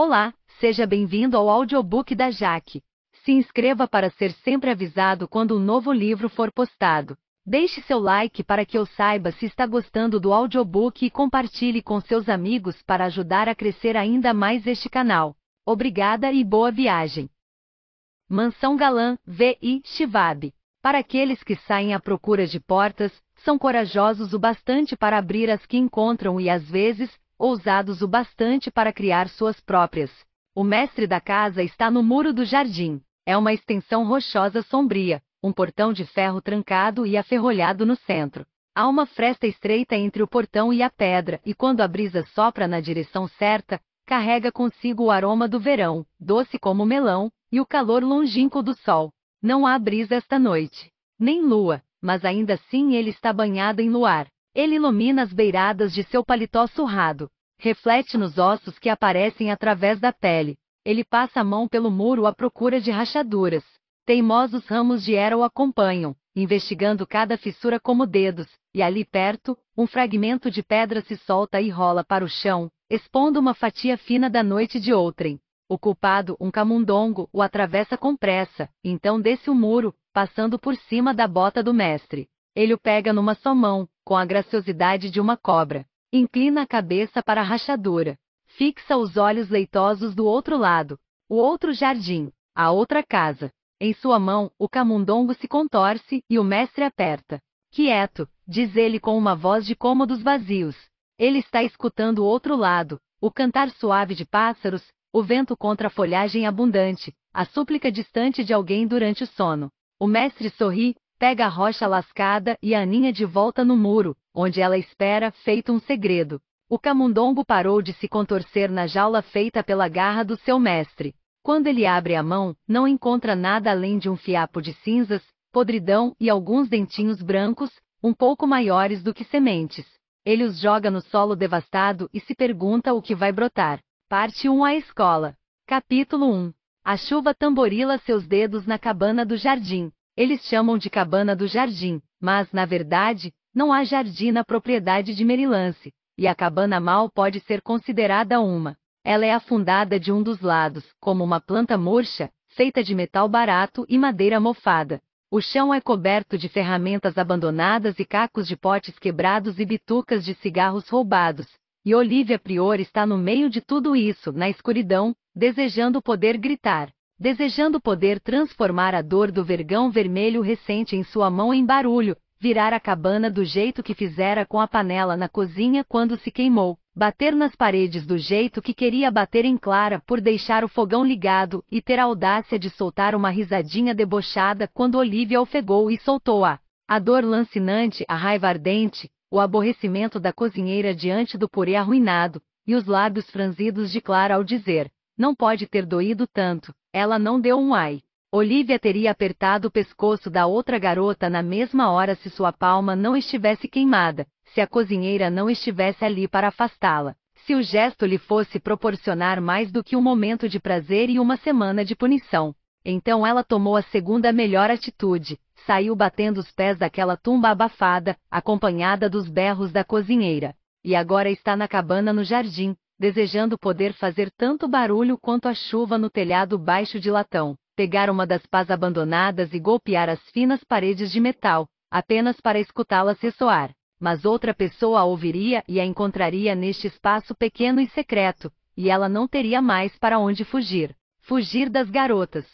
Olá, seja bem-vindo ao audiobook da Jaque. Se inscreva para ser sempre avisado quando um novo livro for postado. Deixe seu like para que eu saiba se está gostando do audiobook e compartilhe com seus amigos para ajudar a crescer ainda mais este canal. Obrigada e boa viagem. Mansão Galã, V.I. Shivab. Para aqueles que saem à procura de portas, são corajosos o bastante para abrir as que encontram e às vezes ousados o bastante para criar suas próprias. O mestre da casa está no muro do jardim. É uma extensão rochosa sombria, um portão de ferro trancado e aferrolhado no centro. Há uma fresta estreita entre o portão e a pedra, e quando a brisa sopra na direção certa, carrega consigo o aroma do verão, doce como melão, e o calor longínquo do sol. Não há brisa esta noite, nem lua, mas ainda assim ele está banhado em luar. Ele ilumina as beiradas de seu paletó surrado, reflete nos ossos que aparecem através da pele. Ele passa a mão pelo muro à procura de rachaduras. Teimosos ramos de era o acompanham, investigando cada fissura como dedos, e ali perto, um fragmento de pedra se solta e rola para o chão, expondo uma fatia fina da noite de outrem. O culpado, um camundongo, o atravessa com pressa, então desce o muro, passando por cima da bota do mestre. Ele o pega numa só mão, com a graciosidade de uma cobra. Inclina a cabeça para a rachadura. Fixa os olhos leitosos do outro lado. O outro jardim, a outra casa. Em sua mão, o camundongo se contorce e o mestre aperta. Quieto, diz ele com uma voz de cômodos vazios. Ele está escutando o outro lado, o cantar suave de pássaros, o vento contra a folhagem abundante, a súplica distante de alguém durante o sono. O mestre sorri, pega a rocha lascada e a aninha de volta no muro, onde ela espera, feito um segredo. O camundongo parou de se contorcer na jaula feita pela garra do seu mestre. Quando ele abre a mão, não encontra nada além de um fiapo de cinzas, podridão e alguns dentinhos brancos, um pouco maiores do que sementes. Ele os joga no solo devastado e se pergunta o que vai brotar. Parte 1 A escola. Capítulo 1. A chuva tamborila seus dedos na cabana do jardim. Eles chamam de cabana do jardim, mas, na verdade, não há jardim na propriedade de Merilance, e a cabana mal pode ser considerada uma. Ela é afundada de um dos lados, como uma planta murcha, feita de metal barato e madeira mofada. O chão é coberto de ferramentas abandonadas e cacos de potes quebrados e bitucas de cigarros roubados. E Olivia Prior está no meio de tudo isso, na escuridão, desejando poder gritar desejando poder transformar a dor do vergão vermelho recente em sua mão em barulho, virar a cabana do jeito que fizera com a panela na cozinha quando se queimou, bater nas paredes do jeito que queria bater em Clara por deixar o fogão ligado e ter a audácia de soltar uma risadinha debochada quando Olivia ofegou e soltou-a. A dor lancinante, a raiva ardente, o aborrecimento da cozinheira diante do purê arruinado, e os lábios franzidos de Clara ao dizer: Não pode ter doído tanto, ela não deu um ai. Olivia teria apertado o pescoço da outra garota na mesma hora se sua palma não estivesse queimada, se a cozinheira não estivesse ali para afastá-la, se o gesto lhe fosse proporcionar mais do que um momento de prazer e uma semana de punição. Então ela tomou a segunda melhor atitude, saiu batendo os pés daquela tumba abafada, acompanhada dos berros da cozinheira. E agora está na cabana no jardim, desejando poder fazer tanto barulho quanto a chuva no telhado baixo de latão, pegar uma das pás abandonadas e golpear as finas paredes de metal, apenas para escutá-las ressoar. Mas outra pessoa a ouviria e a encontraria neste espaço pequeno e secreto, e ela não teria mais para onde fugir. Fugir das garotas,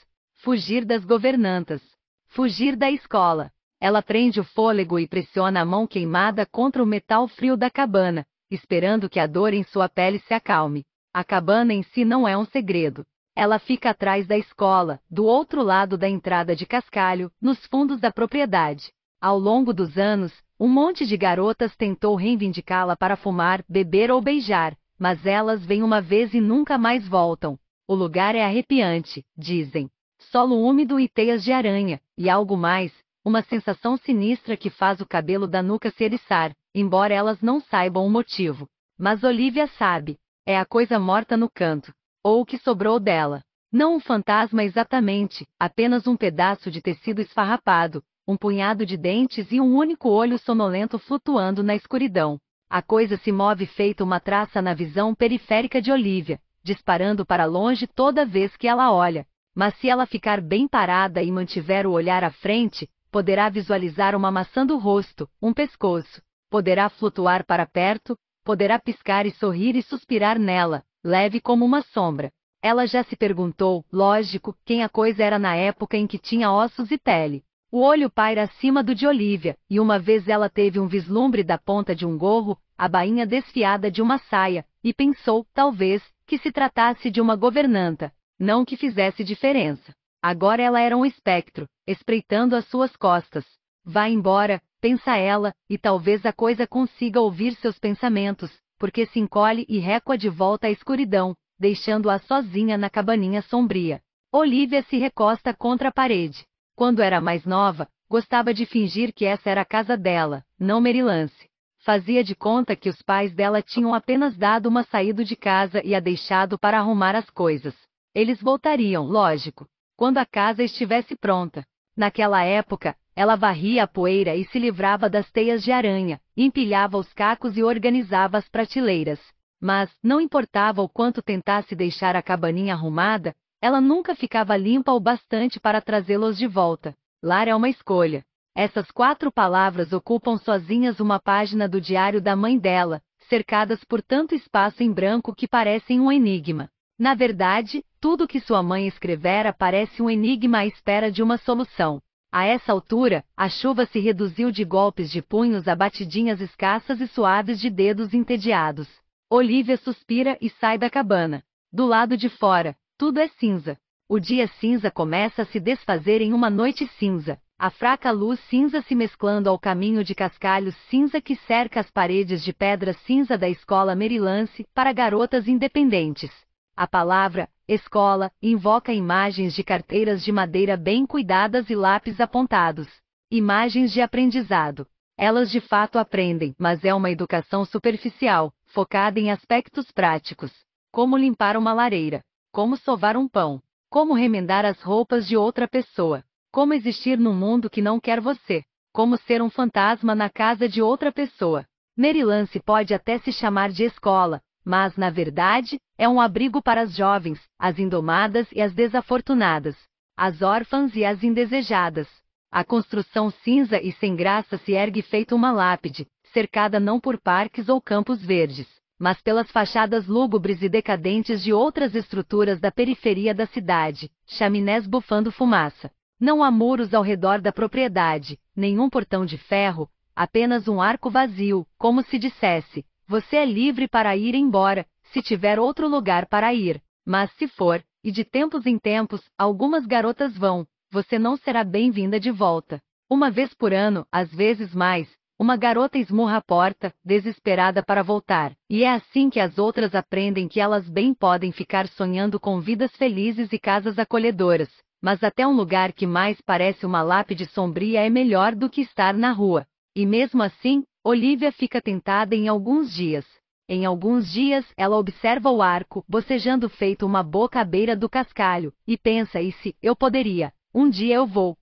fugir das governantas, fugir da escola. Ela prende o fôlego e pressiona a mão queimada contra o metal frio da cabana, esperando que a dor em sua pele se acalme. A cabana em si não é um segredo. Ela fica atrás da escola, do outro lado da entrada de Cascalho, nos fundos da propriedade. Ao longo dos anos, um monte de garotas tentou reivindicá-la para fumar, beber ou beijar, mas elas vêm uma vez e nunca mais voltam. O lugar é arrepiante, dizem. Solo úmido e teias de aranha, e algo mais, uma sensação sinistra que faz o cabelo da nuca se eriçar, embora elas não saibam o motivo. Mas Olivia sabe. É a coisa morta no canto. Ou o que sobrou dela. Não um fantasma exatamente, apenas um pedaço de tecido esfarrapado, um punhado de dentes e um único olho sonolento flutuando na escuridão. A coisa se move feito uma traça na visão periférica de Olivia, disparando para longe toda vez que ela olha. Mas se ela ficar bem parada e mantiver o olhar à frente, poderá visualizar uma maçã do rosto, um pescoço, poderá flutuar para perto, poderá piscar e sorrir e suspirar nela, leve como uma sombra. Ela já se perguntou, lógico, quem a coisa era na época em que tinha ossos e pele. O olho paira acima do de Olivia, e uma vez ela teve um vislumbre da ponta de um gorro, a bainha desfiada de uma saia, e pensou, talvez, que se tratasse de uma governanta, não que fizesse diferença. Agora ela era um espectro, espreitando as suas costas. Vá embora, pensa ela, e talvez a coisa consiga ouvir seus pensamentos, porque se encolhe e recua de volta à escuridão, deixando-a sozinha na cabaninha sombria. Olivia se recosta contra a parede. Quando era mais nova, gostava de fingir que essa era a casa dela, não Merilance. Fazia de conta que os pais dela tinham apenas dado uma saída de casa e a deixado para arrumar as coisas. Eles voltariam, lógico, quando a casa estivesse pronta. Naquela época, ela varria a poeira e se livrava das teias de aranha, empilhava os cacos e organizava as prateleiras. Mas, não importava o quanto tentasse deixar a cabaninha arrumada, ela nunca ficava limpa o bastante para trazê-los de volta. Lar é uma escolha. Essas quatro palavras ocupam sozinhas uma página do diário da mãe dela, cercadas por tanto espaço em branco que parecem um enigma. Na verdade, tudo que sua mãe escrevera parece um enigma à espera de uma solução. A essa altura, a chuva se reduziu de golpes de punhos a batidinhas escassas e suaves de dedos entediados. Olivia suspira e sai da cabana. Do lado de fora, tudo é cinza. O dia cinza começa a se desfazer em uma noite cinza. A fraca luz cinza se mesclando ao caminho de cascalhos cinza que cerca as paredes de pedra cinza da escola Merilance para garotas independentes. A palavra escola invoca imagens de carteiras de madeira bem cuidadas e lápis apontados. Imagens de aprendizado. Elas de fato aprendem, mas é uma educação superficial, focada em aspectos práticos. Como limpar uma lareira. Como sovar um pão. Como remendar as roupas de outra pessoa. Como existir num mundo que não quer você. Como ser um fantasma na casa de outra pessoa. Maryland se pode até se chamar de escola, mas, na verdade, é um abrigo para as jovens, as indomadas e as desafortunadas, as órfãs e as indesejadas. A construção cinza e sem graça se ergue feito uma lápide, cercada não por parques ou campos verdes, mas pelas fachadas lúgubres e decadentes de outras estruturas da periferia da cidade, chaminés bufando fumaça. Não há muros ao redor da propriedade, nenhum portão de ferro, apenas um arco vazio, como se dissesse: você é livre para ir embora, se tiver outro lugar para ir. Mas se for, e de tempos em tempos, algumas garotas vão, você não será bem-vinda de volta. Uma vez por ano, às vezes mais, uma garota esmurra a porta, desesperada para voltar. E é assim que as outras aprendem que elas bem podem ficar sonhando com vidas felizes e casas acolhedoras, mas até um lugar que mais parece uma lápide sombria é melhor do que estar na rua. E mesmo assim, Olivia fica tentada em alguns dias. Em alguns dias, ela observa o arco, bocejando feito uma boca à beira do cascalho, e pensa: e se eu poderia? Um dia eu vou.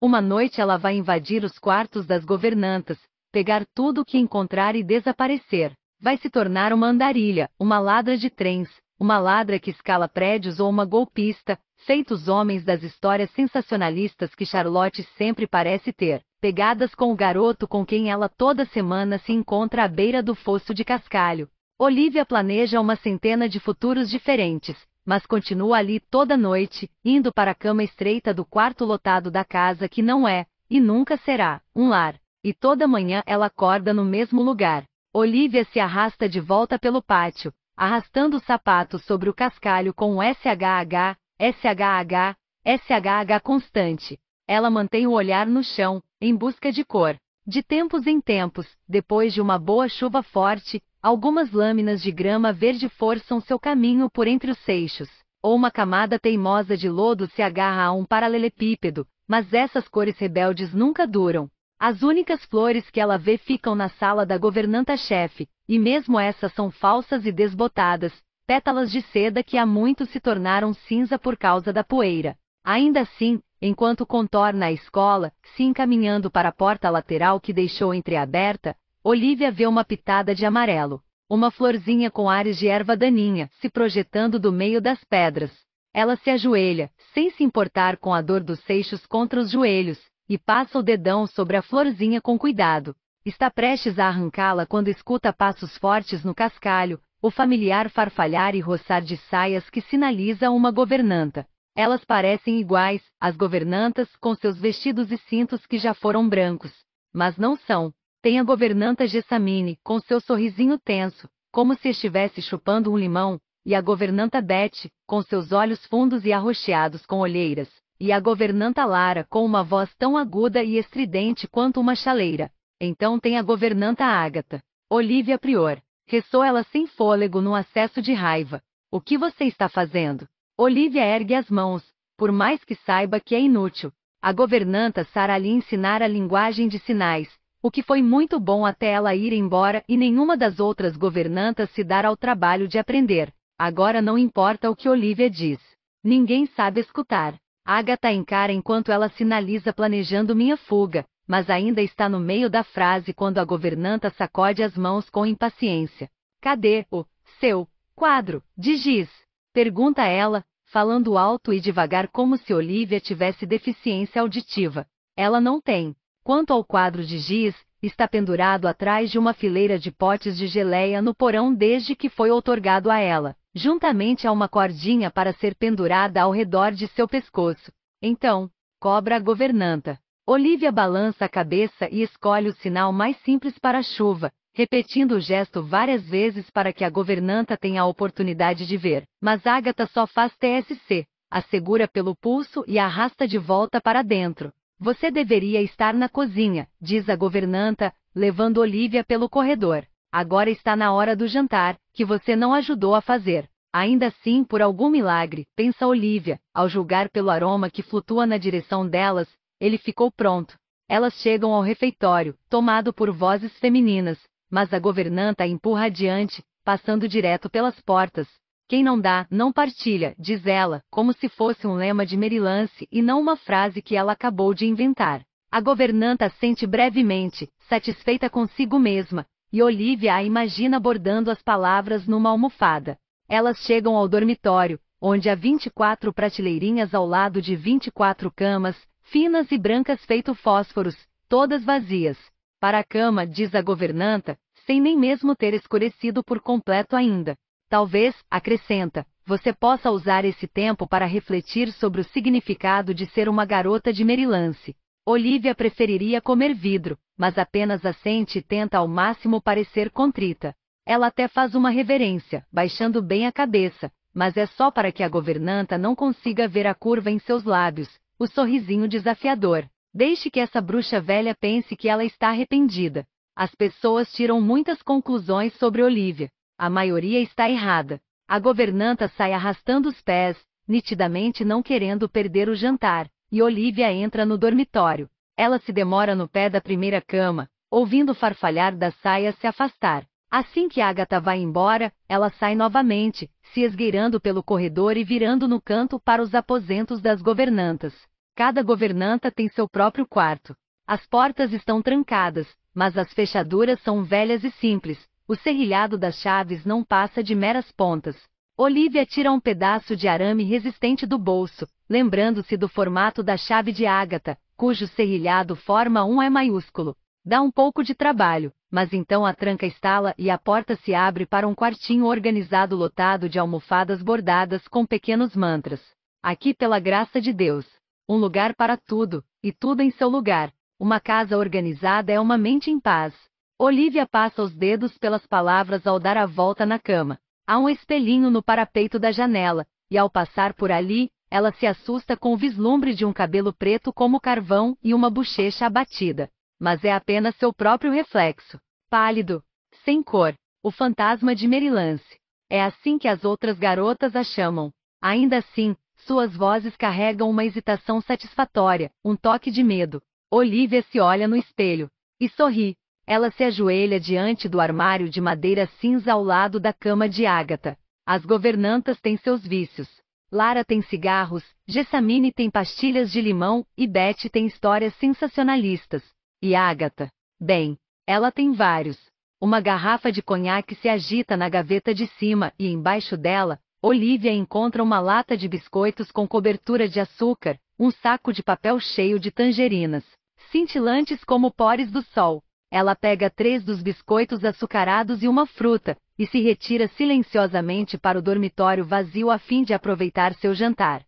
Uma noite ela vai invadir os quartos das governantas, pegar tudo o que encontrar e desaparecer. Vai se tornar uma andarilha, uma ladra de trens, uma ladra que escala prédios ou uma golpista, feitos homens das histórias sensacionalistas que Charlotte sempre parece ter pegadas com o garoto com quem ela toda semana se encontra à beira do fosso de cascalho. Olivia planeja uma centena de futuros diferentes, mas continua ali toda noite, indo para a cama estreita do quarto lotado da casa que não é, e nunca será, um lar. E toda manhã ela acorda no mesmo lugar. Olivia se arrasta de volta pelo pátio, arrastando os sapatos sobre o cascalho com um SHH, SHH, SHH constante. Ela mantém o olhar no chão, em busca de cor. De tempos em tempos, depois de uma boa chuva forte, algumas lâminas de grama verde forçam seu caminho por entre os seixos, ou uma camada teimosa de lodo se agarra a um paralelepípedo, mas essas cores rebeldes nunca duram. As únicas flores que ela vê ficam na sala da governanta-chefe, e mesmo essas são falsas e desbotadas, pétalas de seda que há muito se tornaram cinza por causa da poeira. Ainda assim, enquanto contorna a escola, se encaminhando para a porta lateral que deixou entreaberta, Olivia vê uma pitada de amarelo. Uma florzinha com ares de erva daninha, se projetando do meio das pedras. Ela se ajoelha, sem se importar com a dor dos seixos contra os joelhos, e passa o dedão sobre a florzinha com cuidado. Está prestes a arrancá-la quando escuta passos fortes no cascalho, o familiar farfalhar e roçar de saias que sinaliza uma governanta. Elas parecem iguais, as governantas, com seus vestidos e cintos que já foram brancos. Mas não são. Tem a governanta Gessamine, com seu sorrisinho tenso, como se estivesse chupando um limão, e a governanta Beth, com seus olhos fundos e arroxeados com olheiras, e a governanta Lara com uma voz tão aguda e estridente quanto uma chaleira. Então tem a governanta Ágata. Olivia Prior. Ressou ela sem fôlego num acesso de raiva. O que você está fazendo? Olivia ergue as mãos, por mais que saiba que é inútil. A governanta Sara lhe ensinara a linguagem de sinais, o que foi muito bom até ela ir embora e nenhuma das outras governantas se dar ao trabalho de aprender. Agora não importa o que Olivia diz. Ninguém sabe escutar. Agatha encara enquanto ela sinaliza planejando minha fuga, mas ainda está no meio da frase quando a governanta sacode as mãos com impaciência. Cadê o seu quadro de giz? Pergunta ela, falando alto e devagar como se Olivia tivesse deficiência auditiva. Ela não tem. Quanto ao quadro de giz, está pendurado atrás de uma fileira de potes de geleia no porão desde que foi outorgado a ela, juntamente a uma cordinha para ser pendurada ao redor de seu pescoço. Então, cobra a governanta. Olivia balança a cabeça e escolhe o sinal mais simples para a chuva, repetindo o gesto várias vezes para que a governanta tenha a oportunidade de ver. Mas Agatha só faz TSC, a segura pelo pulso e arrasta de volta para dentro. Você deveria estar na cozinha, diz a governanta, levando Olivia pelo corredor. Agora está na hora do jantar, que você não ajudou a fazer. Ainda assim, por algum milagre, pensa Olivia, ao julgar pelo aroma que flutua na direção delas, ele ficou pronto. Elas chegam ao refeitório, tomado por vozes femininas, mas a governanta empurra adiante, passando direto pelas portas. Quem não dá, não partilha, diz ela, como se fosse um lema de Mary Lance e não uma frase que ela acabou de inventar. A governanta sente brevemente, satisfeita consigo mesma, e Olivia a imagina bordando as palavras numa almofada. Elas chegam ao dormitório, onde há 24 prateleirinhas ao lado de 24 camas, finas e brancas feito fósforos, todas vazias. Para a cama, diz a governanta, sem nem mesmo ter escurecido por completo ainda. Talvez, acrescenta, você possa usar esse tempo para refletir sobre o significado de ser uma garota de Merilance. Olivia preferiria comer vidro, mas apenas assente e tenta ao máximo parecer contrita. Ela até faz uma reverência, baixando bem a cabeça, mas é só para que a governanta não consiga ver a curva em seus lábios, o sorrisinho desafiador. Deixe que essa bruxa velha pense que ela está arrependida. As pessoas tiram muitas conclusões sobre Olivia. A maioria está errada. A governanta sai arrastando os pés, nitidamente não querendo perder o jantar, e Olivia entra no dormitório. Ela se demora no pé da primeira cama, ouvindo o farfalhar da saia se afastar. Assim que Agatha vai embora, ela sai novamente, se esgueirando pelo corredor e virando no canto para os aposentos das governantas. Cada governanta tem seu próprio quarto. As portas estão trancadas, mas as fechaduras são velhas e simples. O serrilhado das chaves não passa de meras pontas. Olivia tira um pedaço de arame resistente do bolso, lembrando-se do formato da chave de ágata, cujo serrilhado forma um E maiúsculo. Dá um pouco de trabalho, mas então a tranca estala e a porta se abre para um quartinho organizado lotado de almofadas bordadas com pequenos mantras. Aqui pela graça de Deus um lugar para tudo, e tudo em seu lugar. Uma casa organizada é uma mente em paz. Olivia passa os dedos pelas palavras ao dar a volta na cama. Há um espelhinho no parapeito da janela, e ao passar por ali, ela se assusta com o vislumbre de um cabelo preto como carvão e uma bochecha abatida. Mas é apenas seu próprio reflexo. Pálido, sem cor, o fantasma de Merilance. É assim que as outras garotas a chamam. Ainda assim, suas vozes carregam uma hesitação satisfatória, um toque de medo. Olivia se olha no espelho e sorri. Ela se ajoelha diante do armário de madeira cinza ao lado da cama de Ágata. As governantas têm seus vícios. Lara tem cigarros, Gessamine tem pastilhas de limão e Beth tem histórias sensacionalistas. E Ágata? Bem, ela tem vários. Uma garrafa de conhaque se agita na gaveta de cima e embaixo dela, Olivia encontra uma lata de biscoitos com cobertura de açúcar, um saco de papel cheio de tangerinas, cintilantes como pores do sol. Ela pega três dos biscoitos açucarados e uma fruta, e se retira silenciosamente para o dormitório vazio a fim de aproveitar seu jantar.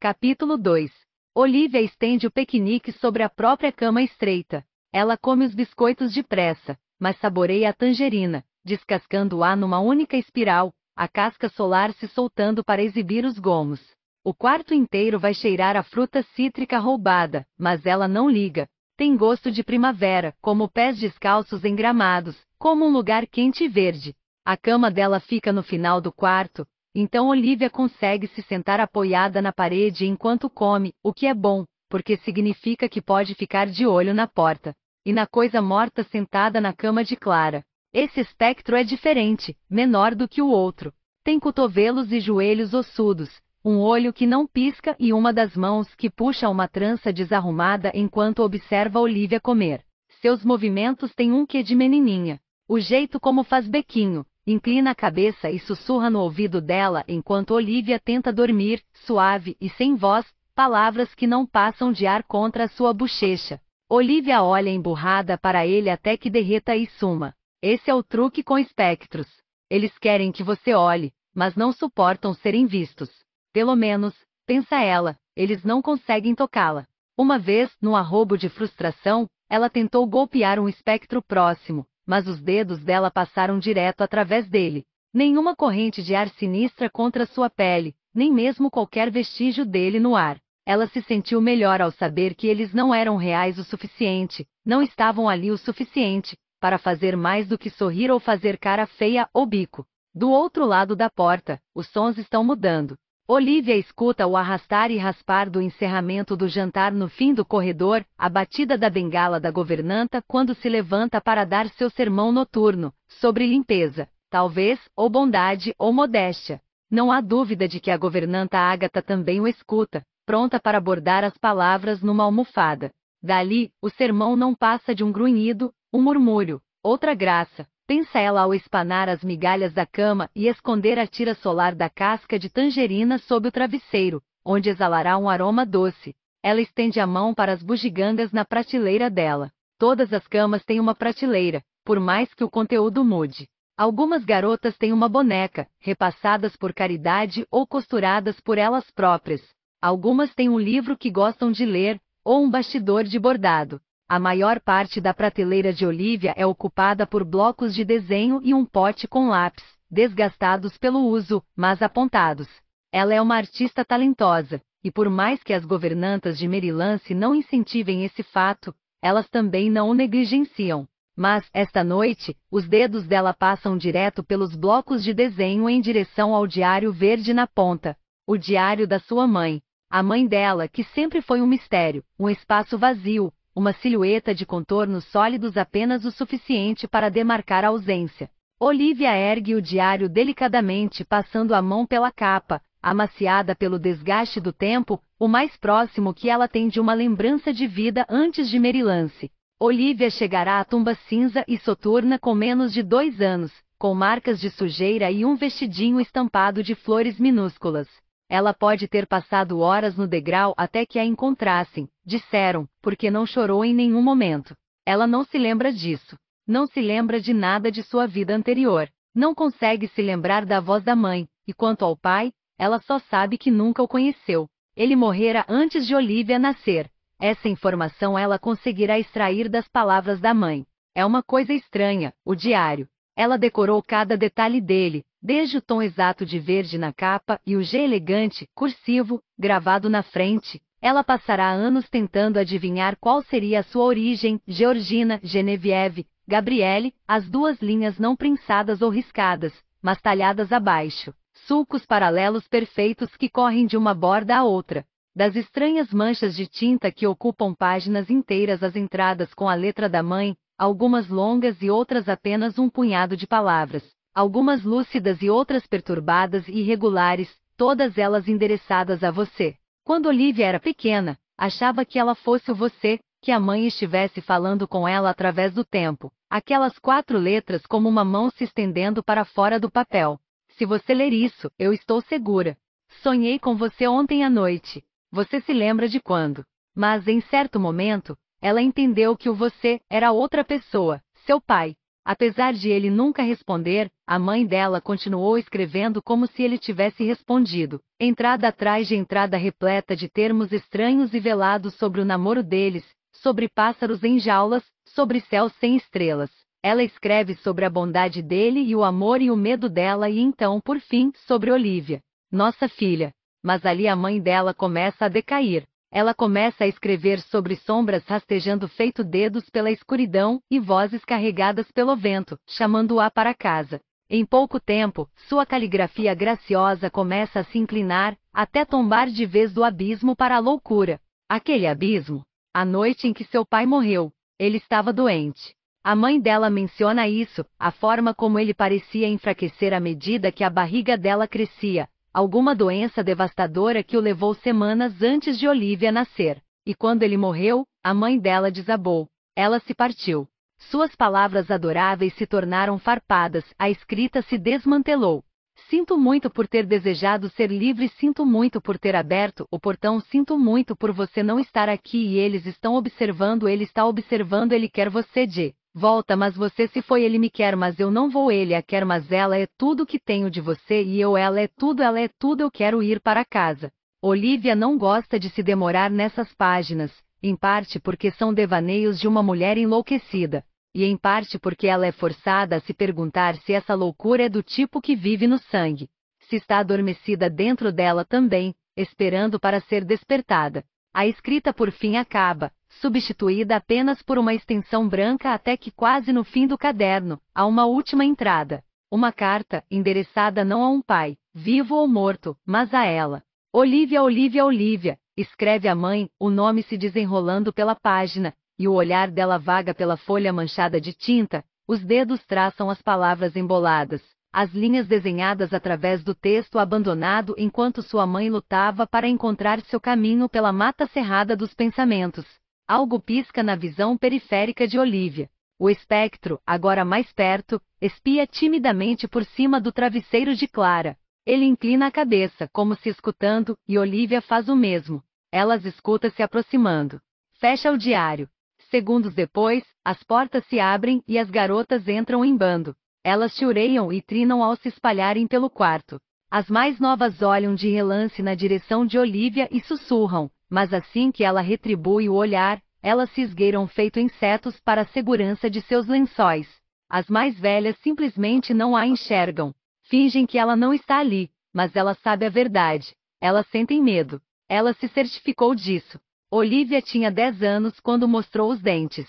Capítulo 2 Olivia estende o piquenique sobre a própria cama estreita. Ela come os biscoitos depressa, mas saboreia a tangerina, descascando-a numa única espiral, a casca solar se soltando para exibir os gomos. O quarto inteiro vai cheirar a fruta cítrica roubada, mas ela não liga. Tem gosto de primavera, como pés descalços em gramados, como um lugar quente e verde. A cama dela fica no final do quarto, então Olivia consegue se sentar apoiada na parede enquanto come, o que é bom, porque significa que pode ficar de olho na porta. E na coisa morta sentada na cama de Clara. Esse espectro é diferente, menor do que o outro. Tem cotovelos e joelhos ossudos, um olho que não pisca e uma das mãos que puxa uma trança desarrumada enquanto observa Olivia comer. Seus movimentos têm um quê de menininha. O jeito como faz bequinho, inclina a cabeça e sussurra no ouvido dela enquanto Olivia tenta dormir, suave e sem voz, palavras que não passam de ar contra sua bochecha. Olivia olha emburrada para ele até que derreta e suma. Esse é o truque com espectros. Eles querem que você olhe, mas não suportam serem vistos. Pelo menos, pensa ela, eles não conseguem tocá-la. Uma vez, num arrobo de frustração, ela tentou golpear um espectro próximo, mas os dedos dela passaram direto através dele. Nenhuma corrente de ar sinistra contra sua pele, nem mesmo qualquer vestígio dele no ar. Ela se sentiu melhor ao saber que eles não eram reais o suficiente, não estavam ali o suficiente, para fazer mais do que sorrir ou fazer cara feia ou bico. Do outro lado da porta, os sons estão mudando. Olivia escuta o arrastar e raspar do encerramento do jantar no fim do corredor, a batida da bengala da governanta quando se levanta para dar seu sermão noturno, sobre limpeza, talvez, ou bondade ou modéstia. Não há dúvida de que a governanta Ágata também o escuta, pronta para bordar as palavras numa almofada. Dali, o sermão não passa de um grunhido, um murmúrio, outra graça, pensa ela ao espanar as migalhas da cama e esconder a tira solar da casca de tangerina sob o travesseiro, onde exalará um aroma doce. Ela estende a mão para as bugigangas na prateleira dela. Todas as camas têm uma prateleira, por mais que o conteúdo mude. Algumas garotas têm uma boneca, repassadas por caridade ou costuradas por elas próprias. Algumas têm um livro que gostam de ler, ou um bastidor de bordado. A maior parte da prateleira de Olivia é ocupada por blocos de desenho e um pote com lápis, desgastados pelo uso, mas apontados. Ela é uma artista talentosa, e por mais que as governantas de Merilance não incentivem esse fato, elas também não o negligenciam. Mas, esta noite, os dedos dela passam direto pelos blocos de desenho em direção ao diário verde na ponta o diário da sua mãe. A mãe dela, que sempre foi um mistério, um espaço vazio, uma silhueta de contornos sólidos apenas o suficiente para demarcar a ausência. Olivia ergue o diário delicadamente, passando a mão pela capa, amaciada pelo desgaste do tempo, o mais próximo que ela tem de uma lembrança de vida antes de Merilance. Olivia chegará à tumba cinza e soturna com menos de dois anos, com marcas de sujeira e um vestidinho estampado de flores minúsculas. Ela pode ter passado horas no degrau até que a encontrassem, disseram, porque não chorou em nenhum momento. Ela não se lembra disso. Não se lembra de nada de sua vida anterior. Não consegue se lembrar da voz da mãe, e quanto ao pai, ela só sabe que nunca o conheceu. Ele morrera antes de Olivia nascer. Essa informação ela conseguirá extrair das palavras da mãe. É uma coisa estranha, o diário. Ela decorou cada detalhe dele, desde o tom exato de verde na capa e o G elegante, cursivo, gravado na frente, ela passará anos tentando adivinhar qual seria a sua origem, Georgina, Genevieve, Gabriele, as duas linhas não prensadas ou riscadas, mas talhadas abaixo, sulcos paralelos perfeitos que correm de uma borda à outra, das estranhas manchas de tinta que ocupam páginas inteiras as entradas com a letra da mãe, algumas longas e outras apenas um punhado de palavras algumas lúcidas e outras perturbadas e irregulares, todas elas endereçadas a você. Quando Olivia era pequena, achava que ela fosse o você, que a mãe estivesse falando com ela através do tempo, aquelas quatro letras como uma mão se estendendo para fora do papel. Se você ler isso, eu estou segura. Sonhei com você ontem à noite. Você se lembra de quando? Mas em certo momento, ela entendeu que o você era outra pessoa, seu pai. Apesar de ele nunca responder, a mãe dela continuou escrevendo como se ele tivesse respondido, entrada atrás de entrada repleta de termos estranhos e velados sobre o namoro deles, sobre pássaros em jaulas, sobre céus sem estrelas. Ela escreve sobre a bondade dele e o amor e o medo dela e então, por fim, sobre Olivia, nossa filha. Mas ali a mãe dela começa a decair ela começa a escrever sobre sombras rastejando feito dedos pela escuridão e vozes carregadas pelo vento, chamando-a para casa. Em pouco tempo, sua caligrafia graciosa começa a se inclinar, até tombar de vez do abismo para a loucura. Aquele abismo. A noite em que seu pai morreu. Ele estava doente. A mãe dela menciona isso, a forma como ele parecia enfraquecer à medida que a barriga dela crescia, alguma doença devastadora que o levou semanas antes de Olivia nascer. E quando ele morreu, a mãe dela desabou. Ela se partiu. Suas palavras adoráveis se tornaram farpadas, a escrita se desmantelou. Sinto muito por ter desejado ser livre, sinto muito por ter aberto o portão, sinto muito por você não estar aqui e eles estão observando, ele está observando, ele quer você de Volta mas você se foi ele me quer mas eu não vou ele a quer mas ela é tudo que tenho de você e eu ela é tudo ela é tudo eu quero ir para casa. Olivia não gosta de se demorar nessas páginas, em parte porque são devaneios de uma mulher enlouquecida, e em parte porque ela é forçada a se perguntar se essa loucura é do tipo que vive no sangue, se está adormecida dentro dela também, esperando para ser despertada. A escrita por fim acaba, substituída apenas por uma extensão branca até que quase no fim do caderno, há uma última entrada. Uma carta, endereçada não a um pai, vivo ou morto, mas a ela. Olivia, Olivia, Olivia, escreve a mãe, o nome se desenrolando pela página, e o olhar dela vaga pela folha manchada de tinta, os dedos traçam as palavras emboladas, as linhas desenhadas através do texto abandonado enquanto sua mãe lutava para encontrar seu caminho pela mata cerrada dos pensamentos. Algo pisca na visão periférica de Olivia. O espectro, agora mais perto, espia timidamente por cima do travesseiro de Clara. Ele inclina a cabeça, como se escutando, e Olivia faz o mesmo. Elas escuta se aproximando. Fecha o diário. Segundos depois, as portas se abrem e as garotas entram em bando. Elas chorreiam e trinam ao se espalharem pelo quarto. As mais novas olham de relance na direção de Olivia e sussurram, mas assim que ela retribui o olhar, elas se esgueiram feito insetos para a segurança de seus lençóis. As mais velhas simplesmente não a enxergam. Fingem que ela não está ali, mas ela sabe a verdade. Elas sentem medo. Ela se certificou disso. Olivia tinha 10 anos quando mostrou os dentes.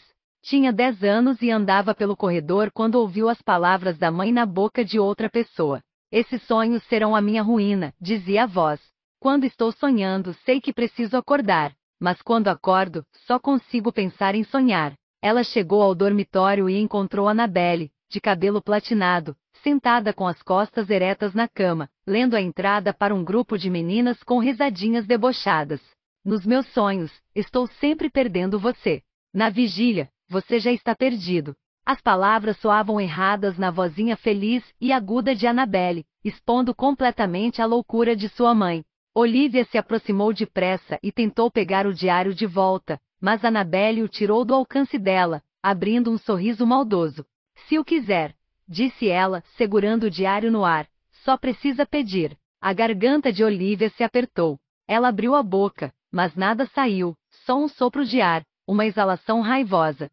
Tinha 10 anos e andava pelo corredor quando ouviu as palavras da mãe na boca de outra pessoa. Esses sonhos serão a minha ruína, dizia a voz. Quando estou sonhando, sei que preciso acordar, mas quando acordo, só consigo pensar em sonhar. Ela chegou ao dormitório e encontrou Annabelle, de cabelo platinado, sentada com as costas eretas na cama, lendo a entrada para um grupo de meninas com risadinhas debochadas. Nos meus sonhos, estou sempre perdendo você. Na vigília, você já está perdido. As palavras soavam erradas na vozinha feliz e aguda de Annabelle, expondo completamente a loucura de sua mãe. Olivia se aproximou depressa e tentou pegar o diário de volta, mas Annabelle o tirou do alcance dela, abrindo um sorriso maldoso. Se o quiser, disse ela, segurando o diário no ar, só precisa pedir. A garganta de Olivia se apertou. Ela abriu a boca, mas nada saiu, só um sopro de ar, uma exalação raivosa.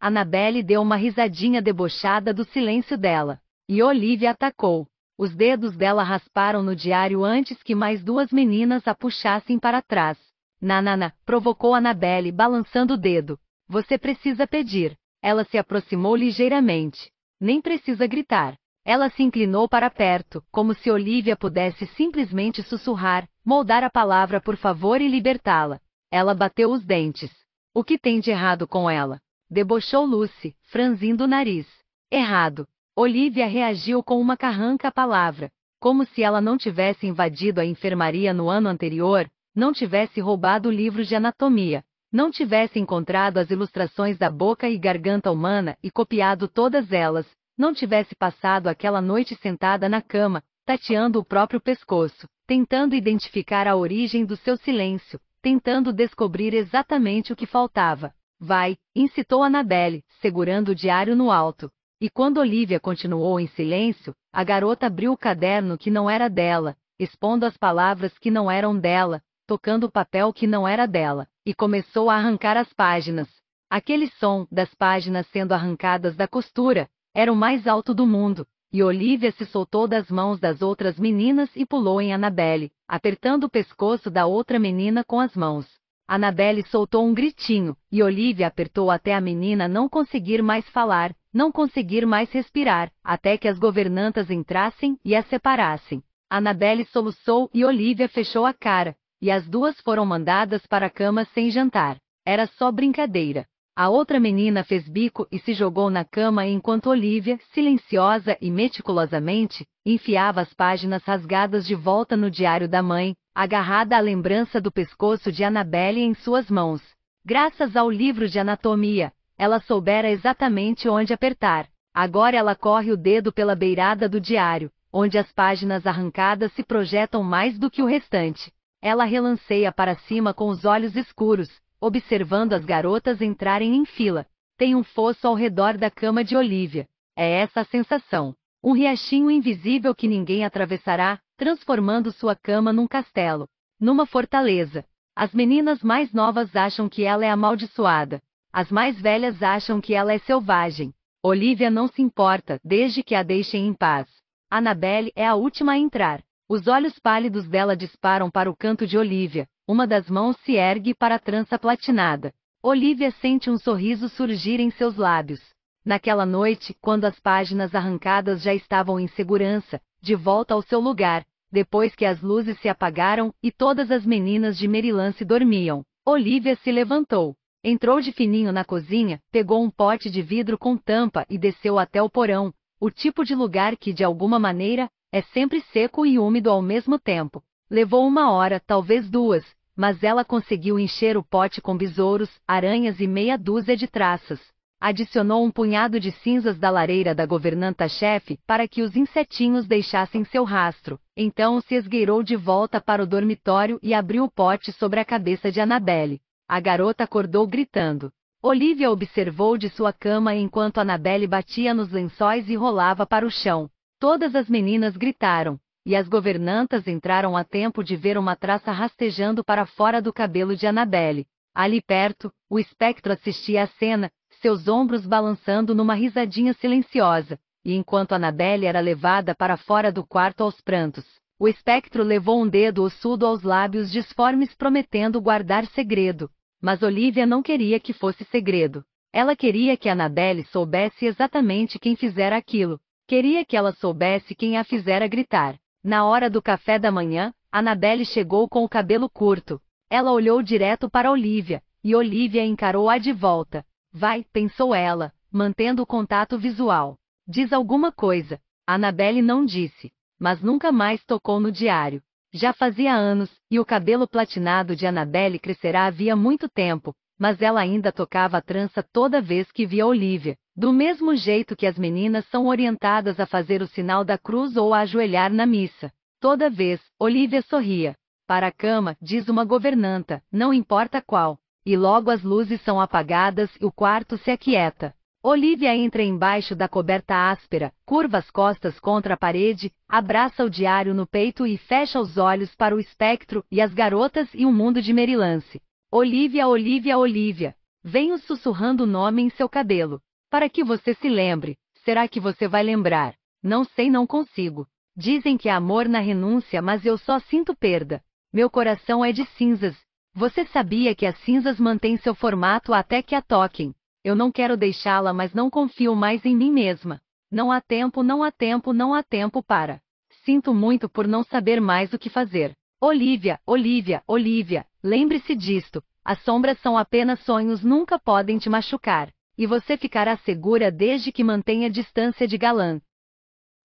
Anabelle deu uma risadinha debochada do silêncio dela, e Olivia atacou. Os dedos dela rasparam no diário antes que mais duas meninas a puxassem para trás. Nanana, provocou Anabelle balançando o dedo. Você precisa pedir. Ela se aproximou ligeiramente. Nem precisa gritar. Ela se inclinou para perto, como se Olivia pudesse simplesmente sussurrar, moldar a palavra por favor e libertá-la. Ela bateu os dentes. O que tem de errado com ela? Debochou Lucy, franzindo o nariz. Errado. Olivia reagiu com uma carranca palavra. Como se ela não tivesse invadido a enfermaria no ano anterior, não tivesse roubado o livro de anatomia, não tivesse encontrado as ilustrações da boca e garganta humana e copiado todas elas, não tivesse passado aquela noite sentada na cama, tateando o próprio pescoço, tentando identificar a origem do seu silêncio, tentando descobrir exatamente o que faltava. Vai, incitou Annabelle, segurando o diário no alto. E quando Olivia continuou em silêncio, a garota abriu o caderno que não era dela, expondo as palavras que não eram dela, tocando o papel que não era dela, e começou a arrancar as páginas. Aquele som das páginas sendo arrancadas da costura era o mais alto do mundo, e Olivia se soltou das mãos das outras meninas e pulou em Annabelle, apertando o pescoço da outra menina com as mãos. Annabelle soltou um gritinho, e Olivia apertou até a menina não conseguir mais falar, não conseguir mais respirar, até que as governantas entrassem e a separassem. Annabelle soluçou e Olivia fechou a cara, e as duas foram mandadas para a cama sem jantar. Era só brincadeira. A outra menina fez bico e se jogou na cama enquanto Olivia, silenciosa e meticulosamente, enfiava as páginas rasgadas de volta no diário da mãe, agarrada à lembrança do pescoço de Annabelle em suas mãos. Graças ao livro de anatomia, ela soubera exatamente onde apertar. Agora ela corre o dedo pela beirada do diário, onde as páginas arrancadas se projetam mais do que o restante. Ela relanceia para cima com os olhos escuros, observando as garotas entrarem em fila. Tem um fosso ao redor da cama de Olivia. É essa a sensação. Um riachinho invisível que ninguém atravessará, transformando sua cama num castelo, numa fortaleza. As meninas mais novas acham que ela é amaldiçoada. As mais velhas acham que ela é selvagem. Olivia não se importa, desde que a deixem em paz. Annabelle é a última a entrar. Os olhos pálidos dela disparam para o canto de Olivia, uma das mãos se ergue para a trança platinada. Olivia sente um sorriso surgir em seus lábios. Naquela noite, quando as páginas arrancadas já estavam em segurança, de volta ao seu lugar, depois que as luzes se apagaram e todas as meninas de Maryland se dormiam, Olivia se levantou. Entrou de fininho na cozinha, pegou um pote de vidro com tampa e desceu até o porão, o tipo de lugar que, de alguma maneira, é sempre seco e úmido ao mesmo tempo. Levou uma hora, talvez duas, mas ela conseguiu encher o pote com besouros, aranhas e meia dúzia de traças. Adicionou um punhado de cinzas da lareira da governanta-chefe para que os insetinhos deixassem seu rastro. Então se esgueirou de volta para o dormitório e abriu o pote sobre a cabeça de Annabelle. A garota acordou gritando. Olivia observou de sua cama enquanto Annabelle batia nos lençóis e rolava para o chão. Todas as meninas gritaram e as governantas entraram a tempo de ver uma traça rastejando para fora do cabelo de Annabelle. Ali perto, o espectro assistia à cena, seus ombros balançando numa risadinha silenciosa, e enquanto Annabelle era levada para fora do quarto aos prantos, o espectro levou um dedo ossudo aos lábios disformes prometendo guardar segredo. Mas Olivia não queria que fosse segredo. Ela queria que Annabelle soubesse exatamente quem fizera aquilo. Queria que ela soubesse quem a fizera gritar. Na hora do café da manhã, Annabelle chegou com o cabelo curto. Ela olhou direto para Olivia, e Olivia encarou-a de volta. Vai, pensou ela, mantendo o contato visual. Diz alguma coisa. Annabelle não disse, mas nunca mais tocou no diário. Já fazia anos, e o cabelo platinado de Annabelle crescerá havia muito tempo, mas ela ainda tocava a trança toda vez que via Olivia, do mesmo jeito que as meninas são orientadas a fazer o sinal da cruz ou a ajoelhar na missa. Toda vez, Olivia sorria. Para a cama, diz uma governanta, não importa qual. E logo as luzes são apagadas e o quarto se aquieta. Olivia entra embaixo da coberta áspera, curva as costas contra a parede, abraça o diário no peito e fecha os olhos para o espectro e as garotas e o um mundo de Merilance. Olivia, Olivia, Olivia. Venho sussurrando o nome em seu cabelo. Para que você se lembre, será que você vai lembrar? Não sei, não consigo. Dizem que há amor na renúncia, mas eu só sinto perda. Meu coração é de cinzas. Você sabia que as cinzas mantêm seu formato até que a toquem. Eu não quero deixá-la, mas não confio mais em mim mesma. Não há tempo, não há tempo, não há tempo para. Sinto muito por não saber mais o que fazer. Olivia, Olivia, Olivia, lembre-se disto. As sombras são apenas sonhos, nunca podem te machucar e você ficará segura desde que mantenha distância de Galan.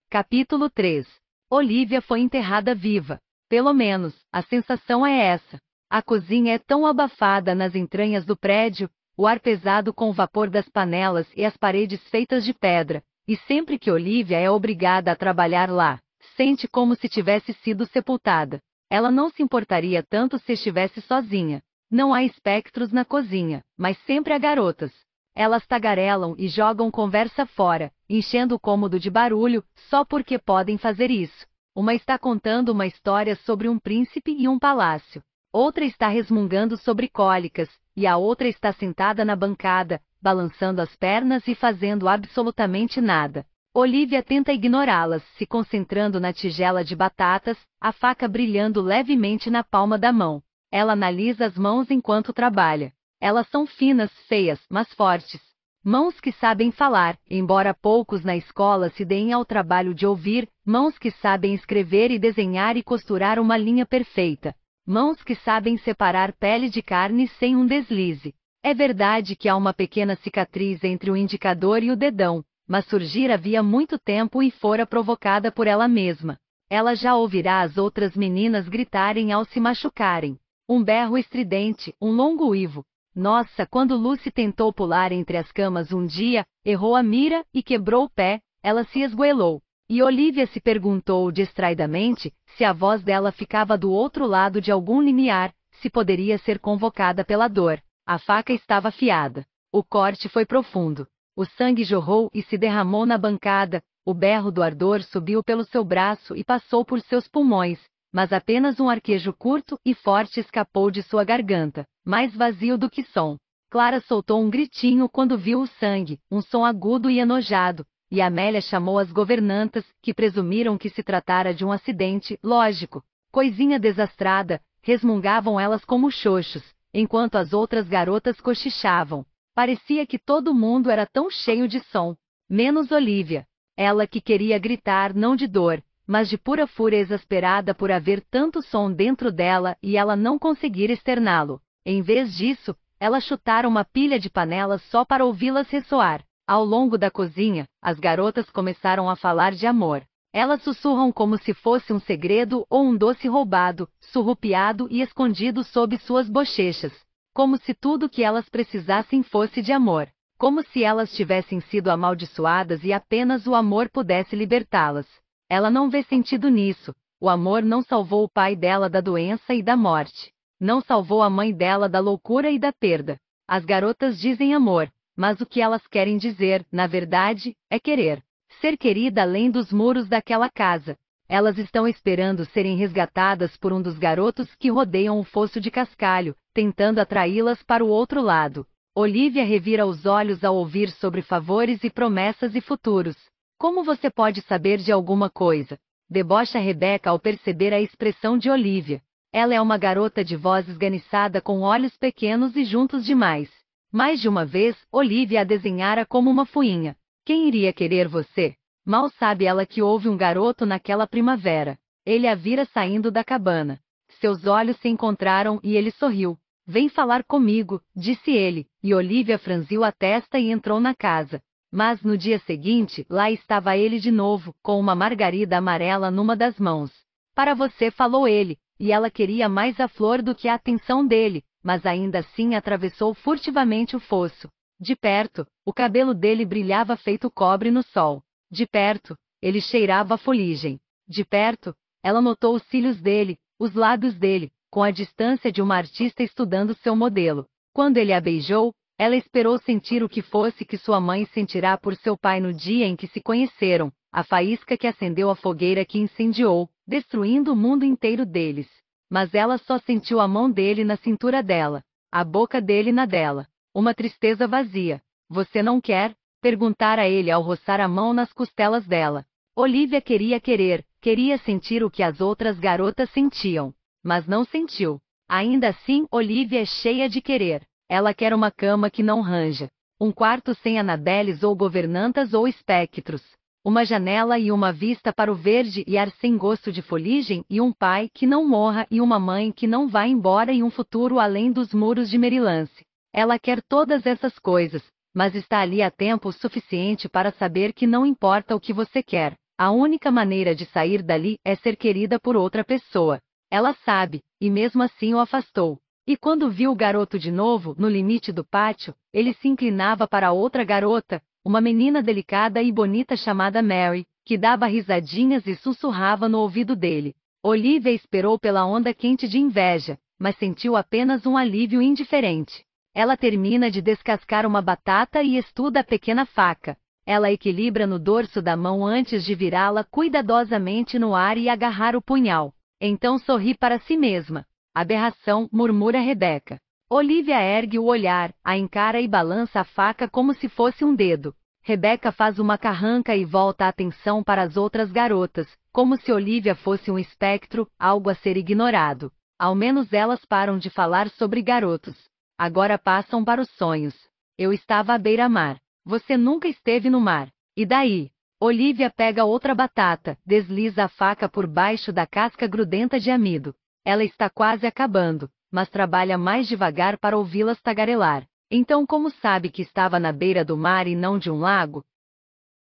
Capítulo 3 Olivia foi enterrada viva. Pelo menos, a sensação é essa. A cozinha é tão abafada nas entranhas do prédio, o ar pesado com o vapor das panelas e as paredes feitas de pedra, e sempre que Olivia é obrigada a trabalhar lá, sente como se tivesse sido sepultada. Ela não se importaria tanto se estivesse sozinha. Não há espectros na cozinha, mas sempre há garotas, elas tagarelam e jogam conversa fora, enchendo o cômodo de barulho, só porque podem fazer isso. Uma está contando uma história sobre um príncipe e um palácio. Outra está resmungando sobre cólicas, e a outra está sentada na bancada, balançando as pernas e fazendo absolutamente nada. Olivia tenta ignorá-las, se concentrando na tigela de batatas, a faca brilhando levemente na palma da mão. Ela analisa as mãos enquanto trabalha. Elas são finas, feias, mas fortes. Mãos que sabem falar, embora poucos na escola se deem ao trabalho de ouvir, mãos que sabem escrever e desenhar e costurar uma linha perfeita. Mãos que sabem separar pele de carne sem um deslize. É verdade que há uma pequena cicatriz entre o indicador e o dedão, mas surgir havia muito tempo e fora provocada por ela mesma. Ela já ouvirá as outras meninas gritarem ao se machucarem. Um berro estridente, um longo uivo, nossa, quando Lucy tentou pular entre as camas um dia, errou a mira e quebrou o pé, ela se esgoelou. E Olivia se perguntou distraidamente se a voz dela ficava do outro lado de algum limiar, se poderia ser convocada pela dor. A faca estava afiada. O corte foi profundo. O sangue jorrou e se derramou na bancada, o berro do ardor subiu pelo seu braço e passou por seus pulmões, mas apenas um arquejo curto e forte escapou de sua garganta, mais vazio do que som. Clara soltou um gritinho quando viu o sangue, um som agudo e enojado, e Amélia chamou as governantas, que presumiram que se tratara de um acidente, lógico. Coisinha desastrada, resmungavam elas como xoxos, enquanto as outras garotas cochichavam. Parecia que todo mundo era tão cheio de som, menos Olivia. Ela que queria gritar não de dor, mas de pura fúria exasperada por haver tanto som dentro dela e ela não conseguir externá-lo. Em vez disso, ela chutara uma pilha de panelas só para ouvi-las ressoar. Ao longo da cozinha, as garotas começaram a falar de amor. Elas sussurram como se fosse um segredo ou um doce roubado, surrupiado e escondido sob suas bochechas. Como se tudo que elas precisassem fosse de amor. Como se elas tivessem sido amaldiçoadas e apenas o amor pudesse libertá-las. Ela não vê sentido nisso. O amor não salvou o pai dela da doença e da morte. Não salvou a mãe dela da loucura e da perda. As garotas dizem amor, mas o que elas querem dizer, na verdade, é querer. Ser querida além dos muros daquela casa. Elas estão esperando serem resgatadas por um dos garotos que rodeiam o fosso de cascalho, tentando atraí-las para o outro lado. Olivia revira os olhos ao ouvir sobre favores e promessas e futuros. Como você pode saber de alguma coisa? Debocha Rebeca ao perceber a expressão de Olivia. Ela é uma garota de voz esganiçada com olhos pequenos e juntos demais. Mais de uma vez, Olivia a desenhara como uma fuinha. Quem iria querer você? Mal sabe ela que houve um garoto naquela primavera. Ele a vira saindo da cabana. Seus olhos se encontraram e ele sorriu. Vem falar comigo, disse ele, e Olivia franziu a testa e entrou na casa. Mas no dia seguinte, lá estava ele de novo, com uma margarida amarela numa das mãos. Para você, falou ele, e ela queria mais a flor do que a atenção dele, mas ainda assim atravessou furtivamente o fosso. De perto, o cabelo dele brilhava feito cobre no sol. De perto, ele cheirava a foligem. De perto, ela notou os cílios dele, os lábios dele, com a distância de uma artista estudando seu modelo. Quando ele a beijou, ela esperou sentir o que fosse que sua mãe sentirá por seu pai no dia em que se conheceram, a faísca que acendeu a fogueira que incendiou, destruindo o mundo inteiro deles. Mas ela só sentiu a mão dele na cintura dela, a boca dele na dela. Uma tristeza vazia. Você não quer? Perguntara ele ao roçar a mão nas costelas dela. Olivia queria querer, queria sentir o que as outras garotas sentiam, mas não sentiu. Ainda assim, Olivia é cheia de querer. Ela quer uma cama que não ranja. Um quarto sem anadeles ou governantas ou espectros. Uma janela e uma vista para o verde e ar sem gosto de foligem e um pai que não morra e uma mãe que não vá embora e um futuro além dos muros de Merilance. Ela quer todas essas coisas, mas está ali há tempo suficiente para saber que não importa o que você quer. A única maneira de sair dali é ser querida por outra pessoa. Ela sabe, e mesmo assim o afastou. E quando viu o garoto de novo, no limite do pátio, ele se inclinava para outra garota, uma menina delicada e bonita chamada Mary, que dava risadinhas e sussurrava no ouvido dele. Olivia esperou pela onda quente de inveja, mas sentiu apenas um alívio indiferente. Ela termina de descascar uma batata e estuda a pequena faca. Ela equilibra no dorso da mão antes de virá-la cuidadosamente no ar e agarrar o punhal. Então sorri para si mesma. Aberração, murmura Rebeca. Olivia ergue o olhar, a encara e balança a faca como se fosse um dedo. Rebeca faz uma carranca e volta a atenção para as outras garotas, como se Olivia fosse um espectro, algo a ser ignorado. Ao menos elas param de falar sobre garotos. Agora passam para os sonhos. Eu estava à beira-mar. Você nunca esteve no mar. E daí? Olivia pega outra batata, desliza a faca por baixo da casca grudenta de amido. Ela está quase acabando, mas trabalha mais devagar para ouvi-las tagarelar. Então, como sabe que estava na beira do mar e não de um lago?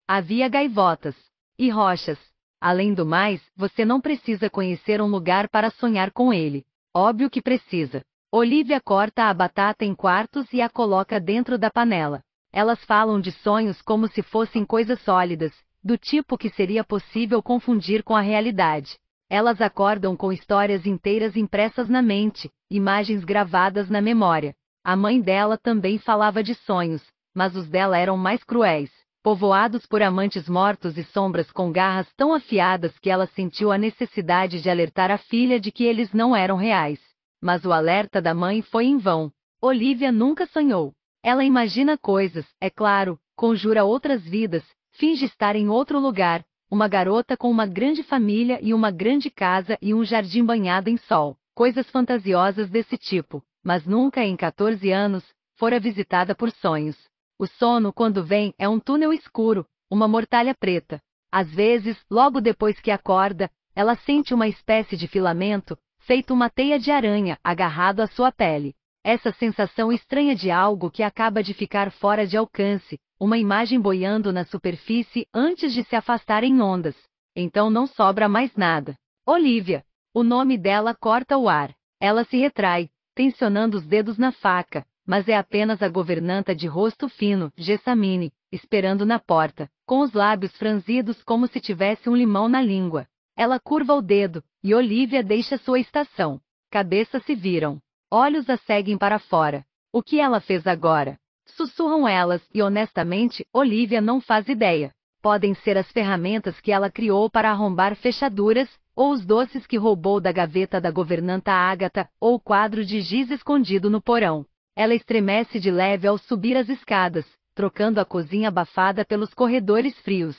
Havia gaivotas e rochas. Além do mais, você não precisa conhecer um lugar para sonhar com ele. Óbvio que precisa. Olivia corta a batata em quartos e a coloca dentro da panela. Elas falam de sonhos como se fossem coisas sólidas, do tipo que seria possível confundir com a realidade. Elas acordam com histórias inteiras impressas na mente, imagens gravadas na memória. A mãe dela também falava de sonhos, mas os dela eram mais cruéis, povoados por amantes mortos e sombras com garras tão afiadas que ela sentiu a necessidade de alertar a filha de que eles não eram reais. Mas o alerta da mãe foi em vão. Olivia nunca sonhou. Ela imagina coisas, é claro, conjura outras vidas, finge estar em outro lugar, uma garota com uma grande família e uma grande casa e um jardim banhado em sol, coisas fantasiosas desse tipo, mas nunca em 14 anos fora visitada por sonhos. O sono, quando vem, é um túnel escuro, uma mortalha preta. Às vezes, logo depois que acorda, ela sente uma espécie de filamento, feito uma teia de aranha, agarrado à sua pele. Essa sensação estranha de algo que acaba de ficar fora de alcance, uma imagem boiando na superfície antes de se afastar em ondas. Então não sobra mais nada. Olivia. O nome dela corta o ar. Ela se retrai, tensionando os dedos na faca, mas é apenas a governanta de rosto fino, Gessamine, esperando na porta, com os lábios franzidos como se tivesse um limão na língua. Ela curva o dedo, e Olivia deixa sua estação. Cabeças se viram. Olhos a seguem para fora. O que ela fez agora? Sussurram elas e honestamente, Olivia não faz ideia. Podem ser as ferramentas que ela criou para arrombar fechaduras, ou os doces que roubou da gaveta da governanta Ágata, ou o quadro de giz escondido no porão. Ela estremece de leve ao subir as escadas, trocando a cozinha abafada pelos corredores frios.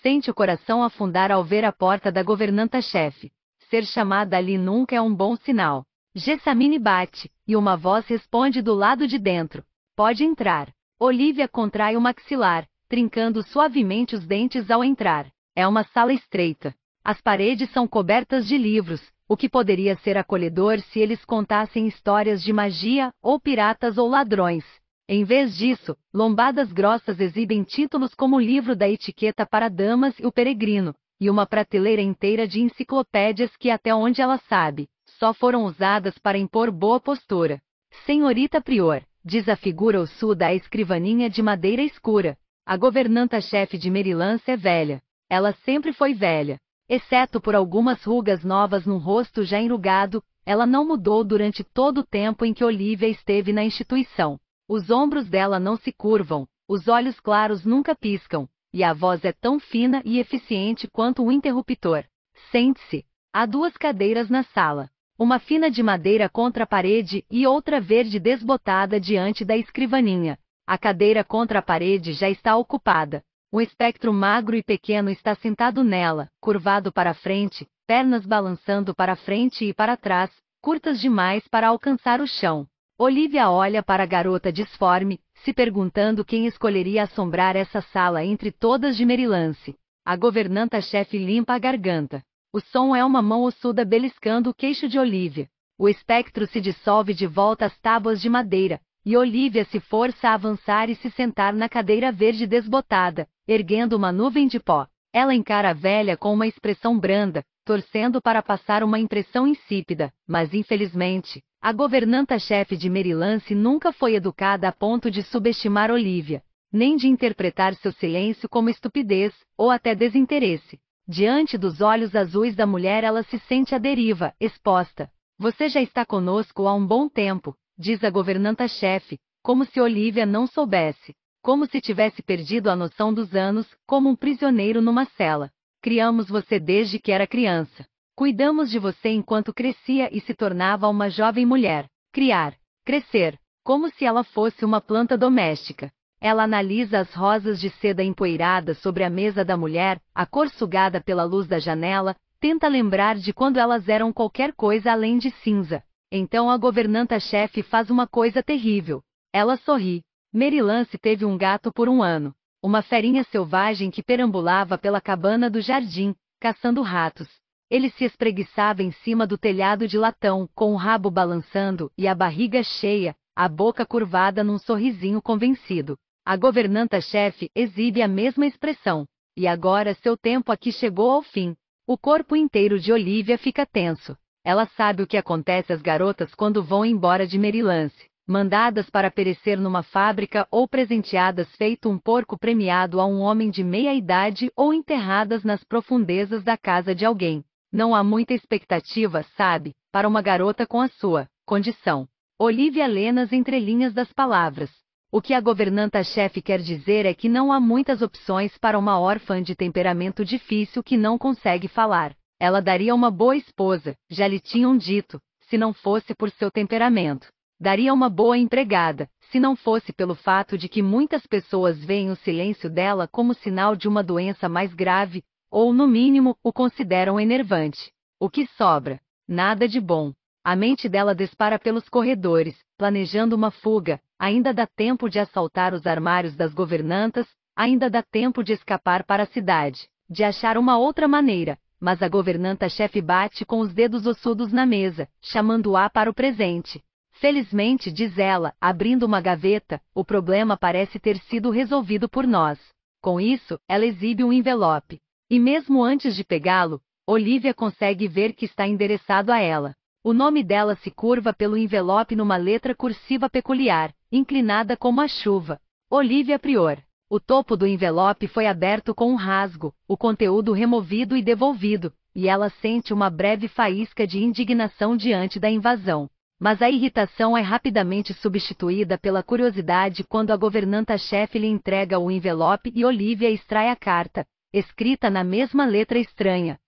Sente o coração afundar ao ver a porta da governanta-chefe. Ser chamada ali nunca é um bom sinal. Gessamine bate, e uma voz responde do lado de dentro. Pode entrar. Olivia contrai o maxilar, trincando suavemente os dentes ao entrar. É uma sala estreita. As paredes são cobertas de livros, o que poderia ser acolhedor se eles contassem histórias de magia, ou piratas ou ladrões. Em vez disso, lombadas grossas exibem títulos como o livro da etiqueta para damas e o peregrino, e uma prateleira inteira de enciclopédias que até onde ela sabe, só foram usadas para impor boa postura. Senhorita Prior, diz a figura ossuda à escrivaninha de madeira escura. A governanta-chefe de Merilance é velha. Ela sempre foi velha. Exceto por algumas rugas novas no rosto já enrugado, ela não mudou durante todo o tempo em que Olivia esteve na instituição. Os ombros dela não se curvam, os olhos claros nunca piscam, e a voz é tão fina e eficiente quanto um interruptor. Sente-se. Há duas cadeiras na sala uma fina de madeira contra a parede e outra verde desbotada diante da escrivaninha. A cadeira contra a parede já está ocupada. Um espectro magro e pequeno está sentado nela, curvado para frente, pernas balançando para frente e para trás, curtas demais para alcançar o chão. Olivia olha para a garota disforme, se perguntando quem escolheria assombrar essa sala entre todas de Merilance. A governanta-chefe limpa a garganta. O som é uma mão ossuda beliscando o queixo de Olivia. O espectro se dissolve de volta às tábuas de madeira, e Olivia se força a avançar e se sentar na cadeira verde desbotada, erguendo uma nuvem de pó. Ela encara a velha com uma expressão branda, torcendo para passar uma impressão insípida, mas infelizmente, a governanta-chefe de Merilance nunca foi educada a ponto de subestimar Olivia, nem de interpretar seu silêncio como estupidez, ou até desinteresse. Diante dos olhos azuis da mulher, ela se sente à deriva, exposta. Você já está conosco há um bom tempo, diz a governanta-chefe, como se Olivia não soubesse. Como se tivesse perdido a noção dos anos, como um prisioneiro numa cela. Criamos você desde que era criança. Cuidamos de você enquanto crescia e se tornava uma jovem mulher. Criar, crescer, como se ela fosse uma planta doméstica. Ela analisa as rosas de seda empoeiradas sobre a mesa da mulher, a cor sugada pela luz da janela, tenta lembrar de quando elas eram qualquer coisa além de cinza. Então a governanta-chefe faz uma coisa terrível. Ela sorri. Mary Lance teve um gato por um ano. Uma ferinha selvagem que perambulava pela cabana do jardim, caçando ratos. Ele se espreguiçava em cima do telhado de latão, com o rabo balançando e a barriga cheia, a boca curvada num sorrisinho convencido. A governanta-chefe exibe a mesma expressão. E agora seu tempo aqui chegou ao fim. O corpo inteiro de Olivia fica tenso. Ela sabe o que acontece às garotas quando vão embora de Merilance, mandadas para perecer numa fábrica ou presenteadas feito um porco premiado a um homem de meia idade ou enterradas nas profundezas da casa de alguém. Não há muita expectativa, sabe, para uma garota com a sua condição. Olivia lê nas entrelinhas das palavras, o que a governanta-chefe quer dizer é que não há muitas opções para uma órfã de temperamento difícil que não consegue falar. Ela daria uma boa esposa, já lhe tinham dito, se não fosse por seu temperamento. Daria uma boa empregada, se não fosse pelo fato de que muitas pessoas veem o silêncio dela como sinal de uma doença mais grave, ou no mínimo, o consideram enervante. O que sobra? Nada de bom. A mente dela dispara pelos corredores, planejando uma fuga, Ainda dá tempo de assaltar os armários das governantas, ainda dá tempo de escapar para a cidade, de achar uma outra maneira, mas a governanta-chefe bate com os dedos ossudos na mesa, chamando-a para o presente. Felizmente, diz ela, abrindo uma gaveta, o problema parece ter sido resolvido por nós. Com isso, ela exibe um envelope. E mesmo antes de pegá-lo, Olivia consegue ver que está endereçado a ela. O nome dela se curva pelo envelope numa letra cursiva peculiar, inclinada como a chuva. Olivia Prior. O topo do envelope foi aberto com um rasgo, o conteúdo removido e devolvido, e ela sente uma breve faísca de indignação diante da invasão. Mas a irritação é rapidamente substituída pela curiosidade quando a governanta-chefe lhe entrega o envelope e Olivia extrai a carta, escrita na mesma letra estranha.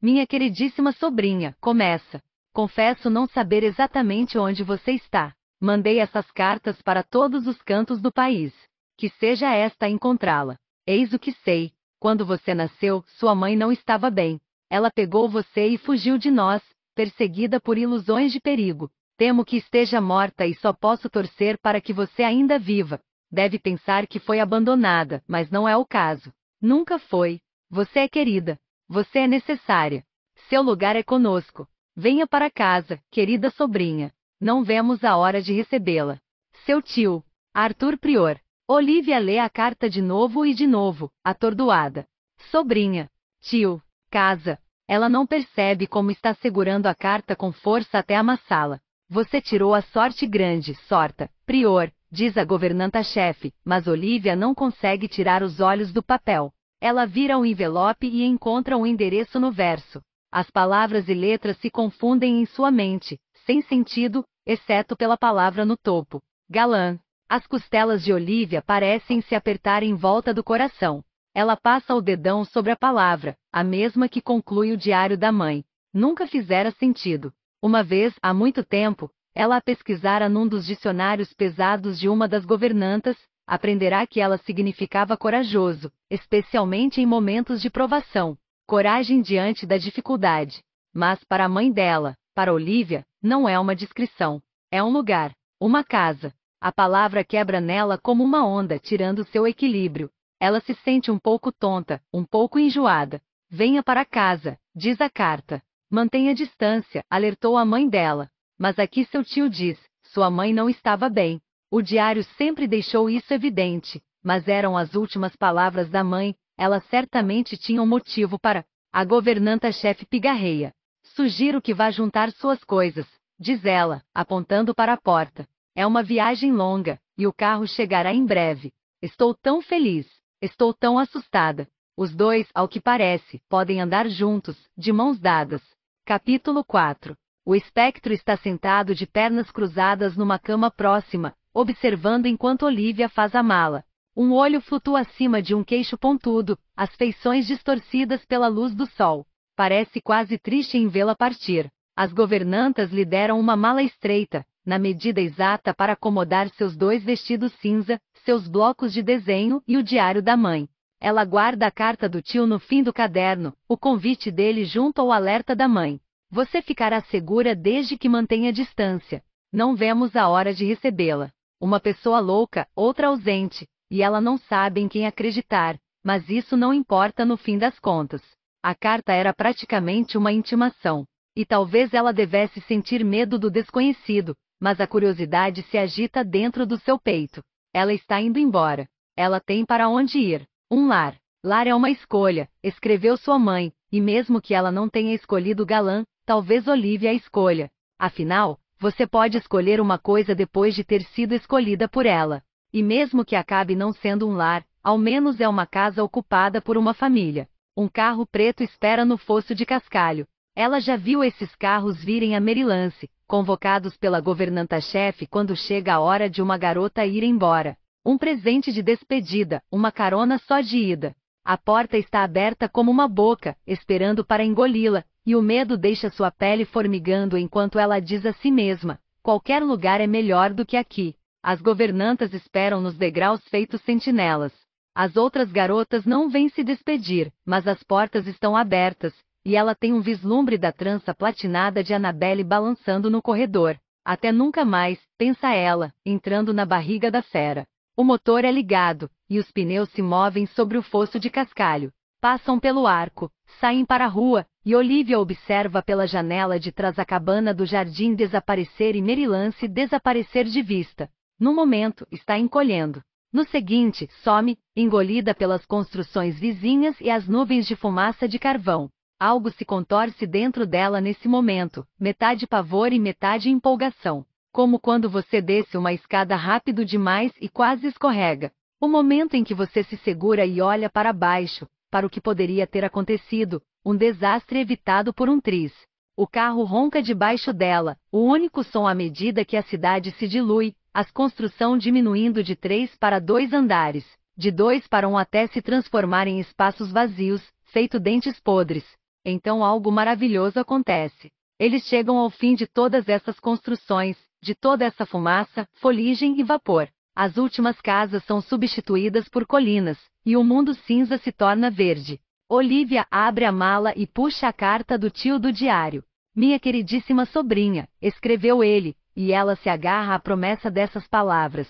Minha queridíssima sobrinha, começa. Confesso não saber exatamente onde você está. Mandei essas cartas para todos os cantos do país. Que seja esta encontrá-la. Eis o que sei. Quando você nasceu, sua mãe não estava bem. Ela pegou você e fugiu de nós, perseguida por ilusões de perigo. Temo que esteja morta e só posso torcer para que você ainda viva. Deve pensar que foi abandonada, mas não é o caso. Nunca foi. Você é querida. Você é necessária. Seu lugar é conosco. Venha para casa, querida sobrinha. Não vemos a hora de recebê-la. Seu tio, Arthur Prior. Olivia lê a carta de novo e de novo, atordoada. Sobrinha, tio, casa. Ela não percebe como está segurando a carta com força até amassá-la. Você tirou a sorte grande, sorta, Prior, diz a governanta-chefe, mas Olivia não consegue tirar os olhos do papel. Ela vira o um envelope e encontra um endereço no verso. As palavras e letras se confundem em sua mente, sem sentido, exceto pela palavra no topo. Galã. As costelas de Olivia parecem se apertar em volta do coração. Ela passa o dedão sobre a palavra, a mesma que conclui o diário da mãe. Nunca fizera sentido. Uma vez, há muito tempo, ela a pesquisara num dos dicionários pesados de uma das governantas, aprenderá que ela significava corajoso, especialmente em momentos de provação coragem diante da dificuldade. Mas para a mãe dela, para Olivia, não é uma descrição. É um lugar, uma casa. A palavra quebra nela como uma onda, tirando seu equilíbrio. Ela se sente um pouco tonta, um pouco enjoada. Venha para casa, diz a carta. Mantenha distância, alertou a mãe dela. Mas aqui seu tio diz: sua mãe não estava bem. O diário sempre deixou isso evidente, mas eram as últimas palavras da mãe, ela certamente tinha um motivo para. A governanta-chefe pigarreia. Sugiro que vá juntar suas coisas, diz ela, apontando para a porta. É uma viagem longa, e o carro chegará em breve. Estou tão feliz. Estou tão assustada. Os dois, ao que parece, podem andar juntos, de mãos dadas. Capítulo 4 O espectro está sentado de pernas cruzadas numa cama próxima, observando enquanto Olivia faz a mala. Um olho flutua acima de um queixo pontudo, as feições distorcidas pela luz do sol. Parece quase triste em vê-la partir. As governantas lhe deram uma mala estreita, na medida exata para acomodar seus dois vestidos cinza, seus blocos de desenho e o diário da mãe. Ela guarda a carta do tio no fim do caderno, o convite dele junto ao alerta da mãe. Você ficará segura desde que mantenha distância. Não vemos a hora de recebê-la. Uma pessoa louca, outra ausente, e ela não sabe em quem acreditar, mas isso não importa no fim das contas. A carta era praticamente uma intimação, e talvez ela devesse sentir medo do desconhecido, mas a curiosidade se agita dentro do seu peito. Ela está indo embora. Ela tem para onde ir. Um lar. Lar é uma escolha, escreveu sua mãe, e mesmo que ela não tenha escolhido galã, talvez Olivia a escolha. Afinal, você pode escolher uma coisa depois de ter sido escolhida por ela. E mesmo que acabe não sendo um lar, ao menos é uma casa ocupada por uma família. Um carro preto espera no fosso de cascalho. Ela já viu esses carros virem a Merilance, convocados pela governanta-chefe quando chega a hora de uma garota ir embora. Um presente de despedida, uma carona só de ida. A porta está aberta como uma boca, esperando para engoli-la, e o medo deixa sua pele formigando enquanto ela diz a si mesma: qualquer lugar é melhor do que aqui. As governantas esperam nos degraus feitos sentinelas. As outras garotas não vêm se despedir, mas as portas estão abertas, e ela tem um vislumbre da trança platinada de Annabelle balançando no corredor. Até nunca mais, pensa ela, entrando na barriga da fera. O motor é ligado, e os pneus se movem sobre o fosso de cascalho. Passam pelo arco, saem para a rua, e Olivia observa pela janela de trás a cabana do jardim desaparecer e Merilance desaparecer de vista. No momento, está encolhendo. No seguinte, some, engolida pelas construções vizinhas e as nuvens de fumaça de carvão. Algo se contorce dentro dela nesse momento, metade pavor e metade empolgação. Como quando você desce uma escada rápido demais e quase escorrega. O momento em que você se segura e olha para baixo, para o que poderia ter acontecido, um desastre evitado por um triz. O carro ronca debaixo dela, o único som à medida que a cidade se dilui, as construção diminuindo de três para dois andares, de dois para um até se transformar em espaços vazios, feito dentes podres. Então algo maravilhoso acontece. Eles chegam ao fim de todas essas construções, de toda essa fumaça, foligem e vapor. As últimas casas são substituídas por colinas, e o mundo cinza se torna verde. Olivia abre a mala e puxa a carta do tio do diário. Minha queridíssima sobrinha, escreveu ele, e ela se agarra à promessa dessas palavras.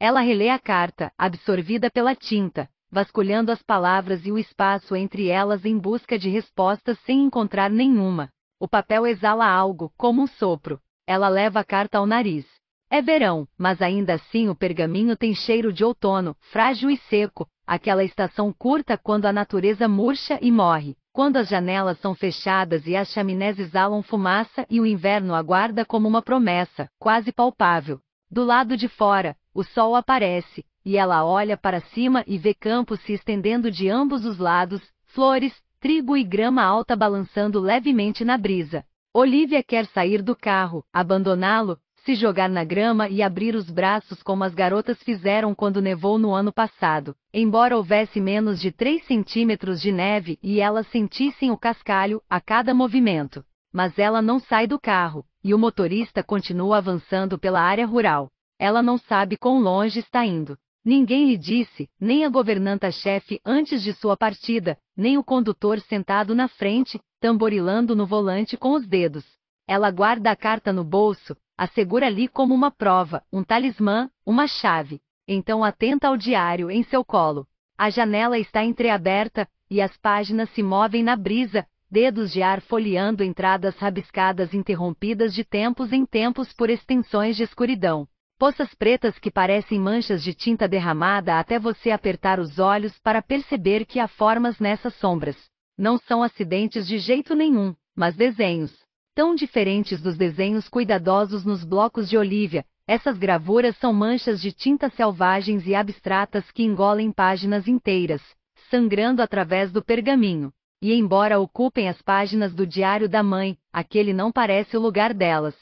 Ela relê a carta, absorvida pela tinta, vasculhando as palavras e o espaço entre elas em busca de respostas sem encontrar nenhuma. O papel exala algo, como um sopro. Ela leva a carta ao nariz. É verão, mas ainda assim o pergaminho tem cheiro de outono, frágil e seco, aquela estação curta quando a natureza murcha e morre. Quando as janelas são fechadas e as chaminés exalam fumaça e o inverno aguarda como uma promessa, quase palpável. Do lado de fora, o sol aparece, e ela olha para cima e vê campos se estendendo de ambos os lados, flores, trigo e grama alta balançando levemente na brisa. Olivia quer sair do carro, abandoná-lo, se jogar na grama e abrir os braços como as garotas fizeram quando nevou no ano passado, embora houvesse menos de 3 centímetros de neve e elas sentissem o cascalho a cada movimento. Mas ela não sai do carro, e o motorista continua avançando pela área rural. Ela não sabe quão longe está indo. Ninguém lhe disse, nem a governanta-chefe antes de sua partida, nem o condutor sentado na frente, tamborilando no volante com os dedos. Ela guarda a carta no bolso, Assegura ali como uma prova, um talismã, uma chave. Então atenta ao diário em seu colo. A janela está entreaberta, e as páginas se movem na brisa, dedos de ar folheando entradas rabiscadas interrompidas de tempos em tempos por extensões de escuridão. Poças pretas que parecem manchas de tinta derramada até você apertar os olhos para perceber que há formas nessas sombras. Não são acidentes de jeito nenhum, mas desenhos tão diferentes dos desenhos cuidadosos nos blocos de Olivia, essas gravuras são manchas de tintas selvagens e abstratas que engolem páginas inteiras, sangrando através do pergaminho. E embora ocupem as páginas do diário da mãe, aquele não parece o lugar delas.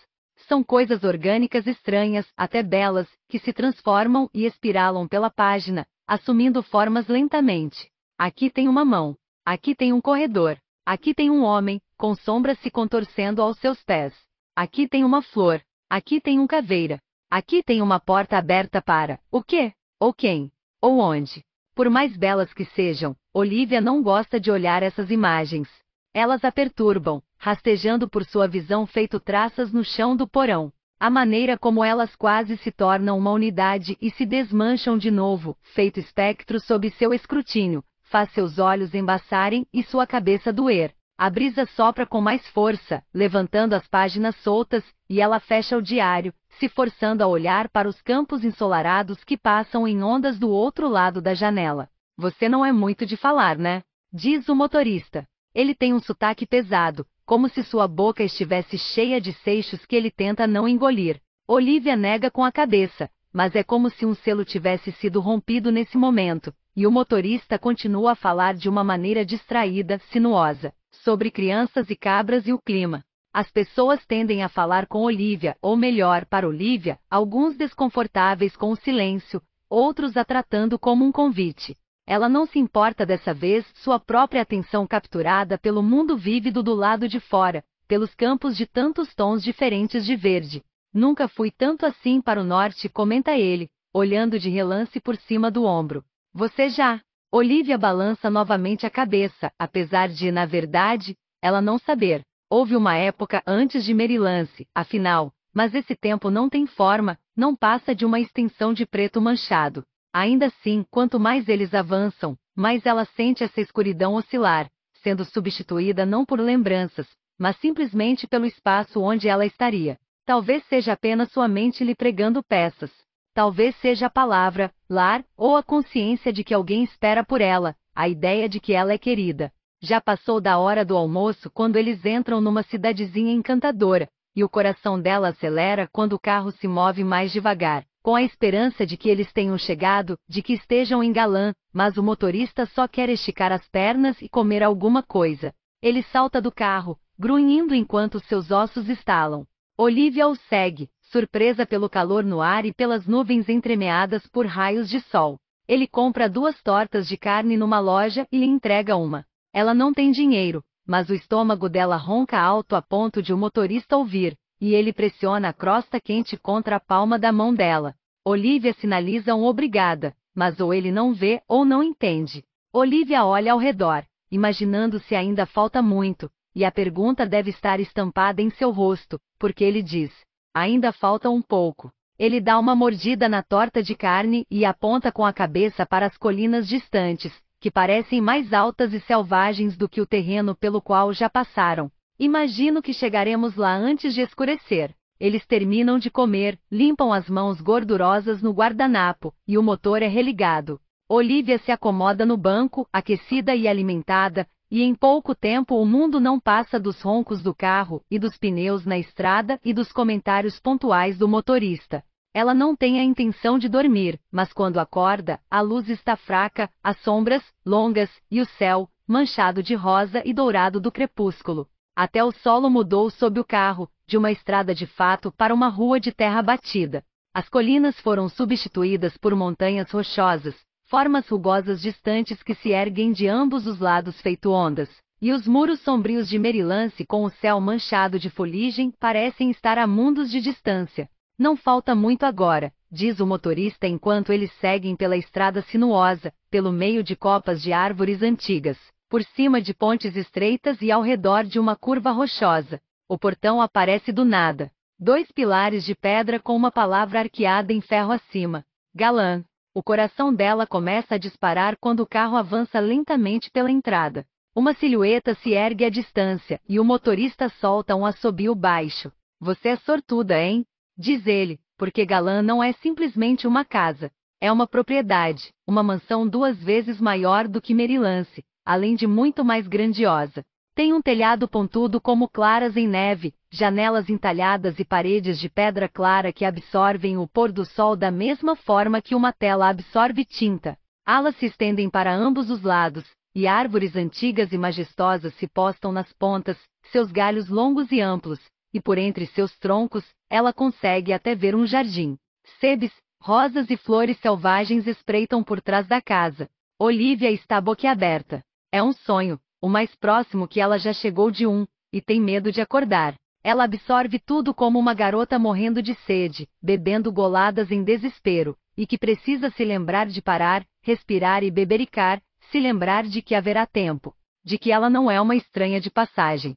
São coisas orgânicas estranhas, até belas, que se transformam e espiralam pela página, assumindo formas lentamente. Aqui tem uma mão. Aqui tem um corredor. Aqui tem um homem, com sombras se contorcendo aos seus pés. Aqui tem uma flor, aqui tem um caveira, aqui tem uma porta aberta para o quê? Ou quem? Ou onde? Por mais belas que sejam, Olivia não gosta de olhar essas imagens. Elas a perturbam, rastejando por sua visão feito traças no chão do porão. A maneira como elas quase se tornam uma unidade e se desmancham de novo, feito espectro sob seu escrutínio, faz seus olhos embaçarem e sua cabeça doer. A brisa sopra com mais força, levantando as páginas soltas, e ela fecha o diário, se forçando a olhar para os campos ensolarados que passam em ondas do outro lado da janela. Você não é muito de falar, né? Diz o motorista. Ele tem um sotaque pesado, como se sua boca estivesse cheia de seixos que ele tenta não engolir. Olivia nega com a cabeça, mas é como se um selo tivesse sido rompido nesse momento, e o motorista continua a falar de uma maneira distraída, sinuosa sobre crianças e cabras e o clima. As pessoas tendem a falar com Olivia, ou melhor, para Olivia, alguns desconfortáveis com o silêncio, outros a tratando como um convite. Ela não se importa dessa vez, sua própria atenção capturada pelo mundo vívido do lado de fora, pelos campos de tantos tons diferentes de verde. Nunca fui tanto assim para o norte, comenta ele, olhando de relance por cima do ombro. Você já? Olivia balança novamente a cabeça, apesar de, na verdade, ela não saber. Houve uma época antes de Merilance, afinal, mas esse tempo não tem forma, não passa de uma extensão de preto manchado. Ainda assim, quanto mais eles avançam, mais ela sente essa escuridão oscilar, sendo substituída não por lembranças, mas simplesmente pelo espaço onde ela estaria. Talvez seja apenas sua mente lhe pregando peças. Talvez seja a palavra, lar, ou a consciência de que alguém espera por ela, a ideia de que ela é querida. Já passou da hora do almoço quando eles entram numa cidadezinha encantadora, e o coração dela acelera quando o carro se move mais devagar, com a esperança de que eles tenham chegado, de que estejam em galã, mas o motorista só quer esticar as pernas e comer alguma coisa. Ele salta do carro, grunhindo enquanto seus ossos estalam. Olivia o segue, surpresa pelo calor no ar e pelas nuvens entremeadas por raios de sol. Ele compra duas tortas de carne numa loja e lhe entrega uma. Ela não tem dinheiro, mas o estômago dela ronca alto a ponto de o motorista ouvir, e ele pressiona a crosta quente contra a palma da mão dela. Olivia sinaliza um obrigada, mas ou ele não vê ou não entende. Olivia olha ao redor, imaginando se ainda falta muito, e a pergunta deve estar estampada em seu rosto, porque ele diz: Ainda falta um pouco. Ele dá uma mordida na torta de carne e aponta com a cabeça para as colinas distantes, que parecem mais altas e selvagens do que o terreno pelo qual já passaram. Imagino que chegaremos lá antes de escurecer. Eles terminam de comer, limpam as mãos gordurosas no guardanapo, e o motor é religado. Olivia se acomoda no banco, aquecida e alimentada, e em pouco tempo o mundo não passa dos roncos do carro, e dos pneus na estrada, e dos comentários pontuais do motorista. Ela não tem a intenção de dormir, mas quando acorda, a luz está fraca, as sombras, longas, e o céu, manchado de rosa e dourado do crepúsculo. Até o solo mudou sob o carro, de uma estrada de fato para uma rua de terra batida. As colinas foram substituídas por montanhas rochosas, formas rugosas distantes que se erguem de ambos os lados feito ondas, e os muros sombrios de Merilance com o céu manchado de foligem parecem estar a mundos de distância. Não falta muito agora, diz o motorista enquanto eles seguem pela estrada sinuosa, pelo meio de copas de árvores antigas, por cima de pontes estreitas e ao redor de uma curva rochosa. O portão aparece do nada. Dois pilares de pedra com uma palavra arqueada em ferro acima. Galã. O coração dela começa a disparar quando o carro avança lentamente pela entrada. Uma silhueta se ergue à distância e o motorista solta um assobio baixo. Você é sortuda, hein? Diz ele, porque Galã não é simplesmente uma casa. É uma propriedade, uma mansão duas vezes maior do que Merilance, além de muito mais grandiosa. Tem um telhado pontudo como claras em neve, janelas entalhadas e paredes de pedra clara que absorvem o pôr do sol da mesma forma que uma tela absorve tinta. Alas se estendem para ambos os lados, e árvores antigas e majestosas se postam nas pontas, seus galhos longos e amplos, e por entre seus troncos, ela consegue até ver um jardim. Sebes, rosas e flores selvagens espreitam por trás da casa. Olivia está boquiaberta. É um sonho, o mais próximo que ela já chegou de um, e tem medo de acordar. Ela absorve tudo como uma garota morrendo de sede, bebendo goladas em desespero, e que precisa se lembrar de parar, respirar e bebericar, se lembrar de que haverá tempo, de que ela não é uma estranha de passagem.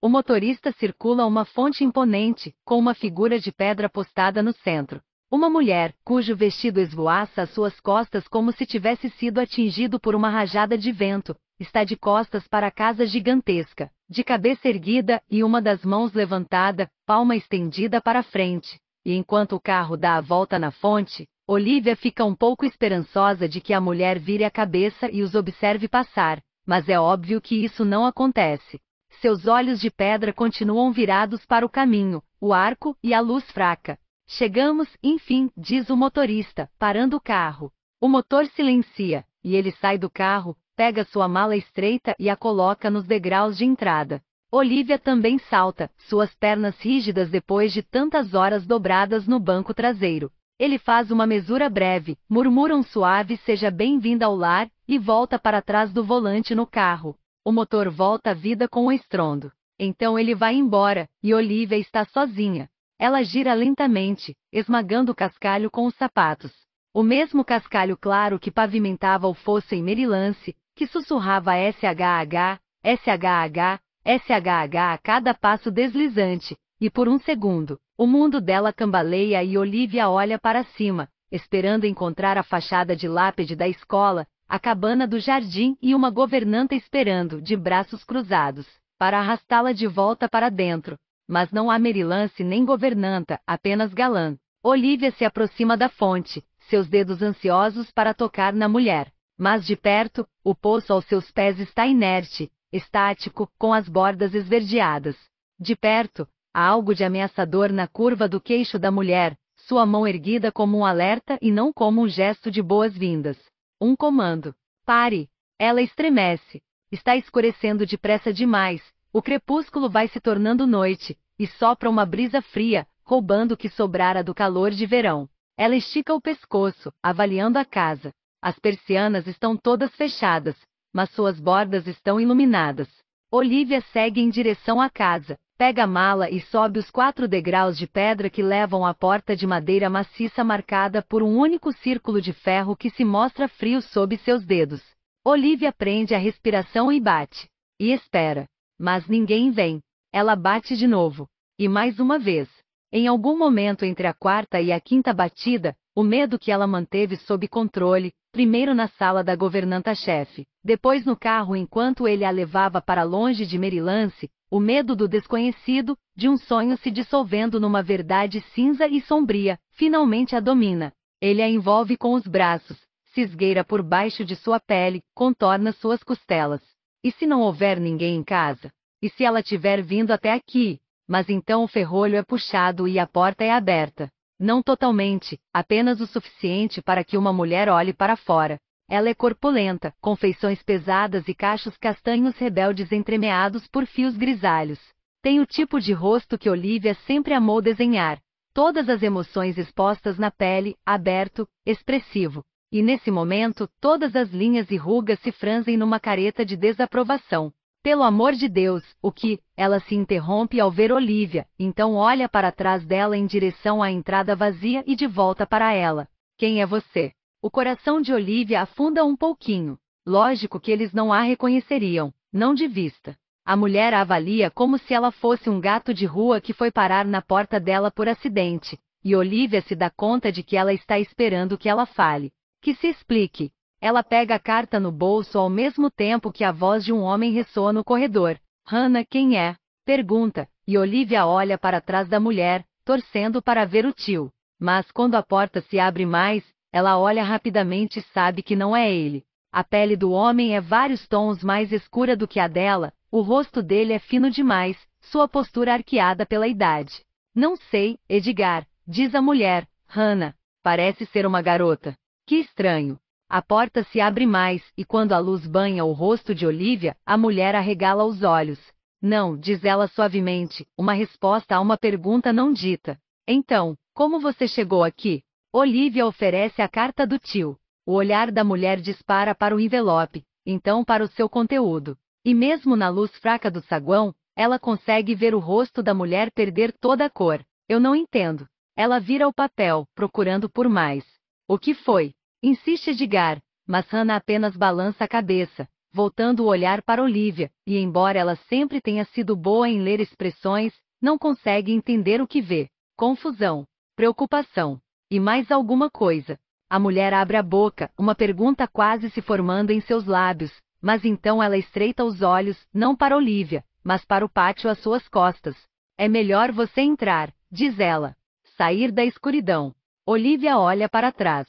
O motorista circula uma fonte imponente, com uma figura de pedra postada no centro. Uma mulher, cujo vestido esvoaça às suas costas como se tivesse sido atingido por uma rajada de vento, está de costas para a casa gigantesca, de cabeça erguida e uma das mãos levantada, palma estendida para frente. E enquanto o carro dá a volta na fonte, Olivia fica um pouco esperançosa de que a mulher vire a cabeça e os observe passar, mas é óbvio que isso não acontece. Seus olhos de pedra continuam virados para o caminho, o arco e a luz fraca. Chegamos, enfim, diz o motorista, parando o carro. O motor silencia, e ele sai do carro, pega sua mala estreita e a coloca nos degraus de entrada. Olivia também salta, suas pernas rígidas depois de tantas horas dobradas no banco traseiro. Ele faz uma mesura breve, murmura um suave seja bem-vinda ao lar e volta para trás do volante no carro. O motor volta à vida com o um estrondo. Então ele vai embora, e Olivia está sozinha. Ela gira lentamente, esmagando o cascalho com os sapatos. O mesmo cascalho claro que pavimentava o fosso em Merilance, que sussurrava SHH, SHH, SHH a cada passo deslizante, e por um segundo, o mundo dela cambaleia e Olivia olha para cima, esperando encontrar a fachada de lápide da escola, a cabana do jardim e uma governanta esperando, de braços cruzados, para arrastá-la de volta para dentro. Mas não há merilance nem governanta, apenas galã. Olivia se aproxima da fonte, seus dedos ansiosos para tocar na mulher. Mas de perto, o poço aos seus pés está inerte, estático, com as bordas esverdeadas. De perto, há algo de ameaçador na curva do queixo da mulher, sua mão erguida como um alerta e não como um gesto de boas-vindas. Um comando. Pare! Ela estremece. Está escurecendo depressa demais, o crepúsculo vai se tornando noite, e sopra uma brisa fria, roubando o que sobrara do calor de verão. Ela estica o pescoço, avaliando a casa. As persianas estão todas fechadas, mas suas bordas estão iluminadas. Olivia segue em direção à casa, pega a mala e sobe os quatro degraus de pedra que levam à porta de madeira maciça marcada por um único círculo de ferro que se mostra frio sob seus dedos. Olivia prende a respiração e bate. E espera. Mas ninguém vem. Ela bate de novo. E mais uma vez. Em algum momento entre a quarta e a quinta batida, o medo que ela manteve sob controle, primeiro na sala da governanta-chefe, depois no carro enquanto ele a levava para longe de Merilance, o medo do desconhecido, de um sonho se dissolvendo numa verdade cinza e sombria, finalmente a domina. Ele a envolve com os braços, cisgueira por baixo de sua pele, contorna suas costelas. E se não houver ninguém em casa? E se ela tiver vindo até aqui? Mas então o ferrolho é puxado e a porta é aberta. Não totalmente, apenas o suficiente para que uma mulher olhe para fora. Ela é corpulenta, com feições pesadas e cachos castanhos rebeldes entremeados por fios grisalhos. Tem o tipo de rosto que Olivia sempre amou desenhar. Todas as emoções expostas na pele, aberto, expressivo. E nesse momento, todas as linhas e rugas se franzem numa careta de desaprovação. Pelo amor de Deus, o que? Ela se interrompe ao ver Olivia, então olha para trás dela em direção à entrada vazia e de volta para ela. Quem é você? O coração de Olivia afunda um pouquinho. Lógico que eles não a reconheceriam, não de vista. A mulher a avalia como se ela fosse um gato de rua que foi parar na porta dela por acidente, e Olivia se dá conta de que ela está esperando que ela fale. Que se explique, ela pega a carta no bolso ao mesmo tempo que a voz de um homem ressoa no corredor. Hannah, quem é? Pergunta, e Olivia olha para trás da mulher, torcendo para ver o tio. Mas quando a porta se abre mais, ela olha rapidamente e sabe que não é ele. A pele do homem é vários tons mais escura do que a dela, o rosto dele é fino demais, sua postura arqueada pela idade. Não sei, Edgar, diz a mulher, Hannah. Parece ser uma garota. Que estranho. A porta se abre mais, e quando a luz banha o rosto de Olivia, a mulher arregala os olhos. Não, diz ela suavemente, uma resposta a uma pergunta não dita. Então, como você chegou aqui? Olivia oferece a carta do tio. O olhar da mulher dispara para o envelope, então para o seu conteúdo. E mesmo na luz fraca do saguão, ela consegue ver o rosto da mulher perder toda a cor. Eu não entendo. Ela vira o papel, procurando por mais. O que foi? Insiste Edgar, mas Hannah apenas balança a cabeça, voltando o olhar para Olivia, e embora ela sempre tenha sido boa em ler expressões, não consegue entender o que vê. Confusão, preocupação e mais alguma coisa. A mulher abre a boca, uma pergunta quase se formando em seus lábios, mas então ela estreita os olhos, não para Olivia, mas para o pátio às suas costas. É melhor você entrar, diz ela. Sair da escuridão. Olivia olha para trás.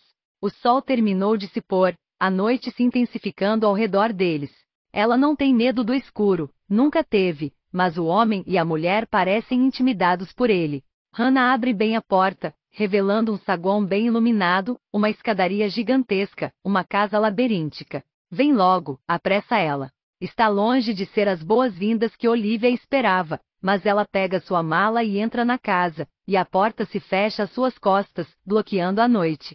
O sol terminou de se pôr, a noite se intensificando ao redor deles. Ela não tem medo do escuro, nunca teve, mas o homem e a mulher parecem intimidados por ele. Hannah abre bem a porta, revelando um saguão bem iluminado, uma escadaria gigantesca, uma casa labiríntica. Vem logo, apressa ela. Está longe de ser as boas-vindas que Olivia esperava, mas ela pega sua mala e entra na casa, e a porta se fecha às suas costas, bloqueando a noite.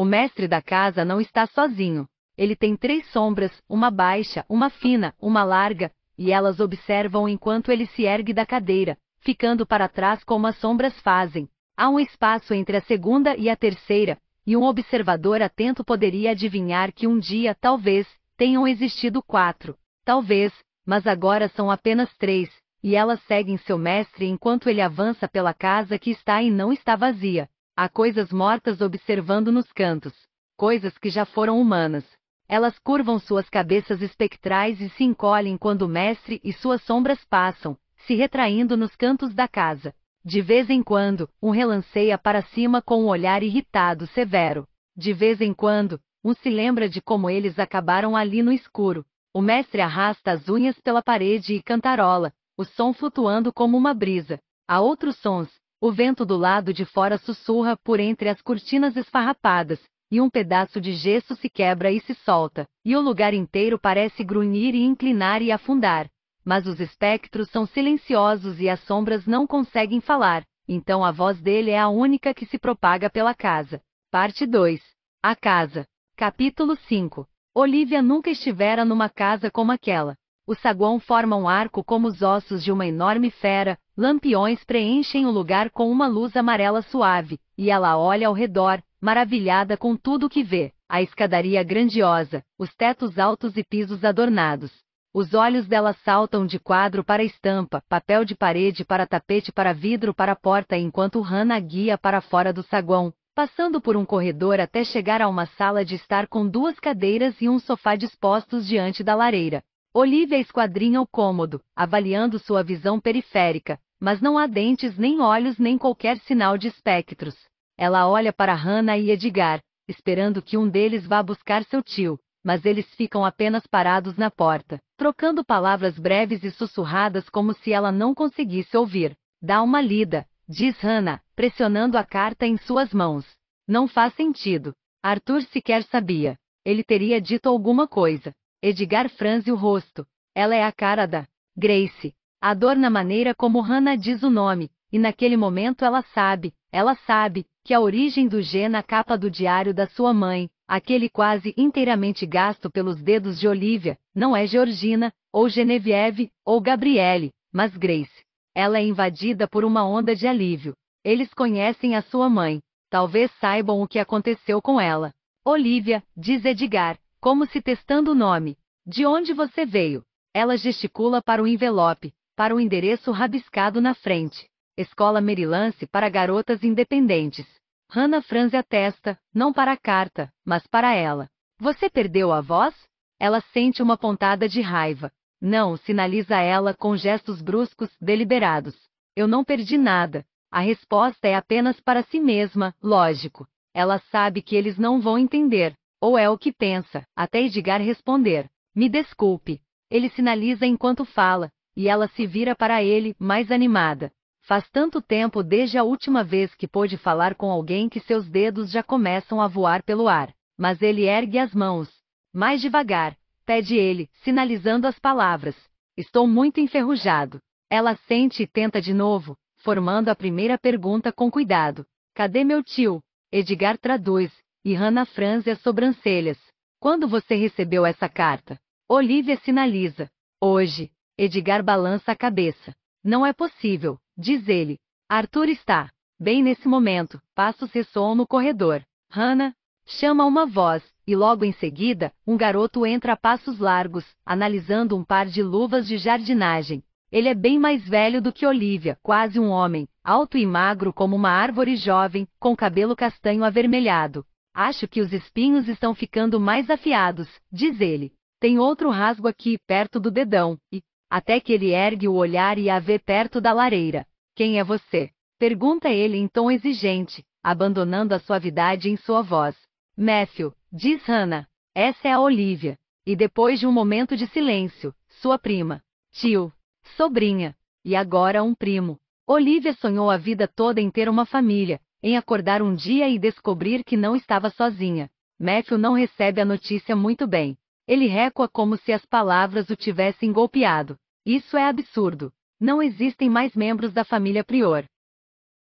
O mestre da casa não está sozinho. Ele tem três sombras, uma baixa, uma fina, uma larga, e elas observam enquanto ele se ergue da cadeira, ficando para trás como as sombras fazem. Há um espaço entre a segunda e a terceira, e um observador atento poderia adivinhar que um dia, talvez, tenham existido quatro. Talvez, mas agora são apenas três, e elas seguem seu mestre enquanto ele avança pela casa que está e não está vazia. Há coisas mortas observando nos cantos, coisas que já foram humanas. Elas curvam suas cabeças espectrais e se encolhem quando o mestre e suas sombras passam, se retraindo nos cantos da casa. De vez em quando, um relanceia para cima com um olhar irritado severo. De vez em quando, um se lembra de como eles acabaram ali no escuro. O mestre arrasta as unhas pela parede e cantarola, o som flutuando como uma brisa. Há outros sons, o vento do lado de fora sussurra por entre as cortinas esfarrapadas, e um pedaço de gesso se quebra e se solta, e o lugar inteiro parece grunhir e inclinar e afundar. Mas os espectros são silenciosos e as sombras não conseguem falar, então a voz dele é a única que se propaga pela casa. Parte 2. A Casa. Capítulo 5. Olivia nunca estivera numa casa como aquela. O saguão forma um arco como os ossos de uma enorme fera, lampiões preenchem o lugar com uma luz amarela suave, e ela olha ao redor, maravilhada com tudo o que vê: a escadaria grandiosa, os tetos altos e pisos adornados. Os olhos dela saltam de quadro para estampa, papel de parede para tapete para vidro para porta enquanto Hannah guia para fora do saguão, passando por um corredor até chegar a uma sala de estar com duas cadeiras e um sofá dispostos diante da lareira. Olivia esquadrinha o cômodo, avaliando sua visão periférica, mas não há dentes nem olhos nem qualquer sinal de espectros. Ela olha para Hannah e Edgar, esperando que um deles vá buscar seu tio, mas eles ficam apenas parados na porta, trocando palavras breves e sussurradas como se ela não conseguisse ouvir. Dá uma lida, diz Hannah, pressionando a carta em suas mãos. Não faz sentido. Arthur sequer sabia. Ele teria dito alguma coisa. Edgar franze o rosto. Ela é a cara da Grace. A dor na maneira como Hannah diz o nome, e naquele momento ela sabe, ela sabe, que a origem do G na capa do diário da sua mãe, aquele quase inteiramente gasto pelos dedos de Olivia, não é Georgina, ou Genevieve, ou Gabriele, mas Grace. Ela é invadida por uma onda de alívio. Eles conhecem a sua mãe. Talvez saibam o que aconteceu com ela. Olivia, diz Edgar, como se testando o nome. De onde você veio? Ela gesticula para o envelope, para o endereço rabiscado na frente. Escola Merilance para garotas independentes. Hannah franze a testa, não para a carta, mas para ela. Você perdeu a voz? Ela sente uma pontada de raiva. Não, sinaliza ela com gestos bruscos, deliberados. Eu não perdi nada. A resposta é apenas para si mesma, lógico. Ela sabe que eles não vão entender, ou é o que pensa, até Edgar responder: Me desculpe. Ele sinaliza enquanto fala, e ela se vira para ele, mais animada. Faz tanto tempo desde a última vez que pôde falar com alguém que seus dedos já começam a voar pelo ar. Mas ele ergue as mãos. Mais devagar, pede ele, sinalizando as palavras. Estou muito enferrujado. Ela sente e tenta de novo, formando a primeira pergunta com cuidado. Cadê meu tio? Edgar traduz, e Hannah franze as sobrancelhas. Quando você recebeu essa carta? Olivia sinaliza. Hoje. Edgar balança a cabeça. Não é possível, diz ele. Arthur está. Bem nesse momento, passos ressoam no corredor. Hannah chama uma voz, e logo em seguida, um garoto entra a passos largos, analisando um par de luvas de jardinagem. Ele é bem mais velho do que Olivia, quase um homem, alto e magro como uma árvore jovem, com cabelo castanho avermelhado. Acho que os espinhos estão ficando mais afiados, diz ele. Tem outro rasgo aqui, perto do dedão, e. Até que ele ergue o olhar e a vê perto da lareira. Quem é você? Pergunta ele em tom exigente, abandonando a suavidade em sua voz. Matthew, diz Hannah. Essa é a Olivia. E depois de um momento de silêncio, sua prima. Tio. Sobrinha. E agora um primo. Olivia sonhou a vida toda em ter uma família, em acordar um dia e descobrir que não estava sozinha. Matthew não recebe a notícia muito bem. Ele recua como se as palavras o tivessem golpeado. Isso é absurdo. Não existem mais membros da família Prior.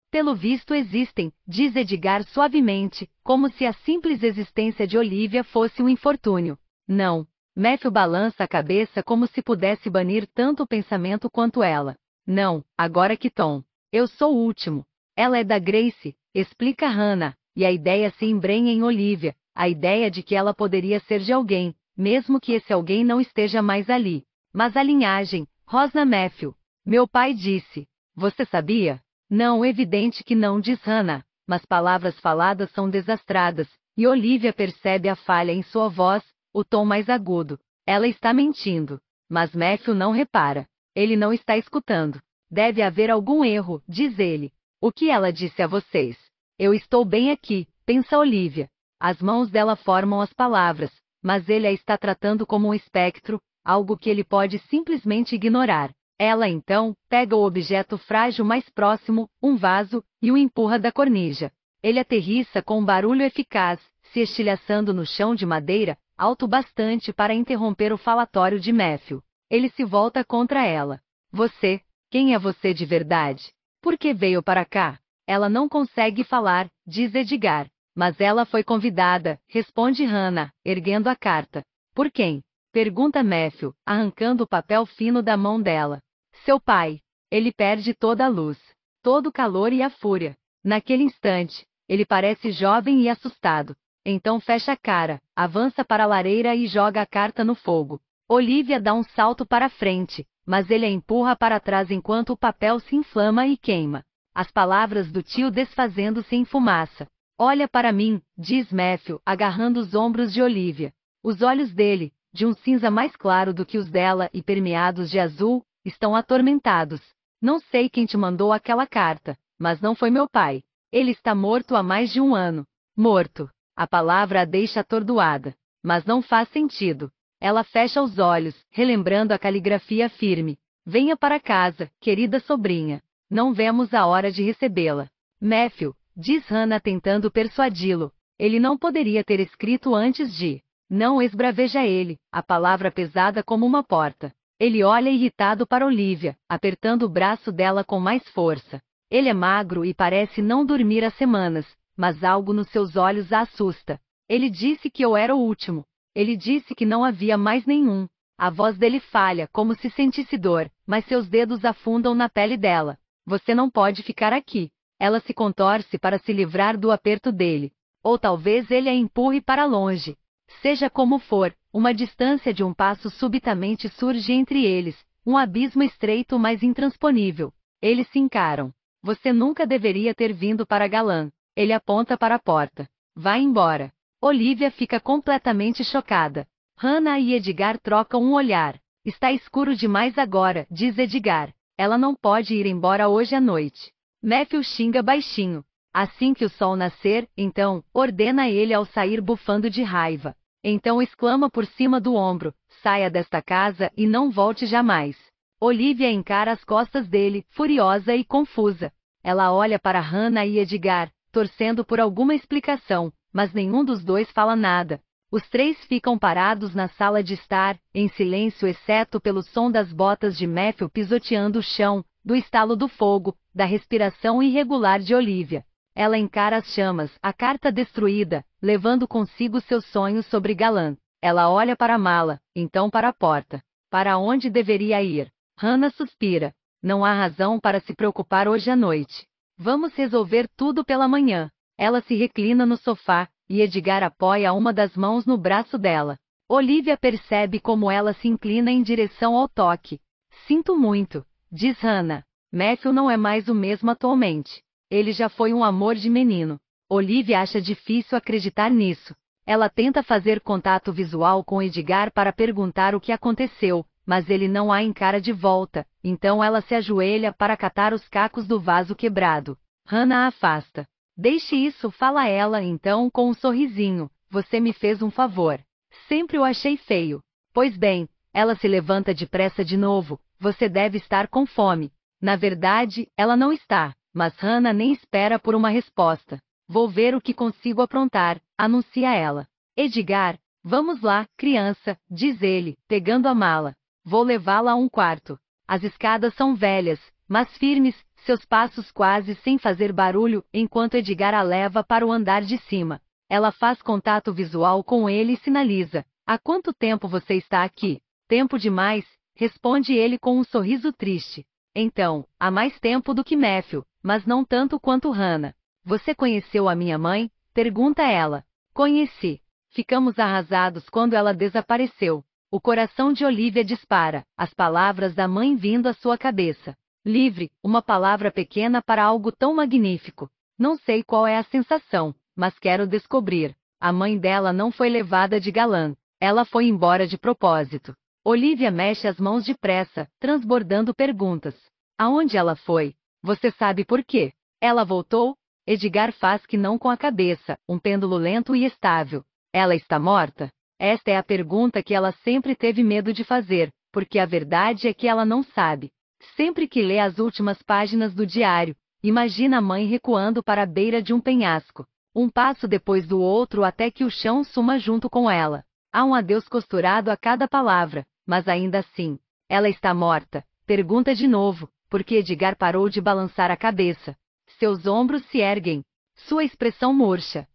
Pelo visto existem, diz Edgar suavemente, como se a simples existência de Olivia fosse um infortúnio. Não. Matthew balança a cabeça como se pudesse banir tanto o pensamento quanto ela. Não, agora que Tom. Eu sou o último. Ela é da Grace, explica Hannah, e a ideia se embrenha em Olivia, a ideia de que ela poderia ser de alguém, mesmo que esse alguém não esteja mais ali. Mas a linhagem, Rosa Matthew. Meu pai disse. Você sabia? Não, evidente que não, diz Hannah, mas palavras faladas são desastradas, e Olivia percebe a falha em sua voz, o tom mais agudo. Ela está mentindo. Mas Matthew não repara. Ele não está escutando. Deve haver algum erro, diz ele. O que ela disse a vocês? Eu estou bem aqui, pensa Olivia. As mãos dela formam as palavras, mas ele a está tratando como um espectro, algo que ele pode simplesmente ignorar. Ela então pega o objeto frágil mais próximo, um vaso, e o empurra da cornija. Ele aterriça com um barulho eficaz, se estilhaçando no chão de madeira, alto bastante para interromper o falatório de Matthew. Ele se volta contra ela. Você, quem é você de verdade? Por que veio para cá? Ela não consegue falar, diz Edgar. Mas ela foi convidada, responde Hannah, erguendo a carta. Por quem? Pergunta Matthew, arrancando o papel fino da mão dela. Seu pai. Ele perde toda a luz, todo o calor e a fúria. Naquele instante, ele parece jovem e assustado. Então fecha a cara, avança para a lareira e joga a carta no fogo. Olivia dá um salto para frente, mas ele a empurra para trás enquanto o papel se inflama e queima. As palavras do tio desfazendo-se em fumaça. Olha para mim, diz Matthew, agarrando os ombros de Olivia. Os olhos dele, de um cinza mais claro do que os dela e permeados de azul, estão atormentados. Não sei quem te mandou aquela carta, mas não foi meu pai. Ele está morto há mais de um ano. Morto. A palavra a deixa atordoada. Mas não faz sentido. Ela fecha os olhos, relembrando a caligrafia firme. Venha para casa, querida sobrinha. Não vemos a hora de recebê-la. Matthew, diz Hannah tentando persuadi-lo. Ele não poderia ter escrito antes de. Não esbraveja ele, a palavra pesada como uma porta. Ele olha irritado para Olivia, apertando o braço dela com mais força. Ele é magro e parece não dormir há semanas, mas algo nos seus olhos a assusta. Ele disse que eu era o último, ele disse que não havia mais nenhum. A voz dele falha, como se sentisse dor, mas seus dedos afundam na pele dela. Você não pode ficar aqui. Ela se contorce para se livrar do aperto dele. Ou talvez ele a empurre para longe. Seja como for, uma distância de um passo subitamente surge entre eles, um abismo estreito mas intransponível. Eles se encaram. Você nunca deveria ter vindo para Galã. Ele aponta para a porta. Vá embora. Olivia fica completamente chocada. Hannah e Edgar trocam um olhar. Está escuro demais agora, diz Edgar. Ela não pode ir embora hoje à noite. Matthew xinga baixinho. Assim que o sol nascer, então, ordena ele ao sair bufando de raiva. Então exclama por cima do ombro: saia desta casa e não volte jamais. Olivia encara as costas dele, furiosa e confusa. Ela olha para Hannah e Edgar, torcendo por alguma explicação, mas nenhum dos dois fala nada. Os três ficam parados na sala de estar, em silêncio exceto pelo som das botas de Matthew pisoteando o chão, do estalo do fogo, da respiração irregular de Olivia. Ela encara as chamas, a carta destruída, levando consigo seus sonhos sobre Galan. Ela olha para a mala, então para a porta. Para onde deveria ir? Hannah suspira. Não há razão para se preocupar hoje à noite. Vamos resolver tudo pela manhã. Ela se reclina no sofá, e Edgar apoia uma das mãos no braço dela. Olivia percebe como ela se inclina em direção ao toque. Sinto muito, diz Hannah. Matthew não é mais o mesmo atualmente. Ele já foi um amor de menino. Olivia acha difícil acreditar nisso. Ela tenta fazer contato visual com Edgar para perguntar o que aconteceu, mas ele não a encara de volta, então ela se ajoelha para catar os cacos do vaso quebrado. Hannah a afasta. Deixe isso, fala ela então com um sorrisinho. Você me fez um favor. Sempre o achei feio. Pois bem, ela se levanta depressa de novo. Você deve estar com fome. Na verdade, ela não está, mas Hannah nem espera por uma resposta. Vou ver o que consigo aprontar, anuncia ela. Edgar, vamos lá, criança, diz ele, pegando a mala. Vou levá-la a um quarto. As escadas são velhas, mas firmes, seus passos quase sem fazer barulho, enquanto Edgar a leva para o andar de cima. Ela faz contato visual com ele e sinaliza: Há quanto tempo você está aqui? Tempo demais, responde ele com um sorriso triste. Então, há mais tempo do que Matthew, mas não tanto quanto Hannah. Você conheceu a minha mãe? Pergunta ela. Conheci. Ficamos arrasados quando ela desapareceu. O coração de Olivia dispara, as palavras da mãe vindo à sua cabeça. Livre, uma palavra pequena para algo tão magnífico. Não sei qual é a sensação, mas quero descobrir. A mãe dela não foi levada de galã. Ela foi embora de propósito. Olivia mexe as mãos depressa, transbordando perguntas. Aonde ela foi? Você sabe por quê? Ela voltou? Edgar faz que não com a cabeça, um pêndulo lento e estável. Ela está morta? Esta é a pergunta que ela sempre teve medo de fazer, porque a verdade é que ela não sabe. Sempre que lê as últimas páginas do diário, imagina a mãe recuando para a beira de um penhasco, um passo depois do outro até que o chão suma junto com ela. Há um adeus costurado a cada palavra, mas ainda assim, ela está morta. Pergunta de novo, porque Edgar parou de balançar a cabeça. Seus ombros se erguem, sua expressão murcha.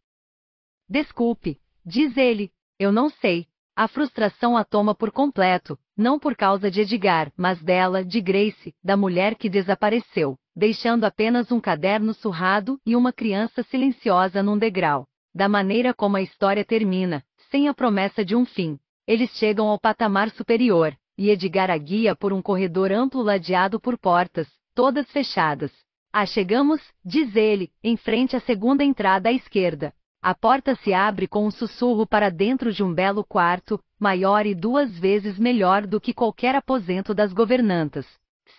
Desculpe, diz ele, eu não sei. A frustração a toma por completo, não por causa de Edgar, mas dela, de Grace, da mulher que desapareceu, deixando apenas um caderno surrado e uma criança silenciosa num degrau. Da maneira como a história termina, sem a promessa de um fim, eles chegam ao patamar superior, e Edgar a guia por um corredor amplo ladeado por portas, todas fechadas. Ah, chegamos, diz ele, em frente à segunda entrada à esquerda. A porta se abre com um sussurro para dentro de um belo quarto, maior e duas vezes melhor do que qualquer aposento das governantas.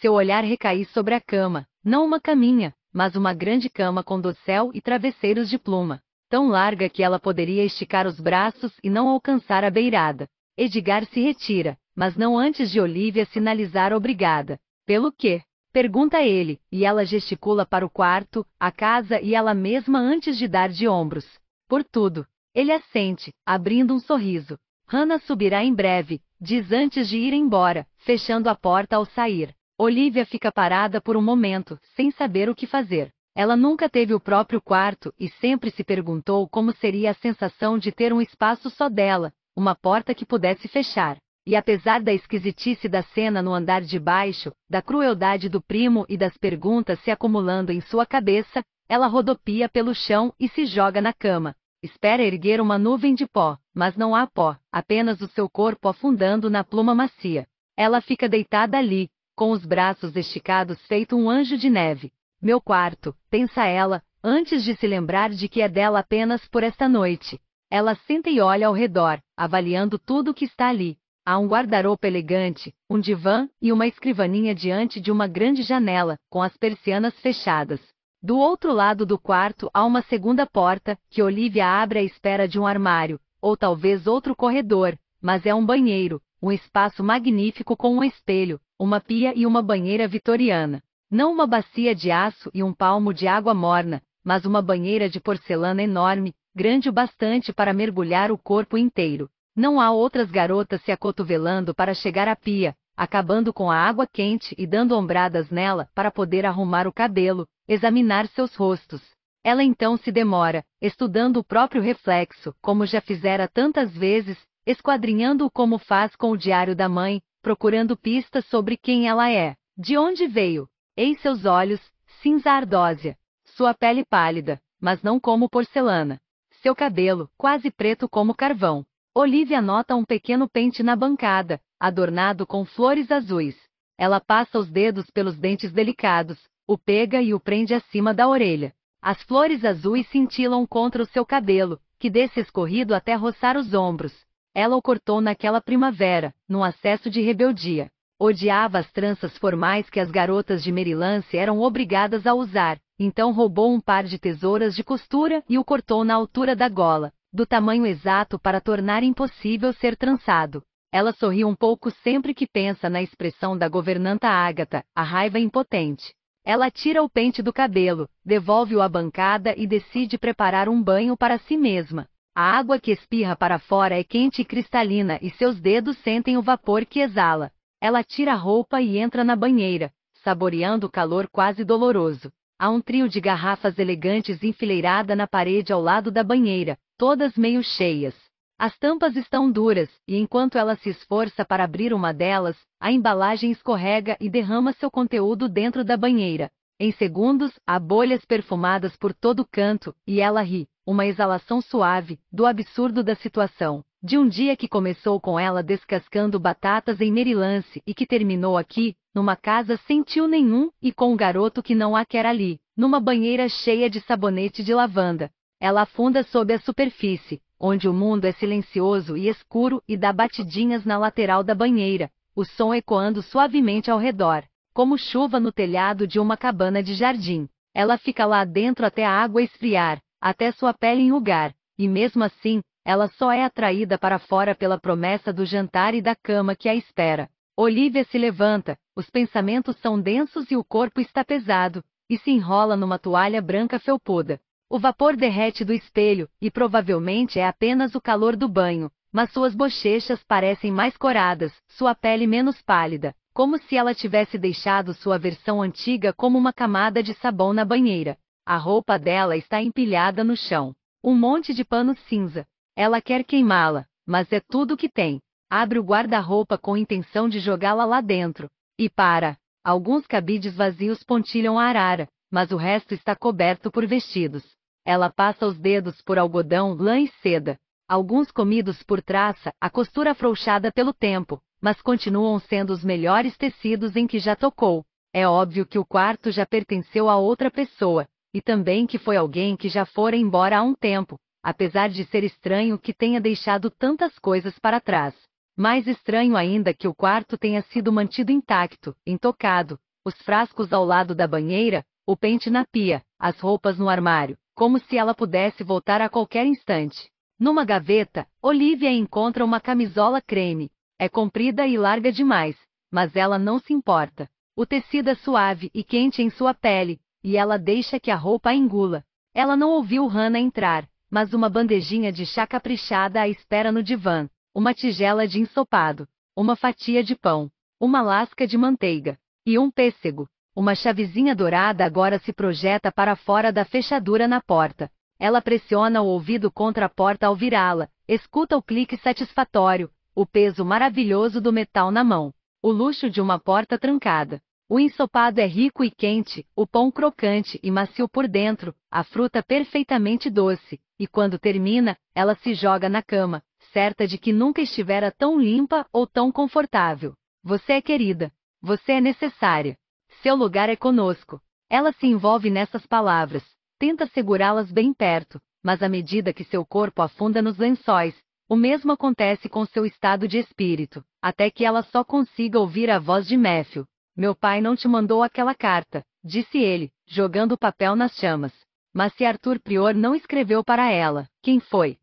Seu olhar recai sobre a cama, não uma caminha, mas uma grande cama com dossel e travesseiros de pluma, tão larga que ela poderia esticar os braços e não alcançar a beirada. Edgar se retira, mas não antes de Olivia sinalizar obrigada. Pelo quê? Pergunta ele, e ela gesticula para o quarto, a casa e ela mesma antes de dar de ombros. Por tudo. Ele assente, abrindo um sorriso. Hannah subirá em breve, diz antes de ir embora, fechando a porta ao sair. Olivia fica parada por um momento, sem saber o que fazer. Ela nunca teve o próprio quarto e sempre se perguntou como seria a sensação de ter um espaço só dela, uma porta que pudesse fechar. E apesar da esquisitice da cena no andar de baixo, da crueldade do primo e das perguntas se acumulando em sua cabeça, ela rodopia pelo chão e se joga na cama. Espera erguer uma nuvem de pó, mas não há pó, apenas o seu corpo afundando na pluma macia. Ela fica deitada ali, com os braços esticados feito um anjo de neve. Meu quarto, pensa ela, antes de se lembrar de que é dela apenas por esta noite. Ela senta e olha ao redor, avaliando tudo o que está ali. Há um guarda-roupa elegante, um divã e uma escrivaninha diante de uma grande janela, com as persianas fechadas. Do outro lado do quarto há uma segunda porta, que Olivia abre à espera de um armário, ou talvez outro corredor, mas é um banheiro, um espaço magnífico com um espelho, uma pia e uma banheira vitoriana. Não uma bacia de aço e um palmo de água morna, mas uma banheira de porcelana enorme, grande o bastante para mergulhar o corpo inteiro. Não há outras garotas se acotovelando para chegar à pia, acabando com a água quente e dando ombradas nela para poder arrumar o cabelo, examinar seus rostos. Ela então se demora, estudando o próprio reflexo, como já fizera tantas vezes, esquadrinhando-o como faz com o diário da mãe, procurando pistas sobre quem ela é, de onde veio. Eis seus olhos, cinza ardósia, sua pele pálida, mas não como porcelana. Seu cabelo, quase preto como carvão. Olivia nota um pequeno pente na bancada, adornado com flores azuis. Ela passa os dedos pelos dentes delicados, o pega e o prende acima da orelha. As flores azuis cintilam contra o seu cabelo, que desce escorrido até roçar os ombros. Ela o cortou naquela primavera, num acesso de rebeldia. Odiava as tranças formais que as garotas de Maryland eram obrigadas a usar, então roubou um par de tesouras de costura e o cortou na altura da gola, do tamanho exato para tornar impossível ser trançado. Ela sorri um pouco sempre que pensa na expressão da governanta Ágata, a raiva impotente. Ela tira o pente do cabelo, devolve-o à bancada e decide preparar um banho para si mesma. A água que espirra para fora é quente e cristalina e seus dedos sentem o vapor que exala. Ela tira a roupa e entra na banheira, saboreando o calor quase doloroso. Há um trio de garrafas elegantes enfileirada na parede ao lado da banheira, todas meio cheias. As tampas estão duras, e enquanto ela se esforça para abrir uma delas, a embalagem escorrega e derrama seu conteúdo dentro da banheira. Em segundos, há bolhas perfumadas por todo canto, e ela ri, uma exalação suave, do absurdo da situação. De um dia que começou com ela descascando batatas em Merilance e que terminou aqui, numa casa sem tio nenhum e com um garoto que não a quer ali, numa banheira cheia de sabonete de lavanda. Ela afunda sob a superfície, onde o mundo é silencioso e escuro e dá batidinhas na lateral da banheira, o som ecoando suavemente ao redor, como chuva no telhado de uma cabana de jardim. Ela fica lá dentro até a água esfriar, até sua pele enrugar, e mesmo assim, ela só é atraída para fora pela promessa do jantar e da cama que a espera. Olivia se levanta, os pensamentos são densos e o corpo está pesado, e se enrola numa toalha branca felpuda. O vapor derrete do espelho, e provavelmente é apenas o calor do banho, mas suas bochechas parecem mais coradas, sua pele menos pálida, como se ela tivesse deixado sua versão antiga como uma camada de sabão na banheira. A roupa dela está empilhada no chão. Um monte de pano cinza. Ela quer queimá-la, mas é tudo o que tem. Abre o guarda-roupa com intenção de jogá-la lá dentro. E para. Alguns cabides vazios pontilham a arara, mas o resto está coberto por vestidos. Ela passa os dedos por algodão, lã e seda, alguns comidos por traça, a costura afrouxada pelo tempo, mas continuam sendo os melhores tecidos em que já tocou. É óbvio que o quarto já pertenceu a outra pessoa, e também que foi alguém que já fora embora há um tempo, apesar de ser estranho que tenha deixado tantas coisas para trás. Mais estranho ainda que o quarto tenha sido mantido intacto, intocado, os frascos ao lado da banheira, o pente na pia, as roupas no armário, como se ela pudesse voltar a qualquer instante. Numa gaveta, Olivia encontra uma camisola creme. É comprida e larga demais, mas ela não se importa. O tecido é suave e quente em sua pele, e ela deixa que a roupa a engula. Ela não ouviu Hannah entrar, mas uma bandejinha de chá caprichada a espera no divã, uma tigela de ensopado, uma fatia de pão, uma lasca de manteiga e um pêssego. Uma chavezinha dourada agora se projeta para fora da fechadura na porta. Ela pressiona o ouvido contra a porta ao virá-la, escuta o clique satisfatório, o peso maravilhoso do metal na mão, o luxo de uma porta trancada. O ensopado é rico e quente, o pão crocante e macio por dentro, a fruta perfeitamente doce, e quando termina, ela se joga na cama, certa de que nunca estivera tão limpa ou tão confortável. Você é querida. Você é necessária seu lugar é conosco. Ela se envolve nessas palavras, tenta segurá-las bem perto, mas à medida que seu corpo afunda nos lençóis, o mesmo acontece com seu estado de espírito, até que ela só consiga ouvir a voz de Matthew. Meu pai não te mandou aquela carta, disse ele, jogando o papel nas chamas. Mas se Arthur Prior não escreveu para ela, quem foi?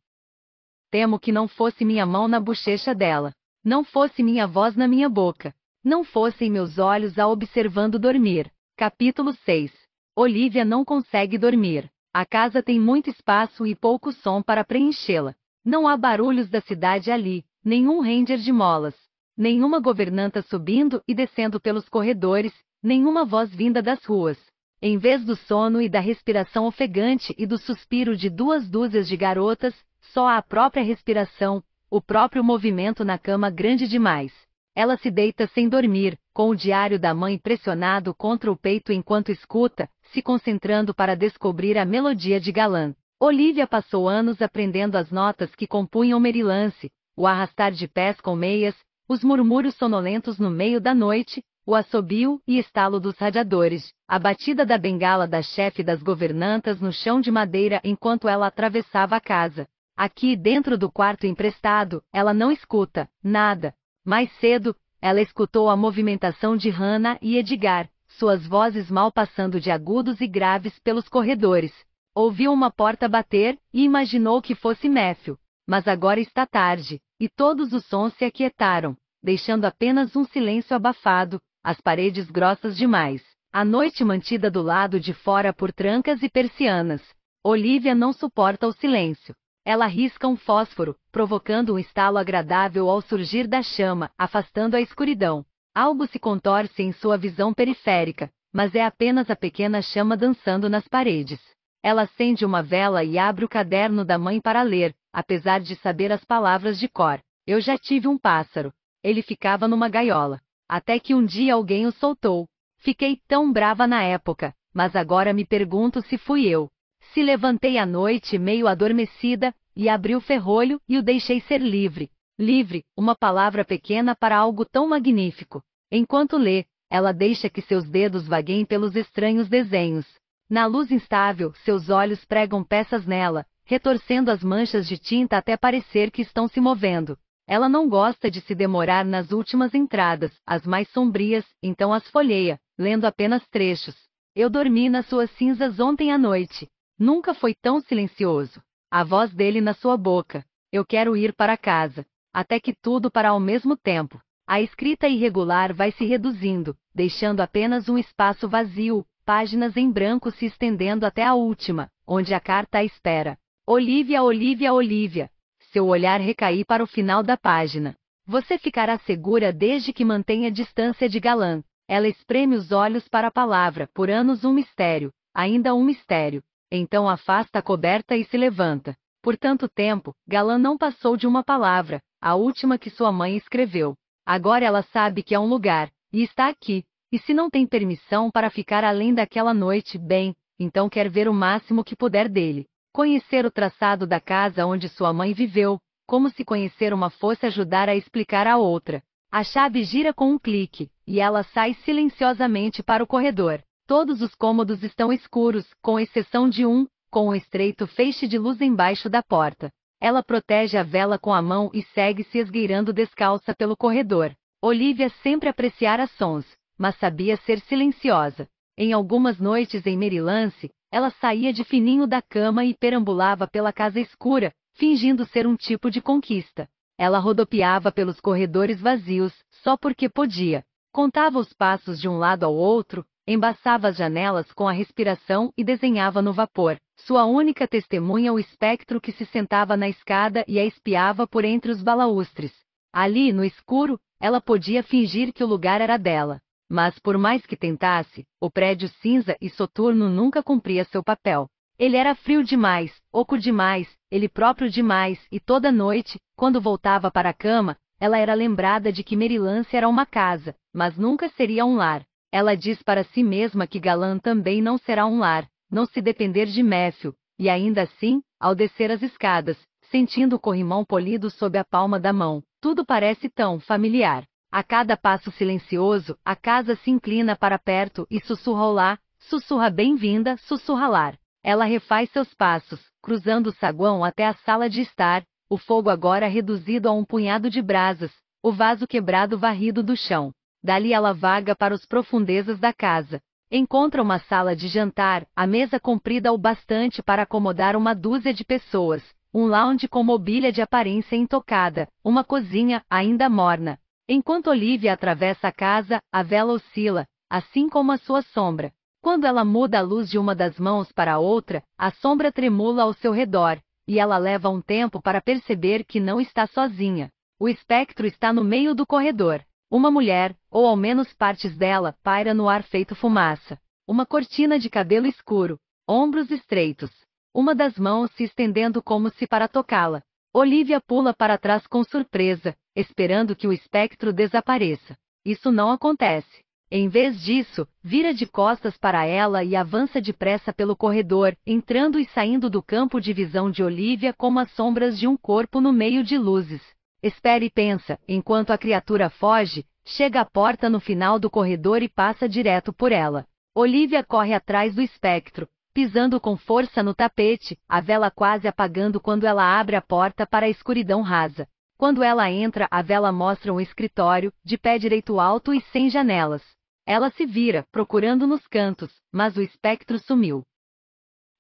Temo que não fosse minha mão na bochecha dela, não fosse minha voz na minha boca, não fossem meus olhos a observando dormir. Capítulo 6. Olivia não consegue dormir. A casa tem muito espaço e pouco som para preenchê-la. Não há barulhos da cidade ali, nenhum ranger de molas, nenhuma governanta subindo e descendo pelos corredores, nenhuma voz vinda das ruas. Em vez do sono e da respiração ofegante e do suspiro de duas dúzias de garotas, só há a própria respiração, o próprio movimento na cama grande demais. Ela se deita sem dormir, com o diário da mãe pressionado contra o peito enquanto escuta, se concentrando para descobrir a melodia de galã. Olivia passou anos aprendendo as notas que compunham Merilance, o arrastar de pés com meias, os murmúrios sonolentos no meio da noite, o assobio e estalo dos radiadores, a batida da bengala da chefe das governantas no chão de madeira enquanto ela atravessava a casa. Aqui dentro do quarto emprestado, ela não escuta nada, mais cedo, ela escutou a movimentação de Hannah e Edgar, suas vozes mal passando de agudos e graves pelos corredores. Ouviu uma porta bater e imaginou que fosse Méfio. mas agora está tarde, e todos os sons se aquietaram, deixando apenas um silêncio abafado, as paredes grossas demais. A noite mantida do lado de fora por trancas e persianas. Olivia não suporta o silêncio. Ela risca um fósforo, provocando um estalo agradável ao surgir da chama, afastando a escuridão. Algo se contorce em sua visão periférica, mas é apenas a pequena chama dançando nas paredes. Ela acende uma vela e abre o caderno da mãe para ler, apesar de saber as palavras de cor. Eu já tive um pássaro. Ele ficava numa gaiola. Até que um dia alguém o soltou. Fiquei tão brava na época, mas agora me pergunto se fui eu. Se levantei à noite meio adormecida, e abri o ferrolho e o deixei ser livre. Livre, uma palavra pequena para algo tão magnífico. Enquanto lê, ela deixa que seus dedos vaguem pelos estranhos desenhos. Na luz instável, seus olhos pregam peças nela, retorcendo as manchas de tinta até parecer que estão se movendo. Ela não gosta de se demorar nas últimas entradas, as mais sombrias, então as folheia, lendo apenas trechos. Eu dormi nas suas cinzas ontem à noite. Nunca foi tão silencioso. A voz dele na sua boca. Eu quero ir para casa. Até que tudo para ao mesmo tempo. A escrita irregular vai se reduzindo, deixando apenas um espaço vazio, páginas em branco se estendendo até a última, onde a carta a espera. Olivia, Olivia, Olivia. Seu olhar recair para o final da página. Você ficará segura desde que mantenha distância de Galã. Ela espreme os olhos para a palavra, por anos um mistério, ainda um mistério. Então afasta a coberta e se levanta. Por tanto tempo, Galã não passou de uma palavra, a última que sua mãe escreveu. Agora ela sabe que é um lugar, e está aqui. E se não tem permissão para ficar além daquela noite, bem, então quer ver o máximo que puder dele. Conhecer o traçado da casa onde sua mãe viveu, como se conhecer uma fosse ajudar a explicar a outra. A chave gira com um clique, e ela sai silenciosamente para o corredor. Todos os cômodos estão escuros, com exceção de um, com um estreito feixe de luz embaixo da porta. Ela protege a vela com a mão e segue se esgueirando descalça pelo corredor. Olivia sempre apreciara sons, mas sabia ser silenciosa. Em algumas noites em Merilance, ela saía de fininho da cama e perambulava pela casa escura, fingindo ser um tipo de conquista. Ela rodopiava pelos corredores vazios, só porque podia. Contava os passos de um lado ao outro, embaçava as janelas com a respiração e desenhava no vapor. Sua única testemunha o espectro que se sentava na escada e a espiava por entre os balaustres. Ali, no escuro, ela podia fingir que o lugar era dela. Mas por mais que tentasse, o prédio cinza e soturno nunca cumpria seu papel. Ele era frio demais, oco demais, ele próprio demais, e toda noite, quando voltava para a cama, ela era lembrada de que Merilance era uma casa, mas nunca seria um lar. Ela diz para si mesma que Galã também não será um lar, não se depender de Méfio, e ainda assim, ao descer as escadas, sentindo o corrimão polido sob a palma da mão, tudo parece tão familiar. A cada passo silencioso, a casa se inclina para perto e sussurra olá, sussurra bem-vinda, sussurra lar. Ela refaz seus passos, cruzando o saguão até a sala de estar, o fogo agora reduzido a um punhado de brasas, o vaso quebrado varrido do chão. Dali ela vaga para os profundezas da casa. Encontra uma sala de jantar, a mesa comprida o bastante para acomodar uma dúzia de pessoas, um lounge com mobília de aparência intocada, uma cozinha, ainda morna. Enquanto Olivia atravessa a casa, a vela oscila, assim como a sua sombra. Quando ela muda a luz de uma das mãos para a outra, a sombra tremula ao seu redor, e ela leva um tempo para perceber que não está sozinha. O espectro está no meio do corredor. Uma mulher, ou ao menos partes dela, paira no ar feito fumaça. Uma cortina de cabelo escuro, ombros estreitos. Uma das mãos se estendendo como se para tocá-la. Olivia pula para trás com surpresa, esperando que o espectro desapareça. Isso não acontece. Em vez disso, vira de costas para ela e avança depressa pelo corredor, entrando e saindo do campo de visão de Olivia como as sombras de um corpo no meio de luzes. Espera e pensa, enquanto a criatura foge, chega à porta no final do corredor e passa direto por ela. Olivia corre atrás do espectro, pisando com força no tapete, a vela quase apagando quando ela abre a porta para a escuridão rasa. Quando ela entra, a vela mostra um escritório, de pé direito alto e sem janelas. Ela se vira, procurando nos cantos, mas o espectro sumiu.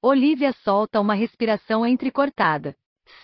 Olivia solta uma respiração entrecortada.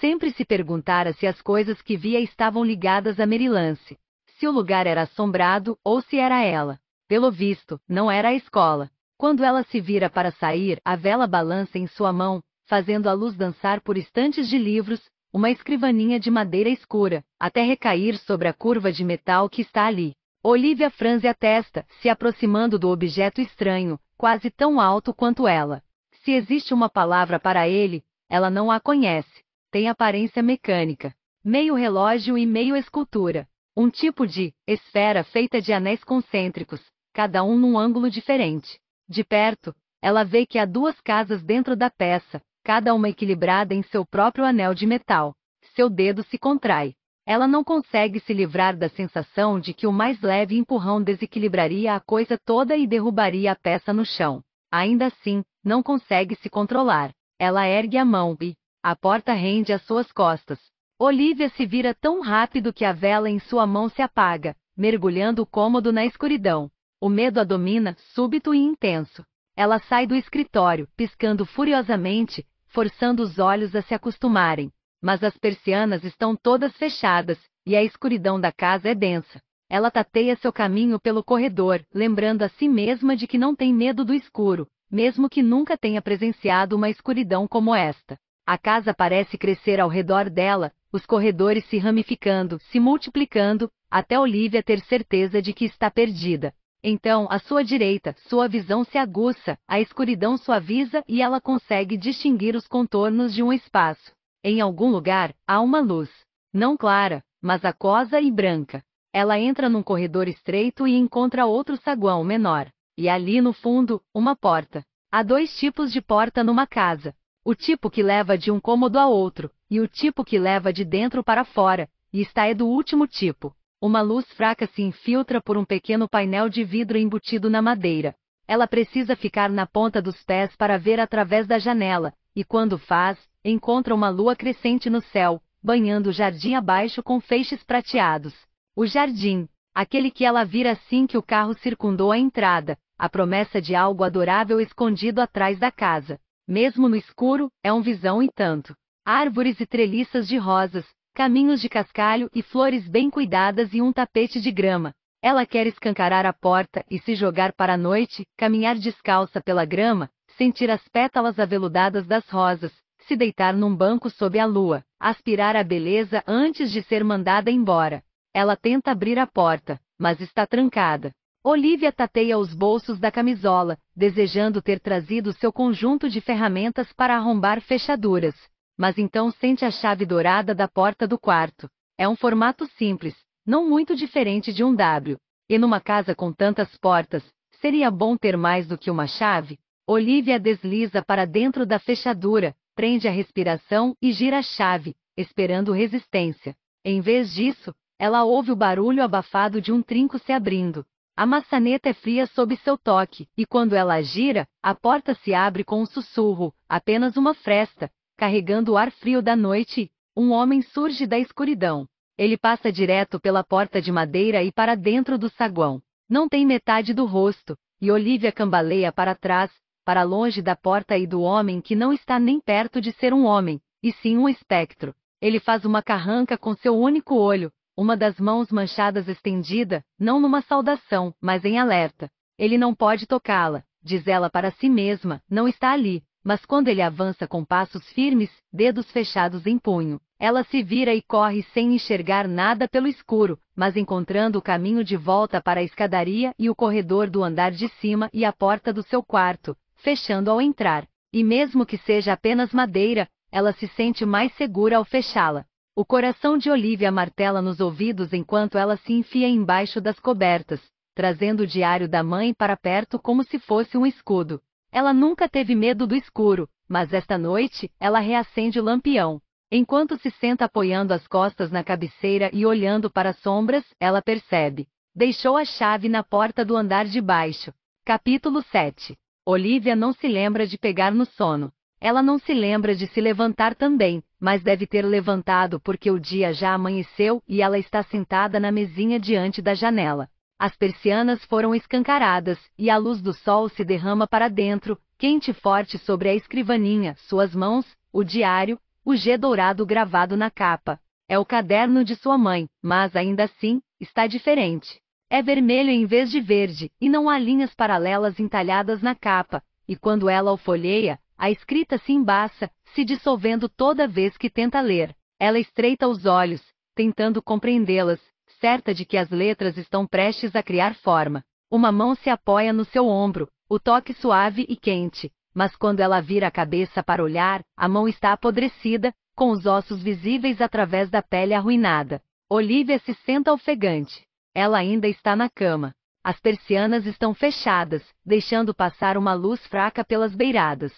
Sempre se perguntara se as coisas que via estavam ligadas a Merilance. Se o lugar era assombrado ou se era ela. Pelo visto, não era a escola. Quando ela se vira para sair, a vela balança em sua mão, fazendo a luz dançar por estantes de livros, uma escrivaninha de madeira escura, até recair sobre a curva de metal que está ali. Olivia franze a testa, se aproximando do objeto estranho, quase tão alto quanto ela. Se existe uma palavra para ele, ela não a conhece tem aparência mecânica, meio relógio e meio escultura. Um tipo de esfera feita de anéis concêntricos, cada um num ângulo diferente. De perto, ela vê que há duas casas dentro da peça, cada uma equilibrada em seu próprio anel de metal. Seu dedo se contrai. Ela não consegue se livrar da sensação de que o mais leve empurrão desequilibraria a coisa toda e derrubaria a peça no chão. Ainda assim, não consegue se controlar. Ela ergue a mão e, a porta rende às suas costas. Olivia se vira tão rápido que a vela em sua mão se apaga, mergulhando o cômodo na escuridão. O medo a domina, súbito e intenso. Ela sai do escritório, piscando furiosamente, forçando os olhos a se acostumarem. Mas as persianas estão todas fechadas, e a escuridão da casa é densa. Ela tateia seu caminho pelo corredor, lembrando a si mesma de que não tem medo do escuro, mesmo que nunca tenha presenciado uma escuridão como esta. A casa parece crescer ao redor dela, os corredores se ramificando, se multiplicando, até Olivia ter certeza de que está perdida. Então, à sua direita, sua visão se aguça, a escuridão suaviza e ela consegue distinguir os contornos de um espaço. Em algum lugar, há uma luz. Não clara, mas aquosa e branca. Ela entra num corredor estreito e encontra outro saguão menor. E ali no fundo, uma porta. Há dois tipos de porta numa casa: o tipo que leva de um cômodo a outro, e o tipo que leva de dentro para fora, e está é do último tipo. Uma luz fraca se infiltra por um pequeno painel de vidro embutido na madeira. Ela precisa ficar na ponta dos pés para ver através da janela, e quando faz, encontra uma lua crescente no céu, banhando o jardim abaixo com feixes prateados. O jardim, aquele que ela vira assim que o carro circundou a entrada, a promessa de algo adorável escondido atrás da casa. Mesmo no escuro, é um visão e tanto. Árvores e treliças de rosas, caminhos de cascalho e flores bem cuidadas e um tapete de grama. Ela quer escancarar a porta e se jogar para a noite, caminhar descalça pela grama, sentir as pétalas aveludadas das rosas, se deitar num banco sob a lua, aspirar a beleza antes de ser mandada embora. Ela tenta abrir a porta, mas está trancada. Olivia tateia os bolsos da camisola, desejando ter trazido seu conjunto de ferramentas para arrombar fechaduras, mas então sente a chave dourada da porta do quarto. É um formato simples, não muito diferente de um W. E numa casa com tantas portas, seria bom ter mais do que uma chave? Olivia desliza para dentro da fechadura, prende a respiração e gira a chave, esperando resistência. Em vez disso, ela ouve o barulho abafado de um trinco se abrindo. A maçaneta é fria sob seu toque, e quando ela gira, a porta se abre com um sussurro, apenas uma fresta, carregando o ar frio da noite. Um homem surge da escuridão. Ele passa direto pela porta de madeira e para dentro do saguão. Não tem metade do rosto, e Olivia cambaleia para trás, para longe da porta e do homem que não está nem perto de ser um homem, e sim um espectro. Ele faz uma carranca com seu único olho, uma das mãos manchadas estendida, não numa saudação, mas em alerta. Ele não pode tocá-la, diz ela para si mesma, não está ali. Mas quando ele avança com passos firmes, dedos fechados em punho, ela se vira e corre sem enxergar nada pelo escuro, mas encontrando o caminho de volta para a escadaria e o corredor do andar de cima e a porta do seu quarto, fechando ao entrar. E mesmo que seja apenas madeira, ela se sente mais segura ao fechá-la. O coração de Olivia martela nos ouvidos enquanto ela se enfia embaixo das cobertas, trazendo o diário da mãe para perto como se fosse um escudo. Ela nunca teve medo do escuro, mas esta noite, ela reacende o lampião. Enquanto se senta apoiando as costas na cabeceira e olhando para as sombras, ela percebe. Deixou a chave na porta do andar de baixo. Capítulo 7 Olivia não se lembra de pegar no sono. Ela não se lembra de se levantar também, mas deve ter levantado porque o dia já amanheceu e ela está sentada na mesinha diante da janela. As persianas foram escancaradas e a luz do sol se derrama para dentro, quente e forte sobre a escrivaninha, suas mãos, o diário, o G dourado gravado na capa. É o caderno de sua mãe, mas ainda assim, está diferente. É vermelho em vez de verde, e não há linhas paralelas entalhadas na capa, e quando ela o folheia, a escrita se embaça, se dissolvendo toda vez que tenta ler. Ela estreita os olhos, tentando compreendê-las, certa de que as letras estão prestes a criar forma. Uma mão se apoia no seu ombro, o toque suave e quente, mas quando ela vira a cabeça para olhar, a mão está apodrecida, com os ossos visíveis através da pele arruinada. Olivia se senta ofegante. Ela ainda está na cama. As persianas estão fechadas, deixando passar uma luz fraca pelas beiradas.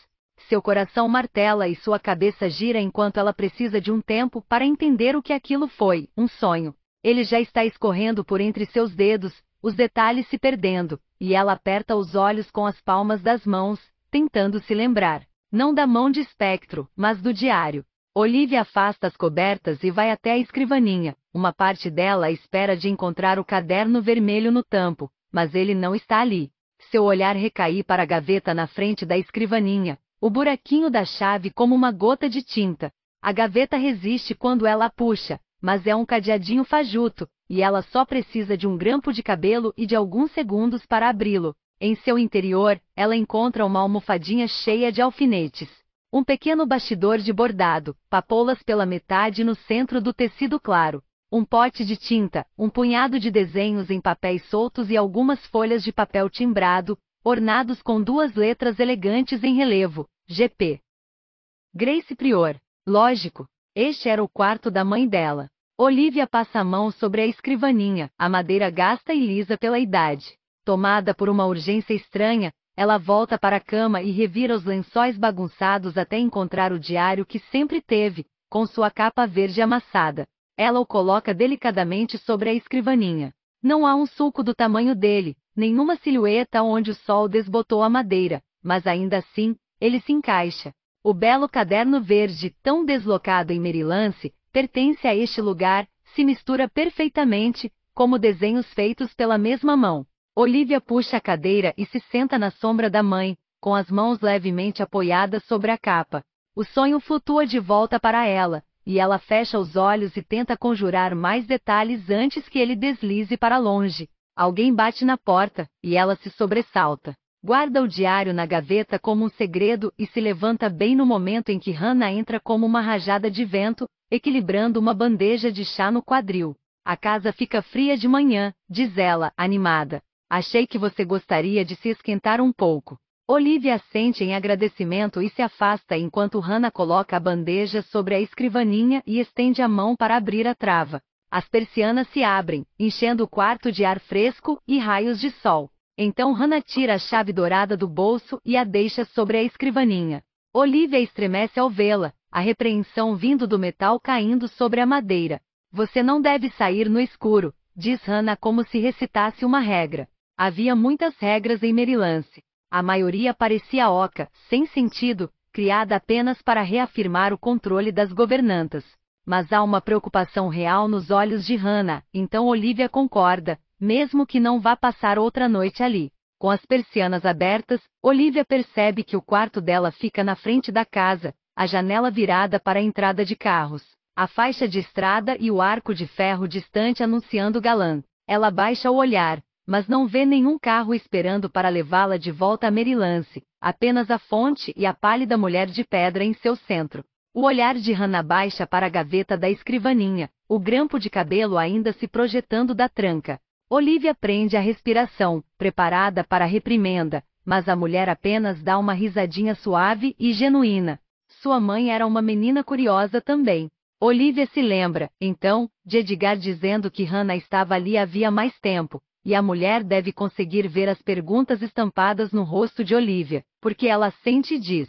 Seu coração martela e sua cabeça gira enquanto ela precisa de um tempo para entender o que aquilo foi, um sonho. Ele já está escorrendo por entre seus dedos, os detalhes se perdendo, e ela aperta os olhos com as palmas das mãos, tentando se lembrar. Não da mão de espectro, mas do diário. Olivia afasta as cobertas e vai até a escrivaninha. Uma parte dela espera de encontrar o caderno vermelho no tampo, mas ele não está ali. Seu olhar recai para a gaveta na frente da escrivaninha, o buraquinho da chave como uma gota de tinta. A gaveta resiste quando ela a puxa, mas é um cadeadinho fajuto, e ela só precisa de um grampo de cabelo e de alguns segundos para abri-lo. Em seu interior, ela encontra uma almofadinha cheia de alfinetes. Um pequeno bastidor de bordado, papoulas pela metade no centro do tecido claro. Um pote de tinta, um punhado de desenhos em papéis soltos e algumas folhas de papel timbrado, ornados com duas letras elegantes em relevo, GP. Grace Prior. Lógico, este era o quarto da mãe dela. Olivia passa a mão sobre a escrivaninha, a madeira gasta e lisa pela idade. Tomada por uma urgência estranha, ela volta para a cama e revira os lençóis bagunçados até encontrar o diário que sempre teve, com sua capa verde amassada. Ela o coloca delicadamente sobre a escrivaninha. Não há um sulco do tamanho dele, nenhuma silhueta onde o sol desbotou a madeira, mas ainda assim, ele se encaixa. O belo caderno verde, tão deslocado em Merilance, pertence a este lugar, se mistura perfeitamente, como desenhos feitos pela mesma mão. Olivia puxa a cadeira e se senta na sombra da mãe, com as mãos levemente apoiadas sobre a capa. O sonho flutua de volta para ela, e ela fecha os olhos e tenta conjurar mais detalhes antes que ele deslize para longe. Alguém bate na porta, e ela se sobressalta. Guarda o diário na gaveta como um segredo e se levanta bem no momento em que Hannah entra como uma rajada de vento, equilibrando uma bandeja de chá no quadril. A casa fica fria de manhã, diz ela, animada. Achei que você gostaria de se esquentar um pouco. Olivia assente em agradecimento e se afasta enquanto Hannah coloca a bandeja sobre a escrivaninha e estende a mão para abrir a trava. As persianas se abrem, enchendo o quarto de ar fresco e raios de sol. Então Hannah tira a chave dourada do bolso e a deixa sobre a escrivaninha. Olivia estremece ao vê-la, a repreensão vindo do metal caindo sobre a madeira. Você não deve sair no escuro, diz Hannah como se recitasse uma regra. Havia muitas regras em Merilance. A maioria parecia oca, sem sentido, criada apenas para reafirmar o controle das governantas mas há uma preocupação real nos olhos de Hannah, então Olivia concorda, mesmo que não vá passar outra noite ali. Com as persianas abertas, Olivia percebe que o quarto dela fica na frente da casa, a janela virada para a entrada de carros, a faixa de estrada e o arco de ferro distante anunciando galã. Ela baixa o olhar, mas não vê nenhum carro esperando para levá-la de volta a Merilance, apenas a fonte e a pálida mulher de pedra em seu centro. O olhar de Hannah baixa para a gaveta da escrivaninha, o grampo de cabelo ainda se projetando da tranca. Olivia prende a respiração, preparada para a reprimenda, mas a mulher apenas dá uma risadinha suave e genuína. Sua mãe era uma menina curiosa também. Olivia se lembra, então, de Edgar dizendo que Hannah estava ali havia mais tempo, e a mulher deve conseguir ver as perguntas estampadas no rosto de Olivia, porque ela sente e diz: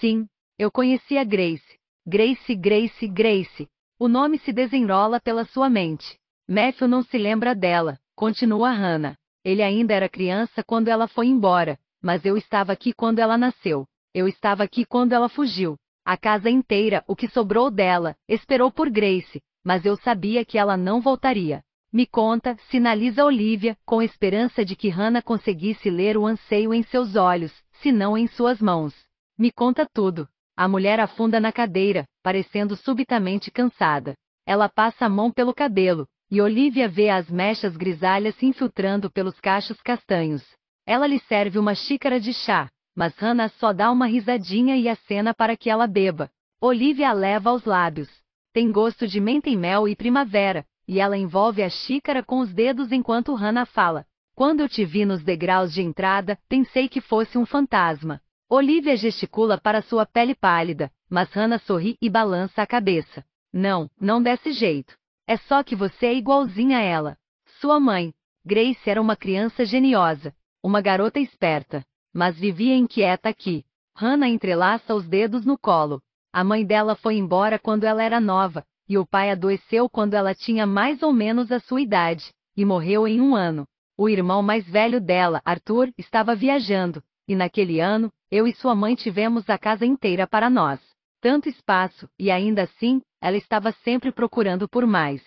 Sim, eu conheci a Grace. Grace, Grace, Grace. O nome se desenrola pela sua mente. Matthew não se lembra dela, continua Hannah. Ele ainda era criança quando ela foi embora, mas eu estava aqui quando ela nasceu. Eu estava aqui quando ela fugiu. A casa inteira, o que sobrou dela, esperou por Grace, mas eu sabia que ela não voltaria. Me conta, sinaliza Olivia, com esperança de que Hannah conseguisse ler o anseio em seus olhos, se não em suas mãos. Me conta tudo. A mulher afunda na cadeira, parecendo subitamente cansada. Ela passa a mão pelo cabelo, e Olivia vê as mechas grisalhas se infiltrando pelos cachos castanhos. Ela lhe serve uma xícara de chá, mas Hannah só dá uma risadinha e acena para que ela beba. Olivia a leva aos lábios. Tem gosto de menta e mel e primavera, e ela envolve a xícara com os dedos enquanto Hannah fala. Quando eu te vi nos degraus de entrada, pensei que fosse um fantasma. Olivia gesticula para sua pele pálida, mas Hannah sorri e balança a cabeça. Não, não desse jeito. É só que você é igualzinha a ela. Sua mãe, Grace era uma criança geniosa, uma garota esperta, mas vivia inquieta aqui. Hannah entrelaça os dedos no colo. A mãe dela foi embora quando ela era nova, e o pai adoeceu quando ela tinha mais ou menos a sua idade, e morreu em um ano. O irmão mais velho dela, Arthur, estava viajando, e naquele ano, eu e sua mãe tivemos a casa inteira para nós. Tanto espaço, e ainda assim, ela estava sempre procurando por mais.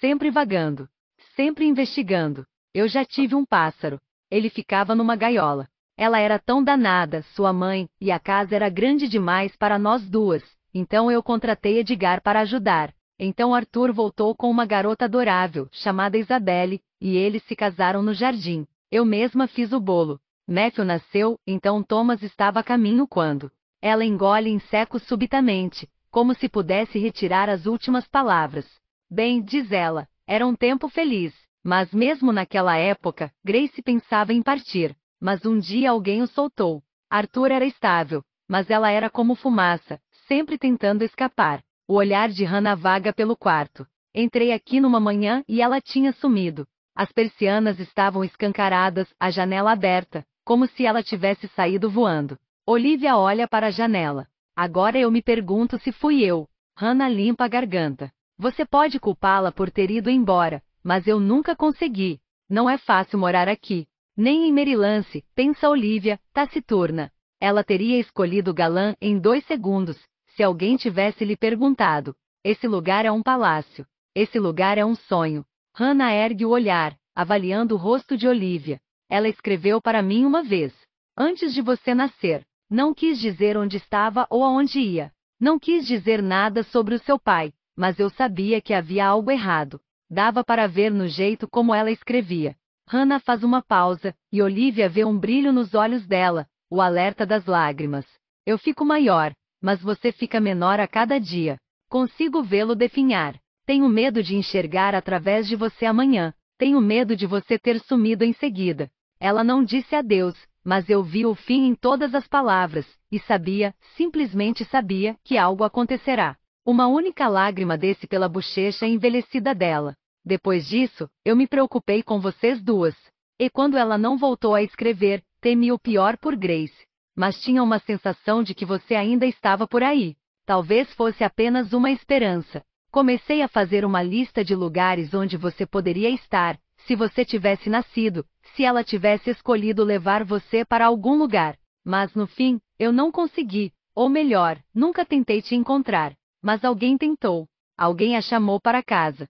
Sempre vagando. Sempre investigando. Eu já tive um pássaro. Ele ficava numa gaiola. Ela era tão danada, sua mãe, e a casa era grande demais para nós duas, então eu contratei Edgar para ajudar. Então Arthur voltou com uma garota adorável, chamada Isabelle, e eles se casaram no jardim. Eu mesma fiz o bolo. Matthew nasceu, então Thomas estava a caminho quando. Ela engole em seco subitamente, como se pudesse retirar as últimas palavras. Bem, diz ela, era um tempo feliz, mas mesmo naquela época, Grace pensava em partir. Mas um dia alguém o soltou. Arthur era estável, mas ela era como fumaça, sempre tentando escapar. O olhar de Hannah vaga pelo quarto. Entrei aqui numa manhã e ela tinha sumido. As persianas estavam escancaradas, a janela aberta como se ela tivesse saído voando. Olivia olha para a janela. Agora eu me pergunto se fui eu. Hannah limpa a garganta. Você pode culpá-la por ter ido embora, mas eu nunca consegui. Não é fácil morar aqui. Nem em Merilance, pensa Olivia, taciturna. Ela teria escolhido Galã em dois segundos, se alguém tivesse lhe perguntado. Esse lugar é um palácio. Esse lugar é um sonho. Hannah ergue o olhar, avaliando o rosto de Olivia. Ela escreveu para mim uma vez. Antes de você nascer, não quis dizer onde estava ou aonde ia. Não quis dizer nada sobre o seu pai, mas eu sabia que havia algo errado. Dava para ver no jeito como ela escrevia. Hannah faz uma pausa, e Olivia vê um brilho nos olhos dela, o alerta das lágrimas. Eu fico maior, mas você fica menor a cada dia. Consigo vê-lo definhar. Tenho medo de enxergar através de você amanhã. Tenho medo de você ter sumido em seguida. Ela não disse adeus, mas eu vi o fim em todas as palavras, e sabia, simplesmente sabia, que algo acontecerá. Uma única lágrima desce pela bochecha envelhecida dela. Depois disso, eu me preocupei com vocês duas. E quando ela não voltou a escrever, temi o pior por Grace. Mas tinha uma sensação de que você ainda estava por aí. Talvez fosse apenas uma esperança. Comecei a fazer uma lista de lugares onde você poderia estar, se você tivesse nascido, se ela tivesse escolhido levar você para algum lugar. Mas no fim, eu não consegui, ou melhor, nunca tentei te encontrar. Mas alguém tentou. Alguém a chamou para casa.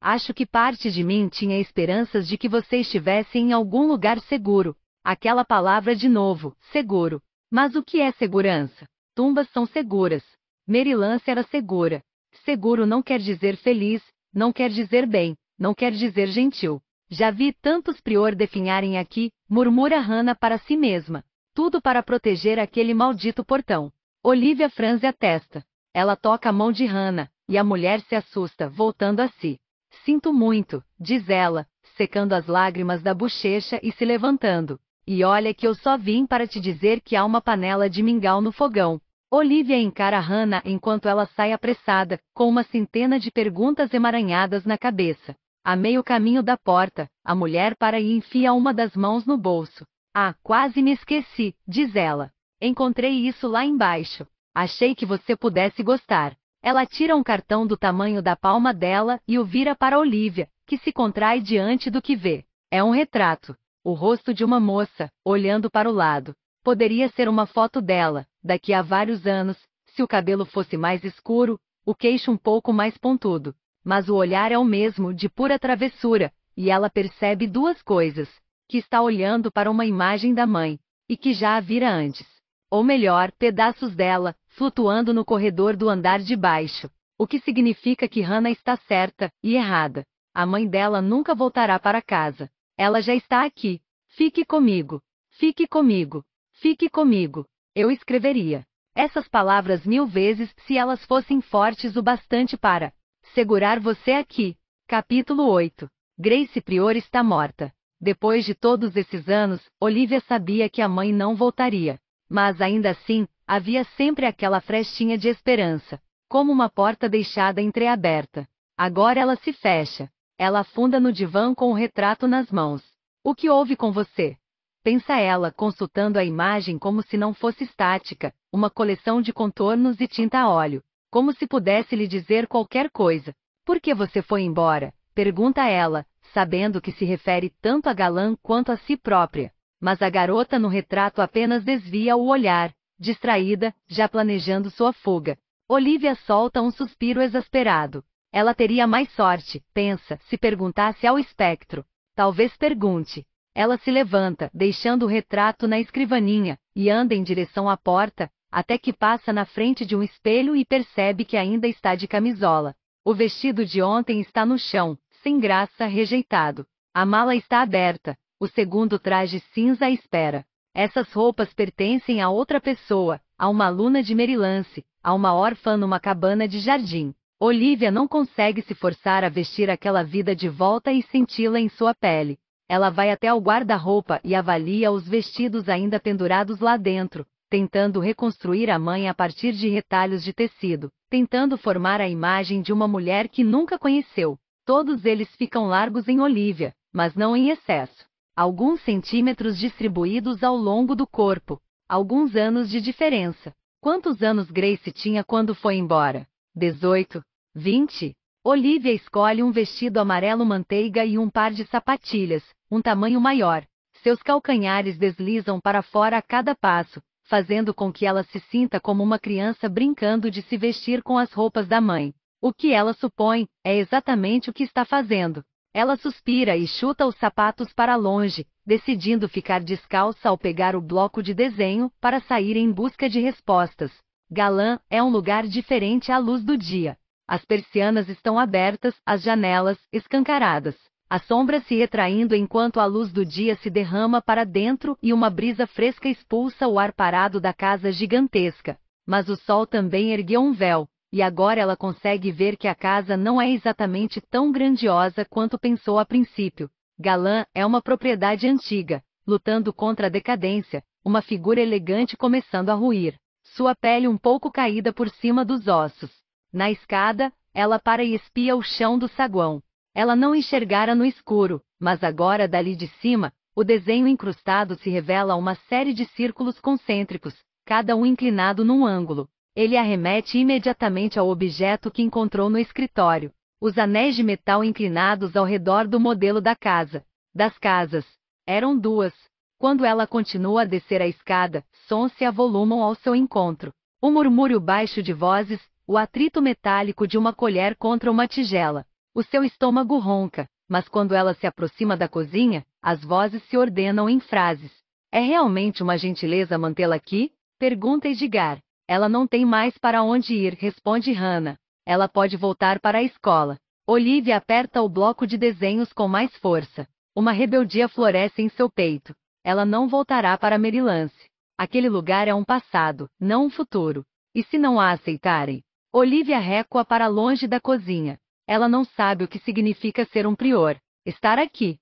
Acho que parte de mim tinha esperanças de que você estivesse em algum lugar seguro. Aquela palavra de novo, seguro. Mas o que é segurança? Tumbas são seguras. Merilance era segura. Seguro não quer dizer feliz, não quer dizer bem, não quer dizer gentil. Já vi tantos prior definharem aqui, murmura Hannah para si mesma. Tudo para proteger aquele maldito portão. Olivia franze a testa. Ela toca a mão de Hannah, e a mulher se assusta, voltando a si. Sinto muito, diz ela, secando as lágrimas da bochecha e se levantando. E olha que eu só vim para te dizer que há uma panela de mingau no fogão. Olivia encara Hannah enquanto ela sai apressada, com uma centena de perguntas emaranhadas na cabeça. A meio caminho da porta, a mulher para e enfia uma das mãos no bolso. Ah, quase me esqueci, diz ela. Encontrei isso lá embaixo. Achei que você pudesse gostar. Ela tira um cartão do tamanho da palma dela e o vira para Olivia, que se contrai diante do que vê. É um retrato. O rosto de uma moça, olhando para o lado. Poderia ser uma foto dela, daqui a vários anos, se o cabelo fosse mais escuro, o queixo um pouco mais pontudo, mas o olhar é o mesmo, de pura travessura, e ela percebe duas coisas: que está olhando para uma imagem da mãe, e que já a vira antes. Ou melhor, pedaços dela, flutuando no corredor do andar de baixo. O que significa que Hannah está certa e errada. A mãe dela nunca voltará para casa. Ela já está aqui. Fique comigo. Fique comigo. Fique comigo. Eu escreveria essas palavras mil vezes se elas fossem fortes o bastante para Segurar você aqui. Capítulo 8. Grace Prior está morta. Depois de todos esses anos, Olivia sabia que a mãe não voltaria. Mas ainda assim, havia sempre aquela frestinha de esperança, como uma porta deixada entreaberta. Agora ela se fecha. Ela afunda no divã com o retrato nas mãos. O que houve com você? Pensa ela, consultando a imagem como se não fosse estática, uma coleção de contornos e tinta a óleo como se pudesse lhe dizer qualquer coisa. Por que você foi embora? pergunta ela, sabendo que se refere tanto a Galan quanto a si própria. Mas a garota no retrato apenas desvia o olhar, distraída, já planejando sua fuga. Olivia solta um suspiro exasperado. Ela teria mais sorte, pensa, se perguntasse ao espectro. Talvez pergunte. Ela se levanta, deixando o retrato na escrivaninha, e anda em direção à porta, até que passa na frente de um espelho e percebe que ainda está de camisola. O vestido de ontem está no chão, sem graça, rejeitado. A mala está aberta, o segundo traje cinza à espera. Essas roupas pertencem a outra pessoa, a uma aluna de Merilance, a uma órfã numa cabana de jardim. Olivia não consegue se forçar a vestir aquela vida de volta e senti-la em sua pele. Ela vai até o guarda-roupa e avalia os vestidos ainda pendurados lá dentro, tentando reconstruir a mãe a partir de retalhos de tecido, tentando formar a imagem de uma mulher que nunca conheceu. Todos eles ficam largos em Olivia, mas não em excesso. Alguns centímetros distribuídos ao longo do corpo, alguns anos de diferença. Quantos anos Grace tinha quando foi embora? 18? 20? Olivia escolhe um vestido amarelo manteiga e um par de sapatilhas, um tamanho maior. Seus calcanhares deslizam para fora a cada passo, fazendo com que ela se sinta como uma criança brincando de se vestir com as roupas da mãe. O que ela supõe é exatamente o que está fazendo. Ela suspira e chuta os sapatos para longe, decidindo ficar descalça ao pegar o bloco de desenho para sair em busca de respostas. Galã é um lugar diferente à luz do dia. As persianas estão abertas, as janelas escancaradas a sombra se retraindo enquanto a luz do dia se derrama para dentro e uma brisa fresca expulsa o ar parado da casa gigantesca. Mas o sol também ergueu um véu, e agora ela consegue ver que a casa não é exatamente tão grandiosa quanto pensou a princípio. Galã é uma propriedade antiga, lutando contra a decadência, uma figura elegante começando a ruir, sua pele um pouco caída por cima dos ossos. Na escada, ela para e espia o chão do saguão ela não enxergara no escuro, mas agora dali de cima, o desenho incrustado se revela uma série de círculos concêntricos, cada um inclinado num ângulo. Ele arremete imediatamente ao objeto que encontrou no escritório. Os anéis de metal inclinados ao redor do modelo da casa. Das casas. Eram duas. Quando ela continua a descer a escada, sons se avolumam ao seu encontro. O um murmúrio baixo de vozes, o atrito metálico de uma colher contra uma tigela. O seu estômago ronca, mas quando ela se aproxima da cozinha, as vozes se ordenam em frases. É realmente uma gentileza mantê-la aqui? Pergunta Edgar. Ela não tem mais para onde ir, responde Hannah. Ela pode voltar para a escola. Olivia aperta o bloco de desenhos com mais força. Uma rebeldia floresce em seu peito. Ela não voltará para Merilance. Aquele lugar é um passado, não um futuro. E se não a aceitarem? Olivia recua para longe da cozinha. Ela não sabe o que significa ser um prior, estar aqui.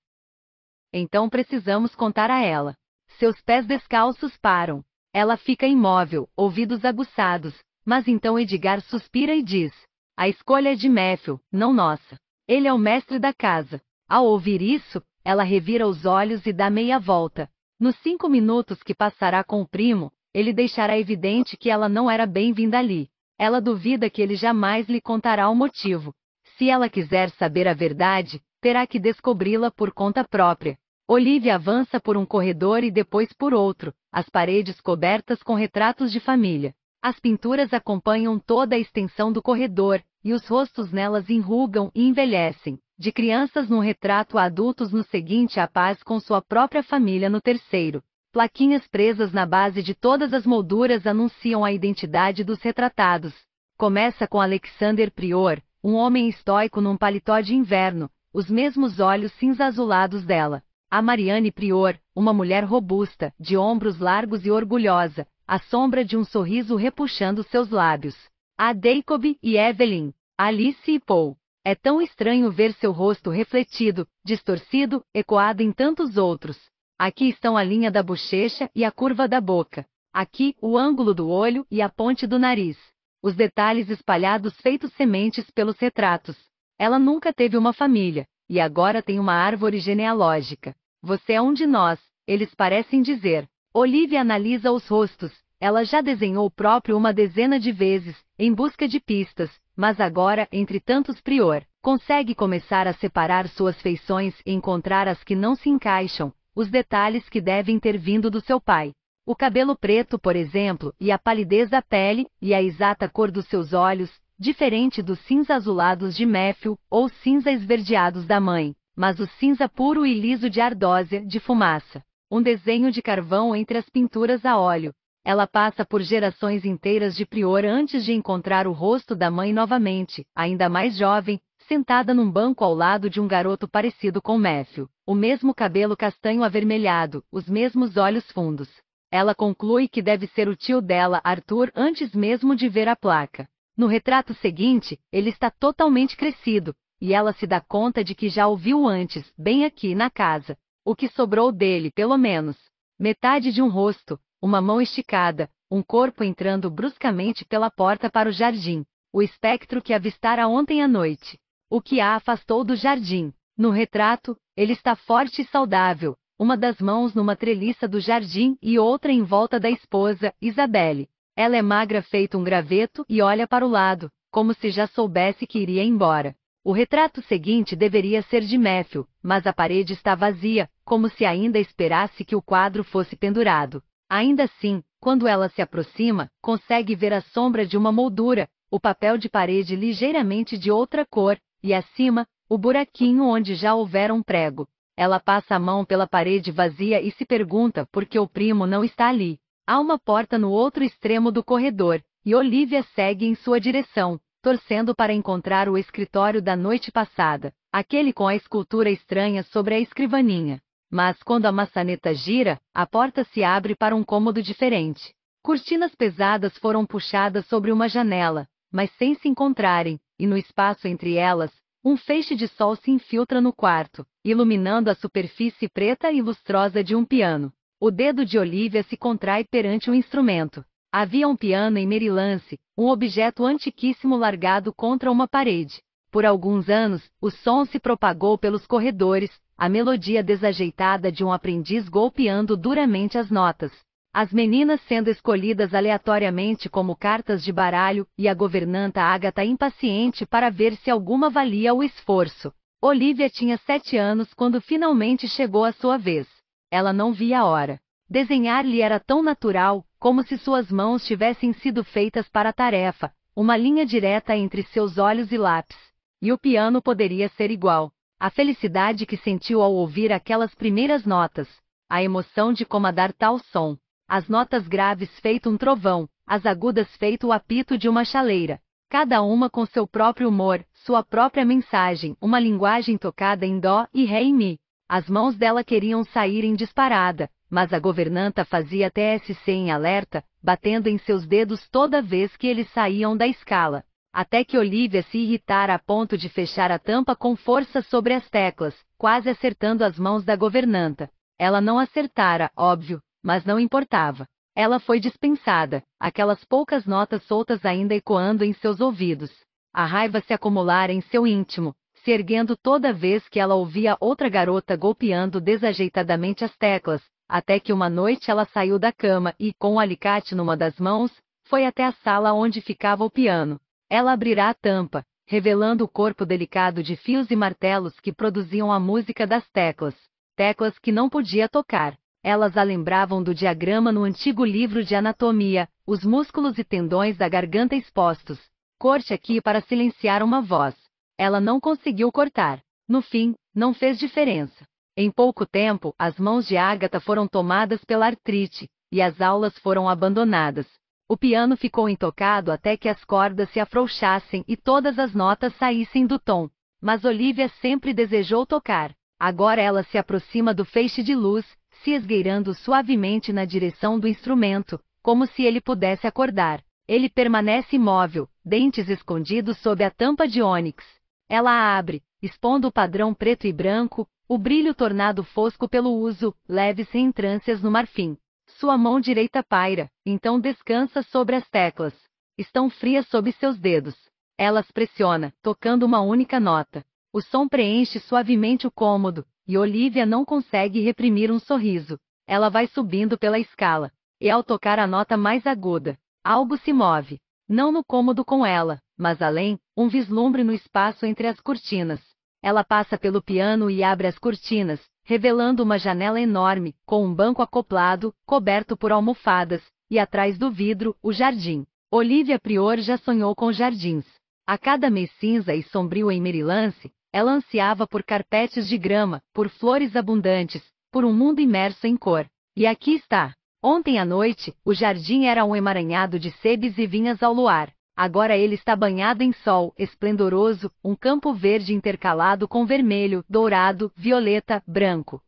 Então precisamos contar a ela. Seus pés descalços param. Ela fica imóvel, ouvidos aguçados, mas então Edgar suspira e diz: A escolha é de Méfio, não nossa. Ele é o mestre da casa. Ao ouvir isso, ela revira os olhos e dá meia volta. Nos cinco minutos que passará com o primo, ele deixará evidente que ela não era bem-vinda ali. Ela duvida que ele jamais lhe contará o motivo. Se ela quiser saber a verdade, terá que descobri-la por conta própria. Olivia avança por um corredor e depois por outro, as paredes cobertas com retratos de família. As pinturas acompanham toda a extensão do corredor, e os rostos nelas enrugam e envelhecem, de crianças num retrato a adultos no seguinte a paz com sua própria família no terceiro. Plaquinhas presas na base de todas as molduras anunciam a identidade dos retratados. Começa com Alexander Prior, um homem estoico num paletó de inverno, os mesmos olhos cinza-azulados dela. A Mariane Prior, uma mulher robusta, de ombros largos e orgulhosa, a sombra de um sorriso repuxando seus lábios. A Jacob e Evelyn, Alice e Paul. É tão estranho ver seu rosto refletido, distorcido, ecoado em tantos outros. Aqui estão a linha da bochecha e a curva da boca. Aqui, o ângulo do olho e a ponte do nariz os detalhes espalhados feitos sementes pelos retratos. Ela nunca teve uma família, e agora tem uma árvore genealógica. Você é um de nós, eles parecem dizer. Olivia analisa os rostos. Ela já desenhou o próprio uma dezena de vezes, em busca de pistas, mas agora, entre tantos prior, consegue começar a separar suas feições e encontrar as que não se encaixam, os detalhes que devem ter vindo do seu pai. O cabelo preto, por exemplo, e a palidez da pele, e a exata cor dos seus olhos, diferente dos cinza azulados de Méfil, ou cinza esverdeados da mãe, mas o cinza puro e liso de ardósia, de fumaça. Um desenho de carvão entre as pinturas a óleo. Ela passa por gerações inteiras de prior antes de encontrar o rosto da mãe novamente, ainda mais jovem, sentada num banco ao lado de um garoto parecido com Matthew. O mesmo cabelo castanho avermelhado, os mesmos olhos fundos, ela conclui que deve ser o tio dela, Arthur, antes mesmo de ver a placa. No retrato seguinte, ele está totalmente crescido, e ela se dá conta de que já o viu antes, bem aqui na casa. O que sobrou dele, pelo menos. Metade de um rosto, uma mão esticada, um corpo entrando bruscamente pela porta para o jardim. O espectro que avistara ontem à noite. O que a afastou do jardim. No retrato, ele está forte e saudável, uma das mãos numa treliça do jardim e outra em volta da esposa, Isabelle. Ela é magra feito um graveto e olha para o lado, como se já soubesse que iria embora. O retrato seguinte deveria ser de Méfio, mas a parede está vazia, como se ainda esperasse que o quadro fosse pendurado. Ainda assim, quando ela se aproxima, consegue ver a sombra de uma moldura, o papel de parede ligeiramente de outra cor, e acima, o buraquinho onde já houvera um prego. Ela passa a mão pela parede vazia e se pergunta por que o primo não está ali. Há uma porta no outro extremo do corredor, e Olivia segue em sua direção, torcendo para encontrar o escritório da noite passada, aquele com a escultura estranha sobre a escrivaninha. Mas quando a maçaneta gira, a porta se abre para um cômodo diferente. Cortinas pesadas foram puxadas sobre uma janela, mas sem se encontrarem, e no espaço entre elas, um feixe de sol se infiltra no quarto, iluminando a superfície preta e lustrosa de um piano. O dedo de Olivia se contrai perante o instrumento. Havia um piano em Merilance, um objeto antiquíssimo largado contra uma parede. Por alguns anos, o som se propagou pelos corredores, a melodia desajeitada de um aprendiz golpeando duramente as notas as meninas sendo escolhidas aleatoriamente como cartas de baralho, e a governanta Agatha impaciente para ver se alguma valia o esforço. Olivia tinha sete anos quando finalmente chegou a sua vez. Ela não via a hora. Desenhar-lhe era tão natural, como se suas mãos tivessem sido feitas para a tarefa, uma linha direta entre seus olhos e lápis. E o piano poderia ser igual. A felicidade que sentiu ao ouvir aquelas primeiras notas, a emoção de comandar tal som, as notas graves feito um trovão, as agudas feito o apito de uma chaleira. Cada uma com seu próprio humor, sua própria mensagem, uma linguagem tocada em dó e ré e mi. As mãos dela queriam sair em disparada, mas a governanta fazia TSC em alerta, batendo em seus dedos toda vez que eles saíam da escala até que Olivia se irritara a ponto de fechar a tampa com força sobre as teclas, quase acertando as mãos da governanta. Ela não acertara, óbvio, mas não importava. Ela foi dispensada, aquelas poucas notas soltas ainda ecoando em seus ouvidos. A raiva se acumulara em seu íntimo, se erguendo toda vez que ela ouvia outra garota golpeando desajeitadamente as teclas, até que uma noite ela saiu da cama e, com o alicate numa das mãos, foi até a sala onde ficava o piano. Ela abrirá a tampa, revelando o corpo delicado de fios e martelos que produziam a música das teclas, teclas que não podia tocar. Elas a lembravam do diagrama no antigo livro de anatomia, os músculos e tendões da garganta expostos. Corte aqui para silenciar uma voz. Ela não conseguiu cortar. No fim, não fez diferença. Em pouco tempo, as mãos de Ágata foram tomadas pela artrite, e as aulas foram abandonadas. O piano ficou intocado até que as cordas se afrouxassem e todas as notas saíssem do tom. Mas Olivia sempre desejou tocar. Agora ela se aproxima do feixe de luz, se esgueirando suavemente na direção do instrumento, como se ele pudesse acordar. Ele permanece imóvel, dentes escondidos sob a tampa de ônix. Ela abre, expondo o padrão preto e branco, o brilho tornado fosco pelo uso, leve entrâncias no marfim. Sua mão direita paira, então descansa sobre as teclas. Estão frias sob seus dedos. Ela as pressiona, tocando uma única nota. O som preenche suavemente o cômodo, e Olivia não consegue reprimir um sorriso. Ela vai subindo pela escala, e ao tocar a nota mais aguda, algo se move. Não no cômodo com ela, mas além, um vislumbre no espaço entre as cortinas. Ela passa pelo piano e abre as cortinas, revelando uma janela enorme, com um banco acoplado, coberto por almofadas, e atrás do vidro, o jardim. Olivia Prior já sonhou com jardins. A cada mês cinza e sombrio em Merilance, ela ansiava por carpetes de grama, por flores abundantes, por um mundo imerso em cor. E aqui está. Ontem à noite, o jardim era um emaranhado de sebes e vinhas ao luar. Agora ele está banhado em sol, esplendoroso, um campo verde intercalado com vermelho, dourado, violeta, branco.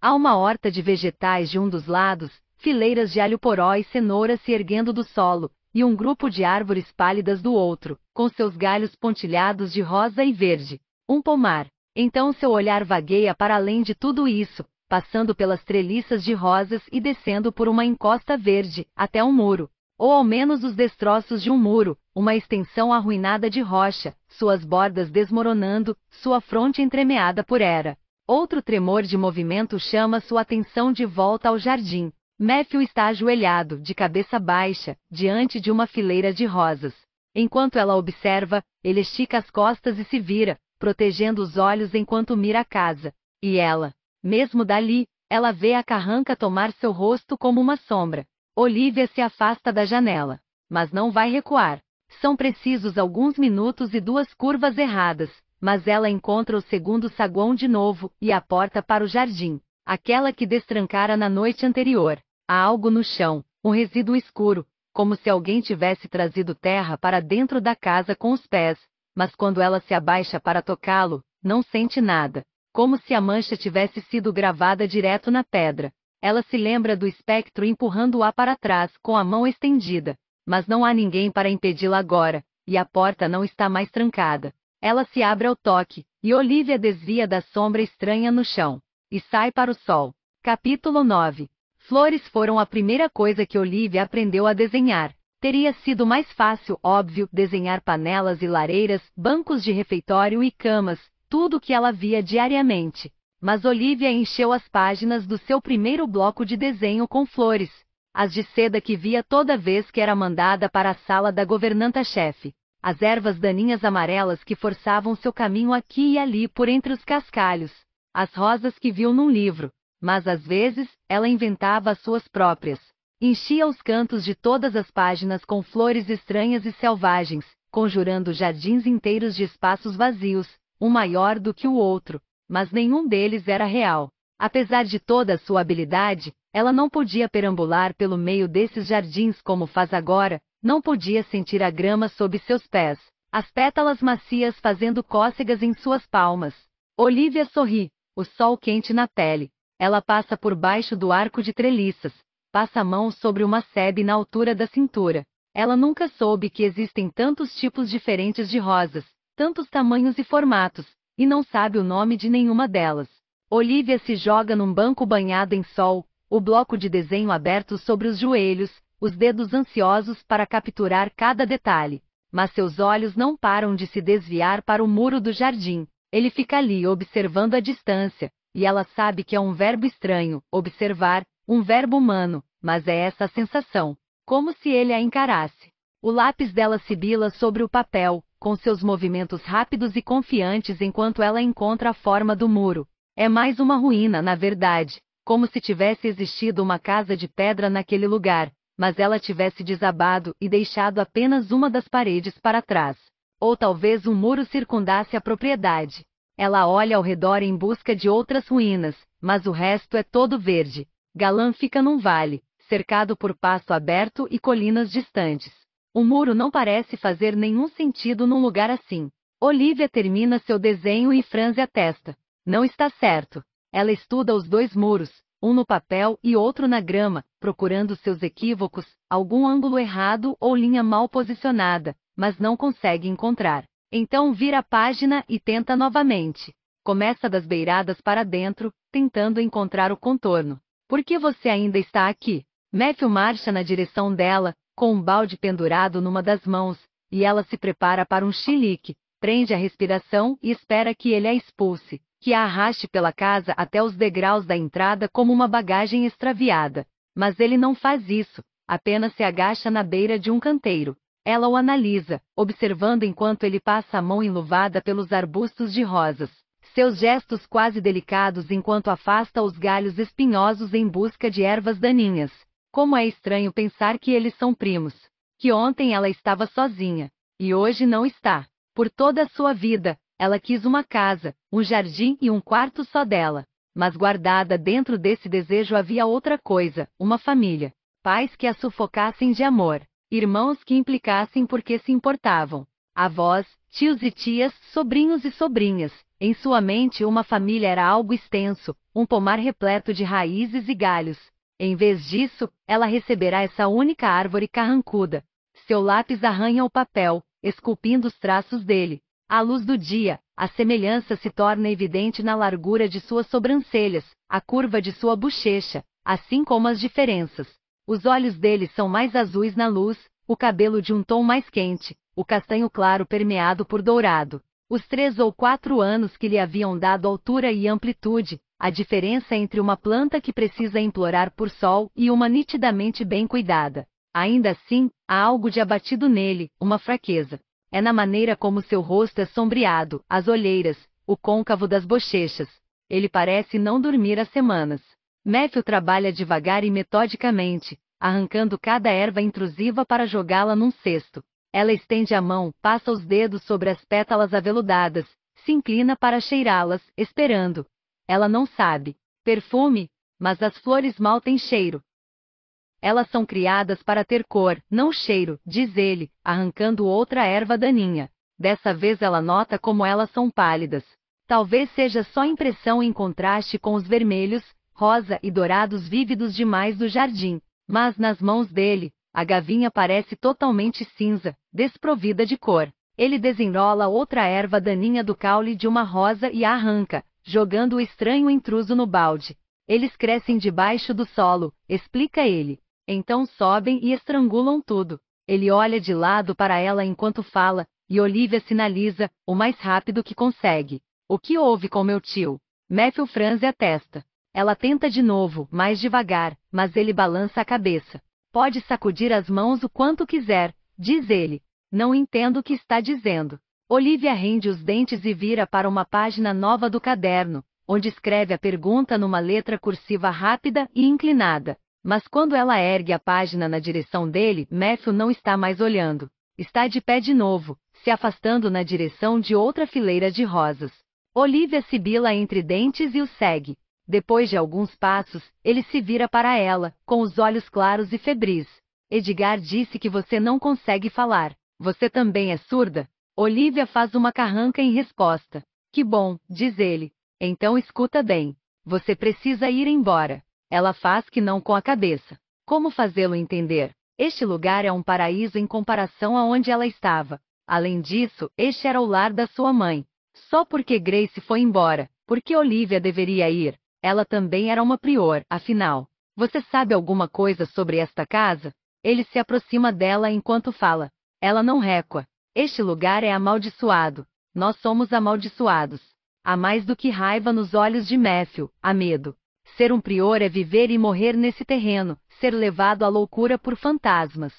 Há uma horta de vegetais de um dos lados, fileiras de alho poró e cenoura se erguendo do solo, e um grupo de árvores pálidas do outro, com seus galhos pontilhados de rosa e verde. Um pomar. Então seu olhar vagueia para além de tudo isso, passando pelas treliças de rosas e descendo por uma encosta verde, até um muro. Ou ao menos os destroços de um muro, uma extensão arruinada de rocha, suas bordas desmoronando, sua fronte entremeada por era. Outro tremor de movimento chama sua atenção de volta ao jardim. Matthew está ajoelhado, de cabeça baixa, diante de uma fileira de rosas. Enquanto ela observa, ele estica as costas e se vira, protegendo os olhos enquanto mira a casa. E ela, mesmo dali, ela vê a carranca tomar seu rosto como uma sombra. Olivia se afasta da janela, mas não vai recuar. São precisos alguns minutos e duas curvas erradas, mas ela encontra o segundo saguão de novo e a porta para o jardim, aquela que destrancara na noite anterior. Há algo no chão, um resíduo escuro, como se alguém tivesse trazido terra para dentro da casa com os pés, mas quando ela se abaixa para tocá-lo, não sente nada, como se a mancha tivesse sido gravada direto na pedra. Ela se lembra do espectro empurrando-a para trás com a mão estendida, mas não há ninguém para impedi-la agora, e a porta não está mais trancada. Ela se abre ao toque, e Olivia desvia da sombra estranha no chão e sai para o sol. Capítulo 9 Flores foram a primeira coisa que Olivia aprendeu a desenhar. Teria sido mais fácil, óbvio, desenhar panelas e lareiras, bancos de refeitório e camas, tudo que ela via diariamente. Mas Olivia encheu as páginas do seu primeiro bloco de desenho com flores, as de seda que via toda vez que era mandada para a sala da governanta-chefe, as ervas daninhas amarelas que forçavam seu caminho aqui e ali por entre os cascalhos, as rosas que viu num livro, mas às vezes ela inventava as suas próprias. Enchia os cantos de todas as páginas com flores estranhas e selvagens, conjurando jardins inteiros de espaços vazios, um maior do que o outro, mas nenhum deles era real. Apesar de toda a sua habilidade, ela não podia perambular pelo meio desses jardins como faz agora, não podia sentir a grama sob seus pés, as pétalas macias fazendo cócegas em suas palmas. Olivia sorri, o sol quente na pele. Ela passa por baixo do arco de treliças, passa a mão sobre uma sebe na altura da cintura. Ela nunca soube que existem tantos tipos diferentes de rosas, tantos tamanhos e formatos, e não sabe o nome de nenhuma delas. Olivia se joga num banco banhado em sol, o bloco de desenho aberto sobre os joelhos, os dedos ansiosos para capturar cada detalhe. Mas seus olhos não param de se desviar para o muro do jardim. Ele fica ali observando a distância, e ela sabe que é um verbo estranho, observar, um verbo humano, mas é essa a sensação, como se ele a encarasse. O lápis dela sibila sobre o papel, com seus movimentos rápidos e confiantes enquanto ela encontra a forma do muro. É mais uma ruína, na verdade, como se tivesse existido uma casa de pedra naquele lugar, mas ela tivesse desabado e deixado apenas uma das paredes para trás. Ou talvez um muro circundasse a propriedade. Ela olha ao redor em busca de outras ruínas, mas o resto é todo verde. Galã fica num vale, cercado por pasto aberto e colinas distantes. O muro não parece fazer nenhum sentido num lugar assim. Olivia termina seu desenho e franze a testa. Não está certo. Ela estuda os dois muros, um no papel e outro na grama, procurando seus equívocos, algum ângulo errado ou linha mal posicionada, mas não consegue encontrar. Então vira a página e tenta novamente. Começa das beiradas para dentro, tentando encontrar o contorno. Por que você ainda está aqui? Matthew marcha na direção dela, com um balde pendurado numa das mãos, e ela se prepara para um chilique, prende a respiração e espera que ele a expulse, que a arraste pela casa até os degraus da entrada como uma bagagem extraviada. Mas ele não faz isso, apenas se agacha na beira de um canteiro. Ela o analisa, observando enquanto ele passa a mão enluvada pelos arbustos de rosas seus gestos quase delicados enquanto afasta os galhos espinhosos em busca de ervas daninhas. Como é estranho pensar que eles são primos. Que ontem ela estava sozinha, e hoje não está. Por toda a sua vida, ela quis uma casa, um jardim e um quarto só dela. Mas guardada dentro desse desejo havia outra coisa, uma família. Pais que a sufocassem de amor, irmãos que implicassem porque se importavam. Avós, tios e tias, sobrinhos e sobrinhas, em sua mente, uma família era algo extenso, um pomar repleto de raízes e galhos. Em vez disso, ela receberá essa única árvore carrancuda. Seu lápis arranha o papel, esculpindo os traços dele. À luz do dia, a semelhança se torna evidente na largura de suas sobrancelhas, a curva de sua bochecha, assim como as diferenças. Os olhos dele são mais azuis na luz, o cabelo de um tom mais quente, o castanho claro permeado por dourado. Os três ou quatro anos que lhe haviam dado altura e amplitude, a diferença entre uma planta que precisa implorar por sol e uma nitidamente bem cuidada. Ainda assim, há algo de abatido nele, uma fraqueza. É na maneira como seu rosto é sombreado, as olheiras, o côncavo das bochechas. Ele parece não dormir há semanas. Matthew trabalha devagar e metodicamente, arrancando cada erva intrusiva para jogá-la num cesto. Ela estende a mão, passa os dedos sobre as pétalas aveludadas, se inclina para cheirá-las, esperando. Ela não sabe. Perfume, mas as flores mal têm cheiro. Elas são criadas para ter cor, não cheiro, diz ele, arrancando outra erva daninha. Dessa vez ela nota como elas são pálidas. Talvez seja só impressão em contraste com os vermelhos, rosa e dourados vívidos demais do jardim, mas nas mãos dele, a gavinha parece totalmente cinza, desprovida de cor. Ele desenrola outra erva daninha do caule de uma rosa e a arranca, jogando o estranho intruso no balde. Eles crescem debaixo do solo, explica ele. Então sobem e estrangulam tudo. Ele olha de lado para ela enquanto fala, e Olivia sinaliza, o mais rápido que consegue. O que houve com meu tio? Matthew franze a testa. Ela tenta de novo, mais devagar, mas ele balança a cabeça. Pode sacudir as mãos o quanto quiser, diz ele. Não entendo o que está dizendo. Olivia rende os dentes e vira para uma página nova do caderno, onde escreve a pergunta numa letra cursiva rápida e inclinada. Mas quando ela ergue a página na direção dele, Matthew não está mais olhando. Está de pé de novo, se afastando na direção de outra fileira de rosas. Olivia sibila entre dentes e o segue. Depois de alguns passos, ele se vira para ela, com os olhos claros e febris. Edgar disse que você não consegue falar. Você também é surda? Olivia faz uma carranca em resposta. Que bom, diz ele. Então escuta bem. Você precisa ir embora. Ela faz que não com a cabeça. Como fazê-lo entender? Este lugar é um paraíso em comparação a onde ela estava. Além disso, este era o lar da sua mãe. Só porque Grace foi embora, porque Olivia deveria ir? Ela também era uma prior, afinal. Você sabe alguma coisa sobre esta casa? Ele se aproxima dela enquanto fala. Ela não recua. Este lugar é amaldiçoado. Nós somos amaldiçoados. Há mais do que raiva nos olhos de Méfio, há medo. Ser um prior é viver e morrer nesse terreno, ser levado à loucura por fantasmas.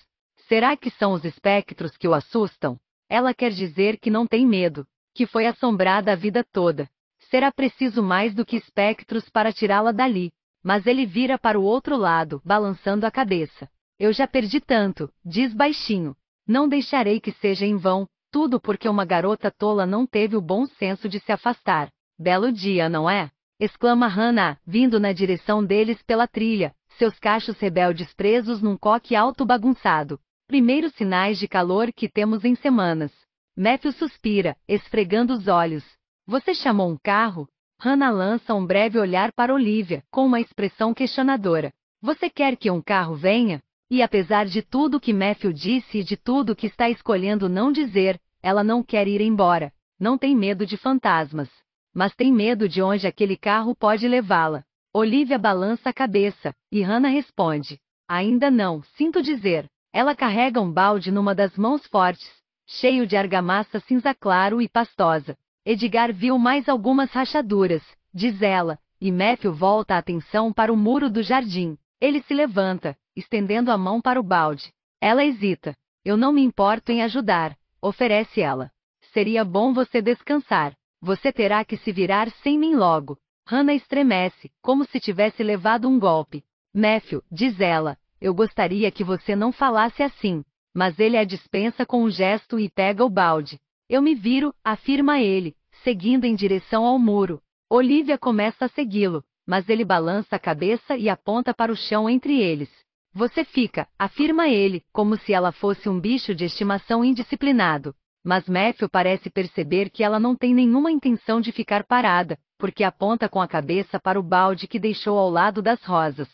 Será que são os espectros que o assustam? Ela quer dizer que não tem medo, que foi assombrada a vida toda será preciso mais do que espectros para tirá-la dali. Mas ele vira para o outro lado, balançando a cabeça. Eu já perdi tanto, diz baixinho. Não deixarei que seja em vão, tudo porque uma garota tola não teve o bom senso de se afastar. Belo dia, não é? exclama Hannah, vindo na direção deles pela trilha, seus cachos rebeldes presos num coque alto bagunçado. Primeiros sinais de calor que temos em semanas. Matthew suspira, esfregando os olhos, você chamou um carro? Hannah lança um breve olhar para Olivia, com uma expressão questionadora. Você quer que um carro venha? E apesar de tudo que Matthew disse e de tudo que está escolhendo não dizer, ela não quer ir embora. Não tem medo de fantasmas. Mas tem medo de onde aquele carro pode levá-la. Olivia balança a cabeça, e Hannah responde: Ainda não, sinto dizer. Ela carrega um balde numa das mãos fortes, cheio de argamassa cinza claro e pastosa. Edgar viu mais algumas rachaduras, diz ela, e Matthew volta a atenção para o muro do jardim. Ele se levanta, estendendo a mão para o balde. Ela hesita. Eu não me importo em ajudar, oferece ela. Seria bom você descansar. Você terá que se virar sem mim logo. Hannah estremece, como se tivesse levado um golpe. Matthew, diz ela, eu gostaria que você não falasse assim. Mas ele a dispensa com um gesto e pega o balde. Eu me viro, afirma ele, seguindo em direção ao muro. Olivia começa a segui-lo, mas ele balança a cabeça e aponta para o chão entre eles. Você fica, afirma ele, como se ela fosse um bicho de estimação indisciplinado. Mas Matthew parece perceber que ela não tem nenhuma intenção de ficar parada, porque aponta com a cabeça para o balde que deixou ao lado das rosas.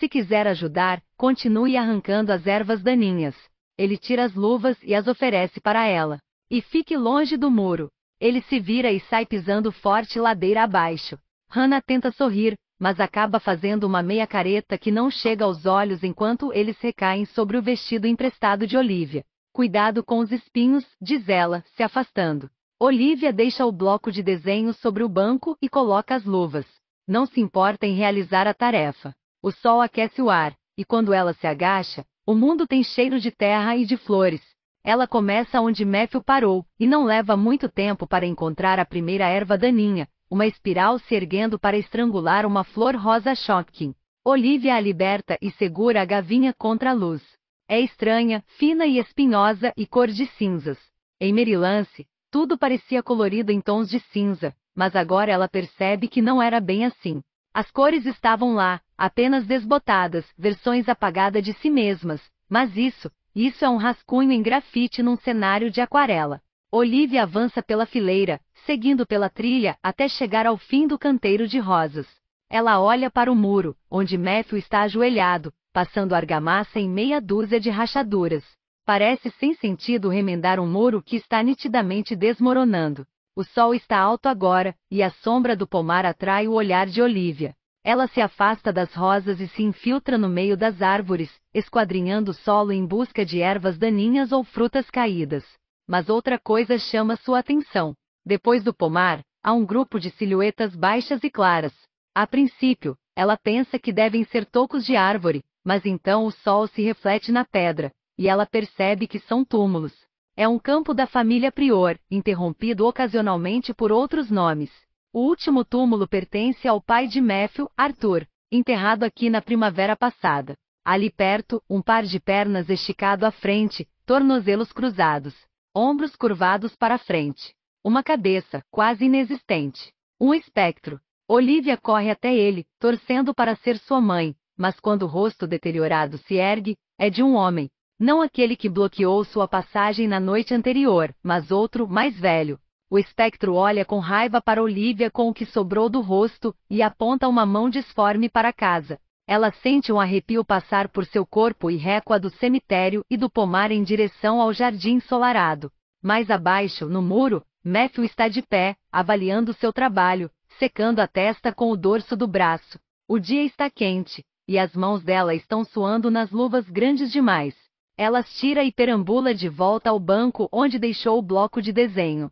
Se quiser ajudar, continue arrancando as ervas daninhas. Ele tira as luvas e as oferece para ela. E fique longe do muro. Ele se vira e sai pisando forte ladeira abaixo. Hannah tenta sorrir, mas acaba fazendo uma meia careta que não chega aos olhos enquanto eles recaem sobre o vestido emprestado de Olivia. Cuidado com os espinhos, diz ela, se afastando. Olivia deixa o bloco de desenho sobre o banco e coloca as luvas. Não se importa em realizar a tarefa. O sol aquece o ar, e quando ela se agacha, o mundo tem cheiro de terra e de flores. Ela começa onde Matthew parou, e não leva muito tempo para encontrar a primeira erva daninha, uma espiral se erguendo para estrangular uma flor rosa shocking. Olivia a liberta e segura a gavinha contra a luz. É estranha, fina e espinhosa e cor de cinzas. Em Merilance, tudo parecia colorido em tons de cinza, mas agora ela percebe que não era bem assim. As cores estavam lá, apenas desbotadas, versões apagadas de si mesmas, mas isso, isso é um rascunho em grafite num cenário de aquarela. Olivia avança pela fileira, seguindo pela trilha até chegar ao fim do canteiro de rosas. Ela olha para o muro, onde Matthew está ajoelhado, passando argamassa em meia dúzia de rachaduras. Parece sem sentido remendar um muro que está nitidamente desmoronando. O sol está alto agora, e a sombra do pomar atrai o olhar de Olivia. Ela se afasta das rosas e se infiltra no meio das árvores, esquadrinhando o solo em busca de ervas daninhas ou frutas caídas. Mas outra coisa chama sua atenção. Depois do pomar, há um grupo de silhuetas baixas e claras. A princípio, ela pensa que devem ser tocos de árvore, mas então o sol se reflete na pedra, e ela percebe que são túmulos. É um campo da família Prior, interrompido ocasionalmente por outros nomes. O último túmulo pertence ao pai de Matthew, Arthur, enterrado aqui na primavera passada. Ali perto, um par de pernas esticado à frente, tornozelos cruzados, ombros curvados para frente. Uma cabeça, quase inexistente. Um espectro. Olivia corre até ele, torcendo para ser sua mãe, mas quando o rosto deteriorado se ergue, é de um homem. Não aquele que bloqueou sua passagem na noite anterior, mas outro, mais velho, o espectro olha com raiva para Olivia com o que sobrou do rosto e aponta uma mão disforme para a casa. Ela sente um arrepio passar por seu corpo e recua do cemitério e do pomar em direção ao jardim ensolarado. Mais abaixo, no muro, Matthew está de pé, avaliando seu trabalho, secando a testa com o dorso do braço. O dia está quente, e as mãos dela estão suando nas luvas grandes demais. Ela as tira e perambula de volta ao banco onde deixou o bloco de desenho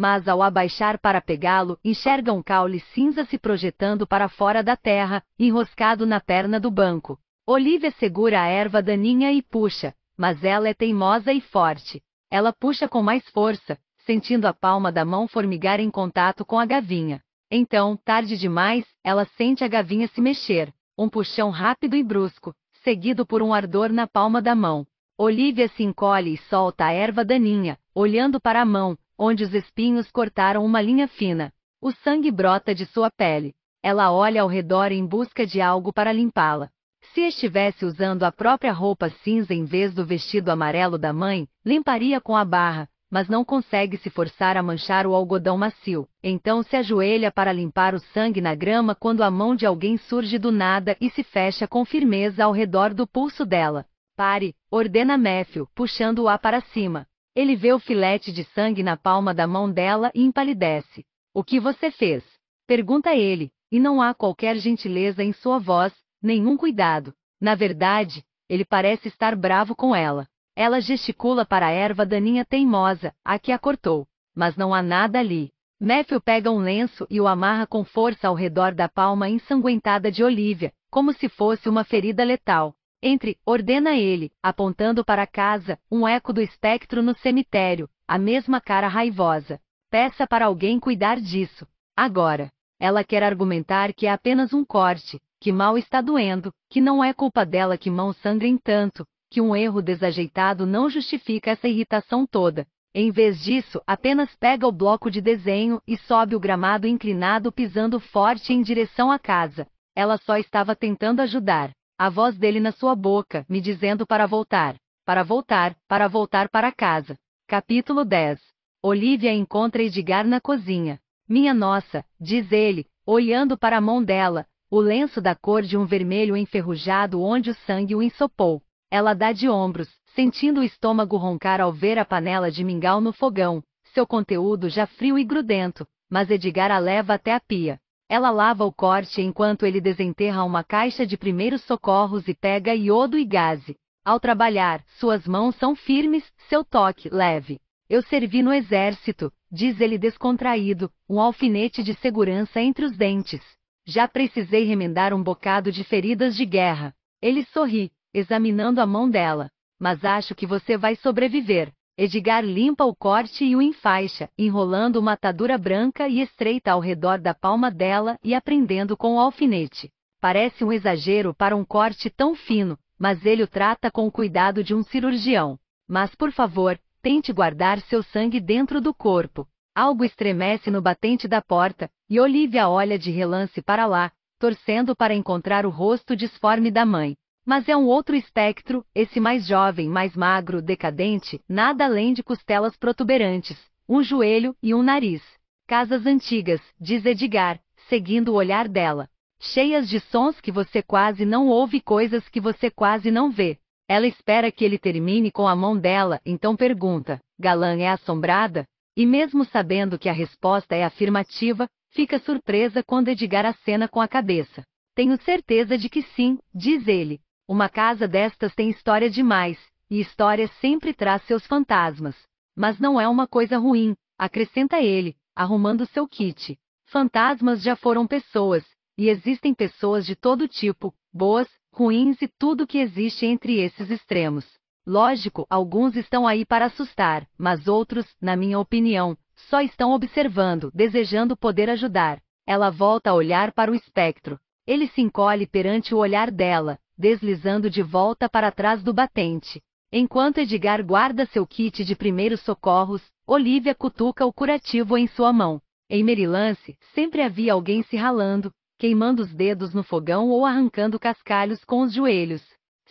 mas ao abaixar para pegá-lo, enxerga um caule cinza se projetando para fora da terra, enroscado na perna do banco. Olivia segura a erva daninha e puxa, mas ela é teimosa e forte. Ela puxa com mais força, sentindo a palma da mão formigar em contato com a gavinha. Então, tarde demais, ela sente a gavinha se mexer. Um puxão rápido e brusco, seguido por um ardor na palma da mão. Olivia se encolhe e solta a erva daninha, olhando para a mão, onde os espinhos cortaram uma linha fina. O sangue brota de sua pele. Ela olha ao redor em busca de algo para limpá-la. Se estivesse usando a própria roupa cinza em vez do vestido amarelo da mãe, limparia com a barra, mas não consegue se forçar a manchar o algodão macio. Então se ajoelha para limpar o sangue na grama quando a mão de alguém surge do nada e se fecha com firmeza ao redor do pulso dela. Pare, ordena Méfio, puxando-a para cima. Ele vê o filete de sangue na palma da mão dela e empalidece. O que você fez? Pergunta ele, e não há qualquer gentileza em sua voz, nenhum cuidado. Na verdade, ele parece estar bravo com ela. Ela gesticula para a erva daninha teimosa, a que a cortou. Mas não há nada ali. Matthew pega um lenço e o amarra com força ao redor da palma ensanguentada de Olivia, como se fosse uma ferida letal. Entre, ordena ele, apontando para casa, um eco do espectro no cemitério, a mesma cara raivosa. Peça para alguém cuidar disso. Agora. Ela quer argumentar que é apenas um corte, que mal está doendo, que não é culpa dela que mãos sangrem tanto, que um erro desajeitado não justifica essa irritação toda. Em vez disso, apenas pega o bloco de desenho e sobe o gramado inclinado pisando forte em direção à casa. Ela só estava tentando ajudar a voz dele na sua boca, me dizendo para voltar, para voltar, para voltar para casa. Capítulo 10 Olivia encontra Edgar na cozinha. Minha nossa, diz ele, olhando para a mão dela, o lenço da cor de um vermelho enferrujado onde o sangue o ensopou. Ela dá de ombros, sentindo o estômago roncar ao ver a panela de mingau no fogão, seu conteúdo já frio e grudento, mas Edgar a leva até a pia. Ela lava o corte enquanto ele desenterra uma caixa de primeiros socorros e pega iodo e gaze. Ao trabalhar, suas mãos são firmes, seu toque leve. Eu servi no exército, diz ele descontraído, um alfinete de segurança entre os dentes. Já precisei remendar um bocado de feridas de guerra. Ele sorri, examinando a mão dela. Mas acho que você vai sobreviver. Edgar limpa o corte e o enfaixa, enrolando uma atadura branca e estreita ao redor da palma dela e aprendendo com o alfinete. Parece um exagero para um corte tão fino, mas ele o trata com o cuidado de um cirurgião. Mas por favor, tente guardar seu sangue dentro do corpo. Algo estremece no batente da porta, e Olivia olha de relance para lá, torcendo para encontrar o rosto disforme da mãe. Mas é um outro espectro, esse mais jovem, mais magro, decadente, nada além de costelas protuberantes, um joelho e um nariz. Casas antigas, diz Edgar, seguindo o olhar dela. Cheias de sons que você quase não ouve, coisas que você quase não vê. Ela espera que ele termine com a mão dela, então pergunta: Galã é assombrada? E mesmo sabendo que a resposta é afirmativa, fica surpresa quando Edgar acena com a cabeça. Tenho certeza de que sim, diz ele. Uma casa destas tem história demais, e história sempre traz seus fantasmas. Mas não é uma coisa ruim, acrescenta ele, arrumando seu kit. Fantasmas já foram pessoas, e existem pessoas de todo tipo, boas, ruins e tudo que existe entre esses extremos. Lógico, alguns estão aí para assustar, mas outros, na minha opinião, só estão observando, desejando poder ajudar. Ela volta a olhar para o espectro. Ele se encolhe perante o olhar dela, deslizando de volta para trás do batente. Enquanto Edgar guarda seu kit de primeiros socorros, Olivia cutuca o curativo em sua mão. Em Merilance, sempre havia alguém se ralando, queimando os dedos no fogão ou arrancando cascalhos com os joelhos.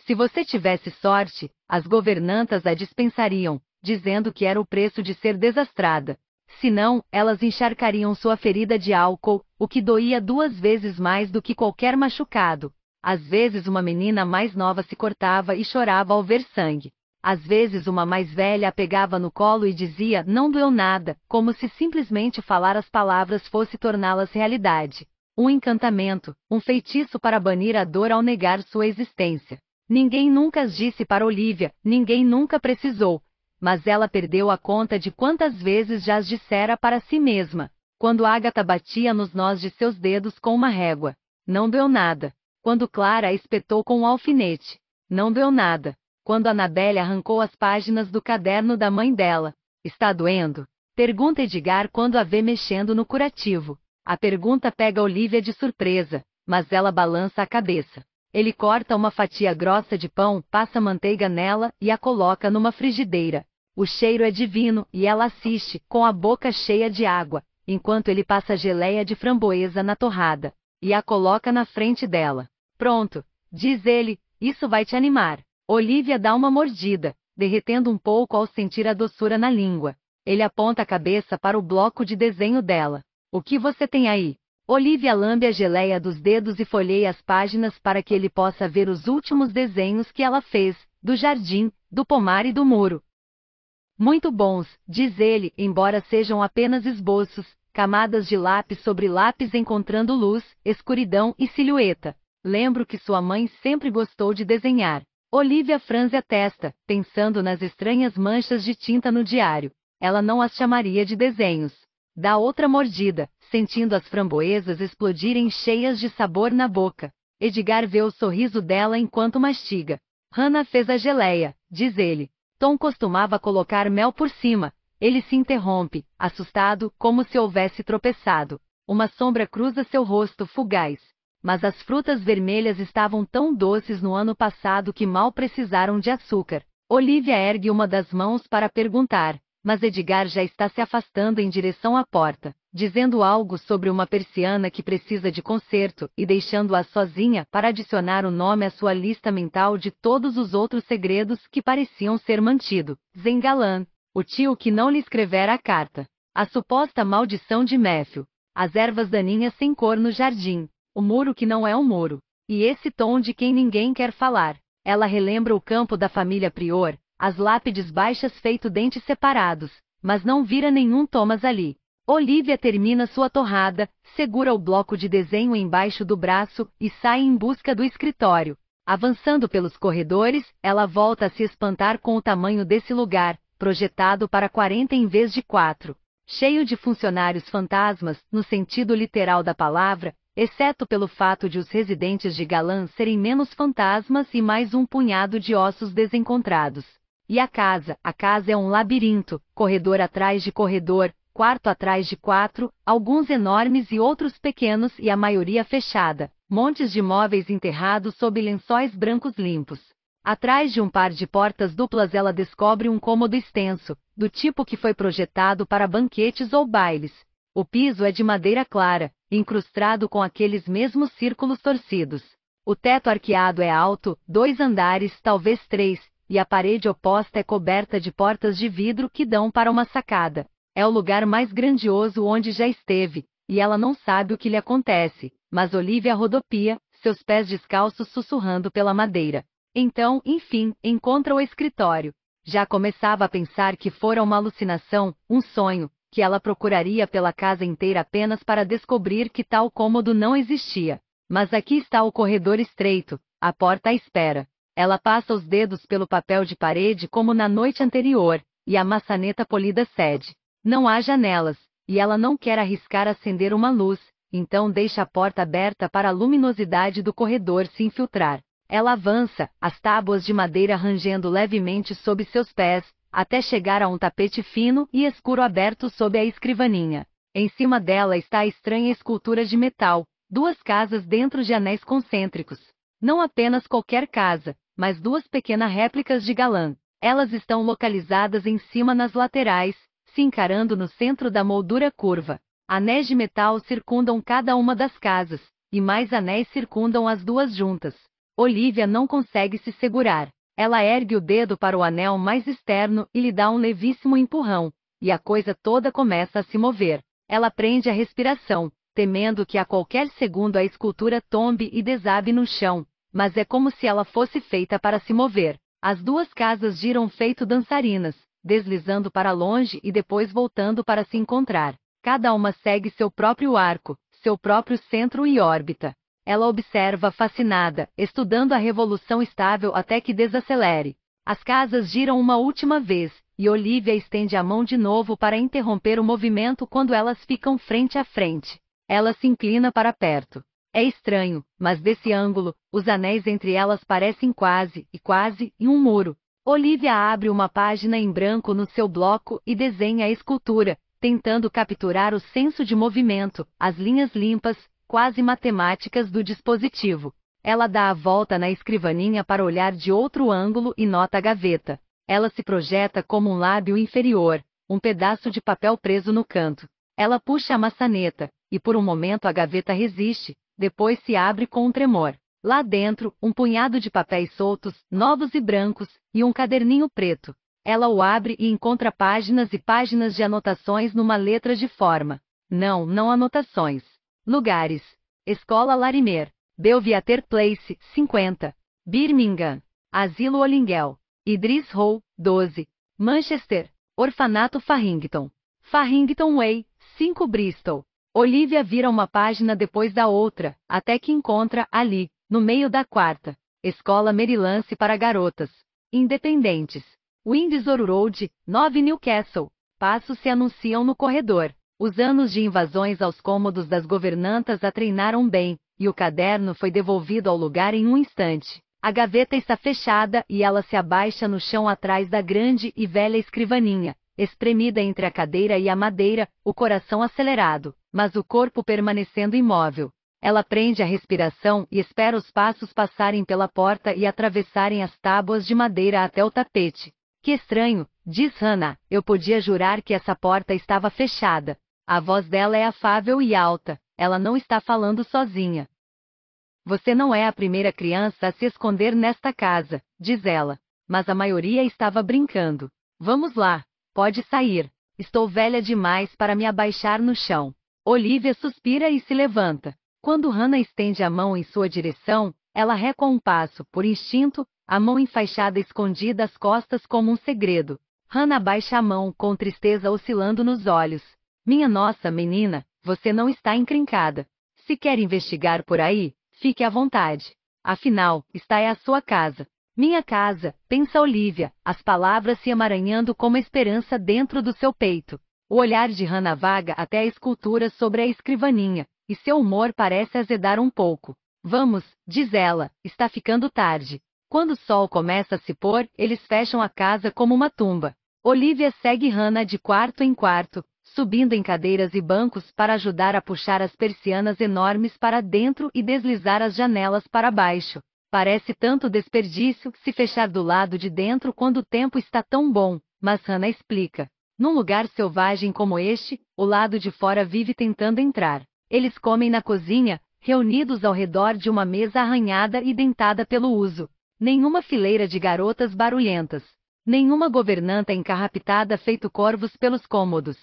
Se você tivesse sorte, as governantas a dispensariam, dizendo que era o preço de ser desastrada. Se não, elas encharcariam sua ferida de álcool, o que doía duas vezes mais do que qualquer machucado. Às vezes uma menina mais nova se cortava e chorava ao ver sangue. Às vezes uma mais velha a pegava no colo e dizia não doeu nada, como se simplesmente falar as palavras fosse torná-las realidade. Um encantamento, um feitiço para banir a dor ao negar sua existência. Ninguém nunca as disse para Olivia, ninguém nunca precisou. Mas ela perdeu a conta de quantas vezes já as dissera para si mesma, quando Agatha batia nos nós de seus dedos com uma régua. Não doeu nada. Quando Clara a espetou com um alfinete. Não deu nada. Quando Anabelle arrancou as páginas do caderno da mãe dela. Está doendo? Pergunta Edgar quando a vê mexendo no curativo. A pergunta pega Olivia de surpresa, mas ela balança a cabeça. Ele corta uma fatia grossa de pão, passa manteiga nela e a coloca numa frigideira. O cheiro é divino e ela assiste, com a boca cheia de água, enquanto ele passa geleia de framboesa na torrada e a coloca na frente dela. Pronto, diz ele, isso vai te animar. Olivia dá uma mordida, derretendo um pouco ao sentir a doçura na língua. Ele aponta a cabeça para o bloco de desenho dela. O que você tem aí? Olivia lambe a geleia dos dedos e folheia as páginas para que ele possa ver os últimos desenhos que ela fez, do jardim, do pomar e do muro. Muito bons, diz ele, embora sejam apenas esboços, camadas de lápis sobre lápis encontrando luz, escuridão e silhueta. Lembro que sua mãe sempre gostou de desenhar. Olivia franze a testa, pensando nas estranhas manchas de tinta no diário. Ela não as chamaria de desenhos. Dá outra mordida, sentindo as framboesas explodirem cheias de sabor na boca. Edgar vê o sorriso dela enquanto mastiga. Hannah fez a geleia, diz ele. Tom costumava colocar mel por cima, ele se interrompe, assustado, como se houvesse tropeçado. Uma sombra cruza seu rosto fugaz. Mas as frutas vermelhas estavam tão doces no ano passado que mal precisaram de açúcar. Olivia ergue uma das mãos para perguntar, mas Edgar já está se afastando em direção à porta, dizendo algo sobre uma persiana que precisa de conserto e deixando-a sozinha para adicionar o nome à sua lista mental de todos os outros segredos que pareciam ser mantido. Zengalan, o tio que não lhe escrevera a carta. A suposta maldição de Méfio. As ervas daninhas sem cor no jardim. O muro que não é um muro. E esse tom de quem ninguém quer falar. Ela relembra o campo da família Prior, as lápides baixas feito dentes separados, mas não vira nenhum Thomas ali. Olivia termina sua torrada, segura o bloco de desenho embaixo do braço e sai em busca do escritório. Avançando pelos corredores, ela volta a se espantar com o tamanho desse lugar, projetado para 40 em vez de 4, cheio de funcionários fantasmas, no sentido literal da palavra, exceto pelo fato de os residentes de Galan serem menos fantasmas e mais um punhado de ossos desencontrados. E a casa? A casa é um labirinto, corredor atrás de corredor, quarto atrás de quatro, alguns enormes e outros pequenos e a maioria fechada, montes de móveis enterrados sob lençóis brancos limpos. Atrás de um par de portas duplas, ela descobre um cômodo extenso, do tipo que foi projetado para banquetes ou bailes. O piso é de madeira clara, incrustado com aqueles mesmos círculos torcidos. O teto arqueado é alto, dois andares, talvez três, e a parede oposta é coberta de portas de vidro que dão para uma sacada. É o lugar mais grandioso onde já esteve, e ela não sabe o que lhe acontece, mas Olivia rodopia, seus pés descalços sussurrando pela madeira. Então, enfim, encontra o escritório. Já começava a pensar que fora uma alucinação, um sonho, que ela procuraria pela casa inteira apenas para descobrir que tal cômodo não existia. Mas aqui está o corredor estreito, a porta à espera. Ela passa os dedos pelo papel de parede como na noite anterior, e a maçaneta polida cede. Não há janelas, e ela não quer arriscar acender uma luz, então deixa a porta aberta para a luminosidade do corredor se infiltrar. Ela avança, as tábuas de madeira rangendo levemente sob seus pés, até chegar a um tapete fino e escuro aberto sob a escrivaninha. Em cima dela está a estranha escultura de metal, duas casas dentro de anéis concêntricos. Não apenas qualquer casa, mas duas pequenas réplicas de galã. Elas estão localizadas em cima nas laterais, se encarando no centro da moldura curva. Anéis de metal circundam cada uma das casas, e mais anéis circundam as duas juntas. Olivia não consegue se segurar. Ela ergue o dedo para o anel mais externo e lhe dá um levíssimo empurrão, e a coisa toda começa a se mover. Ela prende a respiração, temendo que a qualquer segundo a escultura tombe e desabe no chão, mas é como se ela fosse feita para se mover. As duas casas giram feito dançarinas, deslizando para longe e depois voltando para se encontrar. Cada uma segue seu próprio arco, seu próprio centro e órbita. Ela observa fascinada, estudando a revolução estável até que desacelere. As casas giram uma última vez, e Olivia estende a mão de novo para interromper o movimento quando elas ficam frente a frente. Ela se inclina para perto. É estranho, mas desse ângulo, os anéis entre elas parecem quase, e quase, em um muro. Olivia abre uma página em branco no seu bloco e desenha a escultura, tentando capturar o senso de movimento, as linhas limpas, quase matemáticas do dispositivo. Ela dá a volta na escrivaninha para olhar de outro ângulo e nota a gaveta. Ela se projeta como um lábio inferior, um pedaço de papel preso no canto. Ela puxa a maçaneta, e por um momento a gaveta resiste, depois se abre com um tremor. Lá dentro, um punhado de papéis soltos, novos e brancos, e um caderninho preto. Ela o abre e encontra páginas e páginas de anotações numa letra de forma. Não, não anotações. Lugares: Escola Larimer, Belviater Place, 50, Birmingham, Asilo Olinguel, Idris Hall, 12, Manchester, Orfanato Farrington, Farrington Way, 5 Bristol. Olivia vira uma página depois da outra, até que encontra ali, no meio da quarta, Escola Merilance para garotas independentes. Windsor Road, 9 Newcastle. Passos se anunciam no corredor. Os anos de invasões aos cômodos das governantas a treinaram bem, e o caderno foi devolvido ao lugar em um instante. A gaveta está fechada e ela se abaixa no chão atrás da grande e velha escrivaninha, espremida entre a cadeira e a madeira, o coração acelerado, mas o corpo permanecendo imóvel. Ela prende a respiração e espera os passos passarem pela porta e atravessarem as tábuas de madeira até o tapete. Que estranho, diz Hannah, eu podia jurar que essa porta estava fechada, a voz dela é afável e alta, ela não está falando sozinha. Você não é a primeira criança a se esconder nesta casa, diz ela, mas a maioria estava brincando. Vamos lá, pode sair. Estou velha demais para me abaixar no chão. Olivia suspira e se levanta. Quando Hannah estende a mão em sua direção, ela recua um passo, por instinto, a mão enfaixada escondida às costas como um segredo. Hannah baixa a mão, com tristeza oscilando nos olhos. Minha nossa menina, você não está encrencada. Se quer investigar por aí, fique à vontade. Afinal, está é a sua casa. Minha casa, pensa Olivia, as palavras se amaranhando como esperança dentro do seu peito. O olhar de Hannah vaga até a escultura sobre a escrivaninha, e seu humor parece azedar um pouco. Vamos, diz ela, está ficando tarde. Quando o sol começa a se pôr, eles fecham a casa como uma tumba. Olivia segue Hannah de quarto em quarto, subindo em cadeiras e bancos para ajudar a puxar as persianas enormes para dentro e deslizar as janelas para baixo. Parece tanto desperdício se fechar do lado de dentro quando o tempo está tão bom, mas Hannah explica. Num lugar selvagem como este, o lado de fora vive tentando entrar. Eles comem na cozinha, reunidos ao redor de uma mesa arranhada e dentada pelo uso. Nenhuma fileira de garotas barulhentas. Nenhuma governanta encarrapitada feito corvos pelos cômodos.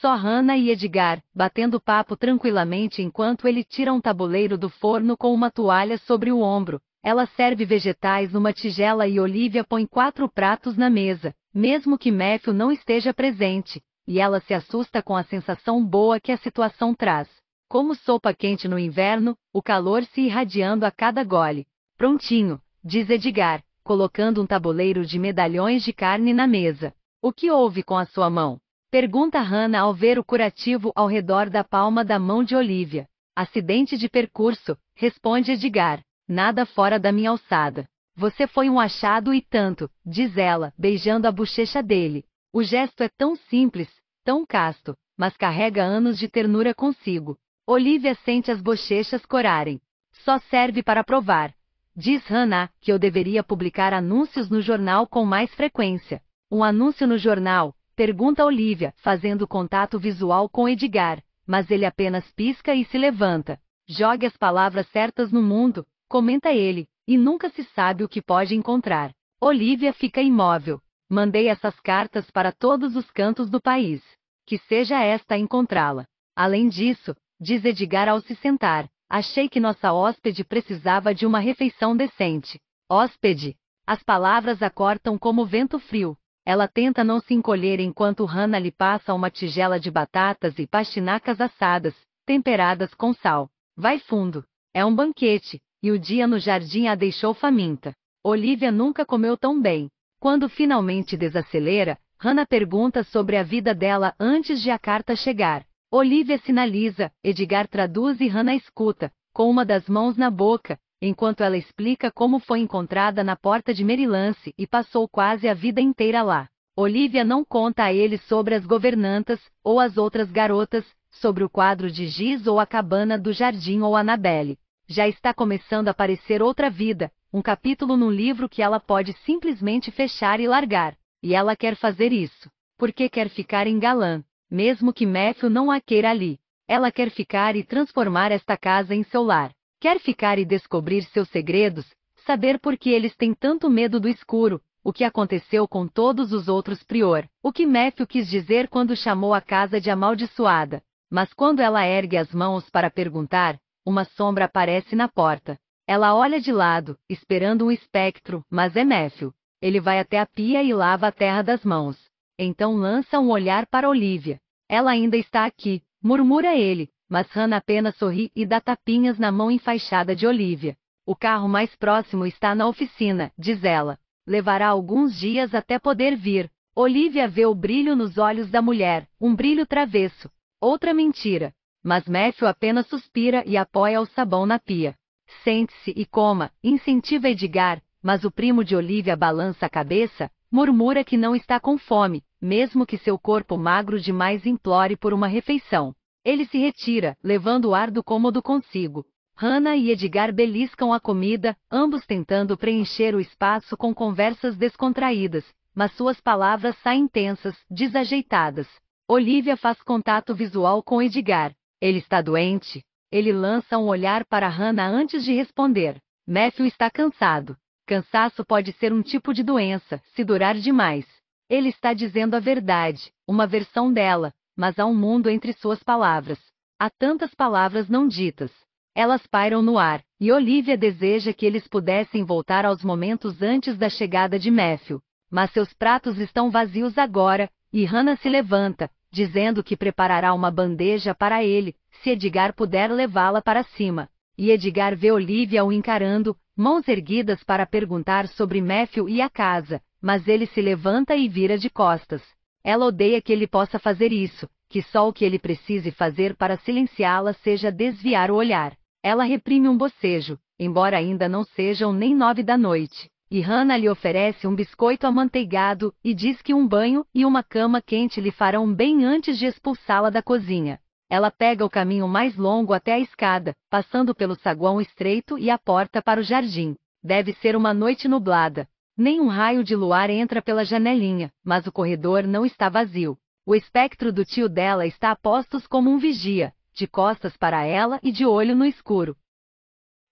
Só Hannah e Edgar, batendo papo tranquilamente enquanto ele tira um tabuleiro do forno com uma toalha sobre o ombro. Ela serve vegetais numa tigela e Olivia põe quatro pratos na mesa, mesmo que Matthew não esteja presente, e ela se assusta com a sensação boa que a situação traz. Como sopa quente no inverno, o calor se irradiando a cada gole. Prontinho, diz Edgar, colocando um tabuleiro de medalhões de carne na mesa. O que houve com a sua mão? Pergunta Hannah ao ver o curativo ao redor da palma da mão de Olivia. Acidente de percurso, responde Edgar. Nada fora da minha alçada. Você foi um achado e tanto, diz ela, beijando a bochecha dele. O gesto é tão simples, tão casto, mas carrega anos de ternura consigo. Olivia sente as bochechas corarem. Só serve para provar. Diz Hannah que eu deveria publicar anúncios no jornal com mais frequência. Um anúncio no jornal, Pergunta Olivia, fazendo contato visual com Edgar, mas ele apenas pisca e se levanta. Jogue as palavras certas no mundo, comenta ele, e nunca se sabe o que pode encontrar. Olivia fica imóvel. Mandei essas cartas para todos os cantos do país. Que seja esta a encontrá-la. Além disso, diz Edgar ao se sentar, achei que nossa hóspede precisava de uma refeição decente. Hóspede. As palavras acortam como vento frio. Ela tenta não se encolher enquanto Hannah lhe passa uma tigela de batatas e pastinacas assadas, temperadas com sal. Vai fundo. É um banquete, e o dia no jardim a deixou faminta. Olivia nunca comeu tão bem. Quando finalmente desacelera, Hannah pergunta sobre a vida dela antes de a carta chegar. Olivia sinaliza, Edgar traduz e Hannah escuta, com uma das mãos na boca, enquanto ela explica como foi encontrada na porta de Merilance e passou quase a vida inteira lá. Olivia não conta a ele sobre as governantas, ou as outras garotas, sobre o quadro de giz ou a cabana do jardim ou Annabelle. Já está começando a aparecer outra vida, um capítulo num livro que ela pode simplesmente fechar e largar. E ela quer fazer isso, porque quer ficar em galã, mesmo que Matthew não a queira ali. Ela quer ficar e transformar esta casa em seu lar. Quer ficar e descobrir seus segredos, saber por que eles têm tanto medo do escuro, o que aconteceu com todos os outros prior, o que Matthew quis dizer quando chamou a casa de amaldiçoada. Mas quando ela ergue as mãos para perguntar, uma sombra aparece na porta. Ela olha de lado, esperando um espectro, mas é Matthew. Ele vai até a pia e lava a terra das mãos. Então lança um olhar para Olivia. Ela ainda está aqui, murmura ele, mas Hannah apenas sorri e dá tapinhas na mão enfaixada de Olivia. O carro mais próximo está na oficina, diz ela. Levará alguns dias até poder vir. Olivia vê o brilho nos olhos da mulher, um brilho travesso. Outra mentira. Mas Matthew apenas suspira e apoia o sabão na pia. Sente-se e coma, incentiva Edgar, mas o primo de Olivia balança a cabeça, murmura que não está com fome, mesmo que seu corpo magro demais implore por uma refeição. Ele se retira, levando o ar do cômodo consigo. Hannah e Edgar beliscam a comida, ambos tentando preencher o espaço com conversas descontraídas, mas suas palavras saem tensas, desajeitadas. Olivia faz contato visual com Edgar. Ele está doente? Ele lança um olhar para Hannah antes de responder. Matthew está cansado. Cansaço pode ser um tipo de doença, se durar demais. Ele está dizendo a verdade, uma versão dela, mas há um mundo entre suas palavras. Há tantas palavras não ditas. Elas pairam no ar, e Olivia deseja que eles pudessem voltar aos momentos antes da chegada de Matthew. Mas seus pratos estão vazios agora, e Hannah se levanta, dizendo que preparará uma bandeja para ele, se Edgar puder levá-la para cima. E Edgar vê Olivia o encarando, mãos erguidas para perguntar sobre Matthew e a casa, mas ele se levanta e vira de costas. Ela odeia que ele possa fazer isso, que só o que ele precise fazer para silenciá-la seja desviar o olhar. Ela reprime um bocejo, embora ainda não sejam nem nove da noite, e Hannah lhe oferece um biscoito amanteigado e diz que um banho e uma cama quente lhe farão bem antes de expulsá-la da cozinha. Ela pega o caminho mais longo até a escada, passando pelo saguão estreito e a porta para o jardim. Deve ser uma noite nublada, Nenhum raio de luar entra pela janelinha, mas o corredor não está vazio. O espectro do tio dela está a postos como um vigia, de costas para ela e de olho no escuro.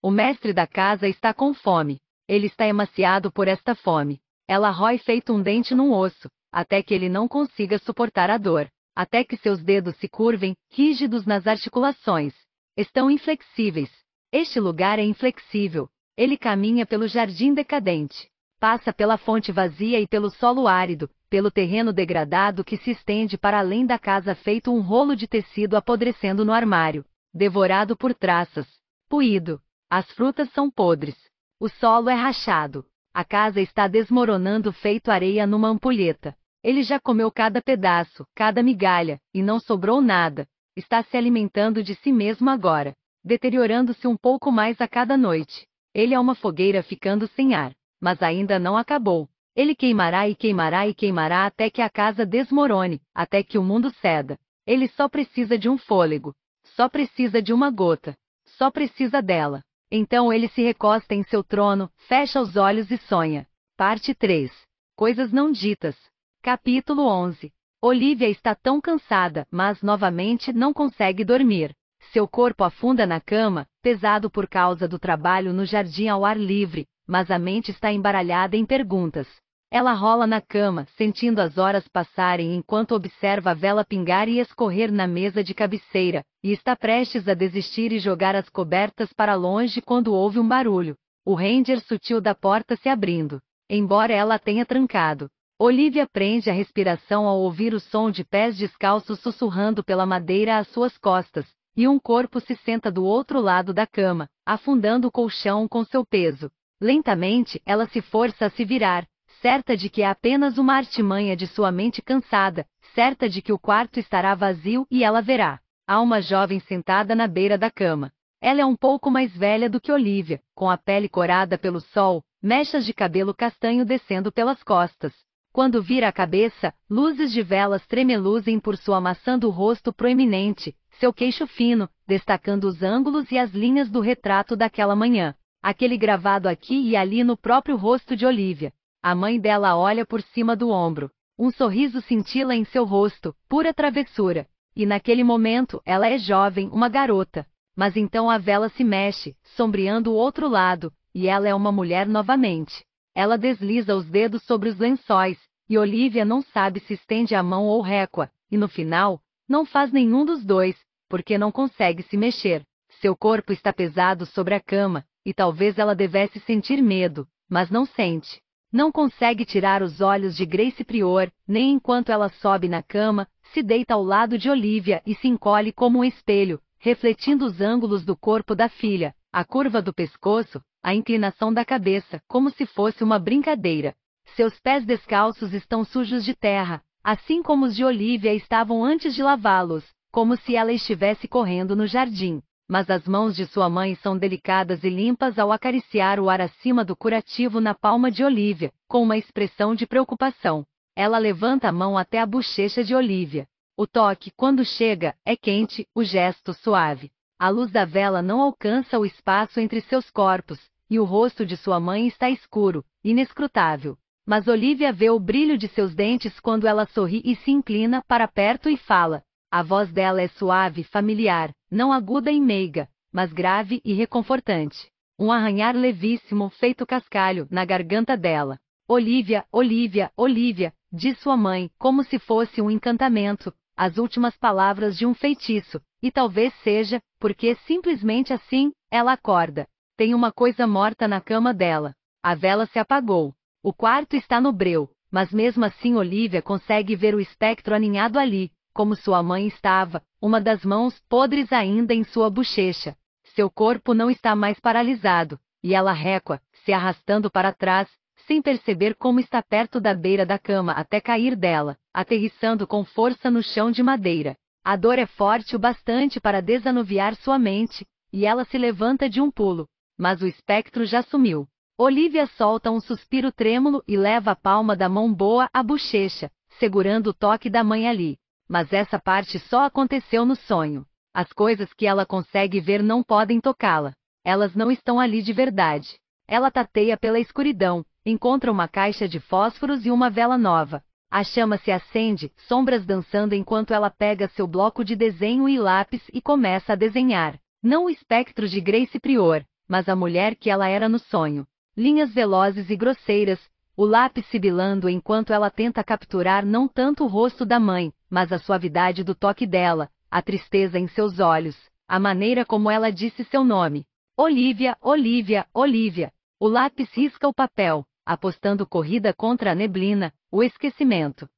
O mestre da casa está com fome. Ele está emaciado por esta fome. Ela rói feito um dente num osso, até que ele não consiga suportar a dor, até que seus dedos se curvem, rígidos nas articulações. Estão inflexíveis. Este lugar é inflexível. Ele caminha pelo jardim decadente. Passa pela fonte vazia e pelo solo árido, pelo terreno degradado que se estende para além da casa, feito um rolo de tecido apodrecendo no armário, devorado por traças, puído. As frutas são podres. O solo é rachado. A casa está desmoronando, feito areia numa ampulheta. Ele já comeu cada pedaço, cada migalha, e não sobrou nada. Está se alimentando de si mesmo agora, deteriorando-se um pouco mais a cada noite. Ele é uma fogueira ficando sem ar mas ainda não acabou. Ele queimará e queimará e queimará até que a casa desmorone, até que o mundo ceda. Ele só precisa de um fôlego, só precisa de uma gota, só precisa dela. Então ele se recosta em seu trono, fecha os olhos e sonha. Parte 3. Coisas não ditas. Capítulo 11. Olivia está tão cansada, mas novamente não consegue dormir. Seu corpo afunda na cama, pesado por causa do trabalho no jardim ao ar livre, mas a mente está embaralhada em perguntas. Ela rola na cama, sentindo as horas passarem enquanto observa a vela pingar e escorrer na mesa de cabeceira, e está prestes a desistir e jogar as cobertas para longe quando ouve um barulho. O ranger sutil da porta se abrindo, embora ela tenha trancado. Olivia prende a respiração ao ouvir o som de pés descalços sussurrando pela madeira às suas costas, e um corpo se senta do outro lado da cama, afundando o colchão com seu peso. Lentamente ela se força a se virar, certa de que é apenas uma artimanha de sua mente cansada, certa de que o quarto estará vazio e ela verá. Há uma jovem sentada na beira da cama. Ela é um pouco mais velha do que Olivia, com a pele corada pelo sol, mechas de cabelo castanho descendo pelas costas. Quando vira a cabeça, luzes de velas tremeluzem por sua maçã do rosto proeminente, seu queixo fino, destacando os ângulos e as linhas do retrato daquela manhã aquele gravado aqui e ali no próprio rosto de Olivia. A mãe dela olha por cima do ombro. Um sorriso cintila em seu rosto, pura travessura. E naquele momento ela é jovem, uma garota. Mas então a vela se mexe, sombreando o outro lado, e ela é uma mulher novamente. Ela desliza os dedos sobre os lençóis, e Olivia não sabe se estende a mão ou récua, e no final, não faz nenhum dos dois, porque não consegue se mexer. Seu corpo está pesado sobre a cama, e talvez ela devesse sentir medo, mas não sente. Não consegue tirar os olhos de Grace Prior, nem enquanto ela sobe na cama, se deita ao lado de Olivia e se encolhe como um espelho, refletindo os ângulos do corpo da filha, a curva do pescoço, a inclinação da cabeça, como se fosse uma brincadeira. Seus pés descalços estão sujos de terra, assim como os de Olivia estavam antes de lavá-los, como se ela estivesse correndo no jardim mas as mãos de sua mãe são delicadas e limpas ao acariciar o ar acima do curativo na palma de Olivia, com uma expressão de preocupação. Ela levanta a mão até a bochecha de Olivia. O toque, quando chega, é quente, o gesto suave. A luz da vela não alcança o espaço entre seus corpos, e o rosto de sua mãe está escuro, inescrutável. Mas Olivia vê o brilho de seus dentes quando ela sorri e se inclina para perto e fala: a voz dela é suave, familiar, não aguda e meiga, mas grave e reconfortante. Um arranhar levíssimo, feito cascalho, na garganta dela. Olivia, Olivia, Olivia, diz sua mãe, como se fosse um encantamento, as últimas palavras de um feitiço, e talvez seja, porque simplesmente assim, ela acorda. Tem uma coisa morta na cama dela. A vela se apagou. O quarto está no breu, mas mesmo assim Olivia consegue ver o espectro aninhado ali, como sua mãe estava, uma das mãos podres ainda em sua bochecha. Seu corpo não está mais paralisado, e ela recua, se arrastando para trás, sem perceber como está perto da beira da cama até cair dela, aterrissando com força no chão de madeira. A dor é forte o bastante para desanuviar sua mente, e ela se levanta de um pulo, mas o espectro já sumiu. Olivia solta um suspiro trêmulo e leva a palma da mão boa à bochecha, segurando o toque da mãe ali. Mas essa parte só aconteceu no sonho. As coisas que ela consegue ver não podem tocá-la. Elas não estão ali de verdade. Ela tateia pela escuridão, encontra uma caixa de fósforos e uma vela nova. A chama se acende, sombras dançando enquanto ela pega seu bloco de desenho e lápis e começa a desenhar. Não o espectro de Grace Prior, mas a mulher que ela era no sonho. Linhas velozes e grosseiras, o lápis sibilando enquanto ela tenta capturar não tanto o rosto da mãe, mas a suavidade do toque dela, a tristeza em seus olhos, a maneira como ela disse seu nome. Olivia, Olivia, Olivia. O lápis risca o papel, apostando corrida contra a neblina, o esquecimento.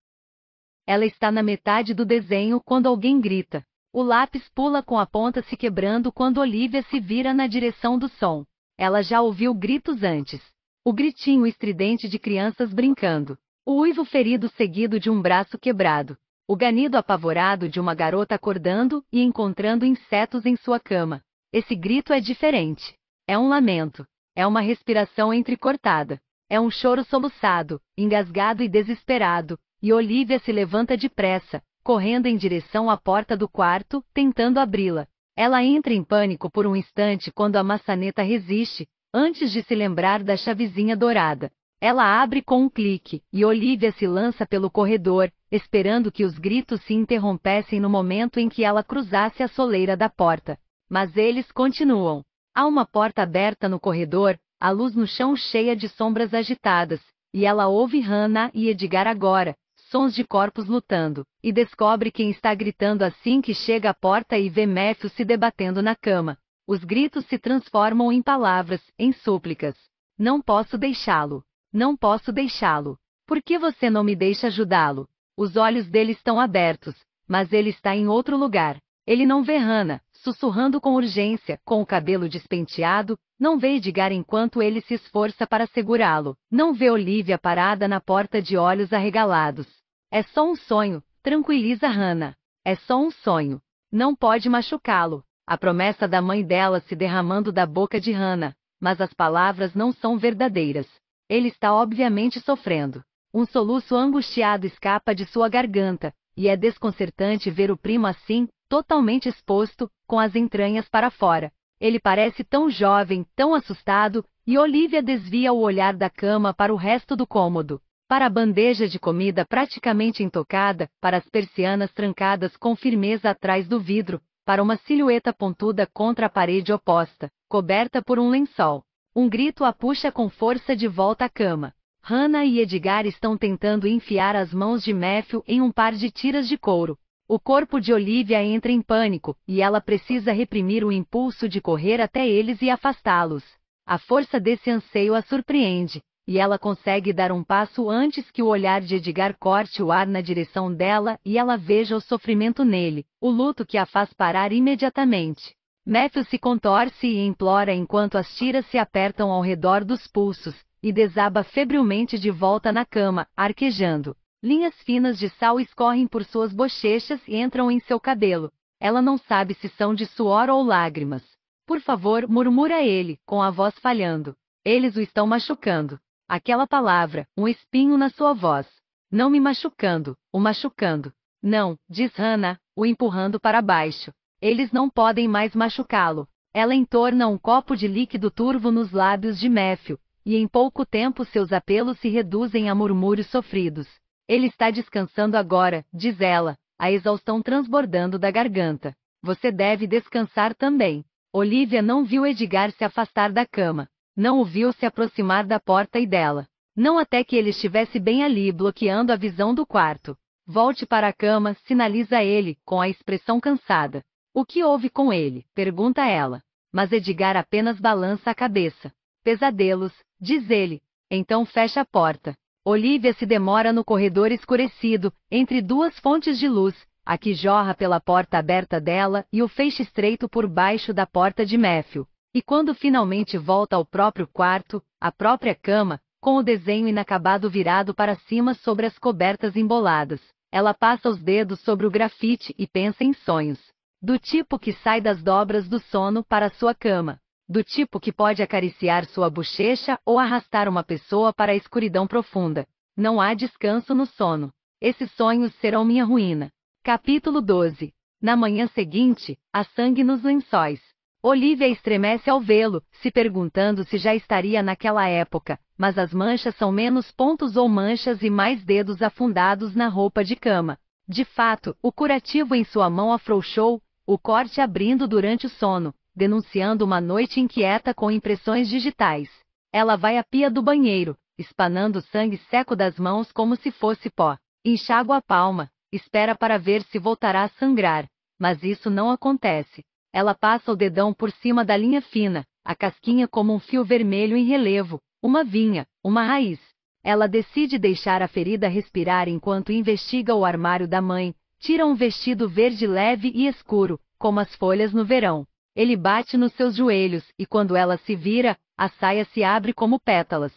Ela está na metade do desenho quando alguém grita. O lápis pula com a ponta se quebrando quando Olivia se vira na direção do som. Ela já ouviu gritos antes o gritinho estridente de crianças brincando, o uivo ferido seguido de um braço quebrado, o ganido apavorado de uma garota acordando e encontrando insetos em sua cama. Esse grito é diferente. É um lamento. É uma respiração entrecortada. É um choro soluçado, engasgado e desesperado, e Olivia se levanta depressa, correndo em direção à porta do quarto, tentando abri-la. Ela entra em pânico por um instante quando a maçaneta resiste, antes de se lembrar da chavezinha dourada. Ela abre com um clique, e Olivia se lança pelo corredor, esperando que os gritos se interrompessem no momento em que ela cruzasse a soleira da porta. Mas eles continuam. Há uma porta aberta no corredor, a luz no chão cheia de sombras agitadas, e ela ouve Hannah e Edgar agora, sons de corpos lutando, e descobre quem está gritando assim que chega à porta e vê Matthew se debatendo na cama. Os gritos se transformam em palavras, em súplicas. Não posso deixá-lo. Não posso deixá-lo. Por que você não me deixa ajudá-lo? Os olhos dele estão abertos, mas ele está em outro lugar. Ele não vê Hannah, sussurrando com urgência, com o cabelo despenteado, não vê Edgar enquanto ele se esforça para segurá-lo, não vê Olivia parada na porta de olhos arregalados. É só um sonho, tranquiliza Hannah. É só um sonho. Não pode machucá-lo, a promessa da mãe dela se derramando da boca de Hannah, mas as palavras não são verdadeiras. Ele está obviamente sofrendo. Um soluço angustiado escapa de sua garganta, e é desconcertante ver o primo assim, totalmente exposto, com as entranhas para fora. Ele parece tão jovem, tão assustado, e Olivia desvia o olhar da cama para o resto do cômodo. Para a bandeja de comida praticamente intocada, para as persianas trancadas com firmeza atrás do vidro, para uma silhueta pontuda contra a parede oposta, coberta por um lençol. Um grito a puxa com força de volta à cama. Hannah e Edgar estão tentando enfiar as mãos de Matthew em um par de tiras de couro. O corpo de Olivia entra em pânico, e ela precisa reprimir o impulso de correr até eles e afastá-los. A força desse anseio a surpreende, e ela consegue dar um passo antes que o olhar de Edgar corte o ar na direção dela e ela veja o sofrimento nele, o luto que a faz parar imediatamente. Matthew se contorce e implora enquanto as tiras se apertam ao redor dos pulsos, e desaba febrilmente de volta na cama, arquejando. Linhas finas de sal escorrem por suas bochechas e entram em seu cabelo. Ela não sabe se são de suor ou lágrimas. Por favor, murmura ele, com a voz falhando. Eles o estão machucando. Aquela palavra, um espinho na sua voz. Não me machucando, o machucando. Não, diz Hannah, o empurrando para baixo. Eles não podem mais machucá-lo. Ela entorna um copo de líquido turvo nos lábios de Matthew, e em pouco tempo seus apelos se reduzem a murmúrios sofridos. Ele está descansando agora, diz ela, a exaustão transbordando da garganta. Você deve descansar também. Olivia não viu Edgar se afastar da cama. Não o viu se aproximar da porta e dela. Não até que ele estivesse bem ali bloqueando a visão do quarto. Volte para a cama, sinaliza ele, com a expressão cansada. O que houve com ele? pergunta ela. Mas Edgar apenas balança a cabeça. Pesadelos, diz ele. Então fecha a porta. Olivia se demora no corredor escurecido, entre duas fontes de luz, a que jorra pela porta aberta dela e o feixe estreito por baixo da porta de Matthew. E quando finalmente volta ao próprio quarto, à própria cama, com o desenho inacabado virado para cima sobre as cobertas emboladas, ela passa os dedos sobre o grafite e pensa em sonhos. Do tipo que sai das dobras do sono para sua cama. Do tipo que pode acariciar sua bochecha ou arrastar uma pessoa para a escuridão profunda. Não há descanso no sono. Esses sonhos serão minha ruína. Capítulo 12. Na manhã seguinte, há sangue nos lençóis. Olivia estremece ao vê-lo, se perguntando se já estaria naquela época, mas as manchas são menos pontos ou manchas e mais dedos afundados na roupa de cama. De fato, o curativo em sua mão afrouxou, o corte abrindo durante o sono, denunciando uma noite inquieta com impressões digitais. Ela vai à pia do banheiro, espanando o sangue seco das mãos como se fosse pó. Enxágua a palma, espera para ver se voltará a sangrar, mas isso não acontece. Ela passa o dedão por cima da linha fina, a casquinha como um fio vermelho em relevo, uma vinha, uma raiz. Ela decide deixar a ferida respirar enquanto investiga o armário da mãe, tira um vestido verde leve e escuro, como as folhas no verão. Ele bate nos seus joelhos e quando ela se vira, a saia se abre como pétalas.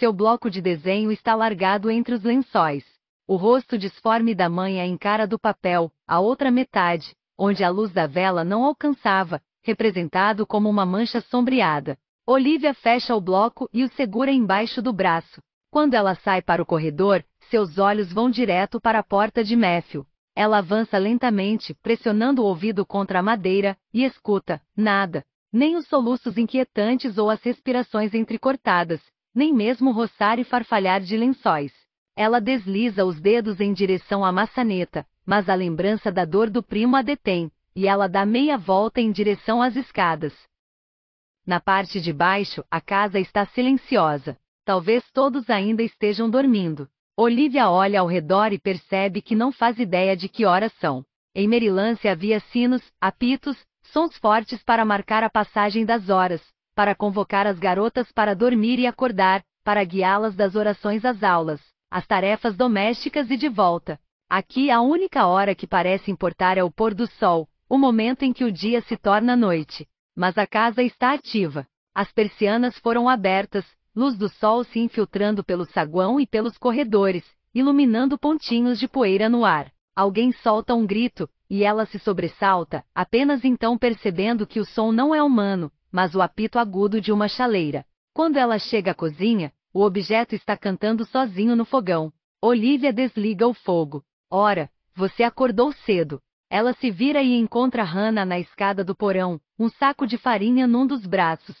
Seu bloco de desenho está largado entre os lençóis. O rosto disforme da mãe a é encara do papel, a outra metade, onde a luz da vela não alcançava, representado como uma mancha sombreada. Olivia fecha o bloco e o segura embaixo do braço. Quando ela sai para o corredor, seus olhos vão direto para a porta de Matthew. Ela avança lentamente, pressionando o ouvido contra a madeira, e escuta, nada. Nem os soluços inquietantes ou as respirações entrecortadas, nem mesmo roçar e farfalhar de lençóis. Ela desliza os dedos em direção à maçaneta, mas a lembrança da dor do primo a detém, e ela dá meia volta em direção às escadas. Na parte de baixo, a casa está silenciosa. Talvez todos ainda estejam dormindo. Olivia olha ao redor e percebe que não faz ideia de que horas são. Em Merilance havia sinos, apitos, sons fortes para marcar a passagem das horas, para convocar as garotas para dormir e acordar, para guiá-las das orações às aulas, às tarefas domésticas e de volta. Aqui a única hora que parece importar é o pôr do sol, o momento em que o dia se torna noite. Mas a casa está ativa. As persianas foram abertas, luz do sol se infiltrando pelo saguão e pelos corredores, iluminando pontinhos de poeira no ar. Alguém solta um grito, e ela se sobressalta, apenas então percebendo que o som não é humano, mas o apito agudo de uma chaleira. Quando ela chega à cozinha, o objeto está cantando sozinho no fogão. Olivia desliga o fogo. Ora, você acordou cedo. Ela se vira e encontra Hannah na escada do porão, um saco de farinha num dos braços.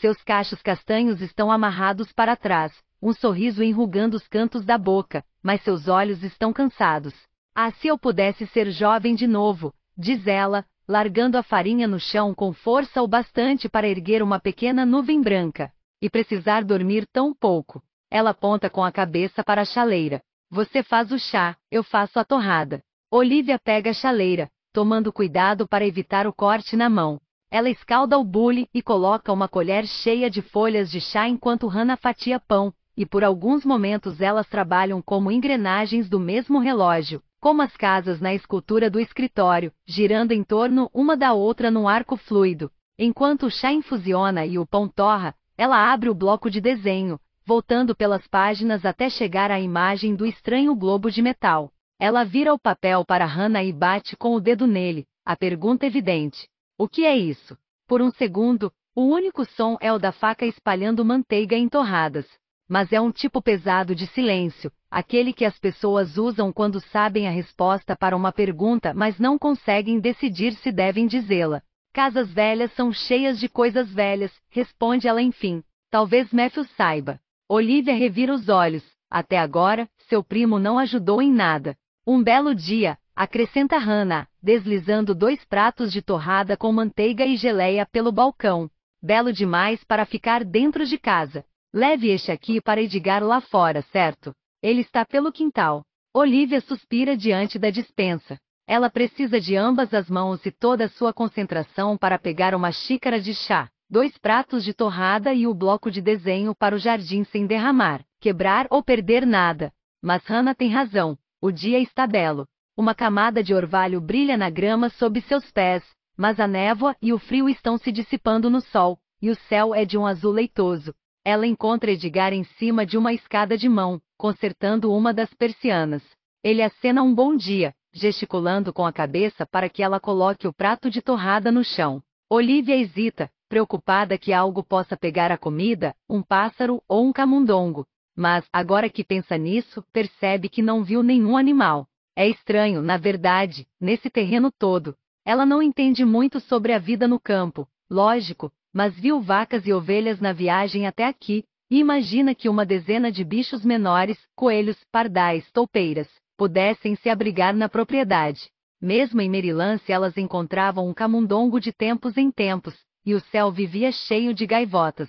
Seus cachos castanhos estão amarrados para trás, um sorriso enrugando os cantos da boca, mas seus olhos estão cansados. Ah, se eu pudesse ser jovem de novo, diz ela, largando a farinha no chão com força o bastante para erguer uma pequena nuvem branca. E precisar dormir tão pouco. Ela aponta com a cabeça para a chaleira. Você faz o chá, eu faço a torrada. Olivia pega a chaleira, tomando cuidado para evitar o corte na mão. Ela escalda o bule e coloca uma colher cheia de folhas de chá enquanto Hannah fatia pão, e por alguns momentos elas trabalham como engrenagens do mesmo relógio, como as casas na escultura do escritório, girando em torno uma da outra num arco fluido. Enquanto o chá infusiona e o pão torra, ela abre o bloco de desenho, voltando pelas páginas até chegar à imagem do estranho globo de metal. Ela vira o papel para Hannah e bate com o dedo nele, a pergunta evidente. O que é isso? Por um segundo, o único som é o da faca espalhando manteiga em torradas. Mas é um tipo pesado de silêncio, aquele que as pessoas usam quando sabem a resposta para uma pergunta, mas não conseguem decidir se devem dizê-la. Casas velhas são cheias de coisas velhas, responde ela enfim. Talvez Matthew saiba. Olivia revira os olhos. Até agora, seu primo não ajudou em nada. Um belo dia, acrescenta Hannah, deslizando dois pratos de torrada com manteiga e geleia pelo balcão. Belo demais para ficar dentro de casa. Leve este aqui para Edgar lá fora, certo? Ele está pelo quintal. Olivia suspira diante da dispensa. Ela precisa de ambas as mãos e toda a sua concentração para pegar uma xícara de chá dois pratos de torrada e o bloco de desenho para o jardim sem derramar, quebrar ou perder nada. Mas Hannah tem razão, o dia está belo. Uma camada de orvalho brilha na grama sob seus pés, mas a névoa e o frio estão se dissipando no sol, e o céu é de um azul leitoso. Ela encontra Edgar em cima de uma escada de mão, consertando uma das persianas. Ele acena um bom dia, gesticulando com a cabeça para que ela coloque o prato de torrada no chão. Olivia hesita, preocupada que algo possa pegar a comida, um pássaro ou um camundongo. Mas, agora que pensa nisso, percebe que não viu nenhum animal. É estranho, na verdade, nesse terreno todo. Ela não entende muito sobre a vida no campo, lógico, mas viu vacas e ovelhas na viagem até aqui, e imagina que uma dezena de bichos menores, coelhos, pardais, toupeiras, pudessem se abrigar na propriedade. Mesmo em Merilance elas encontravam um camundongo de tempos em tempos, e o céu vivia cheio de gaivotas.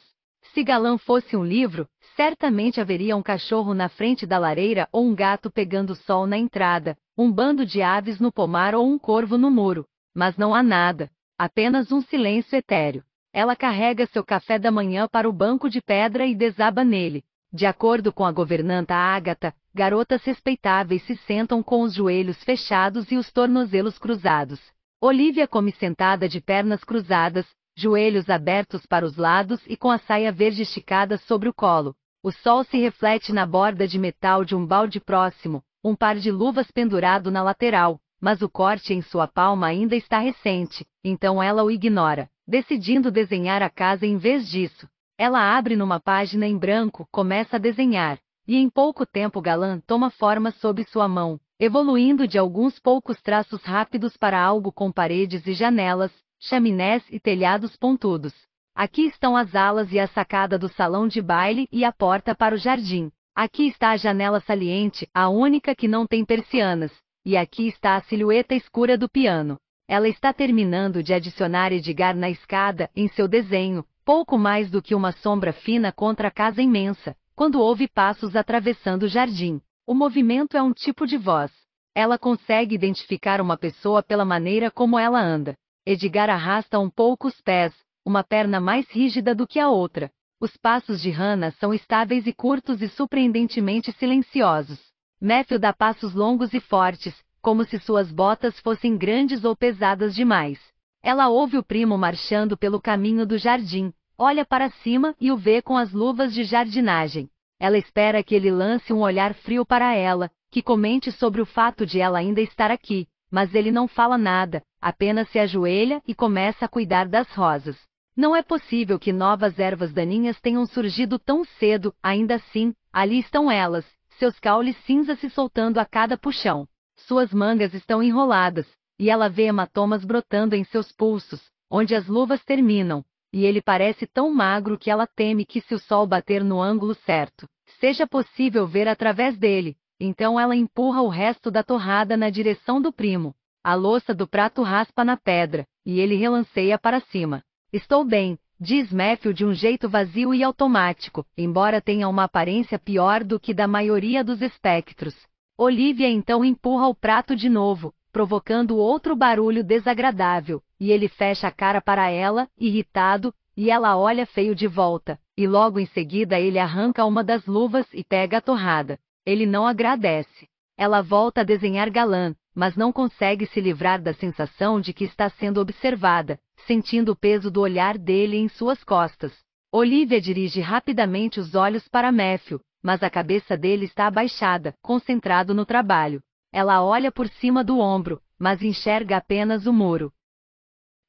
Se Galã fosse um livro, certamente haveria um cachorro na frente da lareira ou um gato pegando sol na entrada, um bando de aves no pomar ou um corvo no muro. Mas não há nada, apenas um silêncio etéreo. Ela carrega seu café da manhã para o banco de pedra e desaba nele. De acordo com a governanta Ágata, garotas respeitáveis se sentam com os joelhos fechados e os tornozelos cruzados. Olivia come sentada de pernas cruzadas, joelhos abertos para os lados e com a saia verde esticada sobre o colo. O sol se reflete na borda de metal de um balde próximo, um par de luvas pendurado na lateral, mas o corte em sua palma ainda está recente, então ela o ignora, decidindo desenhar a casa em vez disso. Ela abre numa página em branco, começa a desenhar, e em pouco tempo Galan toma forma sob sua mão, evoluindo de alguns poucos traços rápidos para algo com paredes e janelas, chaminés e telhados pontudos. Aqui estão as alas e a sacada do salão de baile e a porta para o jardim. Aqui está a janela saliente, a única que não tem persianas. E aqui está a silhueta escura do piano. Ela está terminando de adicionar Edgar na escada, em seu desenho, pouco mais do que uma sombra fina contra a casa imensa, quando ouve passos atravessando o jardim. O movimento é um tipo de voz. Ela consegue identificar uma pessoa pela maneira como ela anda. Edgar arrasta um pouco os pés, uma perna mais rígida do que a outra. Os passos de Hannah são estáveis e curtos e surpreendentemente silenciosos. Matthew dá passos longos e fortes, como se suas botas fossem grandes ou pesadas demais. Ela ouve o primo marchando pelo caminho do jardim, olha para cima e o vê com as luvas de jardinagem. Ela espera que ele lance um olhar frio para ela, que comente sobre o fato de ela ainda estar aqui, mas ele não fala nada, apenas se ajoelha e começa a cuidar das rosas. Não é possível que novas ervas daninhas tenham surgido tão cedo, ainda assim, ali estão elas, seus caules cinza se soltando a cada puxão. Suas mangas estão enroladas, e ela vê hematomas brotando em seus pulsos, onde as luvas terminam, e ele parece tão magro que ela teme que se o sol bater no ângulo certo, seja possível ver através dele, então ela empurra o resto da torrada na direção do primo. A louça do prato raspa na pedra, e ele relanceia para cima. Estou bem, diz Matthew de um jeito vazio e automático, embora tenha uma aparência pior do que da maioria dos espectros. Olivia então empurra o prato de novo, provocando outro barulho desagradável, e ele fecha a cara para ela, irritado, e ela olha feio de volta, e logo em seguida ele arranca uma das luvas e pega a torrada. Ele não agradece. Ela volta a desenhar galã, mas não consegue se livrar da sensação de que está sendo observada, sentindo o peso do olhar dele em suas costas. Olivia dirige rapidamente os olhos para Matthew, mas a cabeça dele está abaixada, concentrado no trabalho. Ela olha por cima do ombro, mas enxerga apenas o muro.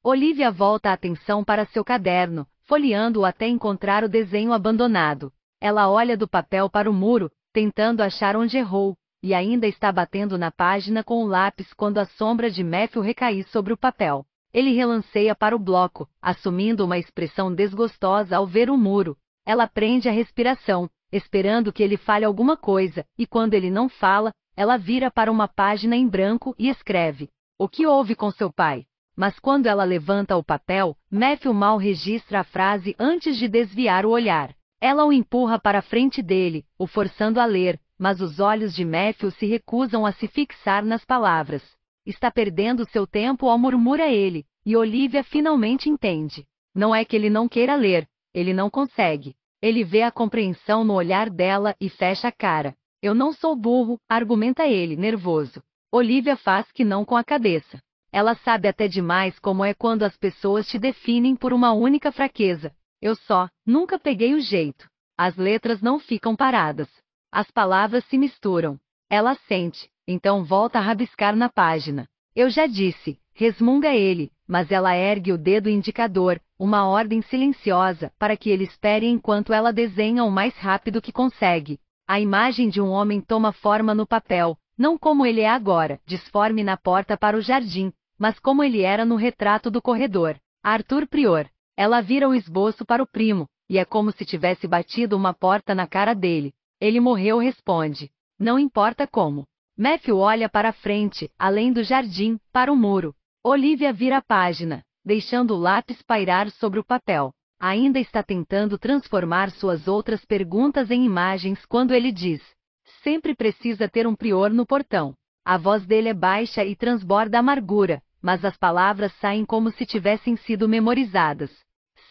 Olivia volta a atenção para seu caderno, folheando-o até encontrar o desenho abandonado. Ela olha do papel para o muro, tentando achar onde errou, e ainda está batendo na página com o lápis quando a sombra de Matthew recai sobre o papel. Ele relanceia para o bloco, assumindo uma expressão desgostosa ao ver o muro. Ela prende a respiração, esperando que ele fale alguma coisa, e quando ele não fala, ela vira para uma página em branco e escreve: O que houve com seu pai? Mas quando ela levanta o papel, Matthew mal registra a frase antes de desviar o olhar. Ela o empurra para a frente dele, o forçando a ler, mas os olhos de Matthew se recusam a se fixar nas palavras. Está perdendo seu tempo ao murmura ele, e Olivia finalmente entende. Não é que ele não queira ler, ele não consegue. Ele vê a compreensão no olhar dela e fecha a cara. Eu não sou burro, argumenta ele, nervoso. Olivia faz que não com a cabeça. Ela sabe até demais como é quando as pessoas te definem por uma única fraqueza, eu só, nunca peguei o jeito. As letras não ficam paradas. As palavras se misturam. Ela sente, então volta a rabiscar na página. Eu já disse, resmunga ele, mas ela ergue o dedo indicador, uma ordem silenciosa, para que ele espere enquanto ela desenha o mais rápido que consegue. A imagem de um homem toma forma no papel, não como ele é agora, disforme na porta para o jardim, mas como ele era no retrato do corredor. Arthur Prior. Ela vira o esboço para o primo, e é como se tivesse batido uma porta na cara dele. Ele morreu, responde. Não importa como. Matthew olha para frente, além do jardim, para o muro. Olivia vira a página, deixando o lápis pairar sobre o papel. Ainda está tentando transformar suas outras perguntas em imagens quando ele diz: Sempre precisa ter um prior no portão. A voz dele é baixa e transborda amargura, mas as palavras saem como se tivessem sido memorizadas.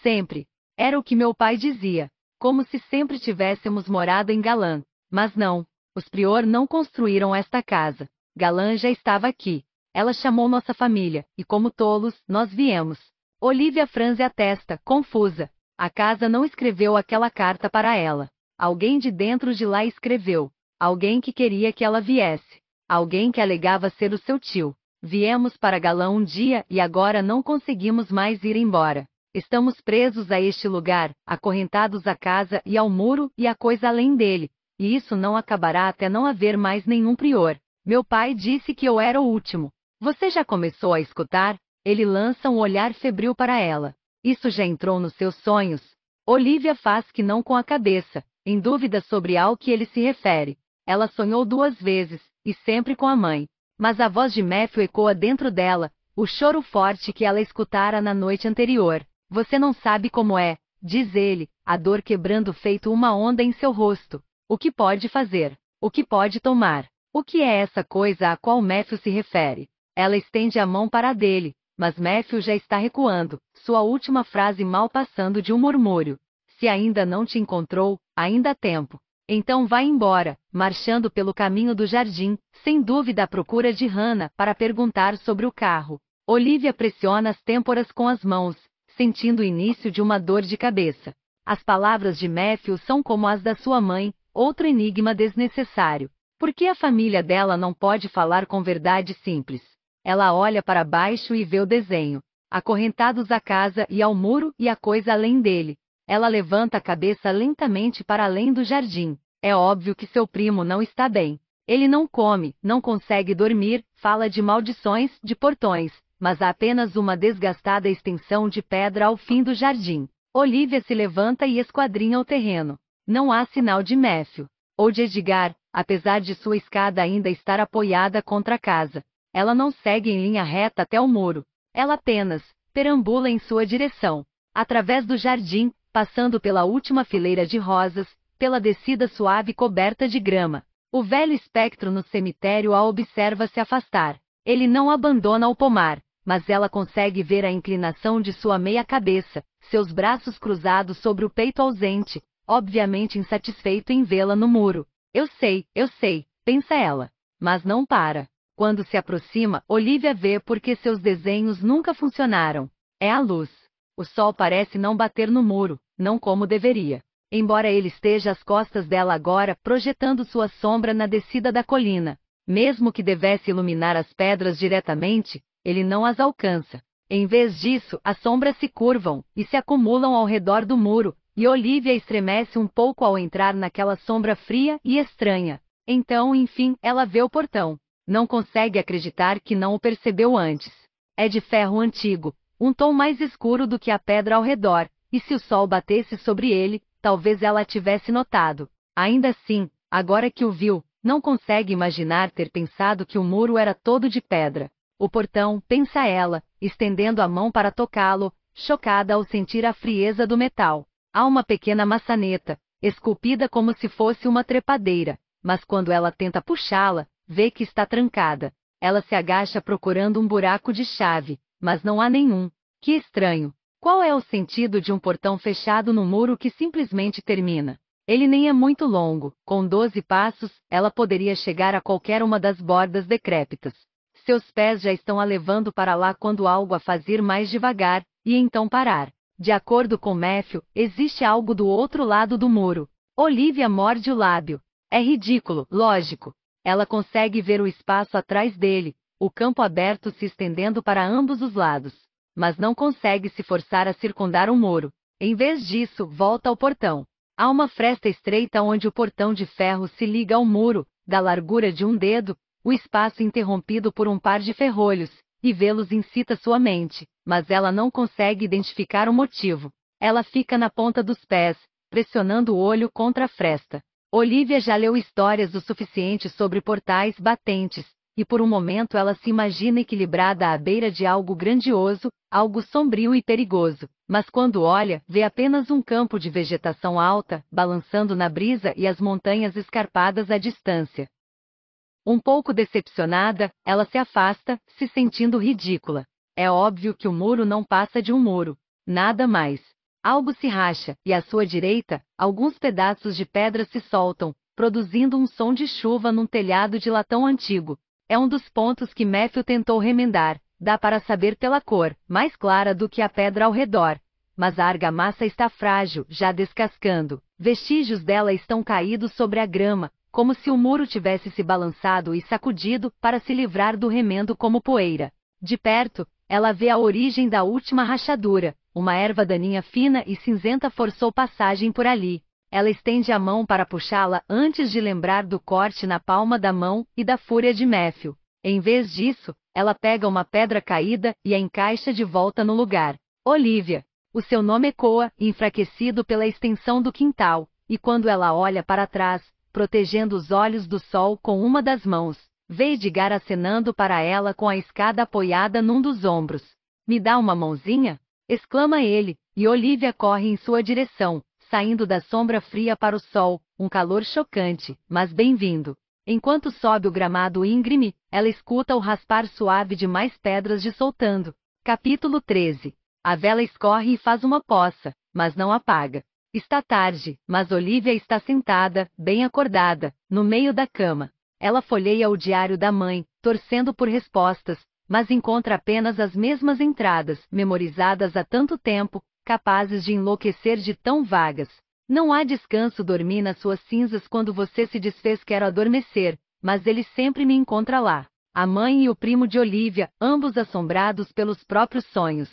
Sempre. Era o que meu pai dizia. Como se sempre tivéssemos morado em Galã. Mas não. Os prior não construíram esta casa. Galã já estava aqui. Ela chamou nossa família, e como tolos, nós viemos. Olivia franze a testa, confusa. A casa não escreveu aquela carta para ela. Alguém de dentro de lá escreveu. Alguém que queria que ela viesse. Alguém que alegava ser o seu tio. Viemos para Galã um dia e agora não conseguimos mais ir embora. Estamos presos a este lugar, acorrentados à casa e ao muro e a coisa além dele, e isso não acabará até não haver mais nenhum prior. Meu pai disse que eu era o último. Você já começou a escutar? Ele lança um olhar febril para ela. Isso já entrou nos seus sonhos? Olivia faz que não com a cabeça, em dúvida sobre ao que ele se refere. Ela sonhou duas vezes, e sempre com a mãe mas a voz de Matthew ecoa dentro dela, o choro forte que ela escutara na noite anterior. Você não sabe como é, diz ele, a dor quebrando feito uma onda em seu rosto. O que pode fazer? O que pode tomar? O que é essa coisa a qual Matthew se refere? Ela estende a mão para a dele, mas Matthew já está recuando, sua última frase mal passando de um murmúrio. Se ainda não te encontrou, ainda há tempo. Então vai embora, marchando pelo caminho do jardim, sem dúvida à procura de Hannah para perguntar sobre o carro. Olivia pressiona as têmporas com as mãos, sentindo o início de uma dor de cabeça. As palavras de Matthew são como as da sua mãe, outro enigma desnecessário. Por que a família dela não pode falar com verdade simples? Ela olha para baixo e vê o desenho, acorrentados à casa e ao muro e a coisa além dele. Ela levanta a cabeça lentamente para além do jardim. É óbvio que seu primo não está bem. Ele não come, não consegue dormir, fala de maldições, de portões, mas há apenas uma desgastada extensão de pedra ao fim do jardim. Olivia se levanta e esquadrinha o terreno. Não há sinal de Matthew ou de Edgar, apesar de sua escada ainda estar apoiada contra a casa. Ela não segue em linha reta até o muro. Ela apenas perambula em sua direção. Através do jardim, passando pela última fileira de rosas, pela descida suave coberta de grama. O velho espectro no cemitério a observa se afastar. Ele não abandona o pomar, mas ela consegue ver a inclinação de sua meia cabeça, seus braços cruzados sobre o peito ausente, obviamente insatisfeito em vê-la no muro. Eu sei, eu sei, pensa ela. Mas não para. Quando se aproxima, Olivia vê porque seus desenhos nunca funcionaram. É a luz. O sol parece não bater no muro, não como deveria. Embora ele esteja às costas dela agora, projetando sua sombra na descida da colina. Mesmo que devesse iluminar as pedras diretamente, ele não as alcança. Em vez disso, as sombras se curvam e se acumulam ao redor do muro, e Olivia estremece um pouco ao entrar naquela sombra fria e estranha. Então, enfim, ela vê o portão. Não consegue acreditar que não o percebeu antes. É de ferro antigo, um tom mais escuro do que a pedra ao redor, e se o sol batesse sobre ele, talvez ela tivesse notado. Ainda assim, agora que o viu, não consegue imaginar ter pensado que o muro era todo de pedra. O portão, pensa ela, estendendo a mão para tocá-lo, chocada ao sentir a frieza do metal. Há uma pequena maçaneta, esculpida como se fosse uma trepadeira, mas quando ela tenta puxá-la, vê que está trancada. Ela se agacha procurando um buraco de chave, mas não há nenhum. Que estranho. Qual é o sentido de um portão fechado no muro que simplesmente termina? Ele nem é muito longo, com 12 passos, ela poderia chegar a qualquer uma das bordas decrépitas. Seus pés já estão a levando para lá quando algo a fazer mais devagar, e então parar. De acordo com Matthew, existe algo do outro lado do muro. Olivia morde o lábio. É ridículo, lógico. Ela consegue ver o espaço atrás dele, o campo aberto se estendendo para ambos os lados. Mas não consegue se forçar a circundar um muro. Em vez disso, volta ao portão. Há uma fresta estreita onde o portão de ferro se liga ao muro, da largura de um dedo, o espaço interrompido por um par de ferrolhos, e vê-los incita sua mente, mas ela não consegue identificar o motivo. Ela fica na ponta dos pés, pressionando o olho contra a fresta. Olivia já leu histórias o suficiente sobre portais batentes, e por um momento ela se imagina equilibrada à beira de algo grandioso, algo sombrio e perigoso, mas quando olha, vê apenas um campo de vegetação alta, balançando na brisa e as montanhas escarpadas à distância. Um pouco decepcionada, ela se afasta, se sentindo ridícula. É óbvio que o muro não passa de um muro, nada mais. Algo se racha, e à sua direita, alguns pedaços de pedra se soltam, produzindo um som de chuva num telhado de latão antigo. É um dos pontos que Matthew tentou remendar, dá para saber pela cor, mais clara do que a pedra ao redor. Mas a argamassa está frágil, já descascando. Vestígios dela estão caídos sobre a grama, como se o muro tivesse se balançado e sacudido para se livrar do remendo como poeira. De perto, ela vê a origem da última rachadura. Uma erva daninha fina e cinzenta forçou passagem por ali. Ela estende a mão para puxá-la antes de lembrar do corte na palma da mão e da fúria de Méfio. Em vez disso, ela pega uma pedra caída e a encaixa de volta no lugar. Olivia. O seu nome ecoa, enfraquecido pela extensão do quintal, e quando ela olha para trás, protegendo os olhos do sol com uma das mãos, vê Edgar acenando para ela com a escada apoiada num dos ombros. Me dá uma mãozinha? exclama ele, e Olivia corre em sua direção, saindo da sombra fria para o sol, um calor chocante, mas bem-vindo. Enquanto sobe o gramado íngreme, ela escuta o raspar suave de mais pedras de soltando. Capítulo 13. A vela escorre e faz uma poça, mas não apaga. Está tarde, mas Olivia está sentada, bem acordada, no meio da cama. Ela folheia o diário da mãe, torcendo por respostas, mas encontra apenas as mesmas entradas, memorizadas há tanto tempo, capazes de enlouquecer de tão vagas. Não há descanso dormir nas suas cinzas quando você se desfez quero adormecer, mas ele sempre me encontra lá. A mãe e o primo de Olivia, ambos assombrados pelos próprios sonhos.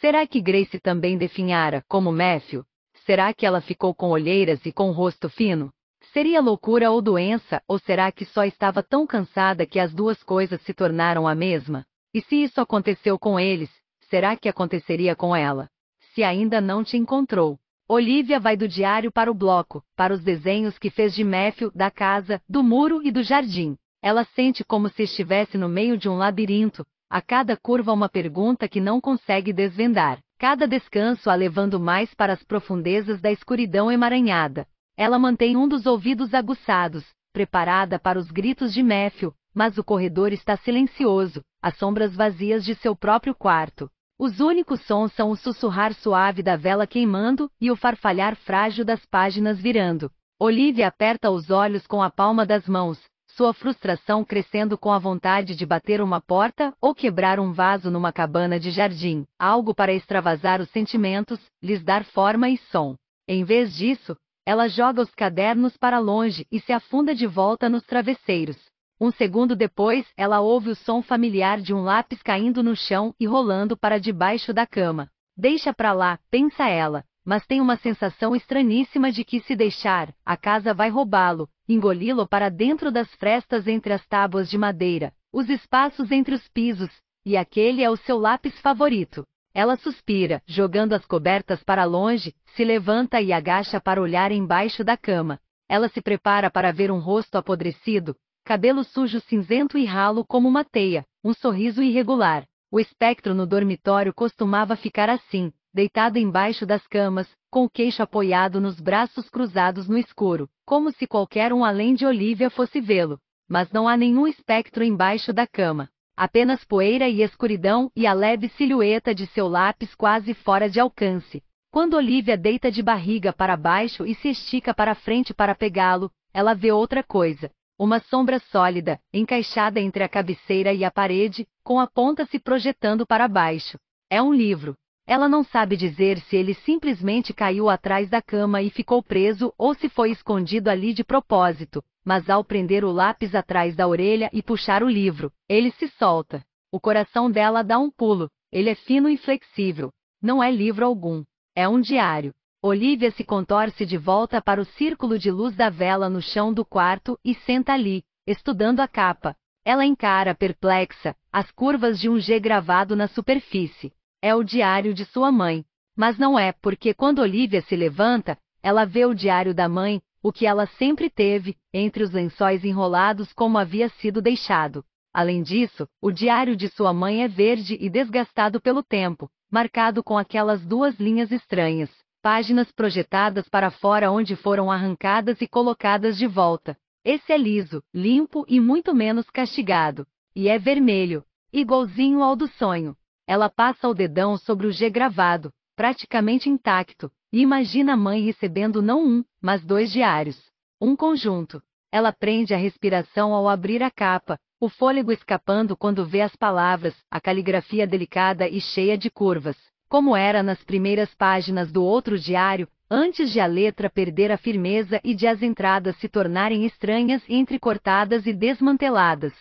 Será que Grace também definhara, como Matthew? Será que ela ficou com olheiras e com o rosto fino? Seria loucura ou doença, ou será que só estava tão cansada que as duas coisas se tornaram a mesma? E se isso aconteceu com eles, será que aconteceria com ela? se ainda não te encontrou. Olivia vai do diário para o bloco, para os desenhos que fez de Matthew, da casa, do muro e do jardim. Ela sente como se estivesse no meio de um labirinto, a cada curva uma pergunta que não consegue desvendar, cada descanso a levando mais para as profundezas da escuridão emaranhada. Ela mantém um dos ouvidos aguçados, preparada para os gritos de Matthew, mas o corredor está silencioso, as sombras vazias de seu próprio quarto. Os únicos sons são o sussurrar suave da vela queimando e o farfalhar frágil das páginas virando. Olivia aperta os olhos com a palma das mãos, sua frustração crescendo com a vontade de bater uma porta ou quebrar um vaso numa cabana de jardim, algo para extravasar os sentimentos, lhes dar forma e som. Em vez disso, ela joga os cadernos para longe e se afunda de volta nos travesseiros. Um segundo depois, ela ouve o som familiar de um lápis caindo no chão e rolando para debaixo da cama. Deixa pra lá, pensa ela, mas tem uma sensação estraníssima de que se deixar, a casa vai roubá-lo, engoli-lo para dentro das frestas entre as tábuas de madeira, os espaços entre os pisos, e aquele é o seu lápis favorito. Ela suspira, jogando as cobertas para longe, se levanta e agacha para olhar embaixo da cama. Ela se prepara para ver um rosto apodrecido, cabelo sujo cinzento e ralo como uma teia, um sorriso irregular. O espectro no dormitório costumava ficar assim, deitado embaixo das camas, com o queixo apoiado nos braços cruzados no escuro, como se qualquer um além de Olivia fosse vê-lo. Mas não há nenhum espectro embaixo da cama. Apenas poeira e escuridão e a leve silhueta de seu lápis quase fora de alcance. Quando Olivia deita de barriga para baixo e se estica para frente para pegá-lo, ela vê outra coisa. Uma sombra sólida, encaixada entre a cabeceira e a parede, com a ponta se projetando para baixo. É um livro. Ela não sabe dizer se ele simplesmente caiu atrás da cama e ficou preso ou se foi escondido ali de propósito, mas ao prender o lápis atrás da orelha e puxar o livro, ele se solta. O coração dela dá um pulo. Ele é fino e flexível. Não é livro algum. É um diário. Olivia se contorce de volta para o círculo de luz da vela no chão do quarto e senta ali, estudando a capa. Ela encara, perplexa, as curvas de um G gravado na superfície. É o diário de sua mãe. Mas não é, porque quando Olivia se levanta, ela vê o diário da mãe, o que ela sempre teve, entre os lençóis enrolados como havia sido deixado. Além disso, o diário de sua mãe é verde e desgastado pelo tempo, marcado com aquelas duas linhas estranhas, páginas projetadas para fora onde foram arrancadas e colocadas de volta. Esse é liso, limpo e muito menos castigado. E é vermelho, igualzinho ao do sonho. Ela passa o dedão sobre o G gravado, praticamente intacto, e imagina a mãe recebendo não um, mas dois diários. Um conjunto. Ela prende a respiração ao abrir a capa, o fôlego escapando quando vê as palavras, a caligrafia delicada e cheia de curvas como era nas primeiras páginas do outro diário, antes de a letra perder a firmeza e de as entradas se tornarem estranhas e entrecortadas e desmanteladas.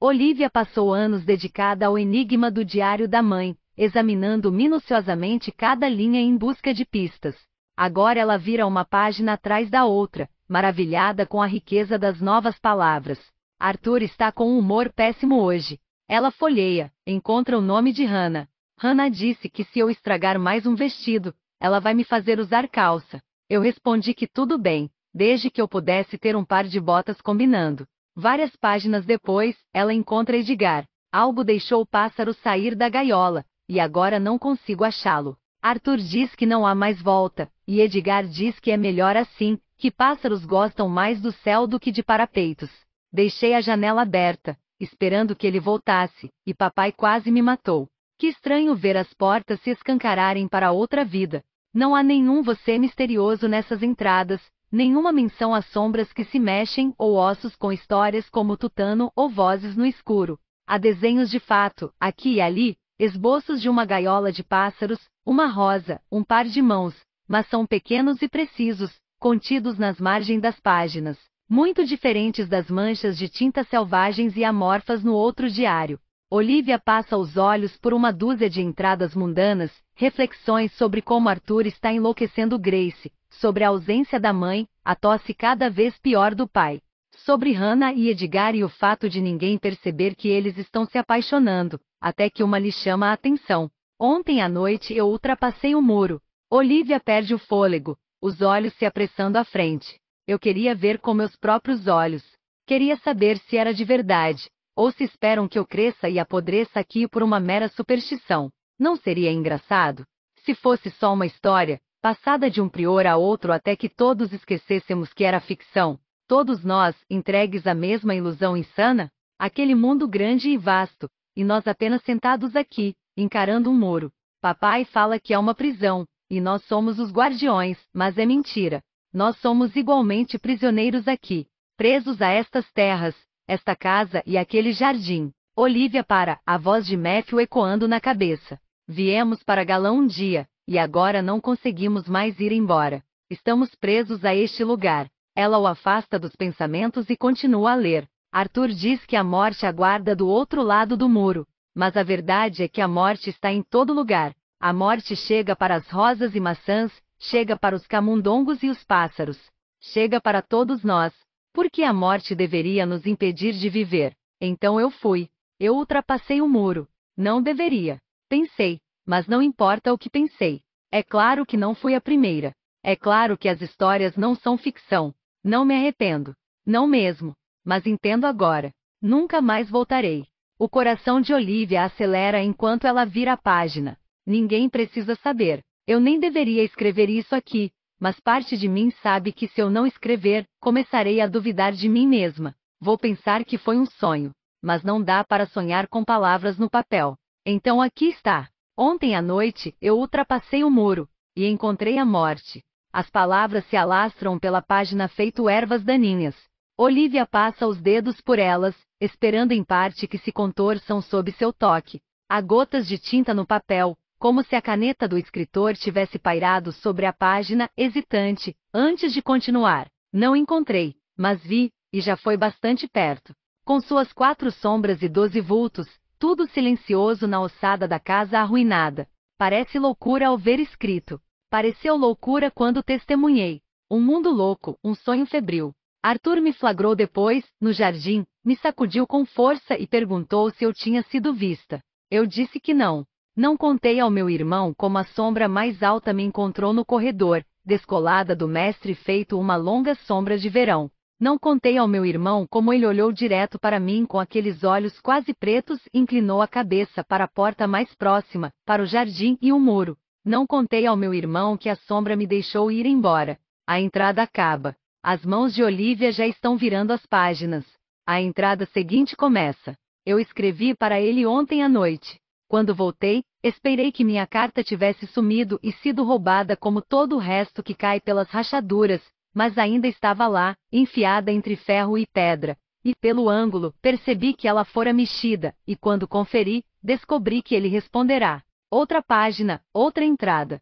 Olivia passou anos dedicada ao enigma do diário da mãe, examinando minuciosamente cada linha em busca de pistas. Agora ela vira uma página atrás da outra, maravilhada com a riqueza das novas palavras. Arthur está com um humor péssimo hoje. Ela folheia, encontra o nome de Hannah, Hannah disse que se eu estragar mais um vestido, ela vai me fazer usar calça. Eu respondi que tudo bem, desde que eu pudesse ter um par de botas combinando. Várias páginas depois, ela encontra Edgar. Algo deixou o pássaro sair da gaiola, e agora não consigo achá-lo. Arthur diz que não há mais volta, e Edgar diz que é melhor assim, que pássaros gostam mais do céu do que de parapeitos. Deixei a janela aberta, esperando que ele voltasse, e papai quase me matou. Que estranho ver as portas se escancararem para outra vida. Não há nenhum você misterioso nessas entradas, nenhuma menção a sombras que se mexem ou ossos com histórias como tutano ou vozes no escuro. Há desenhos de fato, aqui e ali, esboços de uma gaiola de pássaros, uma rosa, um par de mãos, mas são pequenos e precisos, contidos nas margens das páginas, muito diferentes das manchas de tintas selvagens e amorfas no outro diário. Olivia passa os olhos por uma dúzia de entradas mundanas, reflexões sobre como Arthur está enlouquecendo Grace, sobre a ausência da mãe, a tosse cada vez pior do pai, sobre Hannah e Edgar e o fato de ninguém perceber que eles estão se apaixonando, até que uma lhe chama a atenção. Ontem à noite eu ultrapassei o muro. Olivia perde o fôlego, os olhos se apressando à frente. Eu queria ver com meus próprios olhos. Queria saber se era de verdade ou se esperam que eu cresça e apodreça aqui por uma mera superstição. Não seria engraçado? Se fosse só uma história, passada de um prior a outro até que todos esquecêssemos que era ficção, todos nós, entregues à mesma ilusão insana, aquele mundo grande e vasto, e nós apenas sentados aqui, encarando um muro. Papai fala que é uma prisão, e nós somos os guardiões, mas é mentira. Nós somos igualmente prisioneiros aqui, presos a estas terras, esta casa e aquele jardim. Olivia para, a voz de Matthew ecoando na cabeça. Viemos para Galã um dia, e agora não conseguimos mais ir embora. Estamos presos a este lugar. Ela o afasta dos pensamentos e continua a ler. Arthur diz que a morte aguarda do outro lado do muro. Mas a verdade é que a morte está em todo lugar. A morte chega para as rosas e maçãs, chega para os camundongos e os pássaros. Chega para todos nós, porque a morte deveria nos impedir de viver. Então eu fui. Eu ultrapassei o muro. Não deveria. Pensei, mas não importa o que pensei. É claro que não fui a primeira. É claro que as histórias não são ficção. Não me arrependo. Não mesmo. Mas entendo agora. Nunca mais voltarei. O coração de Olivia acelera enquanto ela vira a página. Ninguém precisa saber. Eu nem deveria escrever isso aqui, mas parte de mim sabe que se eu não escrever, começarei a duvidar de mim mesma. Vou pensar que foi um sonho, mas não dá para sonhar com palavras no papel. Então aqui está. Ontem à noite, eu ultrapassei o muro e encontrei a morte. As palavras se alastram pela página feito ervas daninhas. Olivia passa os dedos por elas, esperando em parte que se contorçam sob seu toque. Há gotas de tinta no papel, como se a caneta do escritor tivesse pairado sobre a página, hesitante, antes de continuar. Não encontrei, mas vi, e já foi bastante perto. Com suas quatro sombras e doze vultos, tudo silencioso na ossada da casa arruinada. Parece loucura ao ver escrito. Pareceu loucura quando testemunhei. Um mundo louco, um sonho febril. Arthur me flagrou depois, no jardim, me sacudiu com força e perguntou se eu tinha sido vista. Eu disse que não. Não contei ao meu irmão como a sombra mais alta me encontrou no corredor, descolada do mestre feito uma longa sombra de verão. Não contei ao meu irmão como ele olhou direto para mim com aqueles olhos quase pretos e inclinou a cabeça para a porta mais próxima, para o jardim e o muro. Não contei ao meu irmão que a sombra me deixou ir embora. A entrada acaba. As mãos de Olivia já estão virando as páginas. A entrada seguinte começa. Eu escrevi para ele ontem à noite. Quando voltei, esperei que minha carta tivesse sumido e sido roubada como todo o resto que cai pelas rachaduras, mas ainda estava lá, enfiada entre ferro e pedra. E, pelo ângulo, percebi que ela fora mexida, e quando conferi, descobri que ele responderá. Outra página, outra entrada.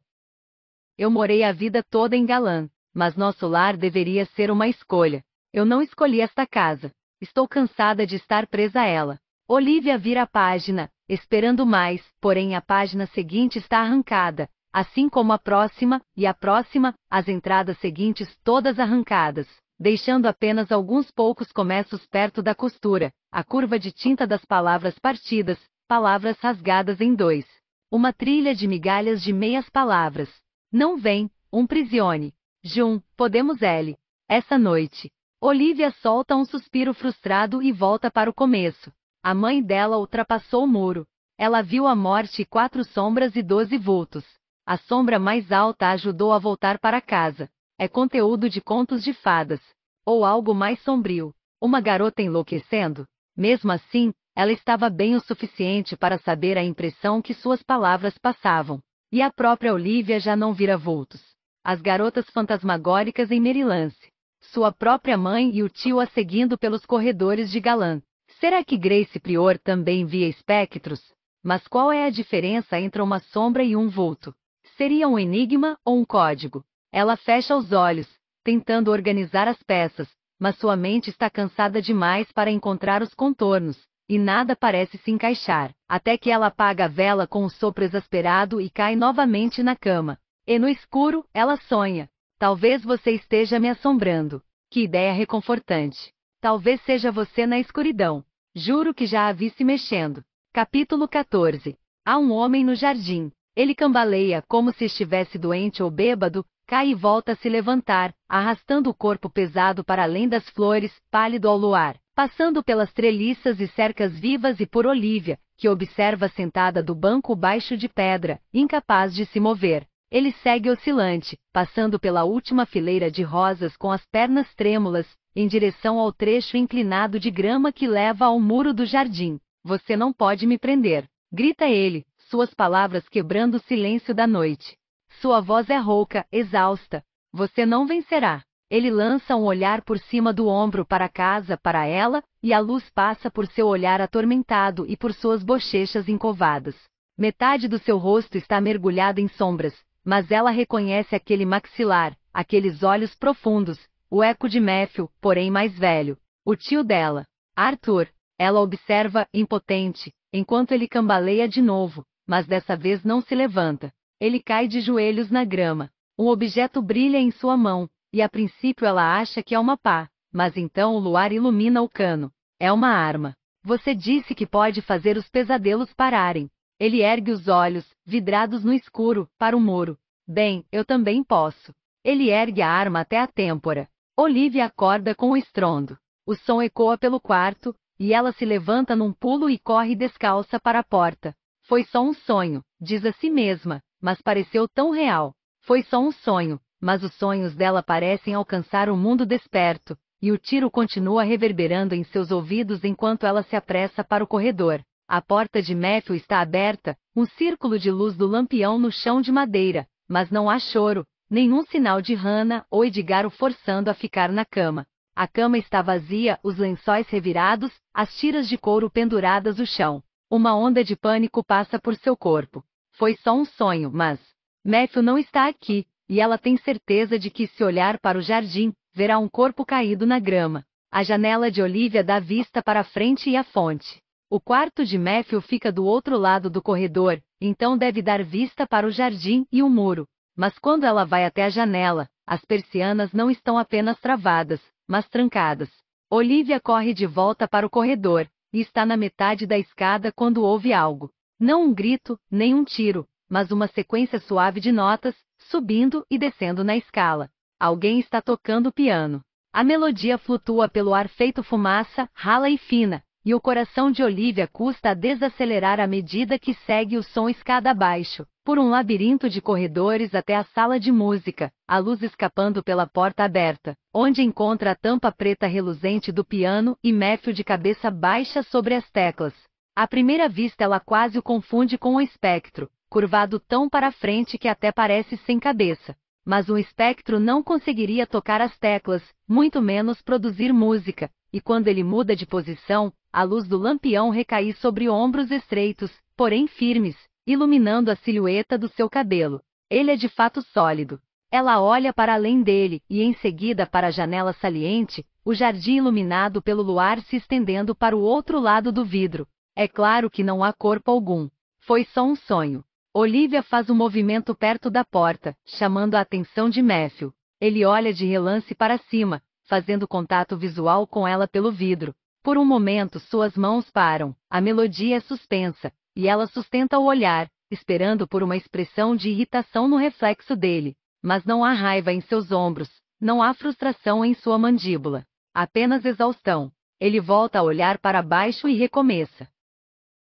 Eu morei a vida toda em Galã, mas nosso lar deveria ser uma escolha. Eu não escolhi esta casa. Estou cansada de estar presa a ela. Olivia vira a página, esperando mais, porém a página seguinte está arrancada, assim como a próxima, e a próxima, as entradas seguintes todas arrancadas, deixando apenas alguns poucos começos perto da costura, a curva de tinta das palavras partidas, palavras rasgadas em dois. Uma trilha de migalhas de meias palavras. Não vem, um prisione. Jun, podemos L. Essa noite. Olivia solta um suspiro frustrado e volta para o começo. A mãe dela ultrapassou o muro. Ela viu a morte e quatro sombras e doze vultos. A sombra mais alta ajudou a voltar para casa. É conteúdo de contos de fadas. Ou algo mais sombrio. Uma garota enlouquecendo. Mesmo assim, ela estava bem o suficiente para saber a impressão que suas palavras passavam. E a própria Olivia já não vira vultos. As garotas fantasmagóricas em Merilance. Sua própria mãe e o tio a seguindo pelos corredores de Galã. Será que Grace Prior também via espectros? Mas qual é a diferença entre uma sombra e um vulto? Seria um enigma ou um código? Ela fecha os olhos, tentando organizar as peças, mas sua mente está cansada demais para encontrar os contornos, e nada parece se encaixar, até que ela apaga a vela com um sopro exasperado e cai novamente na cama. E no escuro, ela sonha. Talvez você esteja me assombrando. Que ideia reconfortante. Talvez seja você na escuridão. Juro que já a vi se mexendo. Capítulo 14. Há um homem no jardim. Ele cambaleia como se estivesse doente ou bêbado, cai e volta a se levantar, arrastando o corpo pesado para além das flores, pálido ao luar, passando pelas treliças e cercas vivas e por Olívia, que observa sentada do banco baixo de pedra, incapaz de se mover. Ele segue oscilante, passando pela última fileira de rosas com as pernas trêmulas, em direção ao trecho inclinado de grama que leva ao muro do jardim. Você não pode me prender. Grita ele, suas palavras quebrando o silêncio da noite. Sua voz é rouca, exausta. Você não vencerá. Ele lança um olhar por cima do ombro para casa, para ela, e a luz passa por seu olhar atormentado e por suas bochechas encovadas. Metade do seu rosto está mergulhado em sombras, mas ela reconhece aquele maxilar, aqueles olhos profundos, o eco de Matthew, porém mais velho, o tio dela. Arthur, ela observa, impotente, enquanto ele cambaleia de novo, mas dessa vez não se levanta. Ele cai de joelhos na grama. Um objeto brilha em sua mão, e a princípio ela acha que é uma pá, mas então o luar ilumina o cano. É uma arma. Você disse que pode fazer os pesadelos pararem, ele ergue os olhos, vidrados no escuro, para o muro. Bem, eu também posso. Ele ergue a arma até a têmpora. Olivia acorda com o estrondo. O som ecoa pelo quarto, e ela se levanta num pulo e corre descalça para a porta. Foi só um sonho, diz a si mesma, mas pareceu tão real. Foi só um sonho, mas os sonhos dela parecem alcançar o mundo desperto, e o tiro continua reverberando em seus ouvidos enquanto ela se apressa para o corredor. A porta de Matthew está aberta, um círculo de luz do lampião no chão de madeira, mas não há choro, nenhum sinal de Hannah ou Edgar o forçando a ficar na cama. A cama está vazia, os lençóis revirados, as tiras de couro penduradas no chão. Uma onda de pânico passa por seu corpo. Foi só um sonho, mas Matthew não está aqui, e ela tem certeza de que se olhar para o jardim, verá um corpo caído na grama. A janela de Olivia dá vista para a frente e a fonte. O quarto de Matthew fica do outro lado do corredor, então deve dar vista para o jardim e o muro. Mas quando ela vai até a janela, as persianas não estão apenas travadas, mas trancadas. Olivia corre de volta para o corredor, e está na metade da escada quando ouve algo. Não um grito, nem um tiro, mas uma sequência suave de notas, subindo e descendo na escala. Alguém está tocando piano. A melodia flutua pelo ar feito fumaça, rala e fina, e o coração de Olivia custa a desacelerar à medida que segue o som escada abaixo, por um labirinto de corredores até a sala de música, a luz escapando pela porta aberta, onde encontra a tampa preta reluzente do piano e Matthew de cabeça baixa sobre as teclas. À primeira vista ela quase o confunde com o espectro, curvado tão para frente que até parece sem cabeça. Mas um espectro não conseguiria tocar as teclas, muito menos produzir música, e quando ele muda de posição, a luz do lampião recai sobre ombros estreitos, porém firmes, iluminando a silhueta do seu cabelo. Ele é de fato sólido. Ela olha para além dele e em seguida para a janela saliente, o jardim iluminado pelo luar se estendendo para o outro lado do vidro. É claro que não há corpo algum. Foi só um sonho. Olivia faz um movimento perto da porta, chamando a atenção de Matthew. Ele olha de relance para cima, fazendo contato visual com ela pelo vidro. Por um momento suas mãos param, a melodia é suspensa, e ela sustenta o olhar, esperando por uma expressão de irritação no reflexo dele. Mas não há raiva em seus ombros, não há frustração em sua mandíbula. Apenas exaustão. Ele volta a olhar para baixo e recomeça.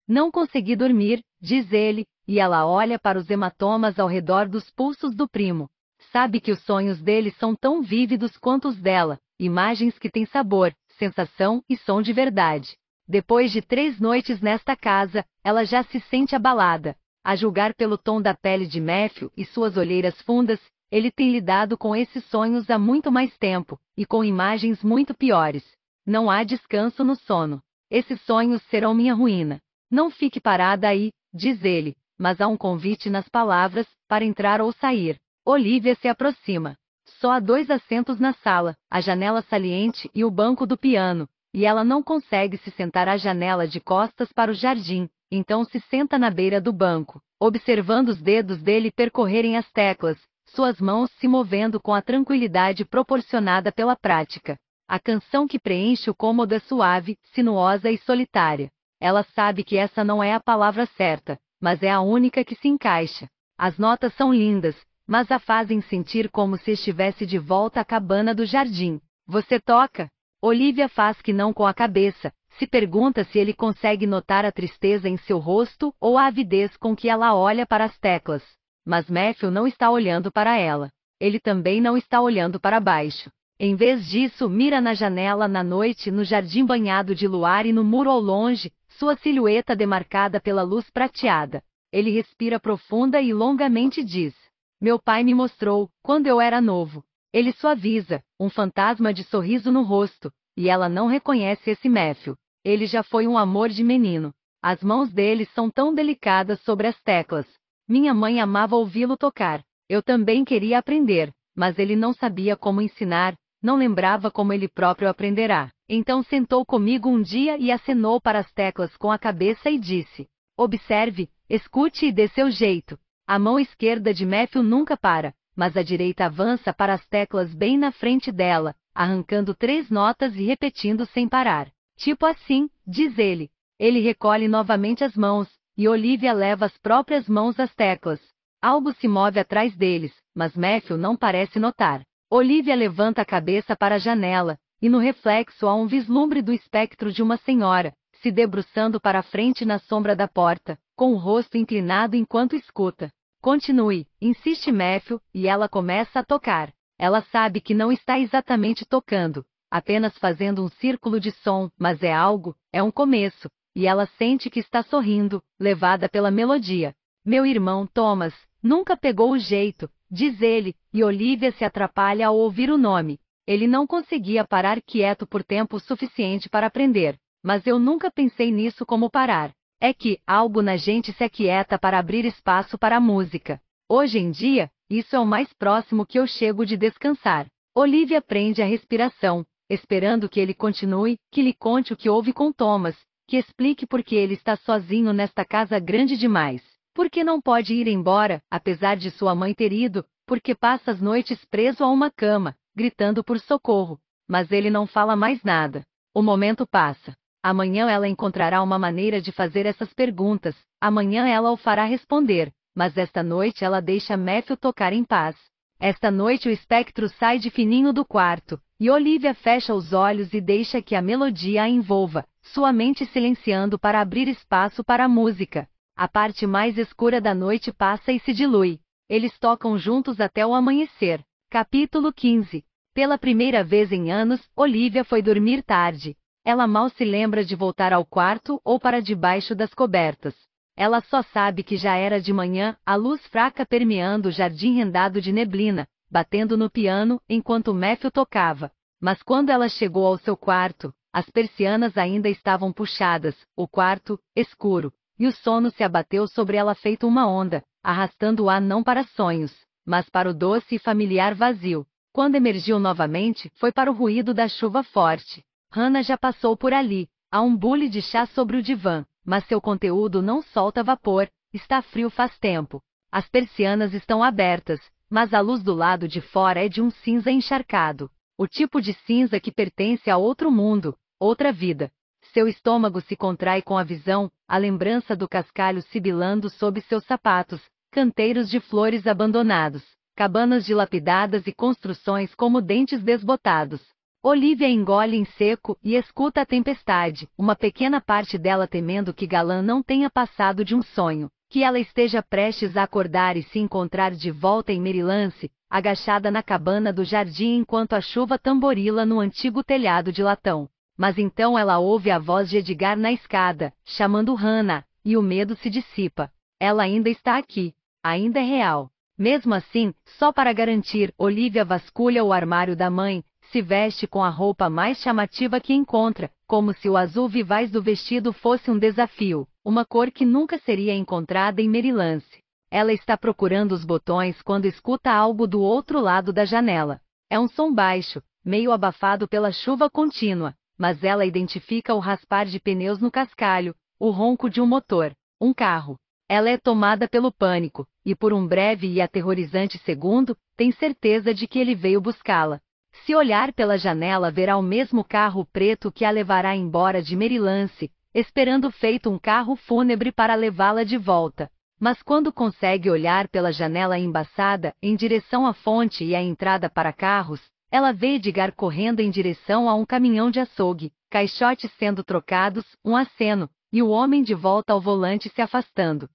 Não consegui dormir, diz ele, e ela olha para os hematomas ao redor dos pulsos do primo. Sabe que os sonhos dele são tão vívidos quanto os dela, imagens que têm sabor, sensação e som de verdade. Depois de três noites nesta casa, ela já se sente abalada. A julgar pelo tom da pele de Matthew e suas olheiras fundas, ele tem lidado com esses sonhos há muito mais tempo, e com imagens muito piores. Não há descanso no sono. Esses sonhos serão minha ruína. Não fique parada aí, diz ele, mas há um convite nas palavras, para entrar ou sair. Olivia se aproxima. Só há dois assentos na sala, a janela saliente e o banco do piano, e ela não consegue se sentar à janela de costas para o jardim, então se senta na beira do banco, observando os dedos dele percorrerem as teclas, suas mãos se movendo com a tranquilidade proporcionada pela prática. A canção que preenche o cômodo é suave, sinuosa e solitária. Ela sabe que essa não é a palavra certa, mas é a única que se encaixa. As notas são lindas, mas a fazem sentir como se estivesse de volta à cabana do jardim. Você toca? Olivia faz que não com a cabeça, se pergunta se ele consegue notar a tristeza em seu rosto ou a avidez com que ela olha para as teclas. Mas Matthew não está olhando para ela. Ele também não está olhando para baixo. Em vez disso, mira na janela na noite, no jardim banhado de luar e no muro ao longe, sua silhueta demarcada pela luz prateada. Ele respira profunda e longamente diz: meu pai me mostrou, quando eu era novo. Ele suaviza, um fantasma de sorriso no rosto, e ela não reconhece esse Matthew. Ele já foi um amor de menino. As mãos dele são tão delicadas sobre as teclas. Minha mãe amava ouvi-lo tocar. Eu também queria aprender, mas ele não sabia como ensinar, não lembrava como ele próprio aprenderá. Então sentou comigo um dia e acenou para as teclas com a cabeça e disse: Observe, escute e dê seu jeito. A mão esquerda de Matthew nunca para, mas a direita avança para as teclas bem na frente dela, arrancando três notas e repetindo sem parar. Tipo assim, diz ele. Ele recolhe novamente as mãos, e Olivia leva as próprias mãos às teclas. Algo se move atrás deles, mas Matthew não parece notar. Olivia levanta a cabeça para a janela, e no reflexo há um vislumbre do espectro de uma senhora, se debruçando para a frente na sombra da porta, com o rosto inclinado enquanto escuta. Continue, insiste Matthew, e ela começa a tocar. Ela sabe que não está exatamente tocando, apenas fazendo um círculo de som, mas é algo, é um começo, e ela sente que está sorrindo, levada pela melodia. Meu irmão Thomas nunca pegou o jeito, diz ele, e Olivia se atrapalha ao ouvir o nome. Ele não conseguia parar quieto por tempo suficiente para aprender, mas eu nunca pensei nisso como parar. É que algo na gente se aquieta para abrir espaço para a música. Hoje em dia, isso é o mais próximo que eu chego de descansar. Olivia prende a respiração, esperando que ele continue, que lhe conte o que houve com Thomas, que explique por que ele está sozinho nesta casa grande demais. Por que não pode ir embora, apesar de sua mãe ter ido, porque passa as noites preso a uma cama, gritando por socorro. Mas ele não fala mais nada. O momento passa. Amanhã ela encontrará uma maneira de fazer essas perguntas, amanhã ela o fará responder, mas esta noite ela deixa Matthew tocar em paz. Esta noite o espectro sai de fininho do quarto, e Olivia fecha os olhos e deixa que a melodia a envolva, sua mente silenciando para abrir espaço para a música. A parte mais escura da noite passa e se dilui. Eles tocam juntos até o amanhecer. Capítulo 15 Pela primeira vez em anos, Olivia foi dormir tarde, ela mal se lembra de voltar ao quarto ou para debaixo das cobertas. Ela só sabe que já era de manhã, a luz fraca permeando o jardim rendado de neblina, batendo no piano enquanto Matthew tocava. Mas quando ela chegou ao seu quarto, as persianas ainda estavam puxadas, o quarto, escuro, e o sono se abateu sobre ela feito uma onda, arrastando-a não para sonhos, mas para o doce e familiar vazio. Quando emergiu novamente, foi para o ruído da chuva forte. Hannah já passou por ali. Há um bule de chá sobre o divã, mas seu conteúdo não solta vapor, está frio faz tempo. As persianas estão abertas, mas a luz do lado de fora é de um cinza encharcado. O tipo de cinza que pertence a outro mundo, outra vida. Seu estômago se contrai com a visão, a lembrança do cascalho sibilando sob seus sapatos, canteiros de flores abandonados, cabanas dilapidadas e construções como dentes desbotados. Olivia engole em seco e escuta a tempestade, uma pequena parte dela temendo que Galan não tenha passado de um sonho, que ela esteja prestes a acordar e se encontrar de volta em Merilance, agachada na cabana do jardim enquanto a chuva tamborila no antigo telhado de latão. Mas então ela ouve a voz de Edgar na escada, chamando Hannah, e o medo se dissipa. Ela ainda está aqui, ainda é real. Mesmo assim, só para garantir, Olivia vasculha o armário da mãe, se veste com a roupa mais chamativa que encontra, como se o azul vivaz do vestido fosse um desafio, uma cor que nunca seria encontrada em Merilance. Ela está procurando os botões quando escuta algo do outro lado da janela. É um som baixo, meio abafado pela chuva contínua, mas ela identifica o raspar de pneus no cascalho, o ronco de um motor, um carro. Ela é tomada pelo pânico, e por um breve e aterrorizante segundo, tem certeza de que ele veio buscá-la. Se olhar pela janela, verá o mesmo carro preto que a levará embora de Merilance, esperando feito um carro fúnebre para levá-la de volta. Mas quando consegue olhar pela janela embaçada, em direção à fonte e à entrada para carros, ela vê Edgar correndo em direção a um caminhão de açougue, caixotes sendo trocados, um aceno, e o homem de volta ao volante se afastando.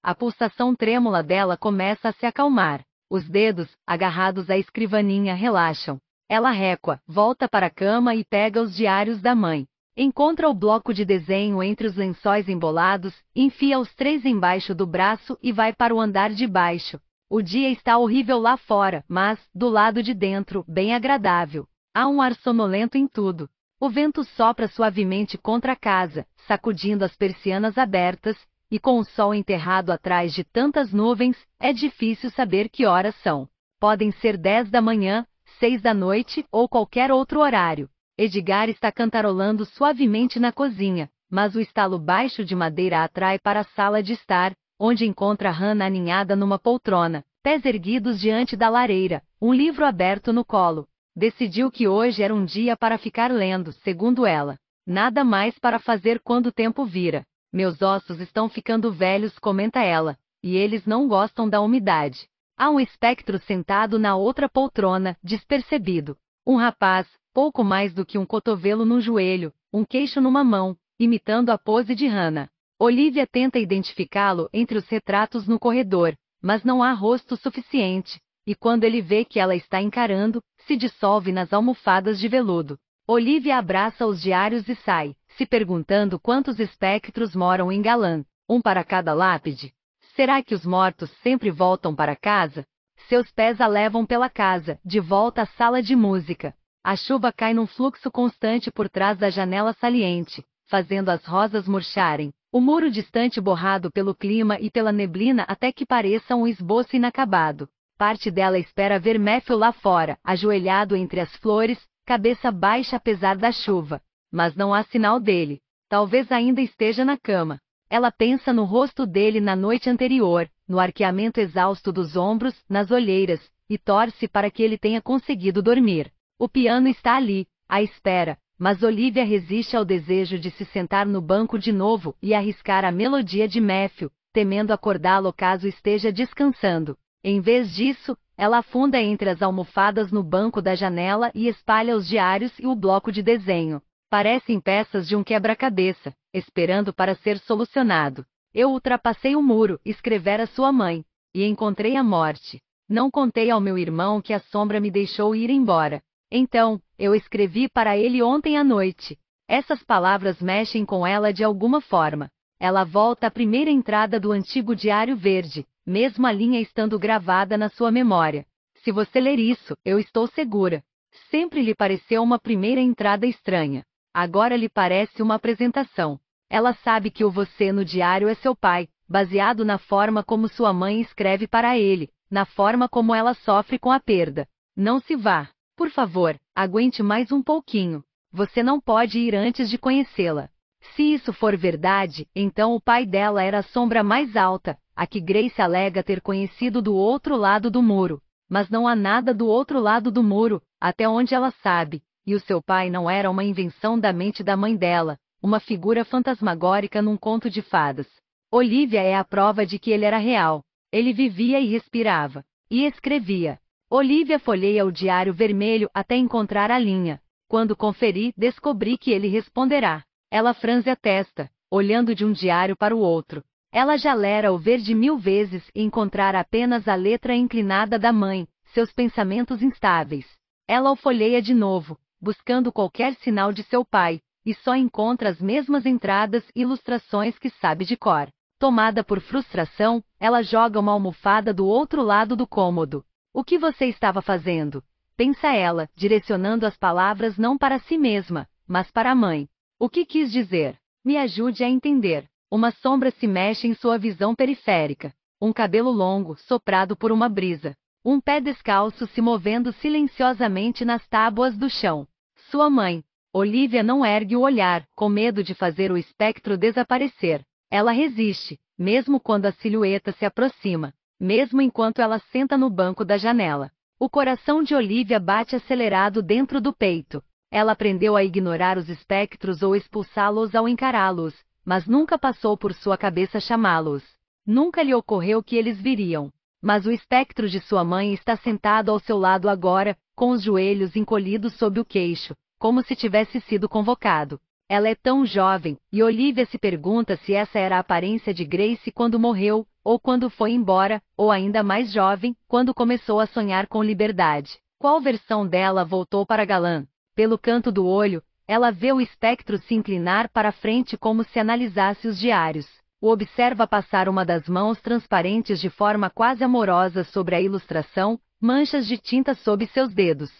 A pulsação trêmula dela começa a se acalmar. Os dedos, agarrados à escrivaninha, relaxam. Ela recua, volta para a cama e pega os diários da mãe. Encontra o bloco de desenho entre os lençóis embolados, enfia os três embaixo do braço e vai para o andar de baixo. O dia está horrível lá fora, mas, do lado de dentro, bem agradável. Há um ar sonolento em tudo. O vento sopra suavemente contra a casa, sacudindo as persianas abertas, e com o sol enterrado atrás de tantas nuvens, é difícil saber que horas são. Podem ser 10 da manhã, 6 da noite ou qualquer outro horário. Edgar está cantarolando suavemente na cozinha, mas o estalo baixo de madeira atrai para a sala de estar, onde encontra Hannah aninhada numa poltrona, pés erguidos diante da lareira, um livro aberto no colo. Decidiu que hoje era um dia para ficar lendo, segundo ela. Nada mais para fazer quando o tempo vira. Meus ossos estão ficando velhos, comenta ela, e eles não gostam da umidade. Há um espectro sentado na outra poltrona, despercebido. Um rapaz, pouco mais do que um cotovelo no joelho, um queixo numa mão, imitando a pose de Hannah. Olivia tenta identificá-lo entre os retratos no corredor, mas não há rosto suficiente, e quando ele vê que ela está encarando, se dissolve nas almofadas de veludo. Olivia abraça os diários e sai, se perguntando quantos espectros moram em Galã, um para cada lápide. Será que os mortos sempre voltam para casa? Seus pés a levam pela casa, de volta à sala de música. A chuva cai num fluxo constante por trás da janela saliente, fazendo as rosas murcharem, o muro distante borrado pelo clima e pela neblina até que pareça um esboço inacabado. Parte dela espera ver Matthew lá fora, ajoelhado entre as flores, cabeça baixa apesar da chuva. Mas não há sinal dele. Talvez ainda esteja na cama. Ela pensa no rosto dele na noite anterior, no arqueamento exausto dos ombros, nas olheiras, e torce para que ele tenha conseguido dormir. O piano está ali, à espera, mas Olivia resiste ao desejo de se sentar no banco de novo e arriscar a melodia de Matthew, temendo acordá-lo caso esteja descansando. Em vez disso, ela afunda entre as almofadas no banco da janela e espalha os diários e o bloco de desenho. Parecem peças de um quebra-cabeça, esperando para ser solucionado. Eu ultrapassei o muro, escrevera sua mãe, e encontrei a morte. Não contei ao meu irmão que a sombra me deixou ir embora. Então, eu escrevi para ele ontem à noite. Essas palavras mexem com ela de alguma forma. Ela volta à primeira entrada do antigo Diário Verde, mesmo a linha estando gravada na sua memória. Se você ler isso, eu estou segura. Sempre lhe pareceu uma primeira entrada estranha. Agora lhe parece uma apresentação. Ela sabe que o você no diário é seu pai, baseado na forma como sua mãe escreve para ele, na forma como ela sofre com a perda. Não se vá. Por favor, aguente mais um pouquinho. Você não pode ir antes de conhecê-la. Se isso for verdade, então o pai dela era a sombra mais alta, a que Grace alega ter conhecido do outro lado do muro. Mas não há nada do outro lado do muro, até onde ela sabe, e o seu pai não era uma invenção da mente da mãe dela, uma figura fantasmagórica num conto de fadas. Olivia é a prova de que ele era real. Ele vivia e respirava. E escrevia. Olivia folheia o diário vermelho até encontrar a linha. Quando conferi, descobri que ele responderá. Ela franze a testa, olhando de um diário para o outro. Ela já lera o verde mil vezes e encontrara apenas a letra inclinada da mãe, seus pensamentos instáveis. Ela o folheia de novo, buscando qualquer sinal de seu pai, e só encontra as mesmas entradas e ilustrações que sabe de cor. Tomada por frustração, ela joga uma almofada do outro lado do cômodo. O que você estava fazendo? Pensa ela, direcionando as palavras não para si mesma, mas para a mãe. O que quis dizer? Me ajude a entender. Uma sombra se mexe em sua visão periférica. Um cabelo longo, soprado por uma brisa. Um pé descalço se movendo silenciosamente nas tábuas do chão. Sua mãe. Olivia não ergue o olhar, com medo de fazer o espectro desaparecer. Ela resiste, mesmo quando a silhueta se aproxima, mesmo enquanto ela senta no banco da janela. O coração de Olivia bate acelerado dentro do peito. Ela aprendeu a ignorar os espectros ou expulsá-los ao encará-los, mas nunca passou por sua cabeça chamá-los. Nunca lhe ocorreu que eles viriam. Mas o espectro de sua mãe está sentado ao seu lado agora, com os joelhos encolhidos sob o queixo, como se tivesse sido convocado. Ela é tão jovem, e Olivia se pergunta se essa era a aparência de Grace quando morreu, ou quando foi embora, ou ainda mais jovem, quando começou a sonhar com liberdade. Qual versão dela voltou para Galan? Pelo canto do olho, ela vê o espectro se inclinar para frente como se analisasse os diários. O observa passar uma das mãos transparentes de forma quase amorosa sobre a ilustração, manchas de tinta sob seus dedos.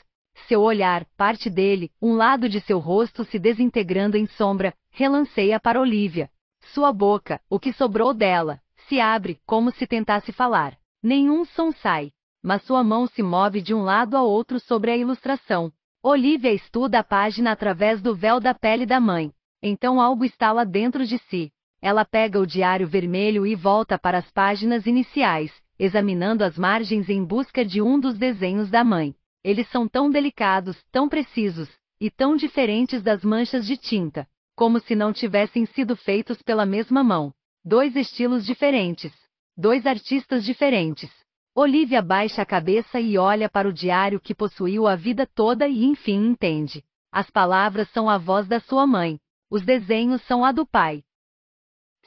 Seu olhar, parte dele, um lado de seu rosto se desintegrando em sombra, relanceia para Olivia. Sua boca, o que sobrou dela, se abre, como se tentasse falar. Nenhum som sai, mas sua mão se move de um lado a outro sobre a ilustração, Olivia estuda a página através do véu da pele da mãe. Então algo está lá dentro de si. Ela pega o diário vermelho e volta para as páginas iniciais, examinando as margens em busca de um dos desenhos da mãe. Eles são tão delicados, tão precisos, e tão diferentes das manchas de tinta, como se não tivessem sido feitos pela mesma mão. Dois estilos diferentes, dois artistas diferentes. Olivia baixa a cabeça e olha para o diário que possuiu a vida toda e enfim entende. As palavras são a voz da sua mãe. Os desenhos são a do pai.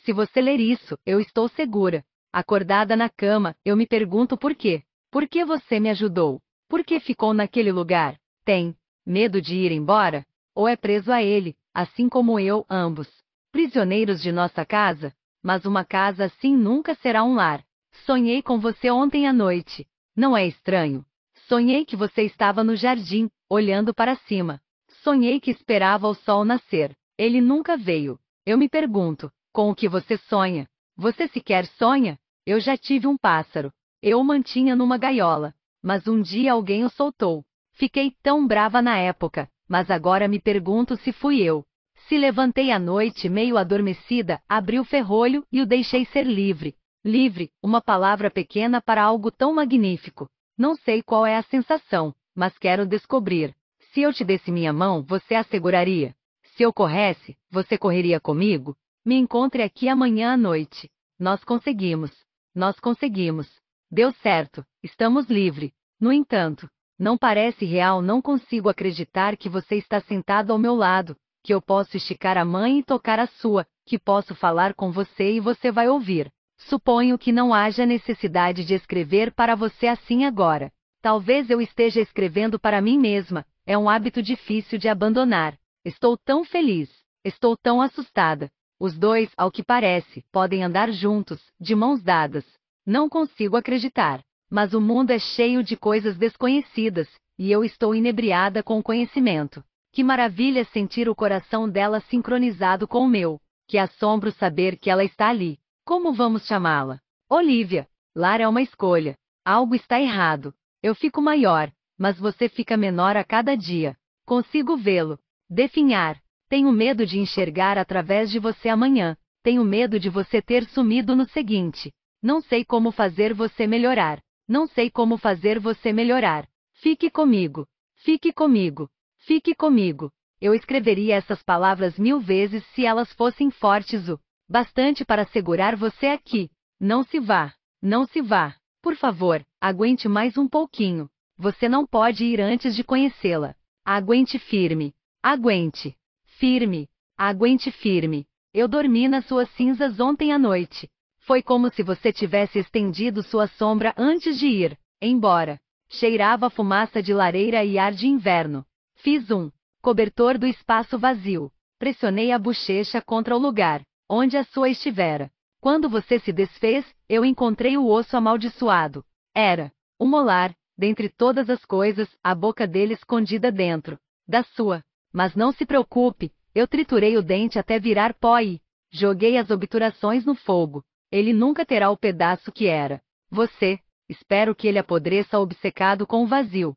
Se você ler isso, eu estou segura. Acordada na cama, eu me pergunto por quê. Por que você me ajudou? Por que ficou naquele lugar? Tem medo de ir embora? Ou é preso a ele, assim como eu, ambos? Prisioneiros de nossa casa? Mas uma casa assim nunca será um lar. Sonhei com você ontem à noite. Não é estranho? Sonhei que você estava no jardim, olhando para cima. Sonhei que esperava o sol nascer. Ele nunca veio. Eu me pergunto, com o que você sonha? Você sequer sonha? Eu já tive um pássaro. Eu o mantinha numa gaiola. Mas um dia alguém o soltou. Fiquei tão brava na época, mas agora me pergunto se fui eu. Se levantei à noite meio adormecida, abri o ferrolho e o deixei ser livre. Livre, uma palavra pequena para algo tão magnífico. Não sei qual é a sensação, mas quero descobrir. Se eu te desse minha mão, você a seguraria. Se eu corresse, você correria comigo? Me encontre aqui amanhã à noite. Nós conseguimos. Nós conseguimos. Deu certo. Estamos livre. No entanto, não parece real, não consigo acreditar que você está sentado ao meu lado, que eu posso esticar a mãe e tocar a sua, que posso falar com você e você vai ouvir. Suponho que não haja necessidade de escrever para você assim agora. Talvez eu esteja escrevendo para mim mesma, é um hábito difícil de abandonar. Estou tão feliz, estou tão assustada. Os dois, ao que parece, podem andar juntos, de mãos dadas. Não consigo acreditar. Mas o mundo é cheio de coisas desconhecidas, e eu estou inebriada com o conhecimento. Que maravilha sentir o coração dela sincronizado com o meu. Que assombro saber que ela está ali. Como vamos chamá-la? Olivia. Lar é uma escolha. Algo está errado. Eu fico maior, mas você fica menor a cada dia. Consigo vê-lo. Definhar. Tenho medo de enxergar através de você amanhã. Tenho medo de você ter sumido no seguinte. Não sei como fazer você melhorar. Não sei como fazer você melhorar. Fique comigo. Fique comigo. Fique comigo. Eu escreveria essas palavras mil vezes se elas fossem fortes o bastante para segurar você aqui. Não se vá, não se vá. Por favor, aguente mais um pouquinho. Você não pode ir antes de conhecê-la. Aguente firme. Aguente. Firme. Aguente firme. Eu dormi nas suas cinzas ontem à noite. Foi como se você tivesse estendido sua sombra antes de ir embora. Cheirava fumaça de lareira e ar de inverno. Fiz um cobertor do espaço vazio. Pressionei a bochecha contra o lugar onde a sua estivera. Quando você se desfez, eu encontrei o osso amaldiçoado. Era um molar, dentre todas as coisas, a boca dele escondida dentro da sua. Mas não se preocupe, eu triturei o dente até virar pó e joguei as obturações no fogo. Ele nunca terá o pedaço que era. Você, espero que ele apodreça obcecado com o vazio.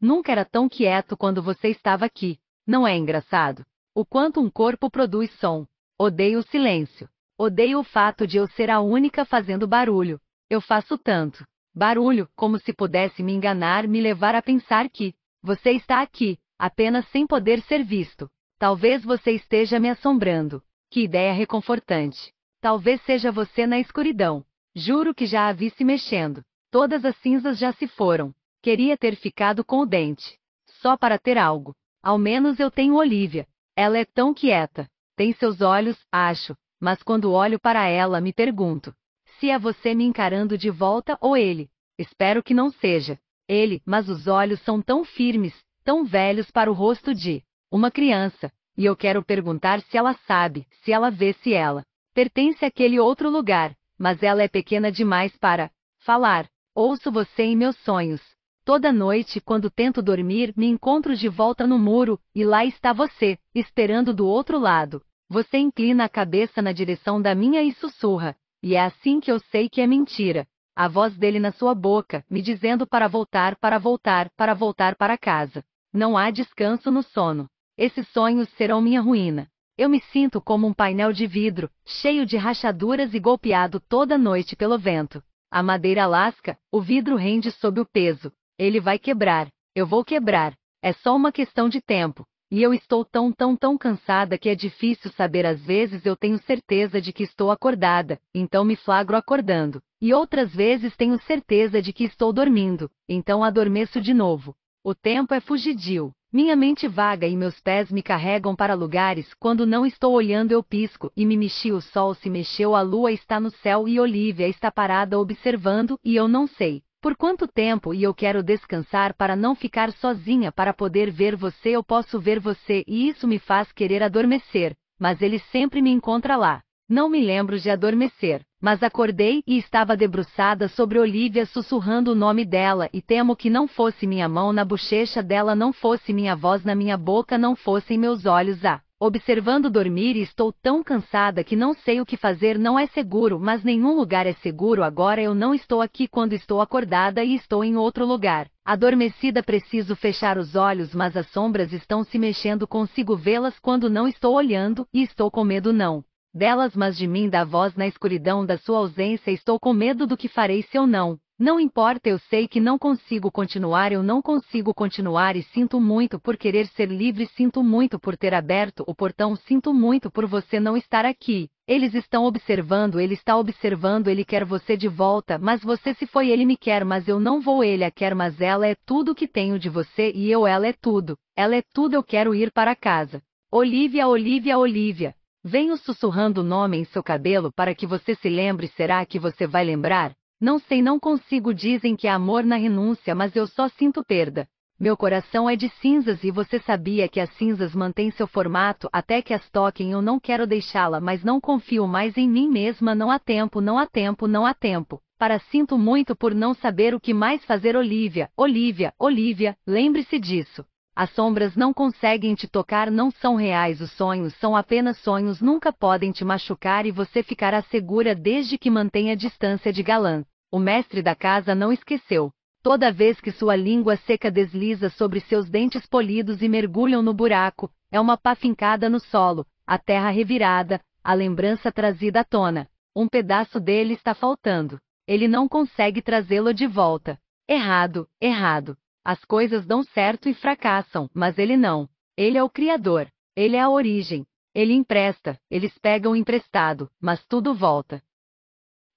Nunca era tão quieto quando você estava aqui. Não é engraçado? O quanto um corpo produz som. Odeio o silêncio. Odeio o fato de eu ser a única fazendo barulho. Eu faço tanto barulho como se pudesse me enganar, me levar a pensar que você está aqui, apenas sem poder ser visto. Talvez você esteja me assombrando. Que ideia reconfortante. Talvez seja você na escuridão. Juro que já a vi se mexendo. Todas as cinzas já se foram. Queria ter ficado com o dente. Só para ter algo. Ao menos eu tenho Olivia. Ela é tão quieta. Tem seus olhos, acho, mas quando olho para ela me pergunto: se é você me encarando de volta ou ele? Espero que não seja. Ele, mas os olhos são tão firmes, tão velhos para o rosto de uma criança, e eu quero perguntar se ela sabe, se ela vê se ela pertence àquele outro lugar, mas ela é pequena demais para falar. Ouço você em meus sonhos. Toda noite, quando tento dormir, me encontro de volta no muro, e lá está você, esperando do outro lado. Você inclina a cabeça na direção da minha e sussurra, e é assim que eu sei que é mentira. A voz dele na sua boca, me dizendo para voltar, para voltar, para voltar para casa. Não há descanso no sono. Esses sonhos serão minha ruína. Eu me sinto como um painel de vidro, cheio de rachaduras e golpeado toda noite pelo vento. A madeira lasca, o vidro rende sob o peso. Ele vai quebrar. Eu vou quebrar. É só uma questão de tempo. E eu estou tão, tão, tão cansada que é difícil saber. Às vezes eu tenho certeza de que estou acordada, então me flagro acordando, e outras vezes tenho certeza de que estou dormindo, então adormeço de novo. O tempo é fugidio. Minha mente vaga e meus pés me carregam para lugares quando não estou olhando eu pisco e me mexi o sol se mexeu a lua está no céu e Olivia está parada observando e eu não sei. Por quanto tempo e eu quero descansar para não ficar sozinha para poder ver você, eu posso ver você e isso me faz querer adormecer, mas ele sempre me encontra lá. Não me lembro de adormecer, mas acordei e estava debruçada sobre Olivia sussurrando o nome dela e temo que não fosse minha mão na bochecha dela, não fosse minha voz na minha boca, não fossem meus olhos a Observando dormir e estou tão cansada que não sei o que fazer, não é seguro, mas nenhum lugar é seguro agora. Eu não estou aqui quando estou acordada e estou em outro lugar. Adormecida, preciso fechar os olhos, mas as sombras estão se mexendo, consigo vê-las quando não estou olhando, e estou com medo não. Delas, mas de mim, da voz na escuridão da sua ausência, estou com medo do que farei se eu não não importa, eu sei que não consigo continuar, eu não consigo continuar e sinto muito por querer ser livre, sinto muito por ter aberto o portão, sinto muito por você não estar aqui. Eles estão observando, ele está observando, ele quer você de volta, mas você se foi, ele me quer, mas eu não vou, ele a quer, mas ela é tudo que tenho de você e eu, ela é tudo. Ela é tudo, eu quero ir para casa. Olivia, Olivia, Olivia. Venho sussurrando o nome em seu cabelo para que você se lembre, será que você vai lembrar? Não sei, não consigo. Dizem que há amor na renúncia, mas eu só sinto perda. Meu coração é de cinzas e você sabia que as cinzas mantêm seu formato até que as toquem. Eu não quero deixá-la, mas não confio mais em mim mesma. Não há tempo, não há tempo, não há tempo. Para sinto muito por não saber o que mais fazer, Olivia, Olivia, Olivia, lembre-se disso. As sombras não conseguem te tocar, não são reais, os sonhos são apenas sonhos, nunca podem te machucar e você ficará segura desde que mantenha distância de Galan. O mestre da casa não esqueceu. Toda vez que sua língua seca desliza sobre seus dentes polidos e mergulham no buraco, é uma pá fincada no solo, a terra revirada, a lembrança trazida à tona. Um pedaço dele está faltando. Ele não consegue trazê-lo de volta. Errado, errado. As coisas dão certo e fracassam, mas ele não. Ele é o Criador. Ele é a origem. Ele empresta, eles pegam emprestado, mas tudo volta.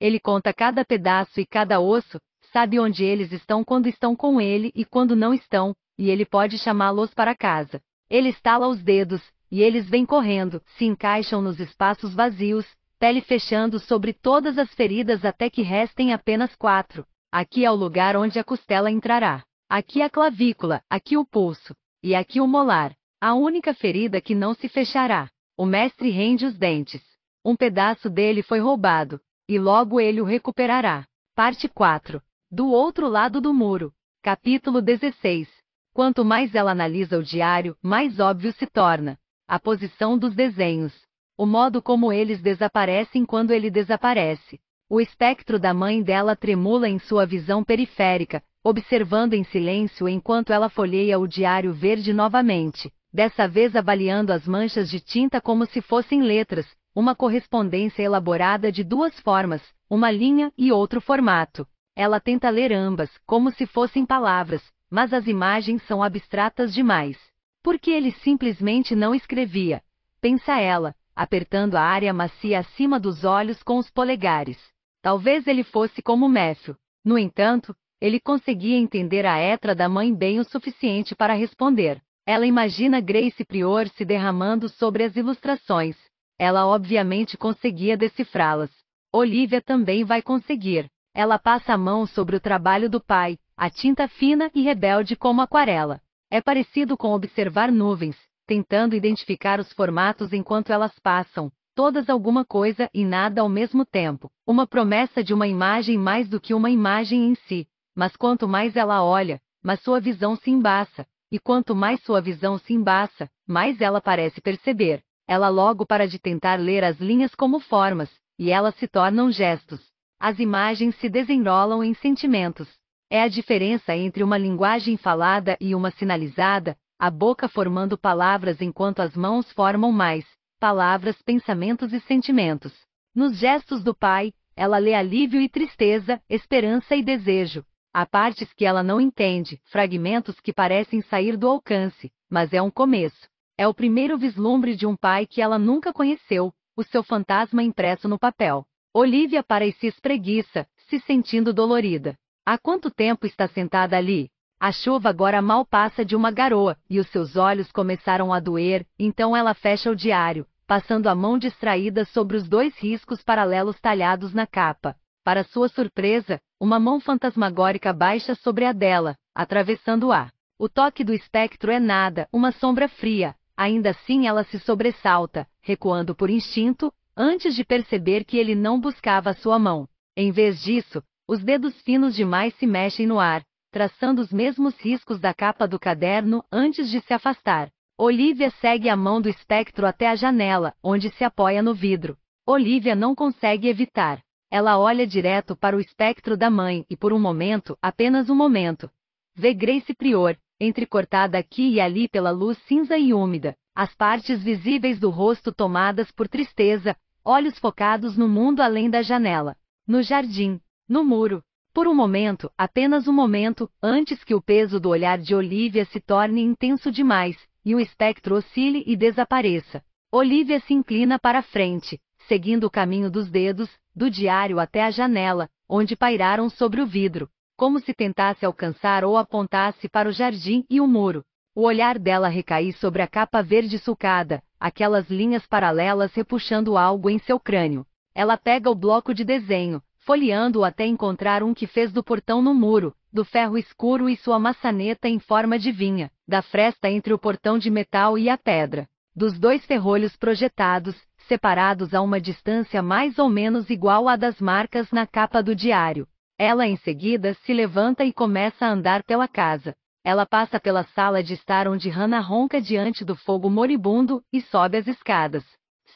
Ele conta cada pedaço e cada osso, sabe onde eles estão quando estão com ele e quando não estão, e ele pode chamá-los para casa. Ele estala os dedos, e eles vêm correndo, se encaixam nos espaços vazios, pele fechando sobre todas as feridas até que restem apenas quatro. Aqui é o lugar onde a costela entrará. Aqui a clavícula, aqui o pulso, e aqui o molar. A única ferida que não se fechará. O mestre rende os dentes. Um pedaço dele foi roubado, e logo ele o recuperará. Parte 4. Do outro lado do muro. Capítulo 16. Quanto mais ela analisa o diário, mais óbvio se torna a posição dos desenhos, o modo como eles desaparecem quando ele desaparece. O espectro da mãe dela tremula em sua visão periférica, observando em silêncio enquanto ela folheia o diário verde novamente, dessa vez avaliando as manchas de tinta como se fossem letras, uma correspondência elaborada de duas formas, uma linha e outro formato. Ela tenta ler ambas, como se fossem palavras, mas as imagens são abstratas demais. Porque ele simplesmente não escrevia? Pensa ela, apertando a área macia acima dos olhos com os polegares. Talvez ele fosse como Méfio. No entanto, ele conseguia entender a Etra da mãe bem o suficiente para responder. Ela imagina Grace Prior se derramando sobre as ilustrações. Ela obviamente conseguia decifrá-las. Olivia também vai conseguir. Ela passa a mão sobre o trabalho do pai, a tinta fina e rebelde como aquarela. É parecido com observar nuvens, tentando identificar os formatos enquanto elas passam, todas alguma coisa e nada ao mesmo tempo. Uma promessa de uma imagem mais do que uma imagem em si. Mas quanto mais ela olha, mais sua visão se embaça, e quanto mais sua visão se embaça, mais ela parece perceber. Ela logo para de tentar ler as linhas como formas, e elas se tornam gestos. As imagens se desenrolam em sentimentos. É a diferença entre uma linguagem falada e uma sinalizada, a boca formando palavras enquanto as mãos formam mais palavras, pensamentos e sentimentos. Nos gestos do pai, ela lê alívio e tristeza, esperança e desejo, Há partes que ela não entende, fragmentos que parecem sair do alcance, mas é um começo. É o primeiro vislumbre de um pai que ela nunca conheceu, o seu fantasma impresso no papel. Olivia para e se espreguiça, se sentindo dolorida. Há quanto tempo está sentada ali? A chuva agora mal passa de uma garoa, e os seus olhos começaram a doer, então ela fecha o diário, passando a mão distraída sobre os dois riscos paralelos talhados na capa. Para sua surpresa, uma mão fantasmagórica baixa sobre a dela, atravessando-a. O toque do espectro é nada, uma sombra fria, ainda assim ela se sobressalta, recuando por instinto, antes de perceber que ele não buscava sua mão. Em vez disso, os dedos finos demais se mexem no ar, traçando os mesmos riscos da capa do caderno antes de se afastar. Olivia segue a mão do espectro até a janela, onde se apoia no vidro. Olivia não consegue evitar. Ela olha direto para o espectro da mãe e por um momento, apenas um momento, vê Grace Prior, entrecortada aqui e ali pela luz cinza e úmida, as partes visíveis do rosto tomadas por tristeza, olhos focados no mundo além da janela, no jardim, no muro. Por um momento, apenas um momento, antes que o peso do olhar de Olivia se torne intenso demais, e o espectro oscile e desapareça. Olivia se inclina para frente, seguindo o caminho dos dedos, do diário até a janela, onde pairaram sobre o vidro, como se tentasse alcançar ou apontasse para o jardim e o muro. O olhar dela recaiu sobre a capa verde sulcada, aquelas linhas paralelas repuxando algo em seu crânio. Ela pega o bloco de desenho, folheando-o até encontrar um que fez do portão no muro, do ferro escuro e sua maçaneta em forma de vinha, da fresta entre o portão de metal e a pedra, dos dois ferrolhos projetados, separados a uma distância mais ou menos igual à das marcas na capa do diário. Ela em seguida se levanta e começa a andar pela casa. Ela passa pela sala de estar onde Hannah ronca diante do fogo moribundo e sobe as escadas.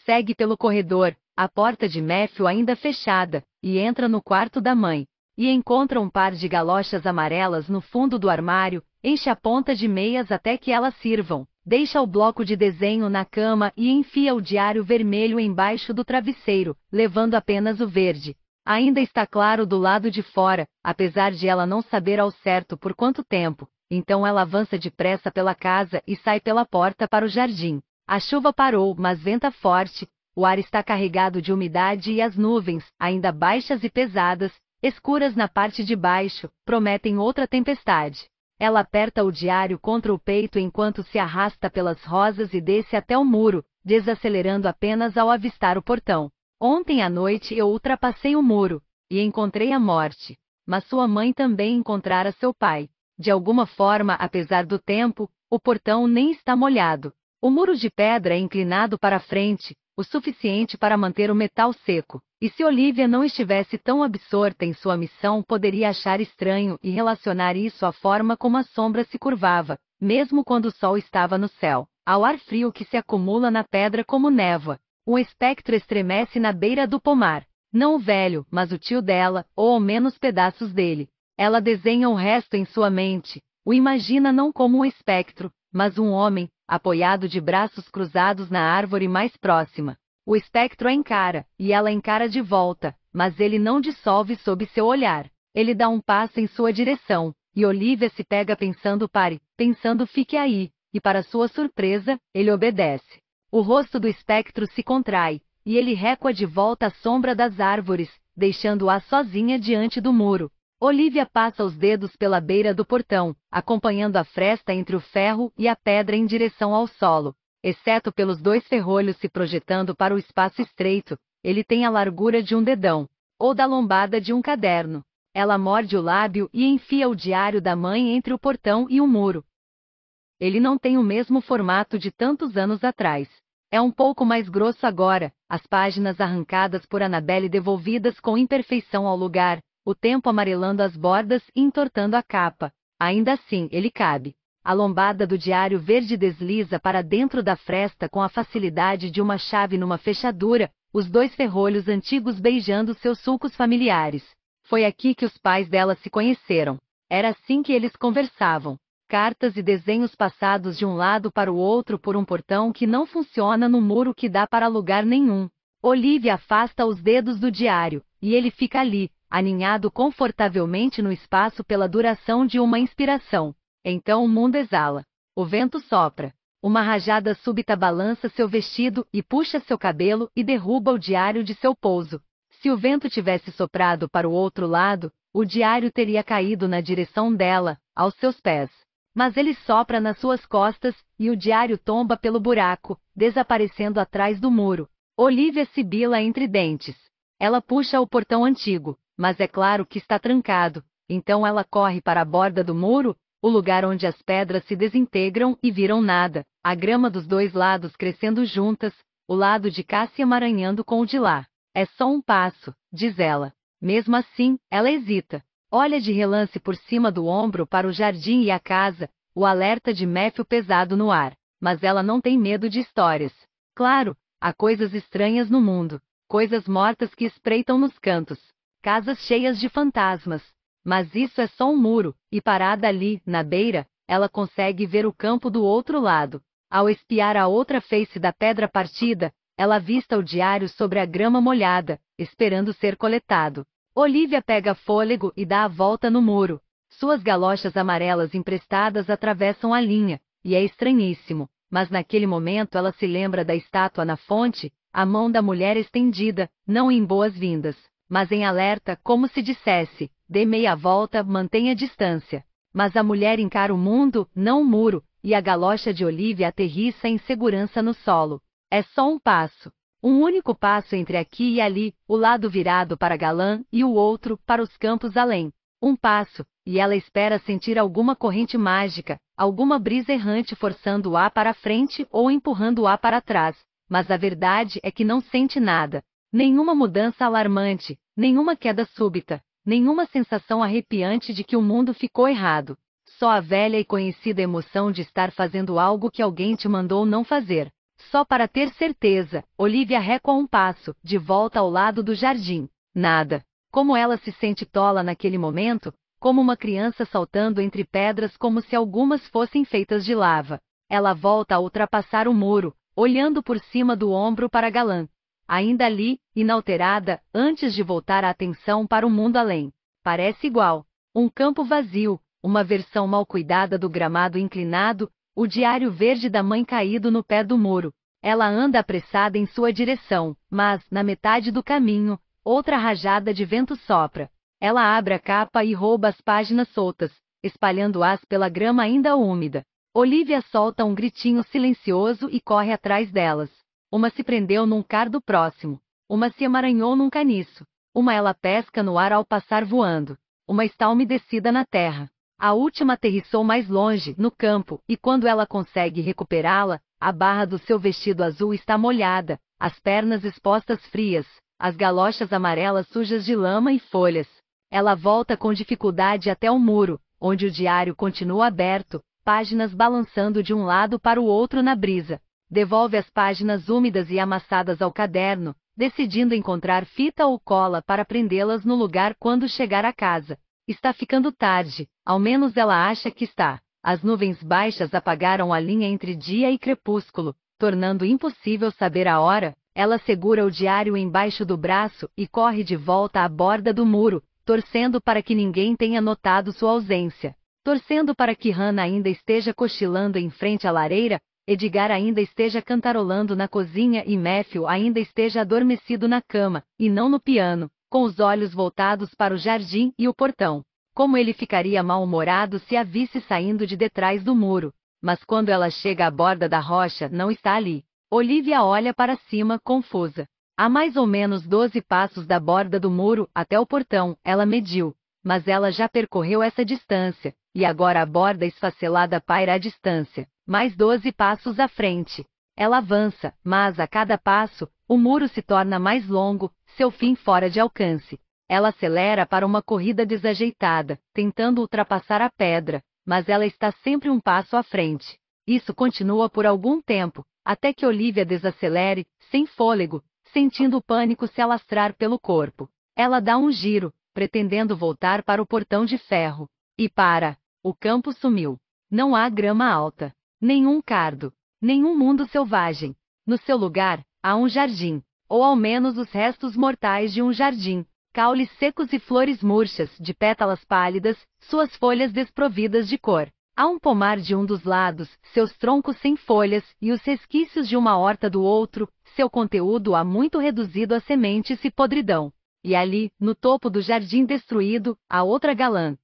Segue pelo corredor, a porta de Matthew ainda fechada, e entra no quarto da mãe. E encontra um par de galochas amarelas no fundo do armário, enche a ponta de meias até que elas sirvam deixa o bloco de desenho na cama e enfia o diário vermelho embaixo do travesseiro, levando apenas o verde. Ainda está claro do lado de fora, apesar de ela não saber ao certo por quanto tempo, então ela avança depressa pela casa e sai pela porta para o jardim. A chuva parou, mas venta forte, o ar está carregado de umidade e as nuvens, ainda baixas e pesadas, escuras na parte de baixo, prometem outra tempestade. Ela aperta o diário contra o peito enquanto se arrasta pelas rosas e desce até o muro, desacelerando apenas ao avistar o portão. Ontem à noite eu ultrapassei o muro e encontrei a morte, mas sua mãe também encontrara seu pai. De alguma forma, apesar do tempo, o portão nem está molhado. O muro de pedra é inclinado para frente, o suficiente para manter o metal seco, e se Olivia não estivesse tão absorta em sua missão, poderia achar estranho e relacionar isso à forma como a sombra se curvava, mesmo quando o sol estava no céu, ao ar frio que se acumula na pedra como névoa. Um espectro estremece na beira do pomar. Não o velho, mas o tio dela, ou ao menos pedaços dele. Ela desenha o resto em sua mente, o imagina não como um espectro, mas um homem, apoiado de braços cruzados na árvore mais próxima. O espectro a encara, e ela encara de volta, mas ele não dissolve sob seu olhar. Ele dá um passo em sua direção, e Olivia se pega pensando pare, pensando fique aí, e para sua surpresa, ele obedece. O rosto do espectro se contrai, e ele recua de volta à sombra das árvores, deixando-a sozinha diante do muro. Olivia passa os dedos pela beira do portão, acompanhando a fresta entre o ferro e a pedra em direção ao solo. Exceto pelos dois ferrolhos se projetando para o espaço estreito, ele tem a largura de um dedão, ou da lombada de um caderno. Ela morde o lábio e enfia o diário da mãe entre o portão e o muro. Ele não tem o mesmo formato de tantos anos atrás. É um pouco mais grosso agora, as páginas arrancadas por Annabelle devolvidas com imperfeição ao lugar, o tempo amarelando as bordas e entortando a capa. Ainda assim, ele cabe. A lombada do diário verde desliza para dentro da fresta com a facilidade de uma chave numa fechadura, os dois ferrolhos antigos beijando seus sulcos familiares. Foi aqui que os pais dela se conheceram. Era assim que eles conversavam. Cartas e desenhos passados de um lado para o outro por um portão que não funciona no muro que dá para lugar nenhum. Olivia afasta os dedos do diário, e ele fica ali, aninhado confortavelmente no espaço pela duração de uma inspiração. Então o mundo exala. O vento sopra. Uma rajada súbita balança seu vestido e puxa seu cabelo e derruba o diário de seu pouso. Se o vento tivesse soprado para o outro lado, o diário teria caído na direção dela, aos seus pés. Mas ele sopra nas suas costas e o diário tomba pelo buraco, desaparecendo atrás do muro. Olivia sibila entre dentes. Ela puxa o portão antigo mas é claro que está trancado, então ela corre para a borda do muro, o lugar onde as pedras se desintegram e viram nada, a grama dos dois lados crescendo juntas, o lado de cá se amaranhando com o de lá. É só um passo, diz ela. Mesmo assim, ela hesita. Olha de relance por cima do ombro para o jardim e a casa, o alerta de Méfio pesado no ar. Mas ela não tem medo de histórias. Claro, há coisas estranhas no mundo, coisas mortas que espreitam nos cantos, casas cheias de fantasmas. Mas isso é só um muro, e parada ali, na beira, ela consegue ver o campo do outro lado. Ao espiar a outra face da pedra partida, ela avista o diário sobre a grama molhada, esperando ser coletado. Olivia pega fôlego e dá a volta no muro. Suas galochas amarelas emprestadas atravessam a linha, e é estranhíssimo, mas naquele momento ela se lembra da estátua na fonte, a mão da mulher estendida, não em boas-vindas mas em alerta, como se dissesse: dê meia volta, mantenha distância. Mas a mulher encara o mundo, não o muro, e a galocha de Olivia aterriça em segurança no solo. É só um passo. Um único passo entre aqui e ali, o lado virado para Galã e o outro para os campos além. Um passo, e ela espera sentir alguma corrente mágica, alguma brisa errante forçando-a para frente ou empurrando-a para trás. Mas a verdade é que não sente nada. Nenhuma mudança alarmante, nenhuma queda súbita, nenhuma sensação arrepiante de que o mundo ficou errado. Só a velha e conhecida emoção de estar fazendo algo que alguém te mandou não fazer. Só para ter certeza, Olivia recua um passo, de volta ao lado do jardim. Nada. Como ela se sente tola naquele momento, como uma criança saltando entre pedras como se algumas fossem feitas de lava. Ela volta a ultrapassar o muro, olhando por cima do ombro para Galan ainda ali, inalterada, antes de voltar a atenção para o mundo além. Parece igual. Um campo vazio, uma versão mal cuidada do gramado inclinado, o diário verde da mãe caído no pé do muro. Ela anda apressada em sua direção, mas, na metade do caminho, outra rajada de vento sopra. Ela abre a capa e rouba as páginas soltas, espalhando-as pela grama ainda úmida. Olivia solta um gritinho silencioso e corre atrás delas. Uma se prendeu num cardo próximo. Uma se emaranhou num caniço. Uma ela pesca no ar ao passar voando. Uma está umedecida na terra. A última aterrissou mais longe, no campo, e quando ela consegue recuperá-la, a barra do seu vestido azul está molhada, as pernas expostas frias, as galochas amarelas sujas de lama e folhas. Ela volta com dificuldade até o muro, onde o diário continua aberto, páginas balançando de um lado para o outro na brisa. Devolve as páginas úmidas e amassadas ao caderno, decidindo encontrar fita ou cola para prendê-las no lugar quando chegar a casa. Está ficando tarde, ao menos ela acha que está. As nuvens baixas apagaram a linha entre dia e crepúsculo, tornando impossível saber a hora. Ela segura o diário embaixo do braço e corre de volta à borda do muro, torcendo para que ninguém tenha notado sua ausência. Torcendo para que Hannah ainda esteja cochilando em frente à lareira, Edgar ainda esteja cantarolando na cozinha e Matthew ainda esteja adormecido na cama, e não no piano, com os olhos voltados para o jardim e o portão. Como ele ficaria mal-humorado se a visse saindo de detrás do muro. Mas quando ela chega à borda da rocha, não está ali. Olivia olha para cima, confusa. Há mais ou menos doze passos da borda do muro até o portão, ela mediu. Mas ela já percorreu essa distância, e agora a borda esfacelada paira à distância mais 12 passos à frente. Ela avança, mas a cada passo, o muro se torna mais longo, seu fim fora de alcance. Ela acelera para uma corrida desajeitada, tentando ultrapassar a pedra, mas ela está sempre um passo à frente. Isso continua por algum tempo, até que Olivia desacelere, sem fôlego, sentindo o pânico se alastrar pelo corpo. Ela dá um giro, pretendendo voltar para o portão de ferro. E para! O campo sumiu. Não há grama alta. Nenhum cardo, nenhum mundo selvagem. No seu lugar, há um jardim, ou ao menos os restos mortais de um jardim, caules secos e flores murchas, de pétalas pálidas, suas folhas desprovidas de cor. Há um pomar de um dos lados, seus troncos sem folhas, e os resquícios de uma horta do outro, seu conteúdo há muito reduzido a sementes e podridão. E ali, no topo do jardim destruído, há outra galã.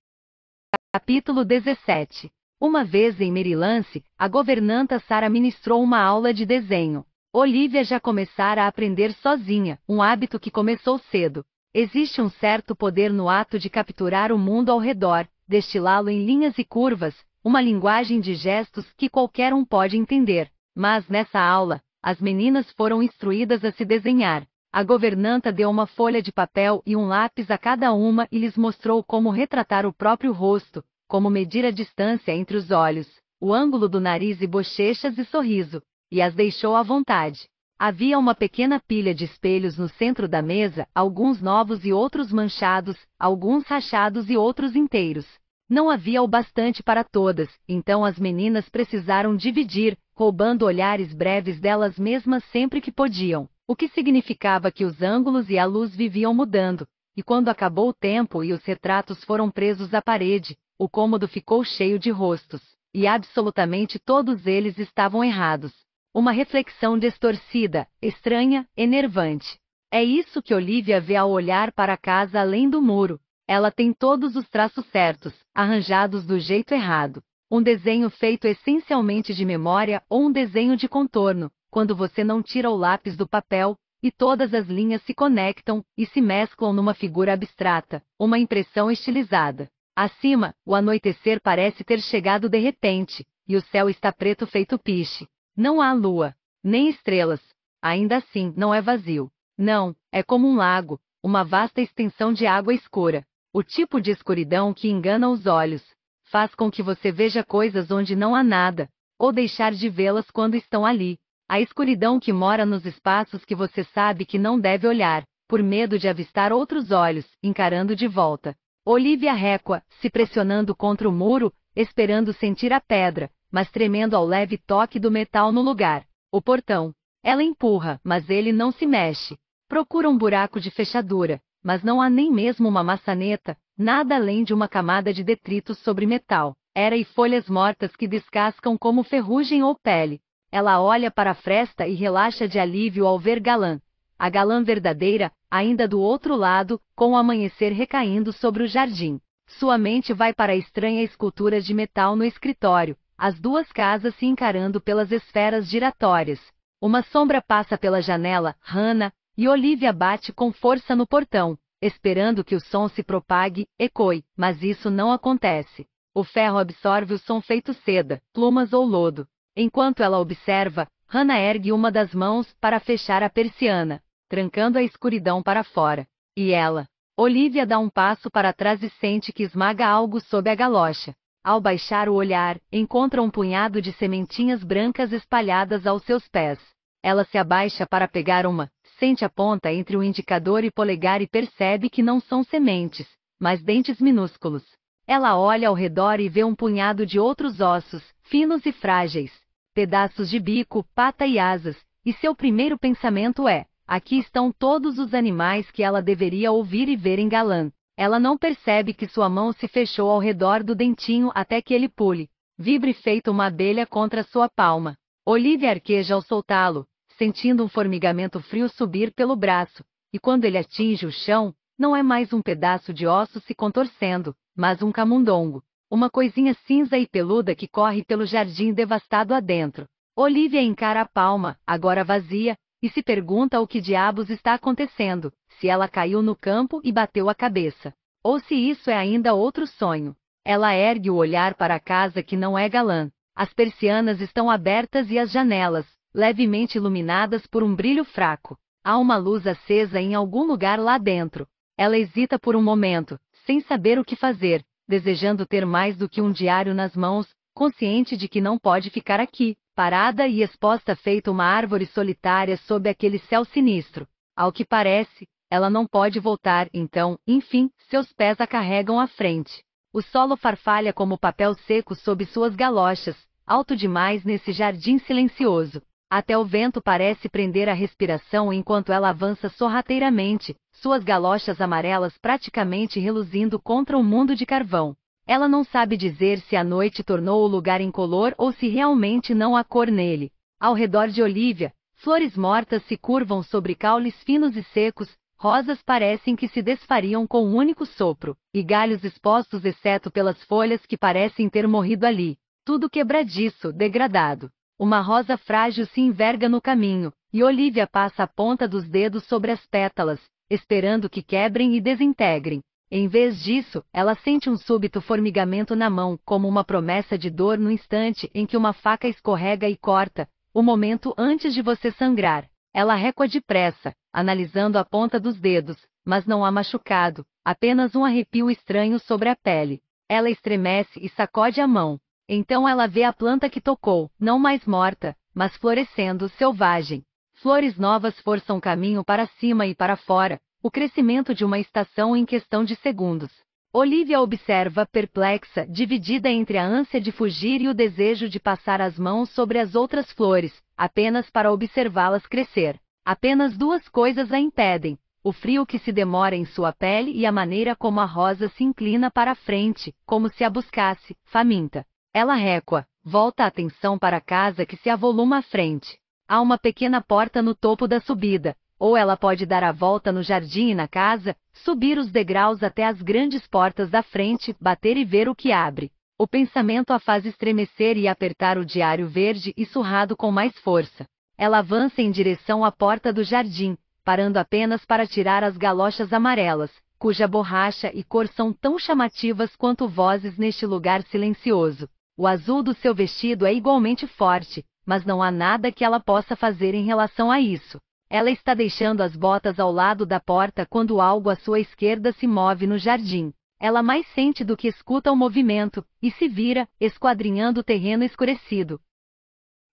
Capítulo 17 uma vez em Merilance, a governanta Sara ministrou uma aula de desenho. Olivia já começara a aprender sozinha, um hábito que começou cedo. Existe um certo poder no ato de capturar o mundo ao redor, destilá-lo em linhas e curvas, uma linguagem de gestos que qualquer um pode entender. Mas nessa aula, as meninas foram instruídas a se desenhar. A governanta deu uma folha de papel e um lápis a cada uma e lhes mostrou como retratar o próprio rosto, como medir a distância entre os olhos, o ângulo do nariz e bochechas e sorriso, e as deixou à vontade. Havia uma pequena pilha de espelhos no centro da mesa, alguns novos e outros manchados, alguns rachados e outros inteiros. Não havia o bastante para todas, então as meninas precisaram dividir, roubando olhares breves delas mesmas sempre que podiam, o que significava que os ângulos e a luz viviam mudando. E quando acabou o tempo e os retratos foram presos à parede, o cômodo ficou cheio de rostos, e absolutamente todos eles estavam errados. Uma reflexão distorcida, estranha, enervante. É isso que Olivia vê ao olhar para a casa além do muro. Ela tem todos os traços certos, arranjados do jeito errado. Um desenho feito essencialmente de memória ou um desenho de contorno, quando você não tira o lápis do papel, e todas as linhas se conectam e se mesclam numa figura abstrata, uma impressão estilizada. Acima, o anoitecer parece ter chegado de repente, e o céu está preto feito piche. Não há lua, nem estrelas. Ainda assim, não é vazio. Não, é como um lago, uma vasta extensão de água escura. O tipo de escuridão que engana os olhos. Faz com que você veja coisas onde não há nada, ou deixar de vê-las quando estão ali. A escuridão que mora nos espaços que você sabe que não deve olhar, por medo de avistar outros olhos, encarando de volta. Olivia Récua, se pressionando contra o muro, esperando sentir a pedra, mas tremendo ao leve toque do metal no lugar. O portão. Ela empurra, mas ele não se mexe. Procura um buraco de fechadura, mas não há nem mesmo uma maçaneta, nada além de uma camada de detritos sobre metal, era e folhas mortas que descascam como ferrugem ou pele. Ela olha para a fresta e relaxa de alívio ao ver Galan, a galã verdadeira, ainda do outro lado, com o amanhecer recaindo sobre o jardim. Sua mente vai para a estranha escultura de metal no escritório, as duas casas se encarando pelas esferas giratórias. Uma sombra passa pela janela, Hannah, e Olivia bate com força no portão, esperando que o som se propague, ecoe, mas isso não acontece. O ferro absorve o som feito seda, plumas ou lodo. Enquanto ela observa, Hannah ergue uma das mãos para fechar a persiana trancando a escuridão para fora. E ela? Olivia dá um passo para trás e sente que esmaga algo sob a galocha. Ao baixar o olhar, encontra um punhado de sementinhas brancas espalhadas aos seus pés. Ela se abaixa para pegar uma, sente a ponta entre o indicador e polegar e percebe que não são sementes, mas dentes minúsculos. Ela olha ao redor e vê um punhado de outros ossos, finos e frágeis, pedaços de bico, pata e asas, e seu primeiro pensamento é: Aqui estão todos os animais que ela deveria ouvir e ver em Galan. Ela não percebe que sua mão se fechou ao redor do dentinho até que ele pule. Vibre feito uma abelha contra sua palma. Olivia arqueja ao soltá-lo, sentindo um formigamento frio subir pelo braço, e quando ele atinge o chão, não é mais um pedaço de osso se contorcendo, mas um camundongo, uma coisinha cinza e peluda que corre pelo jardim devastado adentro. Olivia encara a palma, agora vazia, e se pergunta o que diabos está acontecendo, se ela caiu no campo e bateu a cabeça. Ou se isso é ainda outro sonho. Ela ergue o olhar para a casa que não é galã. As persianas estão abertas e as janelas, levemente iluminadas por um brilho fraco. Há uma luz acesa em algum lugar lá dentro. Ela hesita por um momento, sem saber o que fazer, desejando ter mais do que um diário nas mãos, consciente de que não pode ficar aqui, parada e exposta feito uma árvore solitária sob aquele céu sinistro. Ao que parece, ela não pode voltar, então, enfim, seus pés a carregam à frente. O solo farfalha como papel seco sob suas galochas, alto demais nesse jardim silencioso. Até o vento parece prender a respiração enquanto ela avança sorrateiramente, suas galochas amarelas praticamente reluzindo contra o um mundo de carvão. Ela não sabe dizer se a noite tornou o lugar incolor ou se realmente não há cor nele. Ao redor de Olivia, flores mortas se curvam sobre caules finos e secos, rosas parecem que se desfariam com um único sopro, e galhos expostos exceto pelas folhas que parecem ter morrido ali. Tudo quebradiço, degradado. Uma rosa frágil se enverga no caminho, e Olivia passa a ponta dos dedos sobre as pétalas, esperando que quebrem e desintegrem. Em vez disso, ela sente um súbito formigamento na mão, como uma promessa de dor no instante em que uma faca escorrega e corta, o momento antes de você sangrar. Ela recua depressa, analisando a ponta dos dedos, mas não há machucado, apenas um arrepio estranho sobre a pele. Ela estremece e sacode a mão. Então ela vê a planta que tocou, não mais morta, mas florescendo selvagem. Flores novas forçam caminho para cima e para fora, o crescimento de uma estação em questão de segundos. Olivia observa, perplexa, dividida entre a ânsia de fugir e o desejo de passar as mãos sobre as outras flores, apenas para observá-las crescer. Apenas duas coisas a impedem: o frio que se demora em sua pele e a maneira como a rosa se inclina para a frente, como se a buscasse, faminta. Ela recua, volta a atenção para a casa que se avoluma à frente. Há uma pequena porta no topo da subida, ou ela pode dar a volta no jardim e na casa, subir os degraus até as grandes portas da frente, bater e ver o que abre. O pensamento a faz estremecer e apertar o diário verde e surrado com mais força. Ela avança em direção à porta do jardim, parando apenas para tirar as galochas amarelas, cuja borracha e cor são tão chamativas quanto vozes neste lugar silencioso. O azul do seu vestido é igualmente forte, mas não há nada que ela possa fazer em relação a isso. Ela está deixando as botas ao lado da porta quando algo à sua esquerda se move no jardim. Ela mais sente do que escuta o movimento, e se vira, esquadrinhando o terreno escurecido.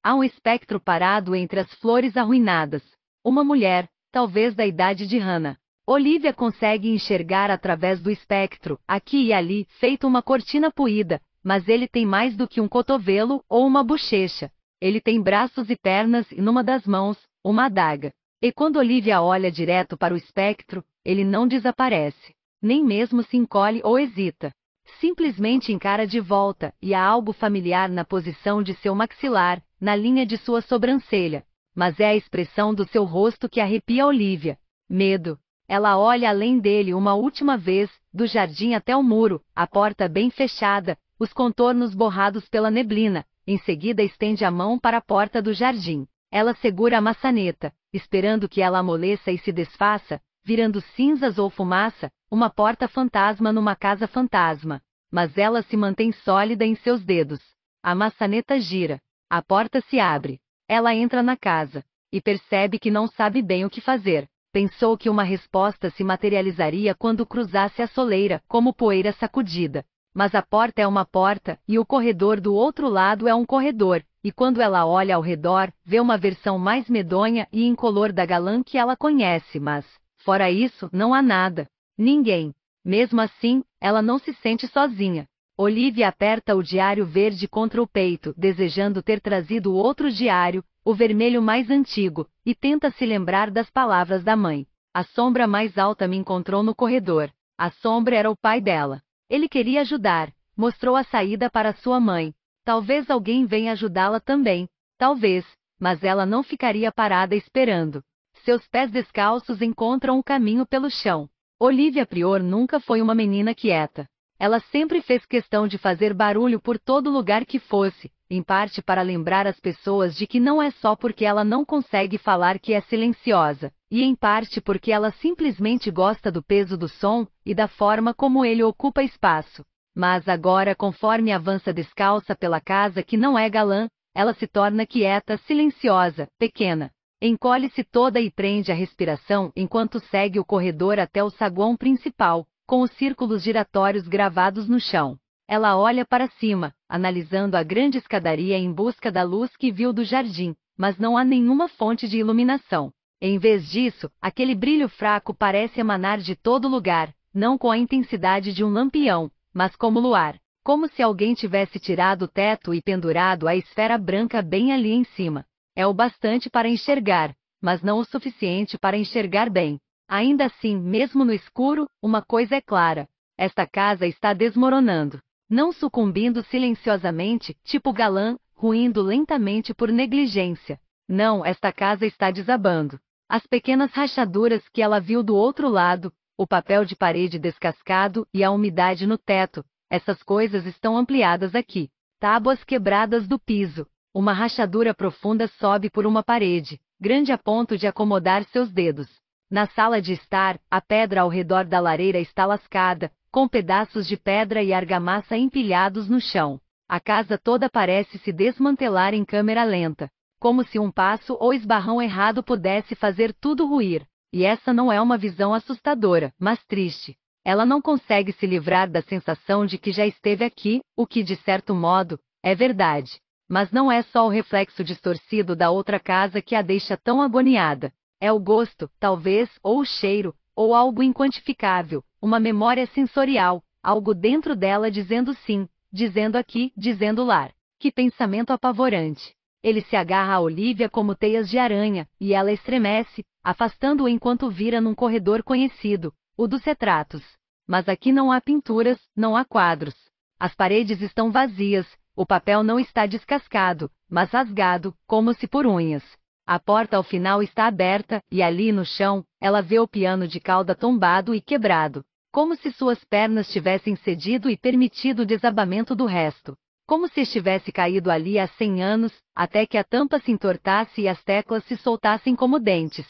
Há um espectro parado entre as flores arruinadas. Uma mulher, talvez da idade de Hannah. Olivia consegue enxergar através do espectro, aqui e ali, feito uma cortina poída, mas ele tem mais do que um cotovelo ou uma bochecha. Ele tem braços e pernas e numa das mãos, uma adaga. E quando Olivia olha direto para o espectro, ele não desaparece, nem mesmo se encolhe ou hesita. Simplesmente encara de volta e há algo familiar na posição de seu maxilar, na linha de sua sobrancelha, mas é a expressão do seu rosto que arrepia Olivia. Medo. Ela olha além dele uma última vez, do jardim até o muro, a porta bem fechada, os contornos borrados pela neblina. Em seguida estende a mão para a porta do jardim. Ela segura a maçaneta, esperando que ela amoleça e se desfaça, virando cinzas ou fumaça, uma porta fantasma numa casa fantasma. Mas ela se mantém sólida em seus dedos. A maçaneta gira. A porta se abre. Ela entra na casa e percebe que não sabe bem o que fazer. Pensou que uma resposta se materializaria quando cruzasse a soleira, como poeira sacudida. Mas a porta é uma porta, e o corredor do outro lado é um corredor, e quando ela olha ao redor, vê uma versão mais medonha e incolor da galã que ela conhece, mas, fora isso, não há nada. Ninguém. Mesmo assim, ela não se sente sozinha. Olivia aperta o diário verde contra o peito, desejando ter trazido outro diário, o vermelho mais antigo, e tenta se lembrar das palavras da mãe. A sombra mais alta me encontrou no corredor. A sombra era o pai dela. Ele queria ajudar, mostrou a saída para sua mãe. Talvez alguém venha ajudá-la também. Talvez, mas ela não ficaria parada esperando. Seus pés descalços encontram o caminho pelo chão. Olivia Prior nunca foi uma menina quieta. Ela sempre fez questão de fazer barulho por todo lugar que fosse, em parte para lembrar as pessoas de que não é só porque ela não consegue falar que é silenciosa, e em parte porque ela simplesmente gosta do peso do som e da forma como ele ocupa espaço. Mas agora, conforme avança descalça pela casa que não é galã, ela se torna quieta, silenciosa, pequena. Encolhe-se toda e prende a respiração enquanto segue o corredor até o saguão principal, com os círculos giratórios gravados no chão. Ela olha para cima, analisando a grande escadaria em busca da luz que viu do jardim, mas não há nenhuma fonte de iluminação. Em vez disso, aquele brilho fraco parece emanar de todo lugar, não com a intensidade de um lampião, mas como luar, como se alguém tivesse tirado o teto e pendurado a esfera branca bem ali em cima. É o bastante para enxergar, mas não o suficiente para enxergar bem. Ainda assim, mesmo no escuro, uma coisa é clara: esta casa está desmoronando não sucumbindo silenciosamente, tipo galã, ruindo lentamente por negligência. Não, esta casa está desabando. As pequenas rachaduras que ela viu do outro lado, o papel de parede descascado e a umidade no teto, essas coisas estão ampliadas aqui. Tábuas quebradas do piso. Uma rachadura profunda sobe por uma parede, grande a ponto de acomodar seus dedos. Na sala de estar, a pedra ao redor da lareira está lascada, com pedaços de pedra e argamassa empilhados no chão. A casa toda parece se desmantelar em câmera lenta, como se um passo ou esbarrão errado pudesse fazer tudo ruir. E essa não é uma visão assustadora, mas triste. Ela não consegue se livrar da sensação de que já esteve aqui, o que de certo modo é verdade. Mas não é só o reflexo distorcido da outra casa que a deixa tão agoniada. É o gosto, talvez, ou o cheiro, ou algo inquantificável, uma memória sensorial, algo dentro dela dizendo sim, dizendo aqui, dizendo lá. Que pensamento apavorante! Ele se agarra a Olivia como teias de aranha, e ela estremece, afastando-o enquanto vira num corredor conhecido, o dos retratos. Mas aqui não há pinturas, não há quadros. As paredes estão vazias, o papel não está descascado, mas rasgado, como se por unhas. A porta ao final está aberta, e ali no chão, ela vê o piano de cauda tombado e quebrado. Como se suas pernas tivessem cedido e permitido o desabamento do resto. Como se estivesse caído ali há cem anos, até que a tampa se entortasse e as teclas se soltassem como dentes.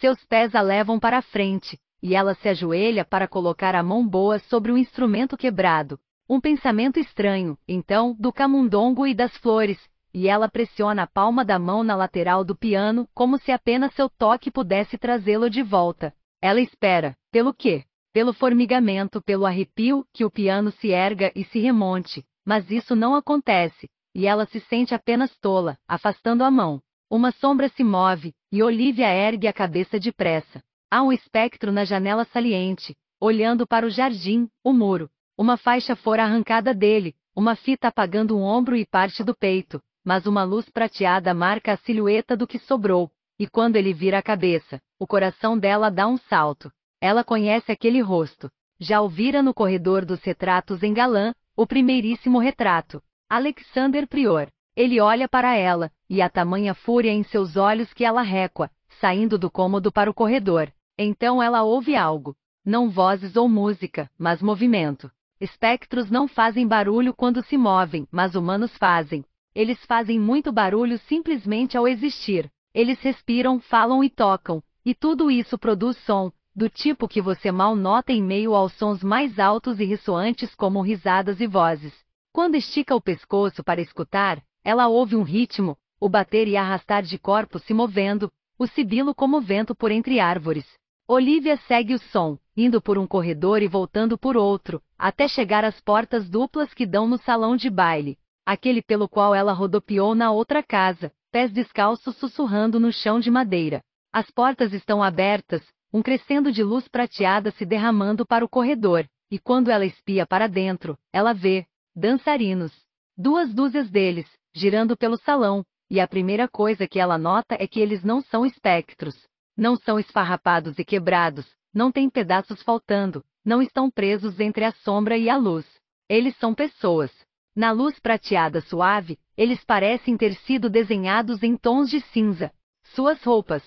Seus pés a levam para a frente, e ela se ajoelha para colocar a mão boa sobre o instrumento quebrado. Um pensamento estranho, então, do camundongo e das flores, e ela pressiona a palma da mão na lateral do piano, como se apenas seu toque pudesse trazê-lo de volta. Ela espera, pelo quê? pelo formigamento, pelo arrepio, que o piano se erga e se remonte, mas isso não acontece, e ela se sente apenas tola, afastando a mão. Uma sombra se move, e Olivia ergue a cabeça depressa. Há um espectro na janela saliente, olhando para o jardim, o muro. Uma faixa fora arrancada dele, uma fita apagando um ombro e parte do peito, mas uma luz prateada marca a silhueta do que sobrou, e quando ele vira a cabeça, o coração dela dá um salto. Ela conhece aquele rosto. Já o vira no corredor dos retratos em galã, o primeiríssimo retrato. Alexander Prior. Ele olha para ela, e há tamanha fúria em seus olhos que ela recua, saindo do cômodo para o corredor. Então ela ouve algo. Não vozes ou música, mas movimento. Espectros não fazem barulho quando se movem, mas humanos fazem. Eles fazem muito barulho simplesmente ao existir. Eles respiram, falam e tocam, e tudo isso produz som, do tipo que você mal nota em meio aos sons mais altos e ressoantes como risadas e vozes. Quando estica o pescoço para escutar, ela ouve um ritmo, o bater e arrastar de corpos se movendo, o sibilo como vento por entre árvores. Olivia segue o som, indo por um corredor e voltando por outro, até chegar às portas duplas que dão no salão de baile, aquele pelo qual ela rodopiou na outra casa, pés descalços sussurrando no chão de madeira. As portas estão abertas, um crescendo de luz prateada se derramando para o corredor, e quando ela espia para dentro, ela vê dançarinos. Duas dúzias deles, girando pelo salão, e a primeira coisa que ela nota é que eles não são espectros. Não são esfarrapados e quebrados, não têm pedaços faltando, não estão presos entre a sombra e a luz. Eles são pessoas. Na luz prateada suave, eles parecem ter sido desenhados em tons de cinza. Suas roupas,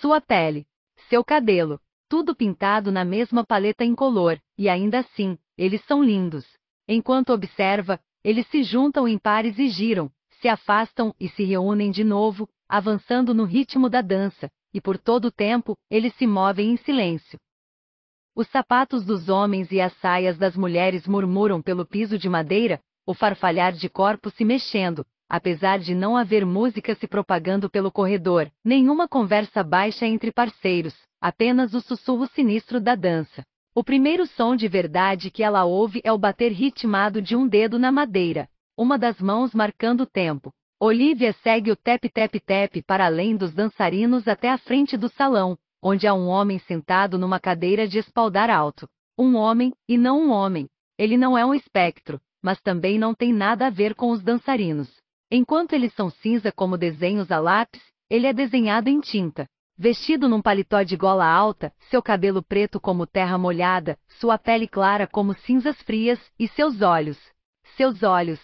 sua pele, seu cabelo, tudo pintado na mesma paleta incolor, e ainda assim, eles são lindos. Enquanto observa, eles se juntam em pares e giram, se afastam e se reúnem de novo, avançando no ritmo da dança, e por todo o tempo, eles se movem em silêncio. Os sapatos dos homens e as saias das mulheres murmuram pelo piso de madeira, o farfalhar de corpos se mexendo, Apesar de não haver música se propagando pelo corredor, nenhuma conversa baixa entre parceiros, apenas o sussurro sinistro da dança. O primeiro som de verdade que ela ouve é o bater ritmado de um dedo na madeira, uma das mãos marcando o tempo. Olivia segue o tep-tep-tep para além dos dançarinos até a frente do salão, onde há um homem sentado numa cadeira de espaldar alto. Um homem, e não um homem. Ele não é um espectro, mas também não tem nada a ver com os dançarinos. Enquanto eles são cinza como desenhos a lápis, ele é desenhado em tinta. Vestido num paletó de gola alta, seu cabelo preto como terra molhada, sua pele clara como cinzas frias, e seus olhos. Seus olhos.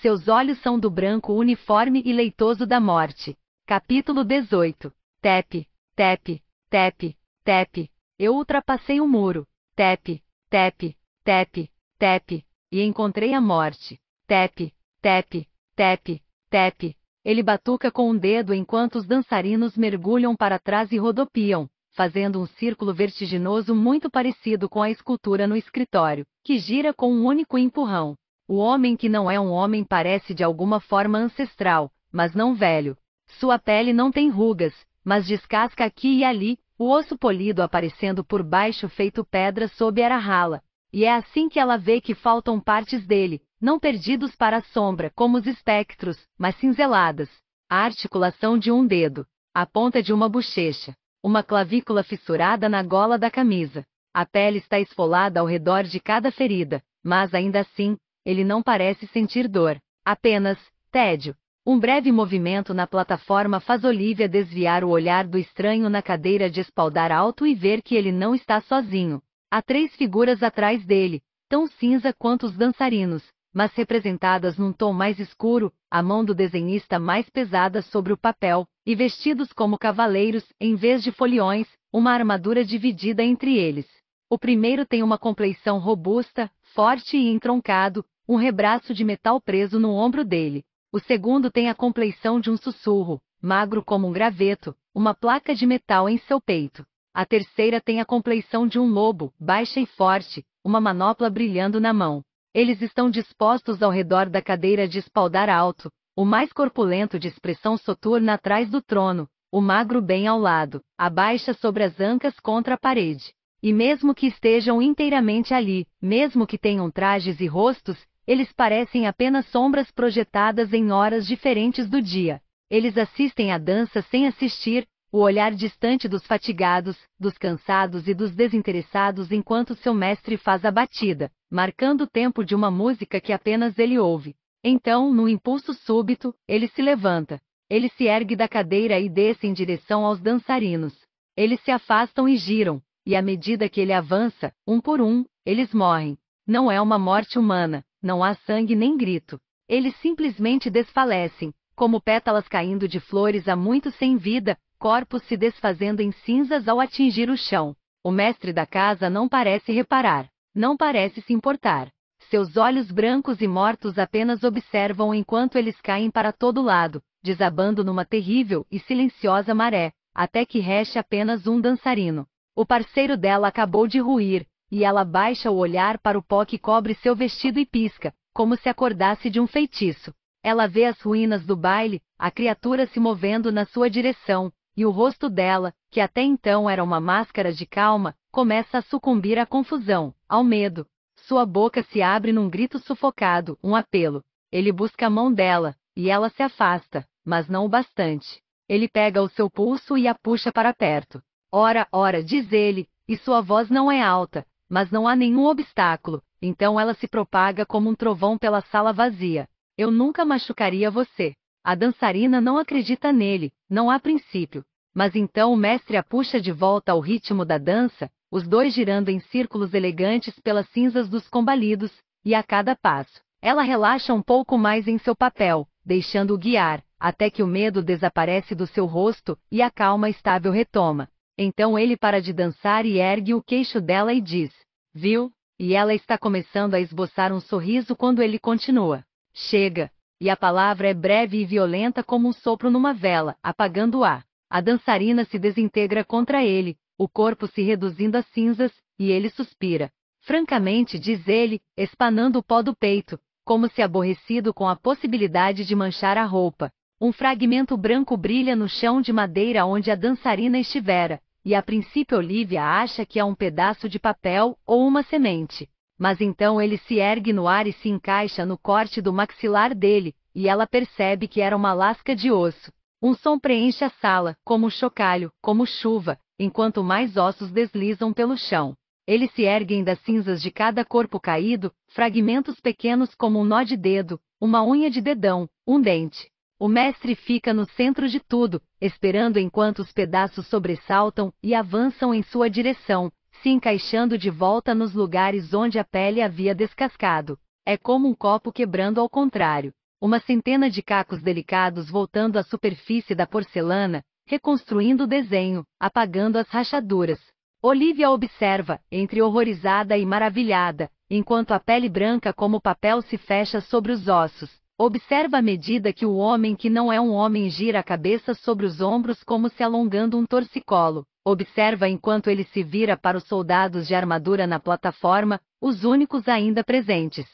Seus olhos são do branco uniforme e leitoso da morte. Capítulo 18. Tepe, tepe, tepe, tepe. Eu ultrapassei o muro. Tepe, tepe, tepe, tepe. E encontrei a morte. Tepe, tepe, Tepe, tepe. Ele batuca com um dedo enquanto os dançarinos mergulham para trás e rodopiam, fazendo um círculo vertiginoso muito parecido com a escultura no escritório, que gira com um único empurrão. O homem que não é um homem parece de alguma forma ancestral, mas não velho. Sua pele não tem rugas, mas descasca aqui e ali, o osso polido aparecendo por baixo feito pedra sob a rala, e é assim que ela vê que faltam partes dele, não perdidos para a sombra, como os espectros, mas cinzeladas. A articulação de um dedo, a ponta de uma bochecha, uma clavícula fissurada na gola da camisa. A pele está esfolada ao redor de cada ferida, mas ainda assim, ele não parece sentir dor, apenas tédio. Um breve movimento na plataforma faz Olivia desviar o olhar do estranho na cadeira de espaldar alto e ver que ele não está sozinho. Há três figuras atrás dele, tão cinza quanto os dançarinos, mas representadas num tom mais escuro, a mão do desenhista mais pesada sobre o papel, e vestidos como cavaleiros, em vez de foliões, uma armadura dividida entre eles. O primeiro tem uma compleição robusta, forte e entroncado, um rebraço de metal preso no ombro dele. O segundo tem a compleição de um sussurro, magro como um graveto, uma placa de metal em seu peito. A terceira tem a compleição de um lobo, baixa e forte, uma manopla brilhando na mão. Eles estão dispostos ao redor da cadeira de espaldar alto, o mais corpulento de expressão soturna atrás do trono, o magro bem ao lado, a baixa sobre as ancas contra a parede. E mesmo que estejam inteiramente ali, mesmo que tenham trajes e rostos, eles parecem apenas sombras projetadas em horas diferentes do dia. Eles assistem à dança sem assistir, o olhar distante dos fatigados, dos cansados e dos desinteressados enquanto seu mestre faz a batida, marcando o tempo de uma música que apenas ele ouve. Então, num impulso súbito, ele se levanta. Ele se ergue da cadeira e desce em direção aos dançarinos. Eles se afastam e giram, e à medida que ele avança, um por um, eles morrem. Não é uma morte humana, não há sangue nem grito. Eles simplesmente desfalecem, como pétalas caindo de flores há muito sem vida, corpos se desfazendo em cinzas ao atingir o chão. O mestre da casa não parece reparar, não parece se importar. Seus olhos brancos e mortos apenas observam enquanto eles caem para todo lado, desabando numa terrível e silenciosa maré, até que reste apenas um dançarino. O parceiro dela acabou de ruir, e ela baixa o olhar para o pó que cobre seu vestido e pisca, como se acordasse de um feitiço. Ela vê as ruínas do baile, a criatura se movendo na sua direção, e o rosto dela, que até então era uma máscara de calma, começa a sucumbir à confusão, ao medo. Sua boca se abre num grito sufocado, um apelo. Ele busca a mão dela, e ela se afasta, mas não o bastante. Ele pega o seu pulso e a puxa para perto. Ora, ora, diz ele, e sua voz não é alta, mas não há nenhum obstáculo, então ela se propaga como um trovão pela sala vazia. Eu nunca machucaria você. A dançarina não acredita nele, não há princípio. Mas então o mestre a puxa de volta ao ritmo da dança, os dois girando em círculos elegantes pelas cinzas dos combalidos, e a cada passo, ela relaxa um pouco mais em seu papel, deixando-o guiar, até que o medo desaparece do seu rosto e a calma estável retoma. Então ele para de dançar e ergue o queixo dela e diz: Viu? E ela está começando a esboçar um sorriso quando ele continua: Chega, e a palavra é breve e violenta como um sopro numa vela, apagando-a. A dançarina se desintegra contra ele, o corpo se reduzindo a cinzas, e ele suspira. Francamente, diz ele, espanando o pó do peito, como se aborrecido com a possibilidade de manchar a roupa. Um fragmento branco brilha no chão de madeira onde a dançarina estivera, e a princípio Olivia acha que é um pedaço de papel ou uma semente. Mas então ele se ergue no ar e se encaixa no corte do maxilar dele, e ela percebe que era uma lasca de osso. Um som preenche a sala, como chocalho, como chuva, enquanto mais ossos deslizam pelo chão. Eles se erguem das cinzas de cada corpo caído, fragmentos pequenos como um nó de dedo, uma unha de dedão, um dente. O mestre fica no centro de tudo, esperando enquanto os pedaços sobressaltam e avançam em sua direção, se encaixando de volta nos lugares onde a pele havia descascado. É como um copo quebrando ao contrário. Uma centena de cacos delicados voltando à superfície da porcelana, reconstruindo o desenho, apagando as rachaduras. Olivia observa, entre horrorizada e maravilhada, enquanto a pele branca como papel se fecha sobre os ossos. Observa à medida que o homem que não é um homem gira a cabeça sobre os ombros como se alongando um torcicolo observa enquanto ele se vira para os soldados de armadura na plataforma, os únicos ainda presentes.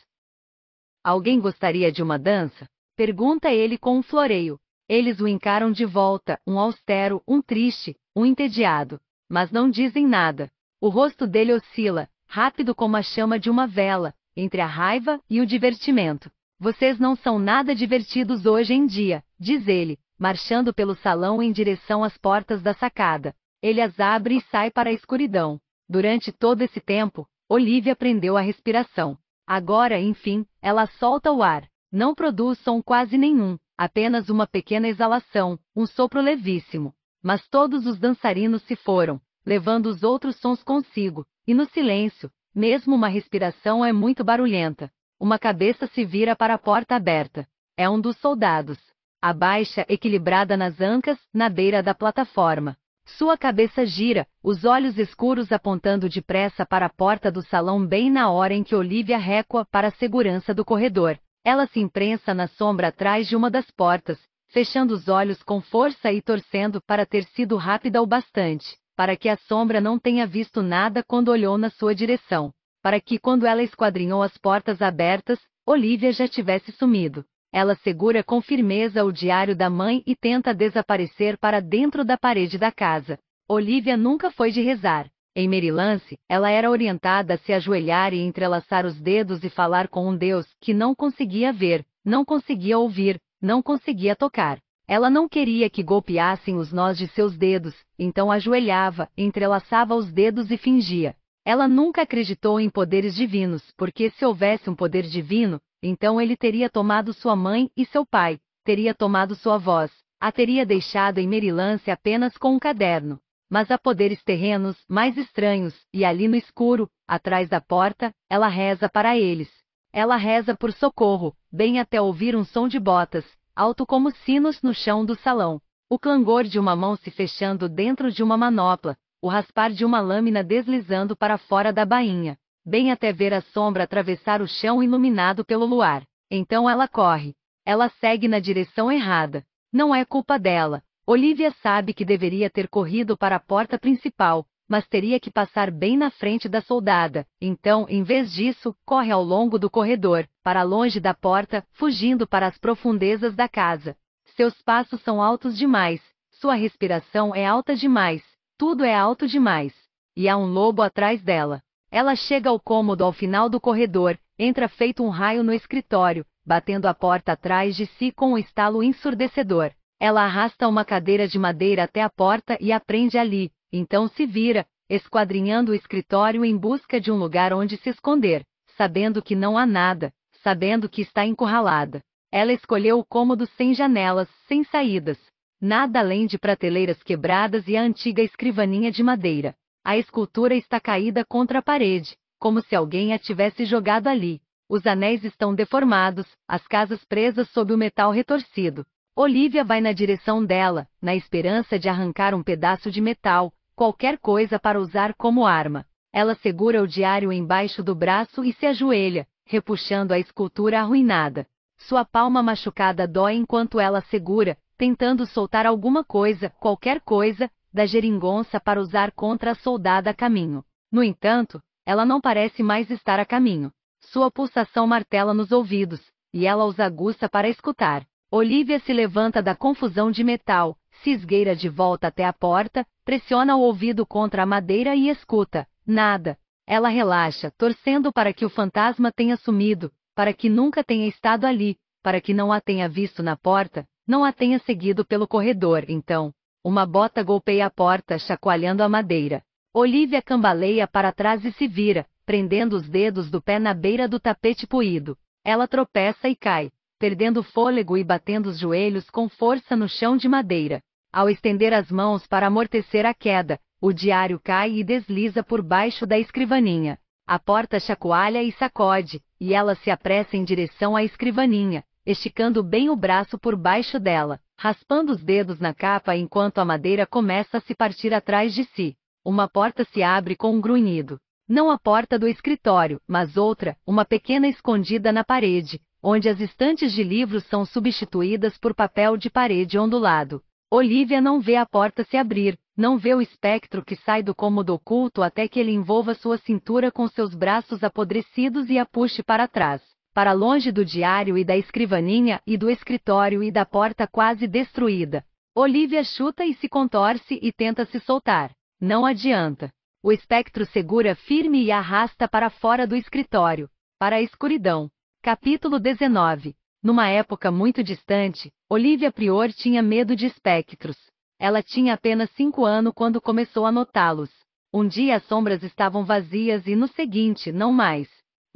Alguém gostaria de uma dança? Pergunta ele com um floreio. Eles o encaram de volta, um austero, um triste, um entediado. Mas não dizem nada. O rosto dele oscila, rápido como a chama de uma vela, entre a raiva e o divertimento. Vocês não são nada divertidos hoje em dia, diz ele, marchando pelo salão em direção às portas da sacada. Ele as abre e sai para a escuridão. Durante todo esse tempo, Olivia prendeu a respiração. Agora, enfim, ela solta o ar. Não produz som quase nenhum, apenas uma pequena exalação, um sopro levíssimo. Mas todos os dançarinos se foram, levando os outros sons consigo, e no silêncio, mesmo uma respiração é muito barulhenta. Uma cabeça se vira para a porta aberta. É um dos soldados. A baixa equilibrada nas ancas, na beira da plataforma. Sua cabeça gira, os olhos escuros apontando depressa para a porta do salão bem na hora em que Olivia recua para a segurança do corredor. Ela se imprensa na sombra atrás de uma das portas, fechando os olhos com força e torcendo para ter sido rápida o bastante, para que a sombra não tenha visto nada quando olhou na sua direção, para que quando ela esquadrinhou as portas abertas, Olivia já tivesse sumido. Ela segura com firmeza o diário da mãe e tenta desaparecer para dentro da parede da casa. Olivia nunca foi de rezar. Em Merilance, ela era orientada a se ajoelhar e entrelaçar os dedos e falar com um Deus que não conseguia ver, não conseguia ouvir, não conseguia tocar. Ela não queria que golpeassem os nós de seus dedos, então ajoelhava, entrelaçava os dedos e fingia. Ela nunca acreditou em poderes divinos, porque se houvesse um poder divino, então ele teria tomado sua mãe e seu pai, teria tomado sua voz, a teria deixado em Merilance apenas com um caderno. Mas há poderes terrenos mais estranhos, e ali no escuro, atrás da porta, ela reza para eles. Ela reza por socorro, bem até ouvir um som de botas, alto como sinos no chão do salão. O clangor de uma mão se fechando dentro de uma manopla, o raspar de uma lâmina deslizando para fora da bainha bem até ver a sombra atravessar o chão iluminado pelo luar. Então ela corre. Ela segue na direção errada. Não é culpa dela. Olivia sabe que deveria ter corrido para a porta principal, mas teria que passar bem na frente da soldada. Então, em vez disso, corre ao longo do corredor, para longe da porta, fugindo para as profundezas da casa. Seus passos são altos demais, sua respiração é alta demais, tudo é alto demais. E há um lobo atrás dela. Ela chega ao cômodo ao final do corredor, entra feito um raio no escritório, batendo a porta atrás de si com um estalo ensurdecedor. Ela arrasta uma cadeira de madeira até a porta e aprende ali, então se vira, esquadrinhando o escritório em busca de um lugar onde se esconder, sabendo que não há nada, sabendo que está encurralada. Ela escolheu o cômodo sem janelas, sem saídas, nada além de prateleiras quebradas e a antiga escrivaninha de madeira. A escultura está caída contra a parede, como se alguém a tivesse jogado ali. Os anéis estão deformados, as casas presas sob o metal retorcido. Olivia vai na direção dela, na esperança de arrancar um pedaço de metal, qualquer coisa para usar como arma. Ela segura o diário embaixo do braço e se ajoelha, repuxando a escultura arruinada. Sua palma machucada dói enquanto ela segura, tentando soltar alguma coisa, qualquer coisa, da geringonça para usar contra a soldada a caminho. No entanto, ela não parece mais estar a caminho. Sua pulsação martela nos ouvidos, e ela os aguça para escutar. Olivia se levanta da confusão de metal, se esgueira de volta até a porta, pressiona o ouvido contra a madeira e escuta. Nada. Ela relaxa, torcendo para que o fantasma tenha sumido, para que nunca tenha estado ali, para que não a tenha visto na porta, não a tenha seguido pelo corredor, então, uma bota golpeia a porta, chacoalhando a madeira. Olivia cambaleia para trás e se vira, prendendo os dedos do pé na beira do tapete poído. Ela tropeça e cai, perdendo fôlego e batendo os joelhos com força no chão de madeira. Ao estender as mãos para amortecer a queda, o diário cai e desliza por baixo da escrivaninha. A porta chacoalha e sacode, e ela se apressa em direção à escrivaninha, esticando bem o braço por baixo dela raspando os dedos na capa enquanto a madeira começa a se partir atrás de si. Uma porta se abre com um grunhido. Não a porta do escritório, mas outra, uma pequena escondida na parede, onde as estantes de livros são substituídas por papel de parede ondulado. Olivia não vê a porta se abrir, não vê o espectro que sai do cômodo oculto até que ele envolva sua cintura com seus braços apodrecidos e a puxe para trás para longe do diário e da escrivaninha e do escritório e da porta quase destruída. Olivia chuta e se contorce e tenta se soltar. Não adianta. O espectro segura firme e arrasta para fora do escritório, para a escuridão. Capítulo 19. Numa época muito distante, Olivia Prior tinha medo de espectros. Ela tinha apenas cinco anos quando começou a notá-los. Um dia as sombras estavam vazias e no seguinte, não mais.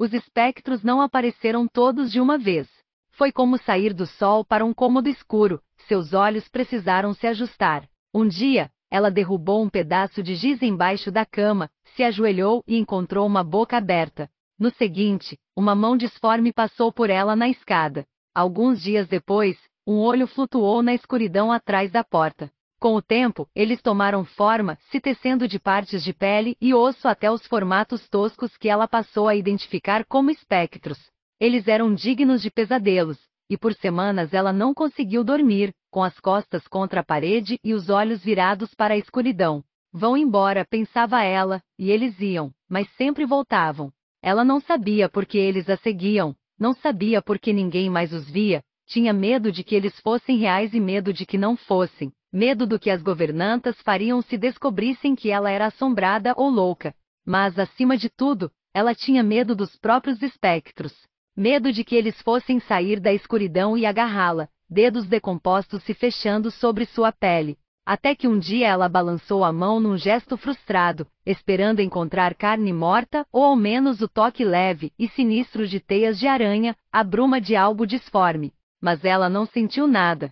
Os espectros não apareceram todos de uma vez. Foi como sair do sol para um cômodo escuro, seus olhos precisaram se ajustar. Um dia, ela derrubou um pedaço de giz embaixo da cama, se ajoelhou e encontrou uma boca aberta. No seguinte, uma mão disforme passou por ela na escada. Alguns dias depois, um olho flutuou na escuridão atrás da porta. Com o tempo, eles tomaram forma, se tecendo de partes de pele e osso até os formatos toscos que ela passou a identificar como espectros. Eles eram dignos de pesadelos, e por semanas ela não conseguiu dormir, com as costas contra a parede e os olhos virados para a escuridão. Vão embora, pensava ela, e eles iam, mas sempre voltavam. Ela não sabia por que eles a seguiam, não sabia por que ninguém mais os via, tinha medo de que eles fossem reais e medo de que não fossem medo do que as governantas fariam se descobrissem que ela era assombrada ou louca. Mas, acima de tudo, ela tinha medo dos próprios espectros. Medo de que eles fossem sair da escuridão e agarrá-la, dedos decompostos se fechando sobre sua pele. Até que um dia ela balançou a mão num gesto frustrado, esperando encontrar carne morta ou ao menos o toque leve e sinistro de teias de aranha, a bruma de algo disforme. Mas ela não sentiu nada.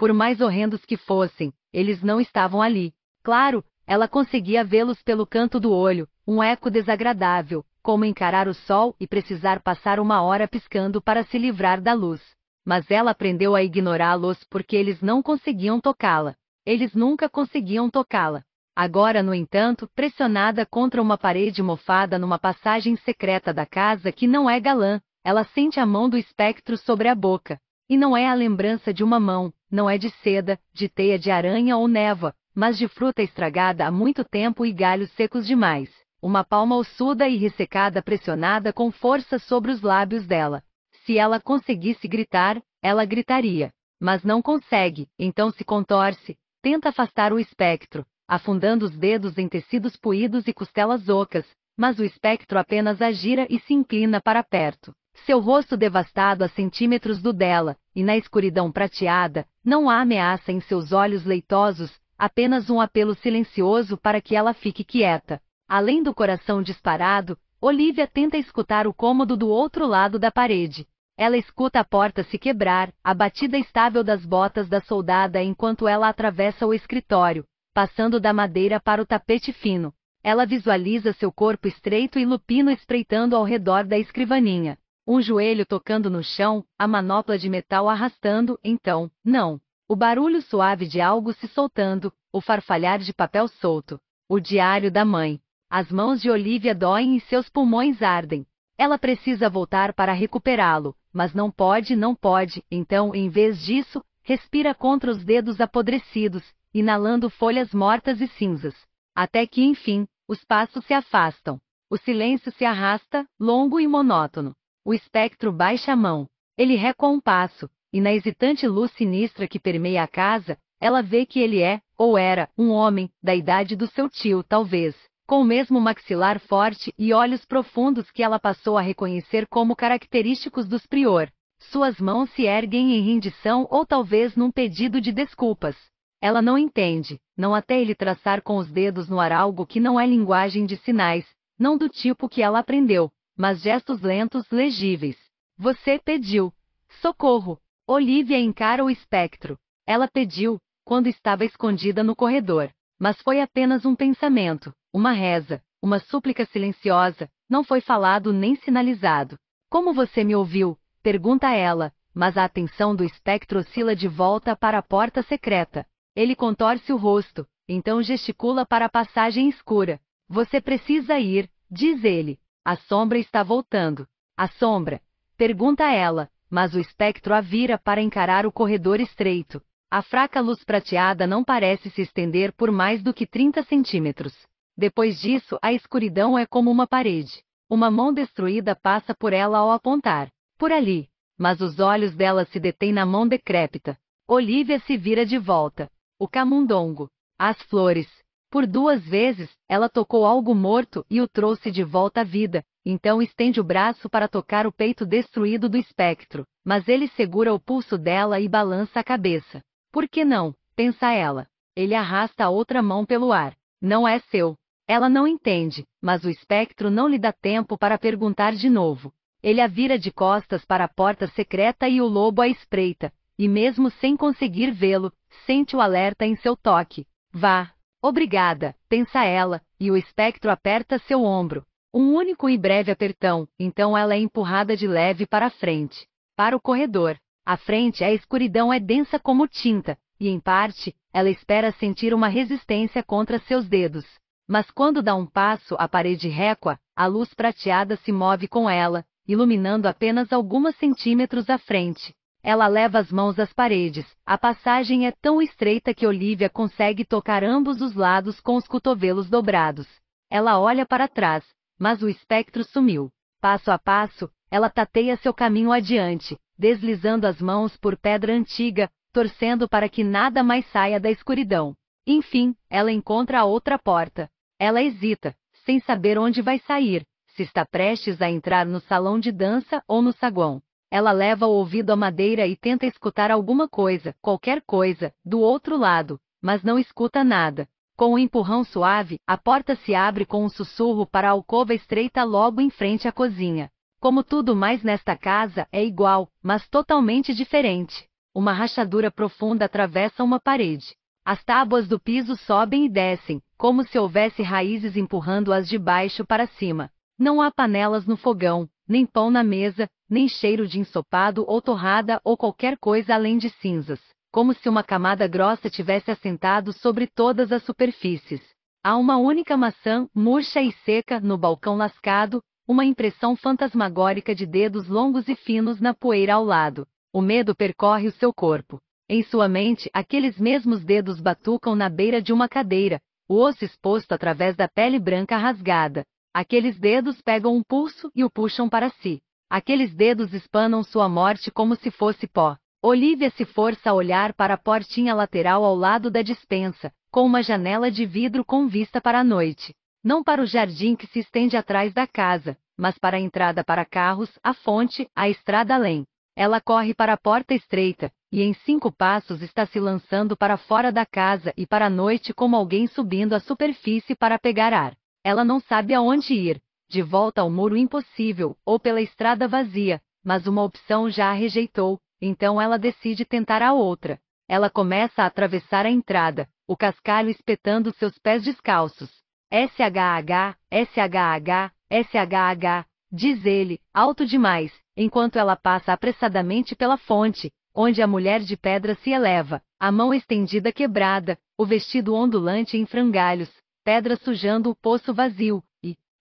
Por mais horrendos que fossem, eles não estavam ali. Claro, ela conseguia vê-los pelo canto do olho, um eco desagradável, como encarar o sol e precisar passar uma hora piscando para se livrar da luz. Mas ela aprendeu a ignorá-los porque eles não conseguiam tocá-la. Eles nunca conseguiam tocá-la. Agora, no entanto, pressionada contra uma parede mofada numa passagem secreta da casa que não é galã, ela sente a mão do espectro sobre a boca, e não é a lembrança de uma mão, não é de seda, de teia de aranha ou névoa, mas de fruta estragada há muito tempo e galhos secos demais. Uma palma ossuda e ressecada pressionada com força sobre os lábios dela. Se ela conseguisse gritar, ela gritaria. Mas não consegue, então se contorce, tenta afastar o espectro, afundando os dedos em tecidos poídos e costelas ocas, mas o espectro apenas agira e se inclina para perto seu rosto devastado a centímetros do dela, e na escuridão prateada, não há ameaça em seus olhos leitosos, apenas um apelo silencioso para que ela fique quieta. Além do coração disparado, Olivia tenta escutar o cômodo do outro lado da parede. Ela escuta a porta se quebrar, a batida estável das botas da soldada enquanto ela atravessa o escritório, passando da madeira para o tapete fino. Ela visualiza seu corpo estreito e lupino espreitando ao redor da escrivaninha. Um joelho tocando no chão, a manopla de metal arrastando, então, não. O barulho suave de algo se soltando, o farfalhar de papel solto. O diário da mãe. As mãos de Olivia doem e seus pulmões ardem. Ela precisa voltar para recuperá-lo, mas não pode, não pode, então, em vez disso, respira contra os dedos apodrecidos, inalando folhas mortas e cinzas. Até que, enfim, os passos se afastam. O silêncio se arrasta, longo e monótono. O espectro baixa a mão. Ele recua um passo, e na hesitante luz sinistra que permeia a casa, ela vê que ele é, ou era, um homem, da idade do seu tio, talvez, com o mesmo maxilar forte e olhos profundos que ela passou a reconhecer como característicos dos prior. Suas mãos se erguem em rendição ou talvez num pedido de desculpas. Ela não entende, não até ele traçar com os dedos no ar algo que não é linguagem de sinais, não do tipo que ela aprendeu mas gestos lentos legíveis. Você pediu. Socorro! Olivia encara o espectro. Ela pediu, quando estava escondida no corredor. Mas foi apenas um pensamento, uma reza, uma súplica silenciosa, não foi falado nem sinalizado. Como você me ouviu? pergunta ela, mas a atenção do espectro oscila de volta para a porta secreta. Ele contorce o rosto, então gesticula para a passagem escura. Você precisa ir, diz ele. A sombra está voltando. A sombra? Pergunta ela, mas o espectro a vira para encarar o corredor estreito. A fraca luz prateada não parece se estender por mais do que 30 centímetros. Depois disso, a escuridão é como uma parede. Uma mão destruída passa por ela ao apontar. Por ali. Mas os olhos dela se detêm na mão decrépita. Olivia se vira de volta. O camundongo. As flores. Por duas vezes, ela tocou algo morto e o trouxe de volta à vida, então estende o braço para tocar o peito destruído do espectro, mas ele segura o pulso dela e balança a cabeça. Por que não? pensa ela. Ele arrasta a outra mão pelo ar. Não é seu. Ela não entende, mas o espectro não lhe dá tempo para perguntar de novo. Ele a vira de costas para a porta secreta e o lobo a espreita, e mesmo sem conseguir vê-lo, sente o alerta em seu toque. Vá, Obrigada, pensa ela, e o espectro aperta seu ombro. Um único e breve apertão, então ela é empurrada de leve para a frente, para o corredor. À frente, é a escuridão é densa como tinta, e em parte, ela espera sentir uma resistência contra seus dedos. Mas quando dá um passo, a parede récua, a luz prateada se move com ela, iluminando apenas alguns centímetros à frente. Ela leva as mãos às paredes. A passagem é tão estreita que Olivia consegue tocar ambos os lados com os cotovelos dobrados. Ela olha para trás, mas o espectro sumiu. Passo a passo, ela tateia seu caminho adiante, deslizando as mãos por pedra antiga, torcendo para que nada mais saia da escuridão. Enfim, ela encontra a outra porta. Ela hesita, sem saber onde vai sair, se está prestes a entrar no salão de dança ou no saguão. Ela leva o ouvido à madeira e tenta escutar alguma coisa, qualquer coisa, do outro lado, mas não escuta nada. Com um empurrão suave, a porta se abre com um sussurro para a alcova estreita logo em frente à cozinha. Como tudo mais nesta casa, é igual, mas totalmente diferente. Uma rachadura profunda atravessa uma parede. As tábuas do piso sobem e descem, como se houvesse raízes empurrando-as de baixo para cima. Não há panelas no fogão, nem pão na mesa, nem cheiro de ensopado ou torrada ou qualquer coisa além de cinzas, como se uma camada grossa tivesse assentado sobre todas as superfícies. Há uma única maçã, murcha e seca, no balcão lascado, uma impressão fantasmagórica de dedos longos e finos na poeira ao lado. O medo percorre o seu corpo. Em sua mente, aqueles mesmos dedos batucam na beira de uma cadeira, o osso exposto através da pele branca rasgada. Aqueles dedos pegam um pulso e o puxam para si. Aqueles dedos espanam sua morte como se fosse pó. Olivia se força a olhar para a portinha lateral ao lado da dispensa, com uma janela de vidro com vista para a noite. Não para o jardim que se estende atrás da casa, mas para a entrada para carros, a fonte, a estrada além. Ela corre para a porta estreita, e em cinco passos está se lançando para fora da casa e para a noite como alguém subindo à superfície para pegar ar. Ela não sabe aonde ir, de volta ao muro impossível, ou pela estrada vazia, mas uma opção já a rejeitou, então ela decide tentar a outra. Ela começa a atravessar a entrada, o cascalho espetando seus pés descalços. SHH, SHH, SHH, diz ele, alto demais, enquanto ela passa apressadamente pela fonte, onde a mulher de pedra se eleva, a mão estendida quebrada, o vestido ondulante em frangalhos, pedra sujando o poço vazio,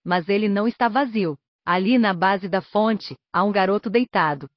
mas ele não está vazio. Ali na base da fonte, há um garoto deitado.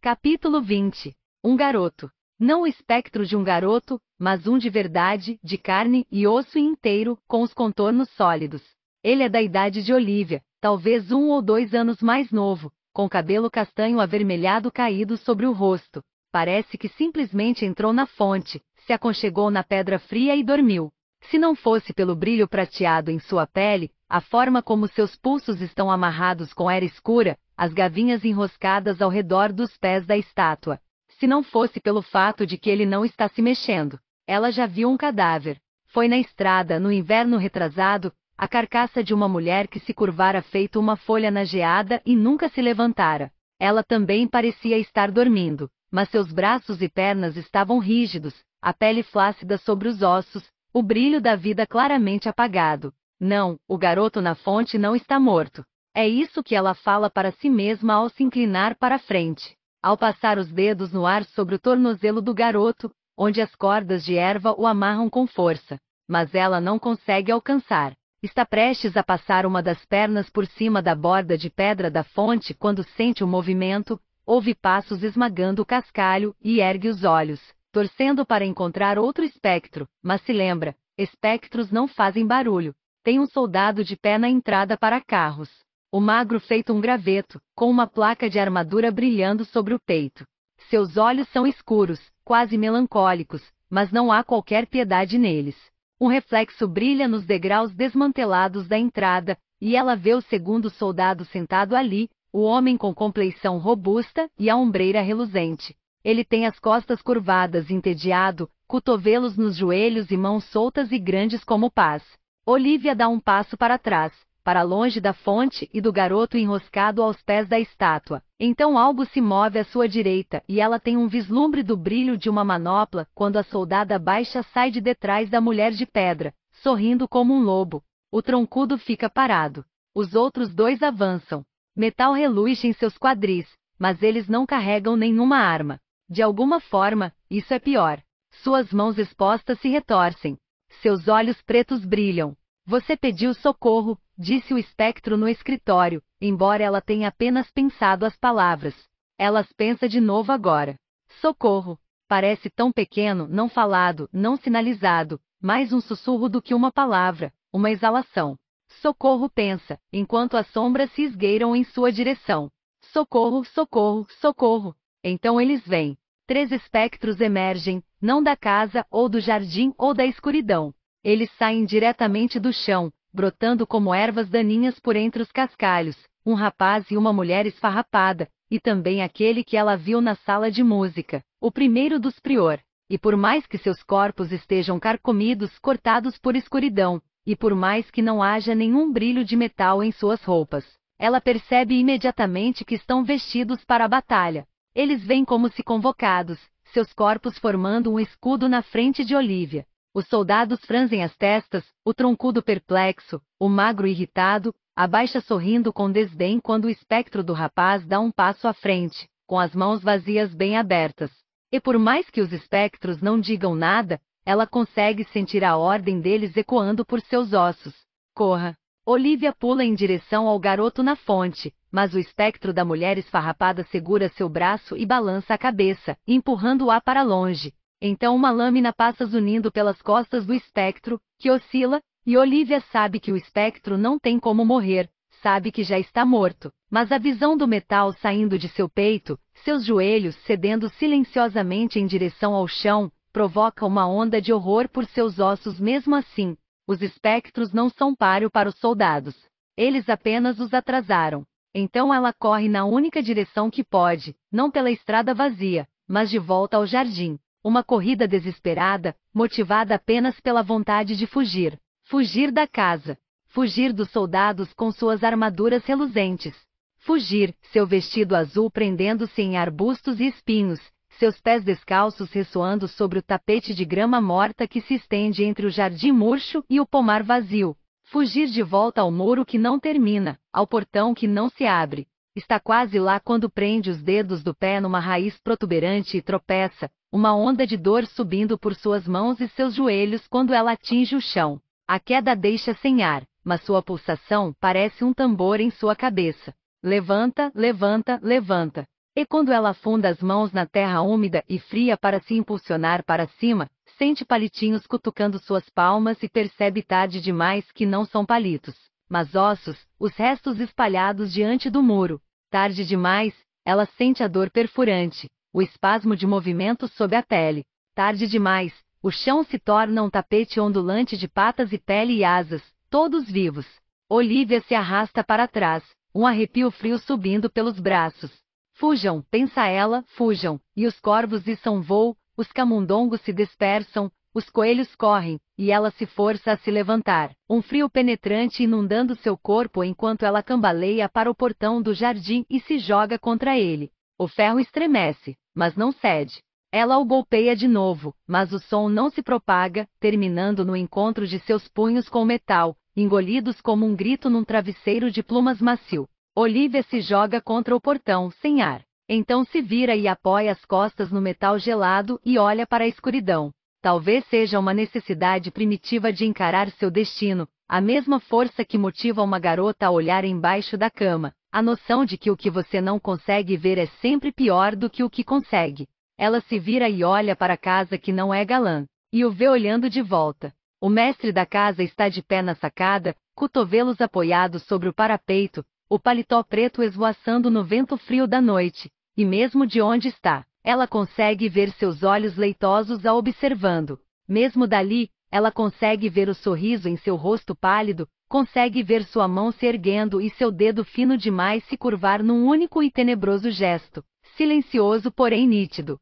Capítulo 20 Um garoto. Não o espectro de um garoto, mas um de verdade, de carne e osso inteiro, com os contornos sólidos. Ele é da idade de Olivia, talvez um ou dois anos mais novo, com cabelo castanho avermelhado caído sobre o rosto. Parece que simplesmente entrou na fonte, se aconchegou na pedra fria e dormiu. Se não fosse pelo brilho prateado em sua pele, a forma como seus pulsos estão amarrados com era escura, as gavinhas enroscadas ao redor dos pés da estátua. Se não fosse pelo fato de que ele não está se mexendo, ela já viu um cadáver. Foi na estrada, no inverno retrasado, a carcaça de uma mulher que se curvara feito uma folha na geada e nunca se levantara. Ela também parecia estar dormindo, mas seus braços e pernas estavam rígidos, a pele flácida sobre os ossos, o brilho da vida claramente apagado. Não, o garoto na fonte não está morto. É isso que ela fala para si mesma ao se inclinar para frente. Ao passar os dedos no ar sobre o tornozelo do garoto, onde as cordas de erva o amarram com força. Mas ela não consegue alcançar. Está prestes a passar uma das pernas por cima da borda de pedra da fonte quando sente o movimento, ouve passos esmagando o cascalho e ergue os olhos, torcendo para encontrar outro espectro, mas se lembra: espectros não fazem barulho, tem um soldado de pé na entrada para carros. O magro feito um graveto, com uma placa de armadura brilhando sobre o peito. Seus olhos são escuros, quase melancólicos, mas não há qualquer piedade neles. Um reflexo brilha nos degraus desmantelados da entrada, e ela vê o segundo soldado sentado ali, o homem com compleição robusta e a ombreira reluzente. Ele tem as costas curvadas, entediado, cotovelos nos joelhos e mãos soltas e grandes como pás. Olivia dá um passo para trás, para longe da fonte e do garoto enroscado aos pés da estátua. Então algo se move à sua direita e ela tem um vislumbre do brilho de uma manopla quando a soldada baixa sai de detrás da mulher de pedra, sorrindo como um lobo. O troncudo fica parado. Os outros dois avançam. Metal reluz em seus quadris, mas eles não carregam nenhuma arma. De alguma forma, isso é pior. Suas mãos expostas se retorcem, seus olhos pretos brilham. Você pediu socorro, disse o espectro no escritório, embora ela tenha apenas pensado as palavras. Elas pensa de novo agora. Socorro. Parece tão pequeno, não falado, não sinalizado, mais um sussurro do que uma palavra, uma exalação. Socorro pensa, enquanto as sombras se esgueiram em sua direção. Socorro, socorro, socorro. Então eles vêm. Três espectros emergem, não da casa ou do jardim ou da escuridão. Eles saem diretamente do chão, brotando como ervas daninhas por entre os cascalhos, um rapaz e uma mulher esfarrapada, e também aquele que ela viu na sala de música, o primeiro dos prior. E por mais que seus corpos estejam carcomidos, cortados por escuridão, e por mais que não haja nenhum brilho de metal em suas roupas, ela percebe imediatamente que estão vestidos para a batalha. Eles vêm como se convocados, seus corpos formando um escudo na frente de Olivia. Os soldados franzem as testas, o troncudo perplexo, o magro irritado, abaixa sorrindo com desdém quando o espectro do rapaz dá um passo à frente, com as mãos vazias bem abertas. E por mais que os espectros não digam nada, ela consegue sentir a ordem deles ecoando por seus ossos. Corra! Olivia pula em direção ao garoto na fonte, mas o espectro da mulher esfarrapada segura seu braço e balança a cabeça, empurrando-a para longe. Então uma lâmina passa zunindo pelas costas do espectro, que oscila, e Olivia sabe que o espectro não tem como morrer, sabe que já está morto, mas a visão do metal saindo de seu peito, seus joelhos cedendo silenciosamente em direção ao chão, provoca uma onda de horror por seus ossos mesmo assim. Os espectros não são páreo para os soldados. Eles apenas os atrasaram. Então ela corre na única direção que pode, não pela estrada vazia, mas de volta ao jardim. Uma corrida desesperada, motivada apenas pela vontade de fugir. Fugir da casa. Fugir dos soldados com suas armaduras reluzentes. Fugir, seu vestido azul prendendo-se em arbustos e espinhos, seus pés descalços ressoando sobre o tapete de grama morta que se estende entre o jardim murcho e o pomar vazio, Fugir de volta ao muro que não termina, ao portão que não se abre. Está quase lá quando prende os dedos do pé numa raiz protuberante e tropeça, uma onda de dor subindo por suas mãos e seus joelhos quando ela atinge o chão. A queda deixa sem ar, mas sua pulsação parece um tambor em sua cabeça. Levanta, levanta, levanta. E quando ela afunda as mãos na terra úmida e fria para se impulsionar para cima, Sente palitinhos cutucando suas palmas e percebe tarde demais que não são palitos, mas ossos, os restos espalhados diante do muro. Tarde demais, ela sente a dor perfurante, o espasmo de movimento sob a pele. Tarde demais, o chão se torna um tapete ondulante de patas e pele e asas, todos vivos. Olivia se arrasta para trás, um arrepio frio subindo pelos braços. Fujam, pensa ela, fujam, e os corvos e são voo, os camundongos se dispersam, os coelhos correm, e ela se força a se levantar, um frio penetrante inundando seu corpo enquanto ela cambaleia para o portão do jardim e se joga contra ele. O ferro estremece, mas não cede. Ela o golpeia de novo, mas o som não se propaga, terminando no encontro de seus punhos com o metal, engolidos como um grito num travesseiro de plumas macio. Olivia se joga contra o portão, sem ar. Então se vira e apoia as costas no metal gelado e olha para a escuridão. Talvez seja uma necessidade primitiva de encarar seu destino, a mesma força que motiva uma garota a olhar embaixo da cama, a noção de que o que você não consegue ver é sempre pior do que o que consegue. Ela se vira e olha para a casa que não é galã, e o vê olhando de volta. O mestre da casa está de pé na sacada, cotovelos apoiados sobre o parapeito, o paletó preto esvoaçando no vento frio da noite, e mesmo de onde está, ela consegue ver seus olhos leitosos a observando. Mesmo dali, ela consegue ver o sorriso em seu rosto pálido, consegue ver sua mão se erguendo e seu dedo fino demais se curvar num único e tenebroso gesto, silencioso porém nítido.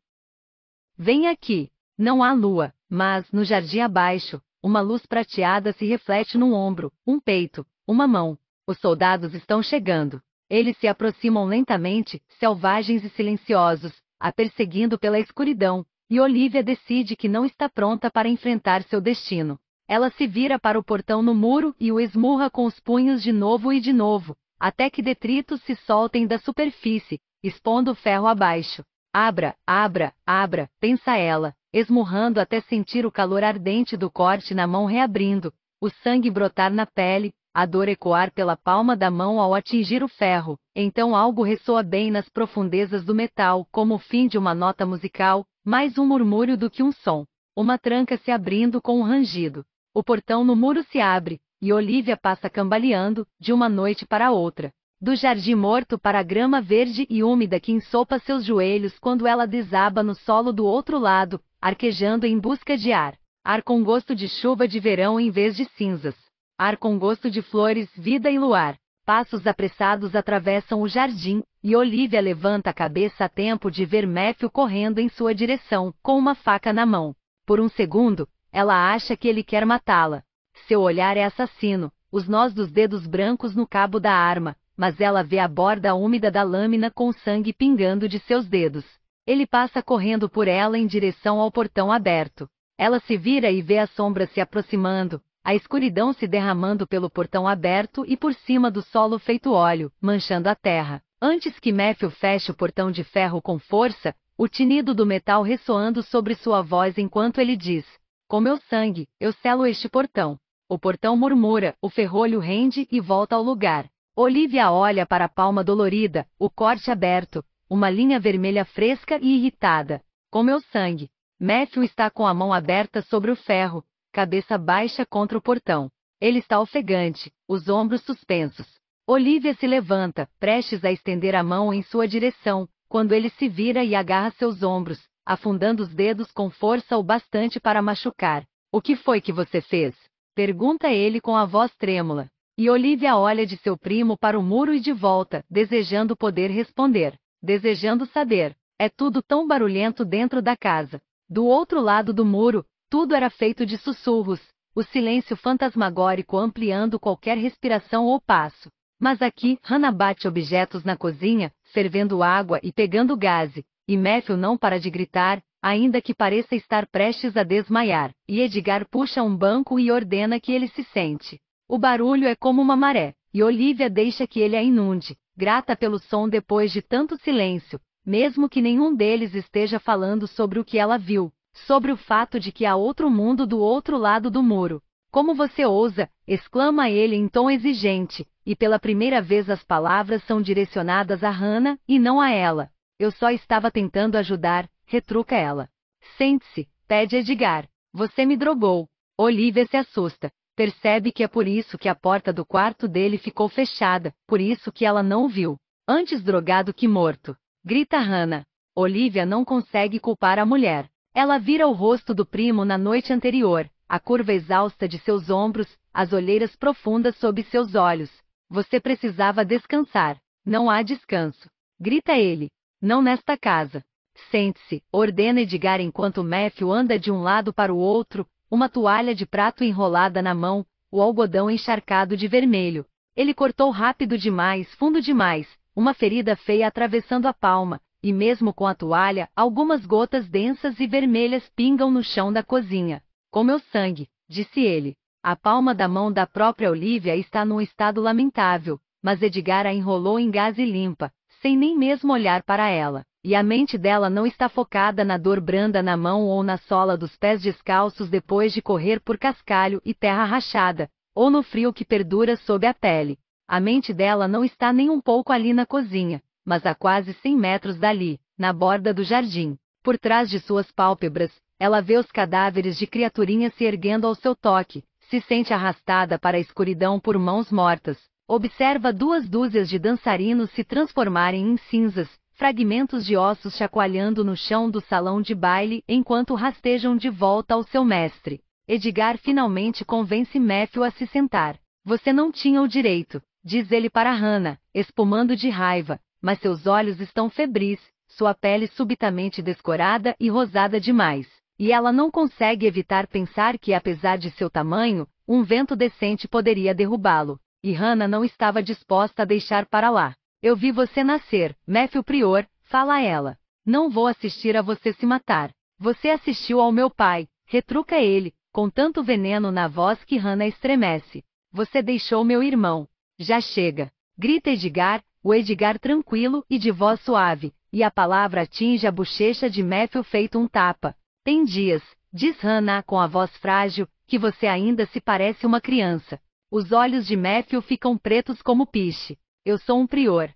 Vem aqui. Não há lua, mas, no jardim abaixo, uma luz prateada se reflete num ombro, um peito, uma mão. Os soldados estão chegando. Eles se aproximam lentamente, selvagens e silenciosos, a perseguindo pela escuridão, e Olivia decide que não está pronta para enfrentar seu destino. Ela se vira para o portão no muro e o esmurra com os punhos de novo e de novo, até que detritos se soltem da superfície, expondo o ferro abaixo. Abra, abra, abra, pensa ela, esmurrando até sentir o calor ardente do corte na mão reabrindo, o sangue brotar na pele, a dor ecoar pela palma da mão ao atingir o ferro, então algo ressoa bem nas profundezas do metal, como o fim de uma nota musical, mais um murmúrio do que um som. Uma tranca se abrindo com um rangido. O portão no muro se abre, e Olivia passa cambaleando, de uma noite para outra. Do jardim morto para a grama verde e úmida que ensopa seus joelhos quando ela desaba no solo do outro lado, arquejando em busca de ar. Ar com gosto de chuva de verão em vez de cinzas ar com gosto de flores, vida e luar. Passos apressados atravessam o jardim, e Olivia levanta a cabeça a tempo de ver Matthew correndo em sua direção, com uma faca na mão. Por um segundo, ela acha que ele quer matá-la. Seu olhar é assassino, os nós dos dedos brancos no cabo da arma, mas ela vê a borda úmida da lâmina com sangue pingando de seus dedos. Ele passa correndo por ela em direção ao portão aberto. Ela se vira e vê a sombra se aproximando, a escuridão se derramando pelo portão aberto e por cima do solo feito óleo, manchando a terra. Antes que Méfio feche o portão de ferro com força, o tinido do metal ressoando sobre sua voz enquanto ele diz: Com meu sangue, eu selo este portão. O portão murmura, o ferrolho rende e volta ao lugar. Olivia olha para a palma dolorida, o corte aberto, uma linha vermelha fresca e irritada. Com meu sangue. Matthew está com a mão aberta sobre o ferro, cabeça baixa contra o portão. Ele está ofegante, os ombros suspensos. Olivia se levanta, prestes a estender a mão em sua direção, quando ele se vira e agarra seus ombros, afundando os dedos com força o bastante para machucar. O que foi que você fez? Pergunta ele com a voz trêmula. E Olivia olha de seu primo para o muro e de volta, desejando poder responder, desejando saber. É tudo tão barulhento dentro da casa. Do outro lado do muro, tudo era feito de sussurros, o silêncio fantasmagórico ampliando qualquer respiração ou passo. Mas aqui, Hannah bate objetos na cozinha, fervendo água e pegando gaze, e Matthew não para de gritar, ainda que pareça estar prestes a desmaiar, e Edgar puxa um banco e ordena que ele se sente. O barulho é como uma maré, e Olivia deixa que ele a inunde, grata pelo som depois de tanto silêncio, mesmo que nenhum deles esteja falando sobre o que ela viu, sobre o fato de que há outro mundo do outro lado do muro. Como você ousa! exclama ele em tom exigente, e pela primeira vez as palavras são direcionadas a Hannah e não a ela. Eu só estava tentando ajudar, retruca ela. Sente-se, pede Edgar. Você me drogou. Olivia se assusta. Percebe que é por isso que a porta do quarto dele ficou fechada, por isso que ela não viu. Antes drogado que morto. Grita Hannah. Olivia não consegue culpar a mulher. Ela vira o rosto do primo na noite anterior, a curva exausta de seus ombros, as olheiras profundas sob seus olhos. Você precisava descansar. Não há descanso. Grita ele. Não nesta casa. Sente-se, ordena Edgar enquanto Matthew anda de um lado para o outro, uma toalha de prato enrolada na mão, o algodão encharcado de vermelho. Ele cortou rápido demais, fundo demais, uma ferida feia atravessando a palma, e mesmo com a toalha, algumas gotas densas e vermelhas pingam no chão da cozinha. Com meu sangue, disse ele. A palma da mão da própria Olivia está num estado lamentável, mas Edgar a enrolou em gaze limpa, sem nem mesmo olhar para ela. E a mente dela não está focada na dor branda na mão ou na sola dos pés descalços depois de correr por cascalho e terra rachada, ou no frio que perdura sob a pele. A mente dela não está nem um pouco ali na cozinha, mas a quase 100 metros dali, na borda do jardim. Por trás de suas pálpebras, ela vê os cadáveres de criaturinhas se erguendo ao seu toque, se sente arrastada para a escuridão por mãos mortas, observa duas dúzias de dançarinos se transformarem em cinzas, fragmentos de ossos chacoalhando no chão do salão de baile enquanto rastejam de volta ao seu mestre. Edgar finalmente convence Matthew a se sentar. Você não tinha o direito, diz ele para Hannah, espumando de raiva mas seus olhos estão febris, sua pele subitamente descorada e rosada demais, e ela não consegue evitar pensar que, apesar de seu tamanho, um vento decente poderia derrubá-lo, e Hannah não estava disposta a deixar para lá. Eu vi você nascer, Matthew Prior, fala a ela. Não vou assistir a você se matar. Você assistiu ao meu pai, retruca ele, com tanto veneno na voz que Hannah estremece. Você deixou meu irmão. Já chega. Grita Edgar, o Edgar tranquilo e de voz suave, e a palavra atinge a bochecha de Matthew feito um tapa. Tem dias, diz Hannah com a voz frágil, que você ainda se parece uma criança. Os olhos de Matthew ficam pretos como piche. Eu sou um prior.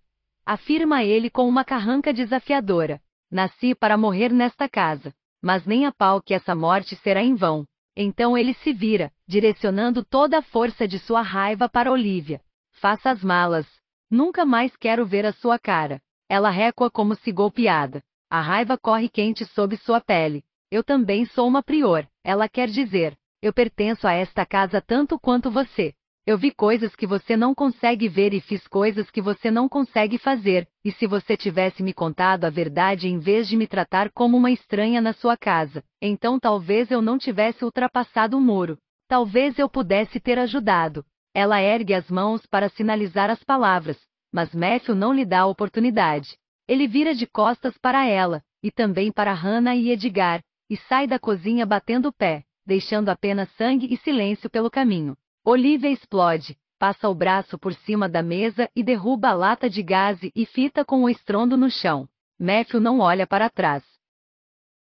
Afirma ele com uma carranca desafiadora. Nasci para morrer nesta casa. Mas nem a pau que essa morte será em vão. Então ele se vira, direcionando toda a força de sua raiva para Olivia. Faça as malas, Nunca mais quero ver a sua cara. Ela recua como se golpeada. A raiva corre quente sob sua pele. Eu também sou uma prior, ela quer dizer. Eu pertenço a esta casa tanto quanto você. Eu vi coisas que você não consegue ver e fiz coisas que você não consegue fazer, e se você tivesse me contado a verdade em vez de me tratar como uma estranha na sua casa, então talvez eu não tivesse ultrapassado o muro. Talvez eu pudesse ter ajudado. Ela ergue as mãos para sinalizar as palavras, mas Matthew não lhe dá a oportunidade. Ele vira de costas para ela, e também para Hannah e Edgar, e sai da cozinha batendo o pé, deixando apenas sangue e silêncio pelo caminho. Olivia explode, passa o braço por cima da mesa e derruba a lata de gás e fita com o estrondo no chão. Matthew não olha para trás.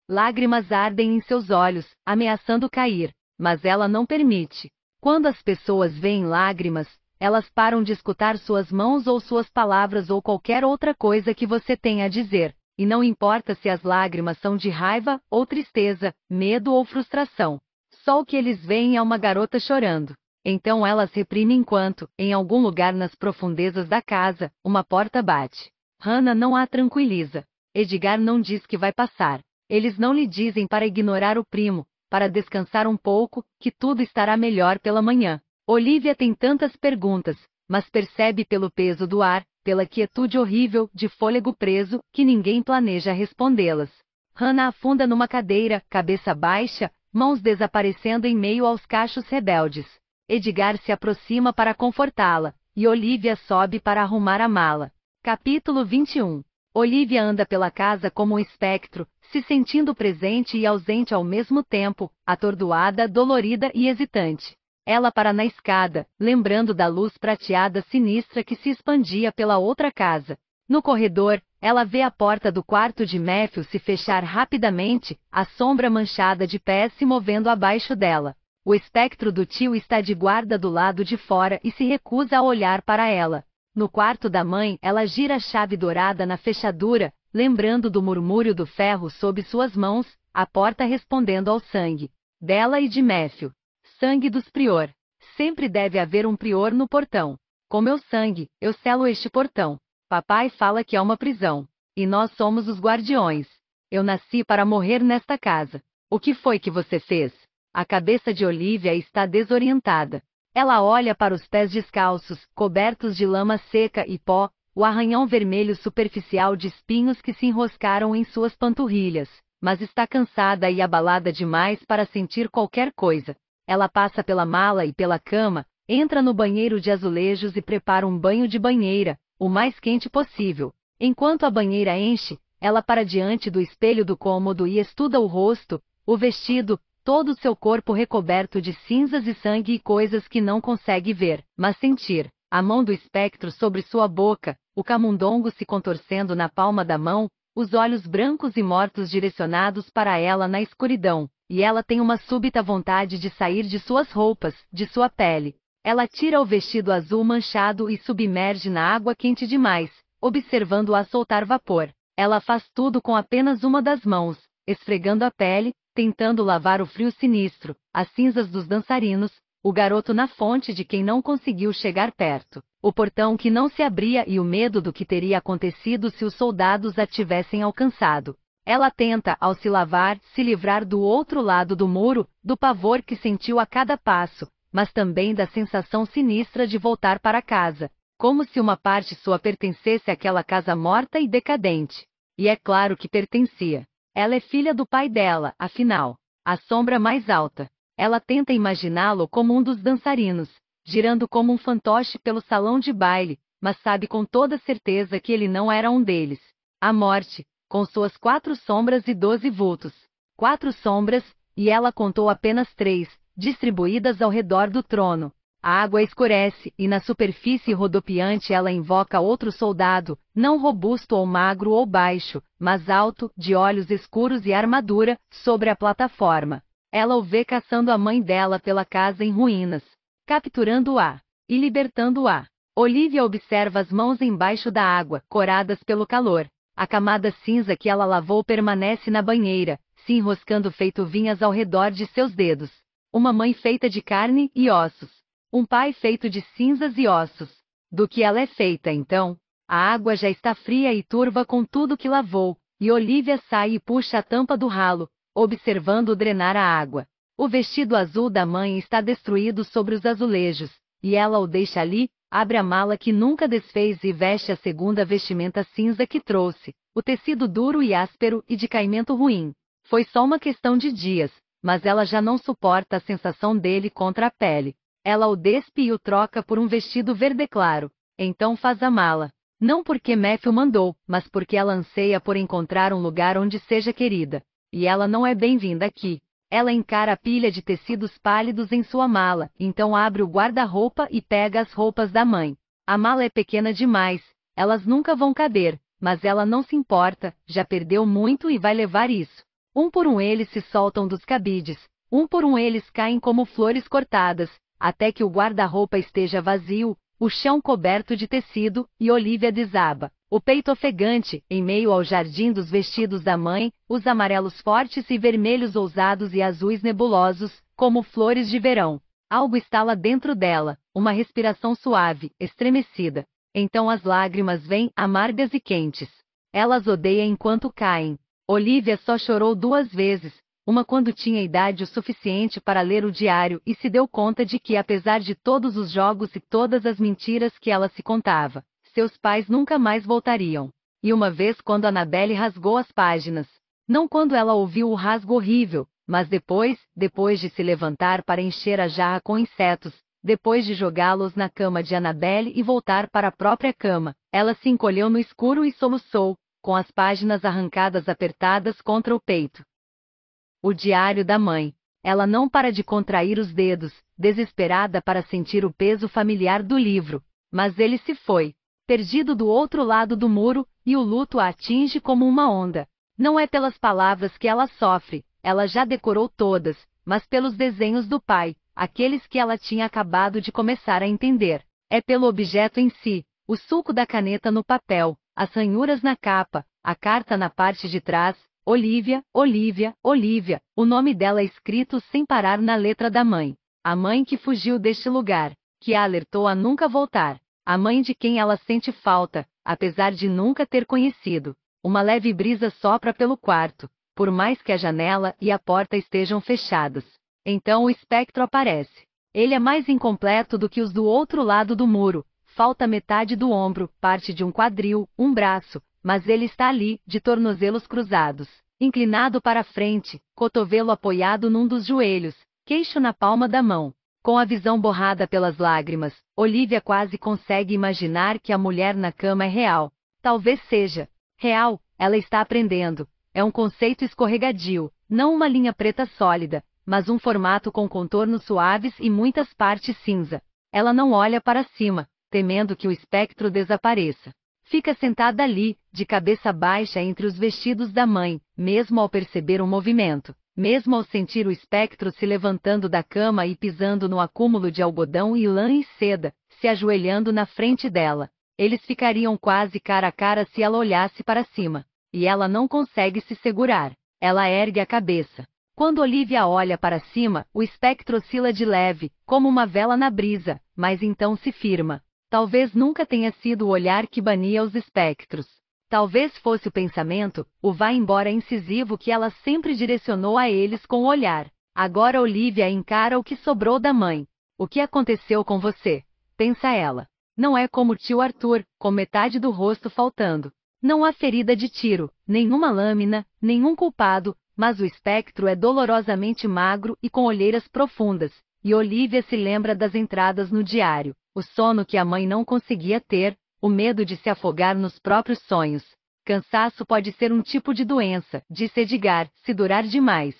Lágrimas ardem em seus olhos, ameaçando cair, mas ela não permite. Quando as pessoas veem lágrimas, elas param de escutar suas mãos ou suas palavras ou qualquer outra coisa que você tenha a dizer, e não importa se as lágrimas são de raiva ou tristeza, medo ou frustração. Só o que eles veem é uma garota chorando. Então elas reprimem enquanto, em algum lugar nas profundezas da casa, uma porta bate. Hannah não a tranquiliza. Edgar não diz que vai passar. Eles não lhe dizem para ignorar o primo, para descansar um pouco, que tudo estará melhor pela manhã. Olivia tem tantas perguntas, mas percebe pelo peso do ar, pela quietude horrível, de fôlego preso, que ninguém planeja respondê-las. Hannah afunda numa cadeira, cabeça baixa, mãos desaparecendo em meio aos cachos rebeldes. Edgar se aproxima para confortá-la, e Olivia sobe para arrumar a mala. Capítulo 21 Olivia anda pela casa como um espectro, se sentindo presente e ausente ao mesmo tempo, atordoada, dolorida e hesitante. Ela para na escada, lembrando da luz prateada sinistra que se expandia pela outra casa. No corredor, ela vê a porta do quarto de Matthew se fechar rapidamente, a sombra manchada de pés se movendo abaixo dela. O espectro do tio está de guarda do lado de fora e se recusa a olhar para ela. No quarto da mãe, ela gira a chave dourada na fechadura, lembrando do murmúrio do ferro sob suas mãos, a porta respondendo ao sangue. Dela e de Méfio. Sangue dos prior. Sempre deve haver um prior no portão. Com meu sangue, eu selo este portão. Papai fala que é uma prisão. E nós somos os guardiões. Eu nasci para morrer nesta casa. O que foi que você fez? A cabeça de Olivia está desorientada. Ela olha para os pés descalços, cobertos de lama seca e pó, o arranhão vermelho superficial de espinhos que se enroscaram em suas panturrilhas, mas está cansada e abalada demais para sentir qualquer coisa. Ela passa pela mala e pela cama, entra no banheiro de azulejos e prepara um banho de banheira, o mais quente possível. Enquanto a banheira enche, ela para diante do espelho do cômodo e estuda o rosto, o vestido, todo seu corpo recoberto de cinzas e sangue e coisas que não consegue ver, mas sentir. A mão do espectro sobre sua boca, o camundongo se contorcendo na palma da mão, os olhos brancos e mortos direcionados para ela na escuridão, e ela tem uma súbita vontade de sair de suas roupas, de sua pele. Ela tira o vestido azul manchado e submerge na água quente demais, observando-a soltar vapor. Ela faz tudo com apenas uma das mãos, esfregando a pele, tentando lavar o frio sinistro, as cinzas dos dançarinos, o garoto na fonte de quem não conseguiu chegar perto, o portão que não se abria e o medo do que teria acontecido se os soldados a tivessem alcançado. Ela tenta, ao se lavar, se livrar do outro lado do muro, do pavor que sentiu a cada passo, mas também da sensação sinistra de voltar para casa, como se uma parte sua pertencesse àquela casa morta e decadente. E é claro que pertencia. Ela é filha do pai dela, afinal, a sombra mais alta. Ela tenta imaginá-lo como um dos dançarinos, girando como um fantoche pelo salão de baile, mas sabe com toda certeza que ele não era um deles. A morte, com suas quatro sombras e doze vultos. Quatro sombras, e ela contou apenas três, distribuídas ao redor do trono, a água escurece, e na superfície rodopiante ela invoca outro soldado, não robusto ou magro ou baixo, mas alto, de olhos escuros e armadura, sobre a plataforma. Ela o vê caçando a mãe dela pela casa em ruínas, capturando-a e libertando-a. Olivia observa as mãos embaixo da água, coradas pelo calor. A camada cinza que ela lavou permanece na banheira, se enroscando feito vinhas ao redor de seus dedos. Uma mãe feita de carne e ossos. Um pai feito de cinzas e ossos. Do que ela é feita então? A água já está fria e turva com tudo que lavou, e Olivia sai e puxa a tampa do ralo, observando drenar a água. O vestido azul da mãe está destruído sobre os azulejos, e ela o deixa ali, abre a mala que nunca desfez e veste a segunda vestimenta cinza que trouxe, o tecido duro e áspero e de caimento ruim. Foi só uma questão de dias, mas ela já não suporta a sensação dele contra a pele. Ela o despe e o troca por um vestido verde claro. Então faz a mala. Não porque Matthew mandou, mas porque ela anseia por encontrar um lugar onde seja querida. E ela não é bem-vinda aqui. Ela encara a pilha de tecidos pálidos em sua mala, então abre o guarda-roupa e pega as roupas da mãe. A mala é pequena demais, elas nunca vão caber, mas ela não se importa, já perdeu muito e vai levar isso. Um por um eles se soltam dos cabides, um por um eles caem como flores cortadas, até que o guarda-roupa esteja vazio, o chão coberto de tecido, e Olivia desaba. O peito ofegante, em meio ao jardim dos vestidos da mãe, os amarelos fortes e vermelhos ousados e azuis nebulosos, como flores de verão. Algo está lá dentro dela, uma respiração suave, estremecida. Então as lágrimas vêm, amargas e quentes. Elas odeiam enquanto caem. Olivia só chorou duas vezes, uma quando tinha idade o suficiente para ler o diário e se deu conta de que, apesar de todos os jogos e todas as mentiras que ela se contava, seus pais nunca mais voltariam. E uma vez quando Annabelle rasgou as páginas, não quando ela ouviu o rasgo horrível, mas depois, depois de se levantar para encher a jarra com insetos, depois de jogá-los na cama de Annabelle e voltar para a própria cama, ela se encolheu no escuro e soluçou, com as páginas arrancadas apertadas contra o peito. O diário da mãe. Ela não para de contrair os dedos, desesperada para sentir o peso familiar do livro. Mas ele se foi. Perdido do outro lado do muro, e o luto a atinge como uma onda. Não é pelas palavras que ela sofre, ela já decorou todas, mas pelos desenhos do pai, aqueles que ela tinha acabado de começar a entender. É pelo objeto em si, o sulco da caneta no papel, as ranhuras na capa, a carta na parte de trás, Olivia, Olivia, Olivia, o nome dela é escrito sem parar na letra da mãe. A mãe que fugiu deste lugar, que a alertou a nunca voltar. A mãe de quem ela sente falta, apesar de nunca ter conhecido. Uma leve brisa sopra pelo quarto, por mais que a janela e a porta estejam fechadas. Então o espectro aparece. Ele é mais incompleto do que os do outro lado do muro. Falta metade do ombro, parte de um quadril, um braço, mas ele está ali, de tornozelos cruzados, inclinado para a frente, cotovelo apoiado num dos joelhos, queixo na palma da mão. Com a visão borrada pelas lágrimas, Olivia quase consegue imaginar que a mulher na cama é real. Talvez seja. Real, ela está aprendendo. É um conceito escorregadio, não uma linha preta sólida, mas um formato com contornos suaves e muitas partes cinza. Ela não olha para cima, temendo que o espectro desapareça. Fica sentada ali, de cabeça baixa entre os vestidos da mãe, mesmo ao perceber um movimento, mesmo ao sentir o espectro se levantando da cama e pisando no acúmulo de algodão e lã e seda, se ajoelhando na frente dela. Eles ficariam quase cara a cara se ela olhasse para cima. E ela não consegue se segurar. Ela ergue a cabeça. Quando Olivia olha para cima, o espectro oscila de leve, como uma vela na brisa, mas então se firma. Talvez nunca tenha sido o olhar que bania os espectros. Talvez fosse o pensamento, o vai embora incisivo que ela sempre direcionou a eles com o olhar. Agora Olivia encara o que sobrou da mãe. O que aconteceu com você? Pensa ela. Não é como tio Arthur, com metade do rosto faltando. Não há ferida de tiro, nenhuma lâmina, nenhum culpado, mas o espectro é dolorosamente magro e com olheiras profundas, e Olivia se lembra das entradas no diário o sono que a mãe não conseguia ter, o medo de se afogar nos próprios sonhos. Cansaço pode ser um tipo de doença, disse Edgar, se durar demais.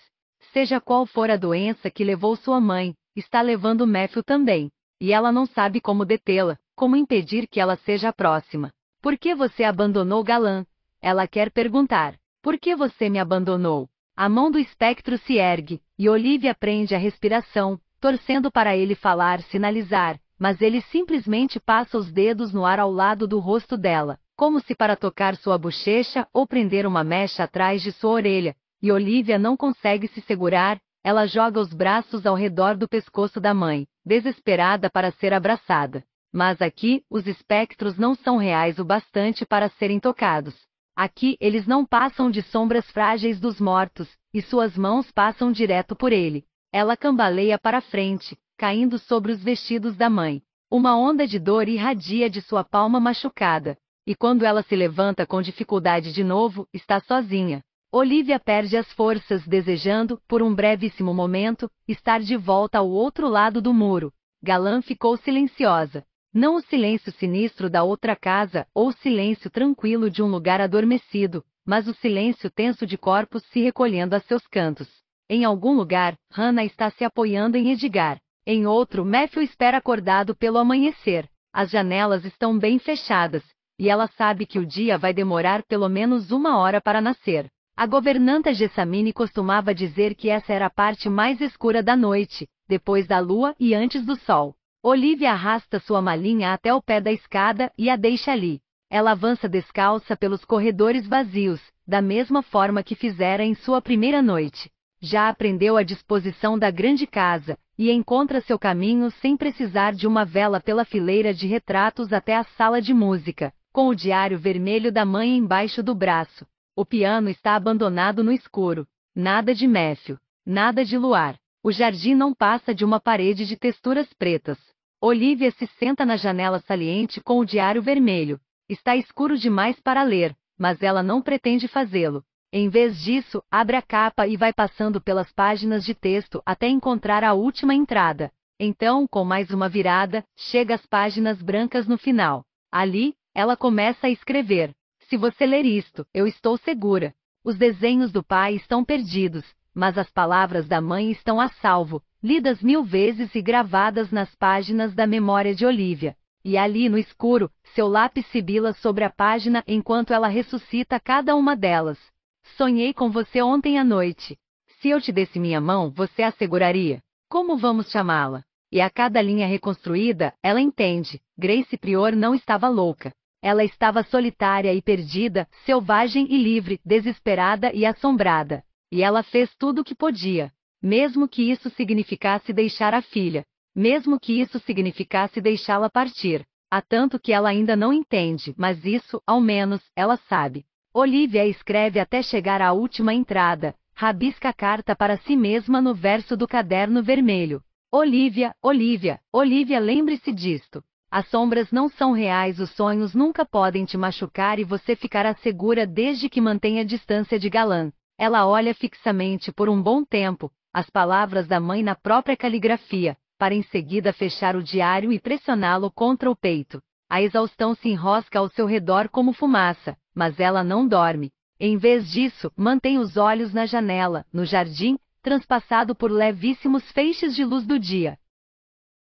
Seja qual for a doença que levou sua mãe, está levando Matthew também. E ela não sabe como detê-la, como impedir que ela seja a próxima. Por que você abandonou Galan? Ela quer perguntar. Por que você me abandonou? A mão do espectro se ergue, e Olivia prende a respiração, torcendo para ele falar, sinalizar, mas ele simplesmente passa os dedos no ar ao lado do rosto dela, como se para tocar sua bochecha ou prender uma mecha atrás de sua orelha, e Olivia não consegue se segurar, ela joga os braços ao redor do pescoço da mãe, desesperada para ser abraçada. Mas aqui, os espectros não são reais o bastante para serem tocados. Aqui eles não passam de sombras frágeis dos mortos, e suas mãos passam direto por ele. Ela cambaleia para frente, caindo sobre os vestidos da mãe. Uma onda de dor irradia de sua palma machucada, e quando ela se levanta com dificuldade de novo, está sozinha. Olivia perde as forças desejando, por um brevíssimo momento, estar de volta ao outro lado do muro. Galan ficou silenciosa. Não o silêncio sinistro da outra casa ou o silêncio tranquilo de um lugar adormecido, mas o silêncio tenso de corpos se recolhendo a seus cantos. Em algum lugar, Hannah está se apoiando em Edgar. Em outro, Matthew espera acordado pelo amanhecer. As janelas estão bem fechadas, e ela sabe que o dia vai demorar pelo menos uma hora para nascer. A governanta Gessamine costumava dizer que essa era a parte mais escura da noite, depois da lua e antes do sol. Olivia arrasta sua malinha até o pé da escada e a deixa ali. Ela avança descalça pelos corredores vazios, da mesma forma que fizera em sua primeira noite já aprendeu a disposição da grande casa, e encontra seu caminho sem precisar de uma vela pela fileira de retratos até a sala de música, com o diário vermelho da mãe embaixo do braço. O piano está abandonado no escuro. Nada de Méfio, nada de luar. O jardim não passa de uma parede de texturas pretas. Olivia se senta na janela saliente com o diário vermelho. Está escuro demais para ler, mas ela não pretende fazê-lo. Em vez disso, abre a capa e vai passando pelas páginas de texto até encontrar a última entrada. Então, com mais uma virada, chega às páginas brancas no final. Ali, ela começa a escrever. Se você ler isto, eu estou segura. Os desenhos do pai estão perdidos, mas as palavras da mãe estão a salvo, lidas mil vezes e gravadas nas páginas da memória de Olivia. E ali no escuro, seu lápis sibila sobre a página enquanto ela ressuscita cada uma delas. Sonhei com você ontem à noite. Se eu te desse minha mão, você a seguraria. Como vamos chamá-la? E a cada linha reconstruída, ela entende: Grace Prior não estava louca. Ela estava solitária e perdida, selvagem e livre, desesperada e assombrada. E ela fez tudo o que podia. Mesmo que isso significasse deixar a filha. Mesmo que isso significasse deixá-la partir. Há tanto que ela ainda não entende, mas isso, ao menos, ela sabe. Olivia escreve até chegar à última entrada, rabisca a carta para si mesma no verso do caderno vermelho. Olivia, Olivia, Olivia, lembre-se disto. As sombras não são reais, os sonhos nunca podem te machucar e você ficará segura desde que mantenha distância de galã. Ela olha fixamente por um bom tempo, as palavras da mãe na própria caligrafia, para em seguida fechar o diário e pressioná-lo contra o peito. A exaustão se enrosca ao seu redor como fumaça, mas ela não dorme. Em vez disso, mantém os olhos na janela, no jardim, transpassado por levíssimos feixes de luz do dia.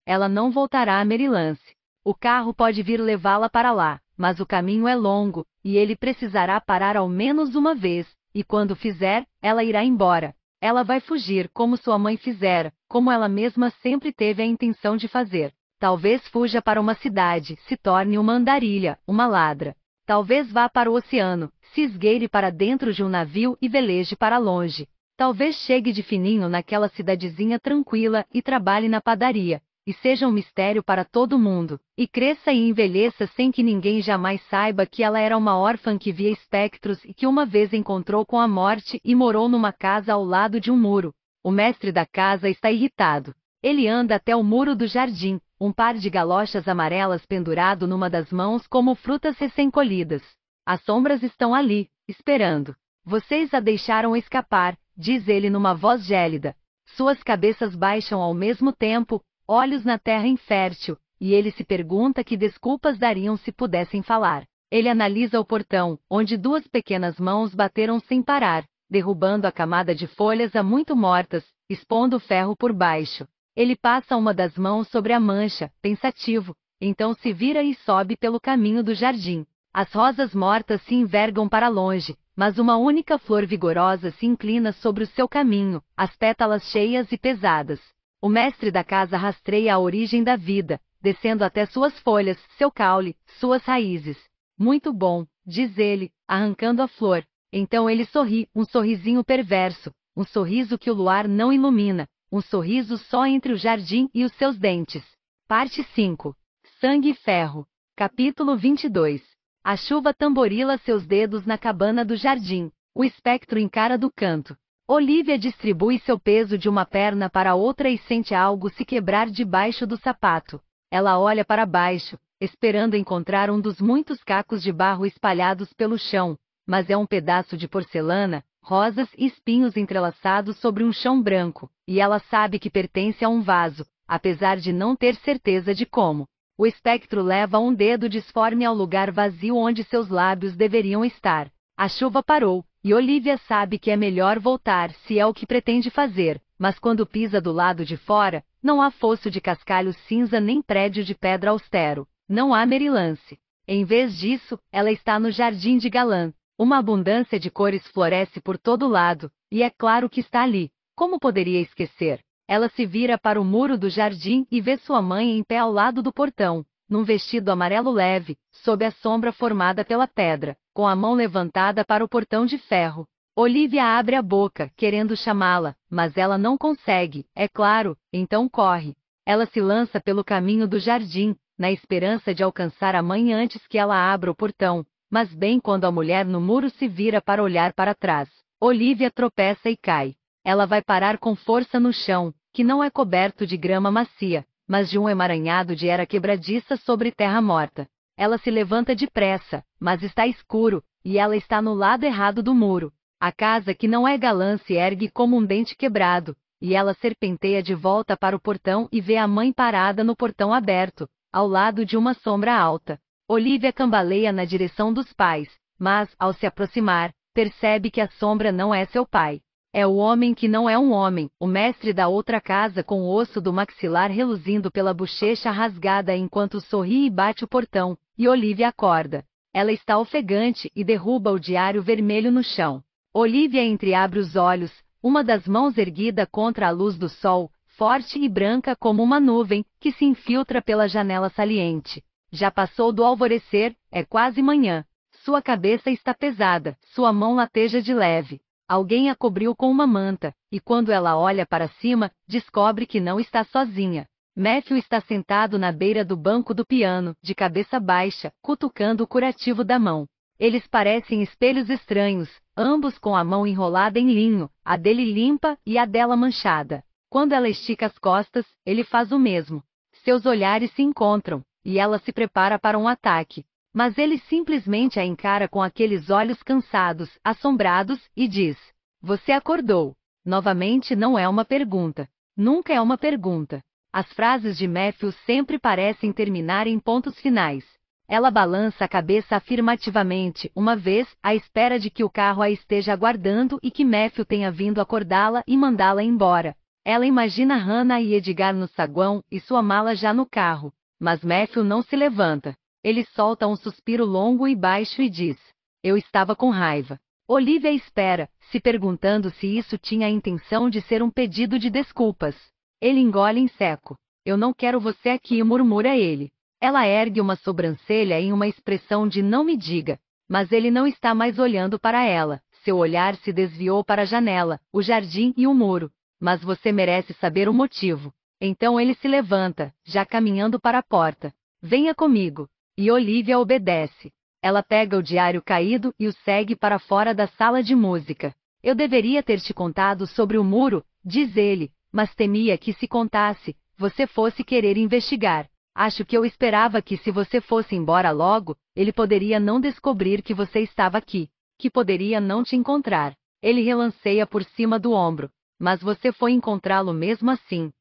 Ela não voltará a Merilance. O carro pode vir levá-la para lá, mas o caminho é longo, e ele precisará parar ao menos uma vez, e quando fizer, ela irá embora. Ela vai fugir como sua mãe fizera, como ela mesma sempre teve a intenção de fazer. Talvez fuja para uma cidade, se torne uma andarilha, uma ladra. Talvez vá para o oceano, se esgueire para dentro de um navio e veleje para longe. Talvez chegue de fininho naquela cidadezinha tranquila e trabalhe na padaria, e seja um mistério para todo mundo, e cresça e envelheça sem que ninguém jamais saiba que ela era uma órfã que via espectros e que uma vez encontrou com a morte e morou numa casa ao lado de um muro. O mestre da casa está irritado. Ele anda até o muro do jardim, um par de galochas amarelas pendurado numa das mãos como frutas recém-colhidas. As sombras estão ali, esperando. Vocês a deixaram escapar, diz ele numa voz gélida. Suas cabeças baixam ao mesmo tempo, olhos na terra infértil, e ele se pergunta que desculpas dariam se pudessem falar. Ele analisa o portão, onde duas pequenas mãos bateram sem parar, derrubando a camada de folhas há muito mortas, expondo o ferro por baixo. Ele passa uma das mãos sobre a mancha, pensativo, então se vira e sobe pelo caminho do jardim. As rosas mortas se envergam para longe, mas uma única flor vigorosa se inclina sobre o seu caminho, as pétalas cheias e pesadas. O mestre da casa rastreia a origem da vida, descendo até suas folhas, seu caule, suas raízes. Muito bom, diz ele, arrancando a flor. Então ele sorri, um sorrisinho perverso, um sorriso que o luar não ilumina, um sorriso só entre o jardim e os seus dentes. Parte 5. Sangue e Ferro. Capítulo 22. A chuva tamborila seus dedos na cabana do jardim. O espectro encara do canto. Olivia distribui seu peso de uma perna para outra e sente algo se quebrar debaixo do sapato. Ela olha para baixo, esperando encontrar um dos muitos cacos de barro espalhados pelo chão, mas é um pedaço de porcelana, rosas e espinhos entrelaçados sobre um chão branco, e ela sabe que pertence a um vaso, apesar de não ter certeza de como. O espectro leva um dedo disforme ao lugar vazio onde seus lábios deveriam estar. A chuva parou, e Olivia sabe que é melhor voltar se é o que pretende fazer, mas quando pisa do lado de fora, não há fosso de cascalho cinza nem prédio de pedra austero, não há merilance. Em vez disso, ela está no jardim de Galã, uma abundância de cores floresce por todo lado, e é claro que está ali. Como poderia esquecer? Ela se vira para o muro do jardim e vê sua mãe em pé ao lado do portão, num vestido amarelo leve, sob a sombra formada pela pedra, com a mão levantada para o portão de ferro. Olivia abre a boca, querendo chamá-la, mas ela não consegue, é claro, então corre. Ela se lança pelo caminho do jardim, na esperança de alcançar a mãe antes que ela abra o portão, mas bem quando a mulher no muro se vira para olhar para trás. Olivia tropeça e cai. Ela vai parar com força no chão, que não é coberto de grama macia, mas de um emaranhado de era quebradiça sobre terra morta. Ela se levanta depressa, mas está escuro, e ela está no lado errado do muro. A casa que não é galã se ergue como um dente quebrado, e ela serpenteia de volta para o portão e vê a mãe parada no portão aberto, ao lado de uma sombra alta. Olivia cambaleia na direção dos pais, mas, ao se aproximar, percebe que a sombra não é seu pai. É o homem que não é um homem, o mestre da outra casa com o osso do maxilar reluzindo pela bochecha rasgada enquanto sorri e bate o portão, e Olivia acorda. Ela está ofegante e derruba o diário vermelho no chão. Olivia entreabre os olhos, uma das mãos erguida contra a luz do sol, forte e branca como uma nuvem, que se infiltra pela janela saliente. Já passou do alvorecer, é quase manhã. Sua cabeça está pesada, sua mão lateja de leve. Alguém a cobriu com uma manta, e quando ela olha para cima, descobre que não está sozinha. Matthew está sentado na beira do banco do piano, de cabeça baixa, cutucando o curativo da mão. Eles parecem espelhos estranhos, ambos com a mão enrolada em linho, a dele limpa e a dela manchada. Quando ela estica as costas, ele faz o mesmo. Seus olhares se encontram e ela se prepara para um ataque. Mas ele simplesmente a encara com aqueles olhos cansados, assombrados, e diz: Você acordou. Novamente, não é uma pergunta. Nunca é uma pergunta. As frases de Matthew sempre parecem terminar em pontos finais. Ela balança a cabeça afirmativamente, uma vez, à espera de que o carro a esteja aguardando e que Matthew tenha vindo acordá-la e mandá-la embora. Ela imagina Hannah e Edgar no saguão e sua mala já no carro. Mas Matthew não se levanta. Ele solta um suspiro longo e baixo e diz: Eu estava com raiva. Olivia espera, se perguntando se isso tinha a intenção de ser um pedido de desculpas. Ele engole em seco. Eu não quero você aqui, murmura ele. Ela ergue uma sobrancelha em uma expressão de não me diga, mas ele não está mais olhando para ela. Seu olhar se desviou para a janela, o jardim e o muro. Mas você merece saber o motivo. Então ele se levanta, já caminhando para a porta. Venha comigo. E Olivia obedece. Ela pega o diário caído e o segue para fora da sala de música. Eu deveria ter te contado sobre o muro, diz ele, mas temia que se contasse, você fosse querer investigar. Acho que eu esperava que se você fosse embora logo, ele poderia não descobrir que você estava aqui, que poderia não te encontrar. Ele relanceia por cima do ombro. Mas você foi encontrá-lo mesmo assim.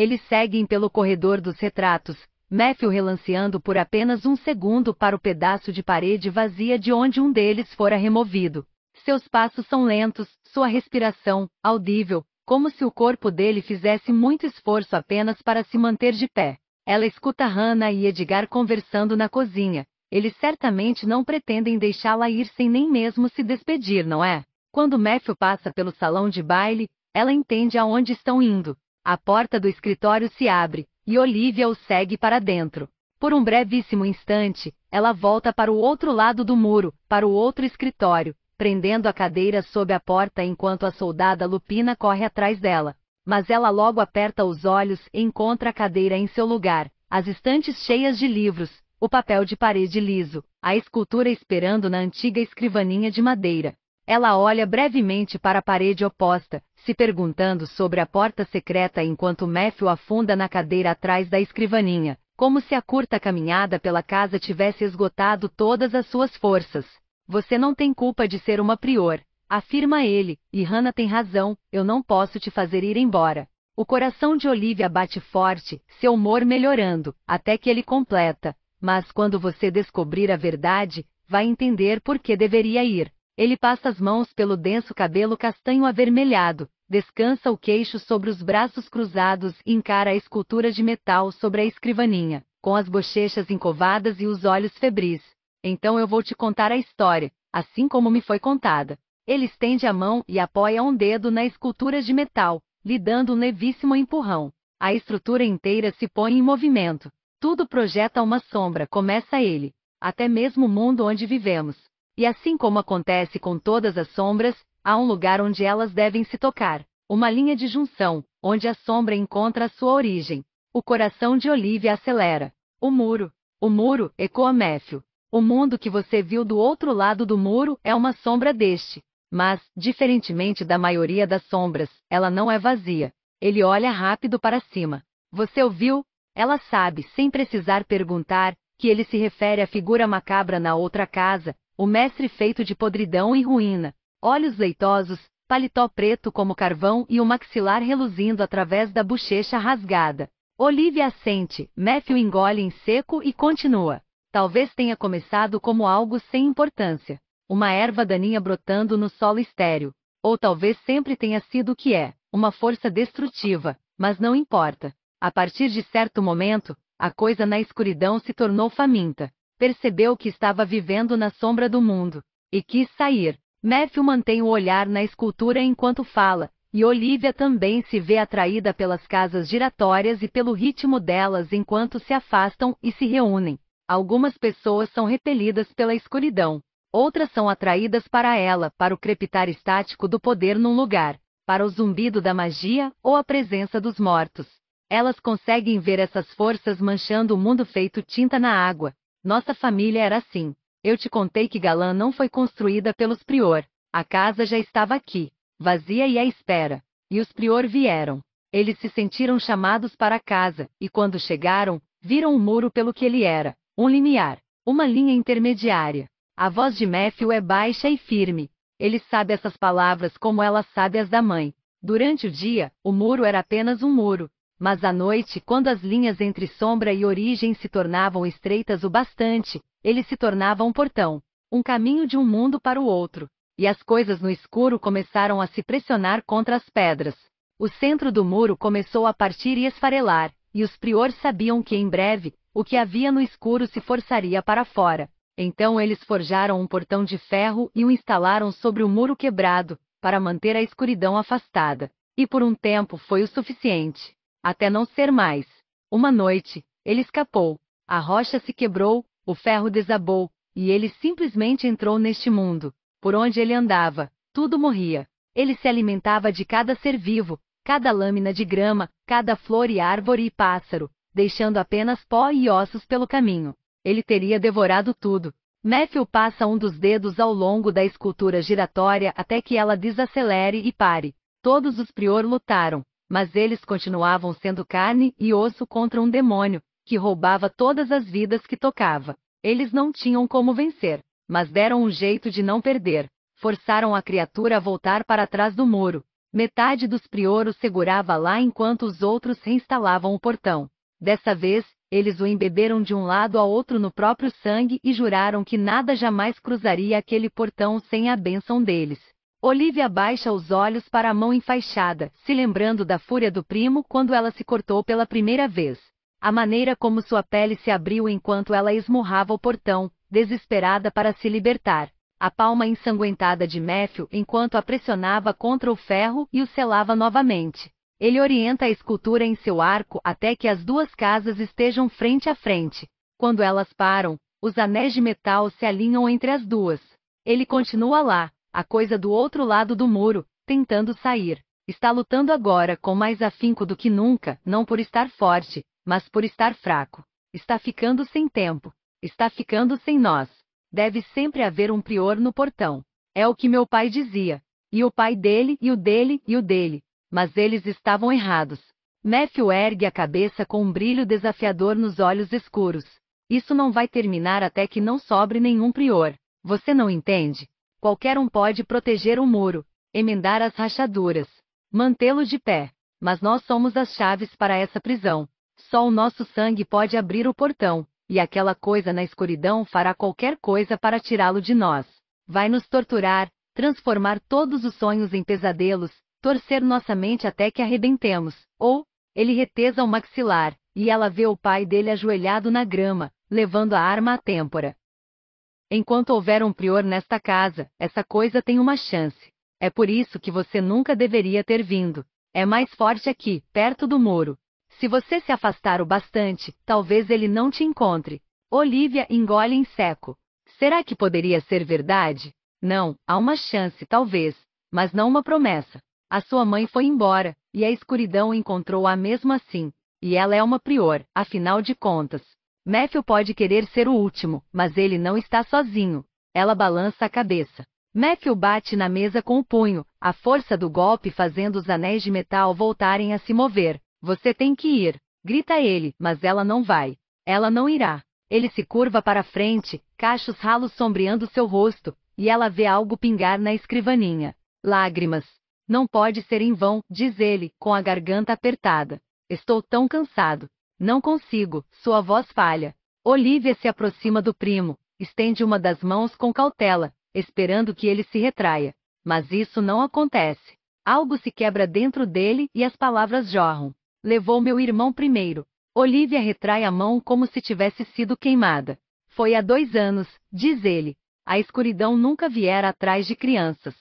Eles seguem pelo corredor dos retratos, Matthew relanceando por apenas um segundo para o pedaço de parede vazia de onde um deles fora removido. Seus passos são lentos, sua respiração, audível, como se o corpo dele fizesse muito esforço apenas para se manter de pé. Ela escuta Hannah e Edgar conversando na cozinha. Eles certamente não pretendem deixá-la ir sem nem mesmo se despedir, não é? Quando Matthew passa pelo salão de baile, ela entende aonde estão indo. A porta do escritório se abre, e Olivia o segue para dentro. Por um brevíssimo instante, ela volta para o outro lado do muro, para o outro escritório, prendendo a cadeira sob a porta enquanto a soldada Lupina corre atrás dela. Mas ela logo aperta os olhos e encontra a cadeira em seu lugar, as estantes cheias de livros, o papel de parede liso, a escultura esperando na antiga escrivaninha de madeira. Ela olha brevemente para a parede oposta, se perguntando sobre a porta secreta enquanto Matthew afunda na cadeira atrás da escrivaninha, como se a curta caminhada pela casa tivesse esgotado todas as suas forças. Você não tem culpa de ser uma prior, afirma ele, e Hannah tem razão, eu não posso te fazer ir embora. O coração de Olivia bate forte, seu humor melhorando, até que ele completa. Mas quando você descobrir a verdade, vai entender por que deveria ir. Ele passa as mãos pelo denso cabelo castanho avermelhado, descansa o queixo sobre os braços cruzados e encara a escultura de metal sobre a escrivaninha, com as bochechas encovadas e os olhos febris. Então eu vou te contar a história, assim como me foi contada. Ele estende a mão e apoia um dedo na escultura de metal, lhe dando um levíssimo empurrão. A estrutura inteira se põe em movimento. Tudo projeta uma sombra, começa ele. Até mesmo o mundo onde vivemos. E assim como acontece com todas as sombras, há um lugar onde elas devem se tocar, uma linha de junção, onde a sombra encontra a sua origem. O coração de Olivia acelera. O muro. O muro, ecoa Méfio. O mundo que você viu do outro lado do muro é uma sombra deste. Mas, diferentemente da maioria das sombras, ela não é vazia. Ele olha rápido para cima. Você ouviu? Ela sabe, sem precisar perguntar, que ele se refere à figura macabra na outra casa, o mestre feito de podridão e ruína, olhos leitosos, paletó preto como carvão e o maxilar reluzindo através da bochecha rasgada. Olivia assente, Matthew engole em seco e continua. Talvez tenha começado como algo sem importância. Uma erva daninha brotando no solo estéreo. Ou talvez sempre tenha sido o que é, uma força destrutiva, mas não importa. A partir de certo momento, a coisa na escuridão se tornou faminta percebeu que estava vivendo na sombra do mundo e quis sair. Matthew mantém o olhar na escultura enquanto fala, e Olivia também se vê atraída pelas casas giratórias e pelo ritmo delas enquanto se afastam e se reúnem. Algumas pessoas são repelidas pela escuridão, outras são atraídas para ela, para o crepitar estático do poder num lugar, para o zumbido da magia ou a presença dos mortos. Elas conseguem ver essas forças manchando o mundo feito tinta na água, nossa família era assim. Eu te contei que Galã não foi construída pelos prior. A casa já estava aqui, vazia e à espera. E os prior vieram. Eles se sentiram chamados para a casa, e quando chegaram, viram o muro pelo que ele era, um limiar, uma linha intermediária. A voz de Matthew é baixa e firme. Ele sabe essas palavras como ela sabe as da mãe. Durante o dia, o muro era apenas um muro, mas à noite, quando as linhas entre sombra e origem se tornavam estreitas o bastante, ele se tornava um portão, um caminho de um mundo para o outro, e as coisas no escuro começaram a se pressionar contra as pedras. O centro do muro começou a partir e esfarelar, e os priores sabiam que em breve, o que havia no escuro se forçaria para fora. Então eles forjaram um portão de ferro e o instalaram sobre o muro quebrado, para manter a escuridão afastada. E por um tempo foi o suficiente até não ser mais. Uma noite, ele escapou, a rocha se quebrou, o ferro desabou, e ele simplesmente entrou neste mundo. Por onde ele andava, tudo morria. Ele se alimentava de cada ser vivo, cada lâmina de grama, cada flor e árvore e pássaro, deixando apenas pó e ossos pelo caminho. Ele teria devorado tudo. Matthew passa um dos dedos ao longo da escultura giratória até que ela desacelere e pare. Todos os prior lutaram, mas eles continuavam sendo carne e osso contra um demônio, que roubava todas as vidas que tocava. Eles não tinham como vencer, mas deram um jeito de não perder. Forçaram a criatura a voltar para trás do muro. Metade dos prioros segurava lá enquanto os outros reinstalavam o portão. Dessa vez, eles o embeberam de um lado a outro no próprio sangue e juraram que nada jamais cruzaria aquele portão sem a bênção deles. Olivia baixa os olhos para a mão enfaixada, se lembrando da fúria do primo quando ela se cortou pela primeira vez. A maneira como sua pele se abriu enquanto ela esmurrava o portão, desesperada para se libertar. A palma ensanguentada de Matthew enquanto a pressionava contra o ferro e o selava novamente. Ele orienta a escultura em seu arco até que as duas casas estejam frente a frente. Quando elas param, os anéis de metal se alinham entre as duas. Ele continua lá, a coisa do outro lado do muro, tentando sair. Está lutando agora com mais afinco do que nunca, não por estar forte, mas por estar fraco. Está ficando sem tempo. Está ficando sem nós. Deve sempre haver um prior no portão. É o que meu pai dizia. E o pai dele, e o dele, e o dele. Mas eles estavam errados. Matthew ergue a cabeça com um brilho desafiador nos olhos escuros. Isso não vai terminar até que não sobre nenhum prior. Você não entende? Qualquer um pode proteger o muro, emendar as rachaduras, mantê-lo de pé. Mas nós somos as chaves para essa prisão. Só o nosso sangue pode abrir o portão, e aquela coisa na escuridão fará qualquer coisa para tirá-lo de nós. Vai nos torturar, transformar todos os sonhos em pesadelos, torcer nossa mente até que arrebentemos, ou ele retesa o maxilar, e ela vê o pai dele ajoelhado na grama, levando a arma à têmpora. Enquanto houver um prior nesta casa, essa coisa tem uma chance. É por isso que você nunca deveria ter vindo. É mais forte aqui, perto do muro. Se você se afastar o bastante, talvez ele não te encontre. Olivia engole em seco. Será que poderia ser verdade? Não, há uma chance, talvez, mas não uma promessa. A sua mãe foi embora, e a escuridão encontrou-a mesmo assim. E ela é uma prior, afinal de contas. Matthew pode querer ser o último, mas ele não está sozinho. Ela balança a cabeça. Matthew bate na mesa com o punho, a força do golpe fazendo os anéis de metal voltarem a se mover. Você tem que ir, grita ele, mas ela não vai. Ela não irá. Ele se curva para frente, cachos ralos sombreando seu rosto, e ela vê algo pingar na escrivaninha. Lágrimas. Não pode ser em vão, diz ele, com a garganta apertada. Estou tão cansado. Não consigo, sua voz falha. Olivia se aproxima do primo, estende uma das mãos com cautela, esperando que ele se retraia. Mas isso não acontece. Algo se quebra dentro dele e as palavras jorram. Levou meu irmão primeiro. Olivia retrai a mão como se tivesse sido queimada. Foi há dois anos, diz ele. A escuridão nunca viera atrás de crianças.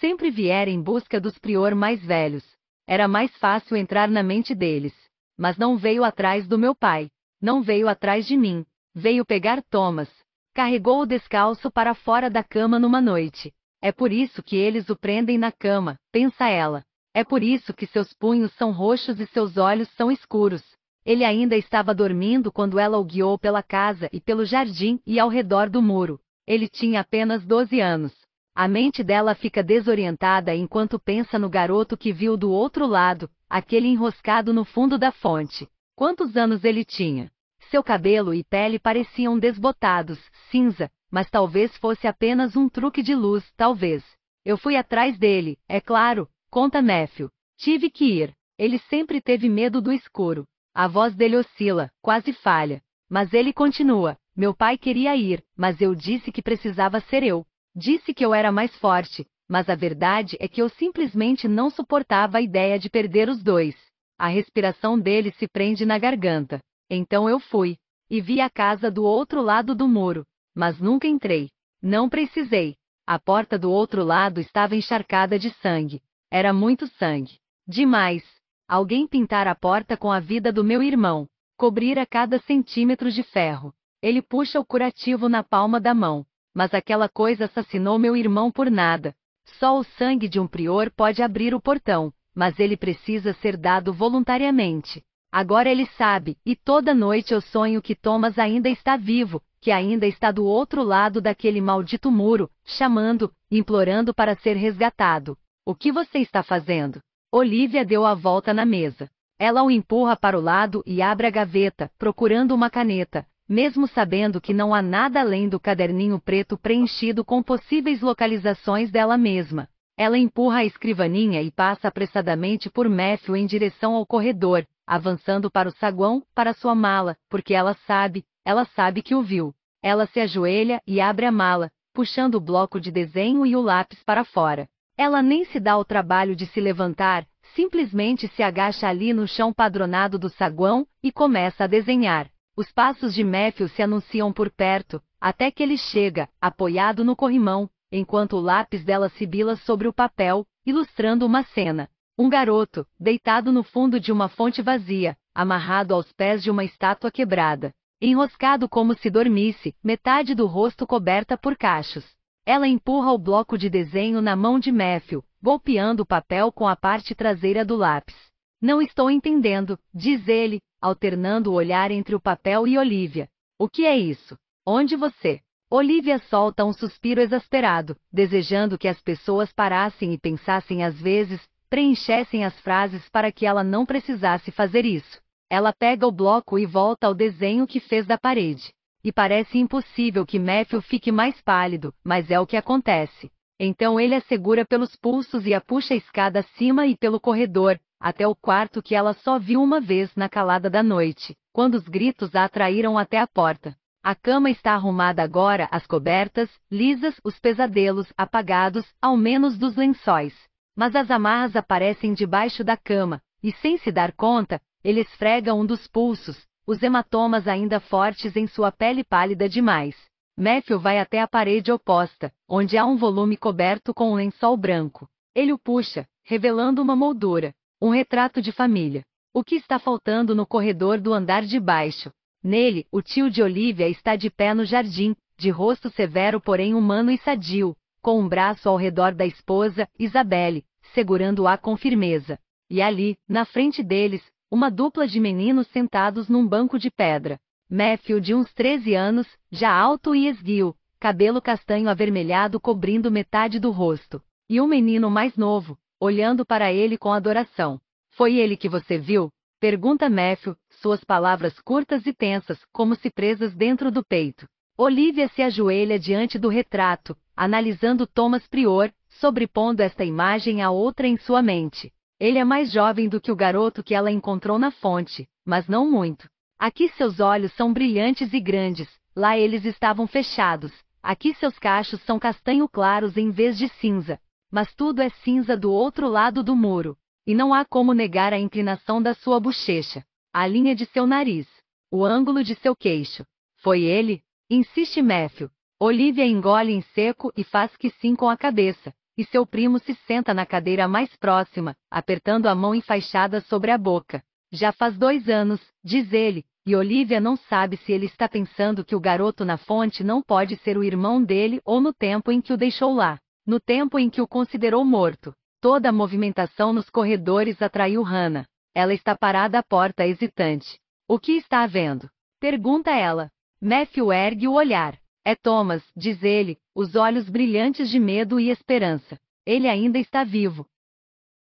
Sempre viera em busca dos prior mais velhos. Era mais fácil entrar na mente deles. Mas não veio atrás do meu pai, não veio atrás de mim, veio pegar Thomas. Carregou-o descalço para fora da cama numa noite. É por isso que eles o prendem na cama, pensa ela. É por isso que seus punhos são roxos e seus olhos são escuros. Ele ainda estava dormindo quando ela o guiou pela casa e pelo jardim e ao redor do muro. Ele tinha apenas 12 anos. A mente dela fica desorientada enquanto pensa no garoto que viu do outro lado, aquele enroscado no fundo da fonte. Quantos anos ele tinha? Seu cabelo e pele pareciam desbotados, cinza, mas talvez fosse apenas um truque de luz, talvez. Eu fui atrás dele, é claro, conta Matthew. Tive que ir. Ele sempre teve medo do escuro. A voz dele oscila, quase falha. Mas ele continua. Meu pai queria ir, mas eu disse que precisava ser eu. Disse que eu era mais forte, mas a verdade é que eu simplesmente não suportava a ideia de perder os dois. A respiração dele se prende na garganta. Então eu fui e vi a casa do outro lado do muro, mas nunca entrei. Não precisei. A porta do outro lado estava encharcada de sangue. Era muito sangue. Demais. Alguém pintar a porta com a vida do meu irmão. Cobrir a cada centímetro de ferro. Ele puxa o curativo na palma da mão mas aquela coisa assassinou meu irmão por nada. Só o sangue de um prior pode abrir o portão, mas ele precisa ser dado voluntariamente. Agora ele sabe, e toda noite eu sonho que Thomas ainda está vivo, que ainda está do outro lado daquele maldito muro, chamando, implorando para ser resgatado. O que você está fazendo? Olivia deu a volta na mesa. Ela o empurra para o lado e abre a gaveta, procurando uma caneta, mesmo sabendo que não há nada além do caderninho preto preenchido com possíveis localizações dela mesma. Ela empurra a escrivaninha e passa apressadamente por Matthew em direção ao corredor, avançando para o saguão, para sua mala, porque ela sabe, ela sabe que o viu. Ela se ajoelha e abre a mala, puxando o bloco de desenho e o lápis para fora. Ela nem se dá o trabalho de se levantar, simplesmente se agacha ali no chão padronado do saguão e começa a desenhar. Os passos de Matthew se anunciam por perto, até que ele chega, apoiado no corrimão, enquanto o lápis dela sibila sobre o papel, ilustrando uma cena. Um garoto, deitado no fundo de uma fonte vazia, amarrado aos pés de uma estátua quebrada. Enroscado como se dormisse, metade do rosto coberta por cachos. Ela empurra o bloco de desenho na mão de Matthew, golpeando o papel com a parte traseira do lápis. Não estou entendendo, diz ele, alternando o olhar entre o papel e Olivia. O que é isso? Onde você? Olivia solta um suspiro exasperado, desejando que as pessoas parassem e pensassem às vezes, preenchessem as frases para que ela não precisasse fazer isso. Ela pega o bloco e volta ao desenho que fez da parede. E parece impossível que Matthew fique mais pálido, mas é o que acontece. Então ele a segura pelos pulsos e a puxa a escada acima e pelo corredor, até o quarto que ela só viu uma vez na calada da noite, quando os gritos a atraíram até a porta. A cama está arrumada agora, as cobertas, lisas, os pesadelos, apagados, ao menos dos lençóis. Mas as amarras aparecem debaixo da cama, e sem se dar conta, ele esfrega um dos pulsos, os hematomas ainda fortes em sua pele pálida demais. Matthew vai até a parede oposta, onde há um volume coberto com um lençol branco. Ele o puxa, revelando uma moldura, um retrato de família. O que está faltando no corredor do andar de baixo? Nele, o tio de Olivia está de pé no jardim, de rosto severo porém humano e sadio, com um braço ao redor da esposa, Isabelle, segurando-a com firmeza. E ali, na frente deles, uma dupla de meninos sentados num banco de pedra. Matthew, de uns 13 anos, já alto e esguio, cabelo castanho avermelhado cobrindo metade do rosto. E um menino mais novo, olhando para ele com adoração. Foi ele que você viu? Pergunta Matthew, suas palavras curtas e tensas, como se presas dentro do peito. Olivia se ajoelha diante do retrato, analisando Thomas Prior, sobrepondo esta imagem à outra em sua mente. Ele é mais jovem do que o garoto que ela encontrou na fonte, mas não muito. Aqui seus olhos são brilhantes e grandes, lá eles estavam fechados. Aqui seus cachos são castanho claros em vez de cinza mas tudo é cinza do outro lado do muro, e não há como negar a inclinação da sua bochecha, a linha de seu nariz, o ângulo de seu queixo. Foi ele? Insiste Méfio. Olivia engole em seco e faz que sim com a cabeça, e seu primo se senta na cadeira mais próxima, apertando a mão enfaixada sobre a boca. Já faz dois anos, diz ele, e Olivia não sabe se ele está pensando que o garoto na fonte não pode ser o irmão dele ou no tempo em que o deixou lá. No tempo em que o considerou morto, toda a movimentação nos corredores atraiu Hannah. Ela está parada à porta hesitante. O que está havendo? Pergunta ela. Matthew ergue o olhar. É Thomas, diz ele, os olhos brilhantes de medo e esperança. Ele ainda está vivo.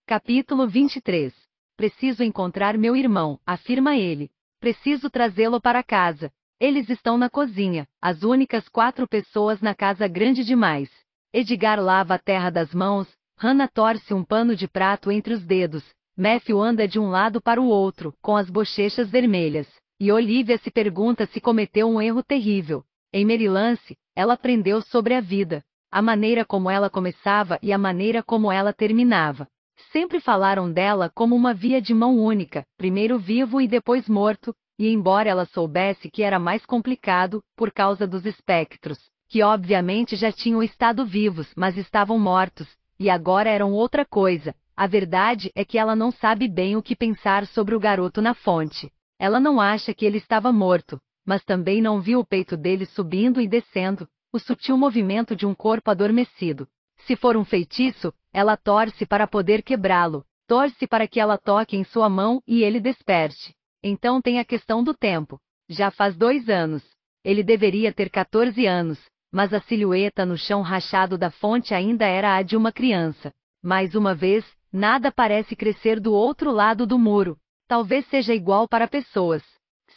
Capítulo 23 Preciso encontrar meu irmão, afirma ele. Preciso trazê-lo para casa. Eles estão na cozinha, as únicas quatro pessoas na casa grande demais. Edgar lava a terra das mãos, Hannah torce um pano de prato entre os dedos, Matthew anda de um lado para o outro, com as bochechas vermelhas, e Olivia se pergunta se cometeu um erro terrível. Em Merilance, ela aprendeu sobre a vida, a maneira como ela começava e a maneira como ela terminava. Sempre falaram dela como uma via de mão única, primeiro vivo e depois morto, e embora ela soubesse que era mais complicado, por causa dos espectros, que obviamente já tinham estado vivos, mas estavam mortos, e agora eram outra coisa. A verdade é que ela não sabe bem o que pensar sobre o garoto na fonte. Ela não acha que ele estava morto, mas também não viu o peito dele subindo e descendo, o sutil movimento de um corpo adormecido. Se for um feitiço, ela torce para poder quebrá-lo, torce para que ela toque em sua mão e ele desperte. Então tem a questão do tempo. Já faz dois anos. Ele deveria ter 14 anos, mas a silhueta no chão rachado da fonte ainda era a de uma criança. Mais uma vez, nada parece crescer do outro lado do muro. Talvez seja igual para pessoas.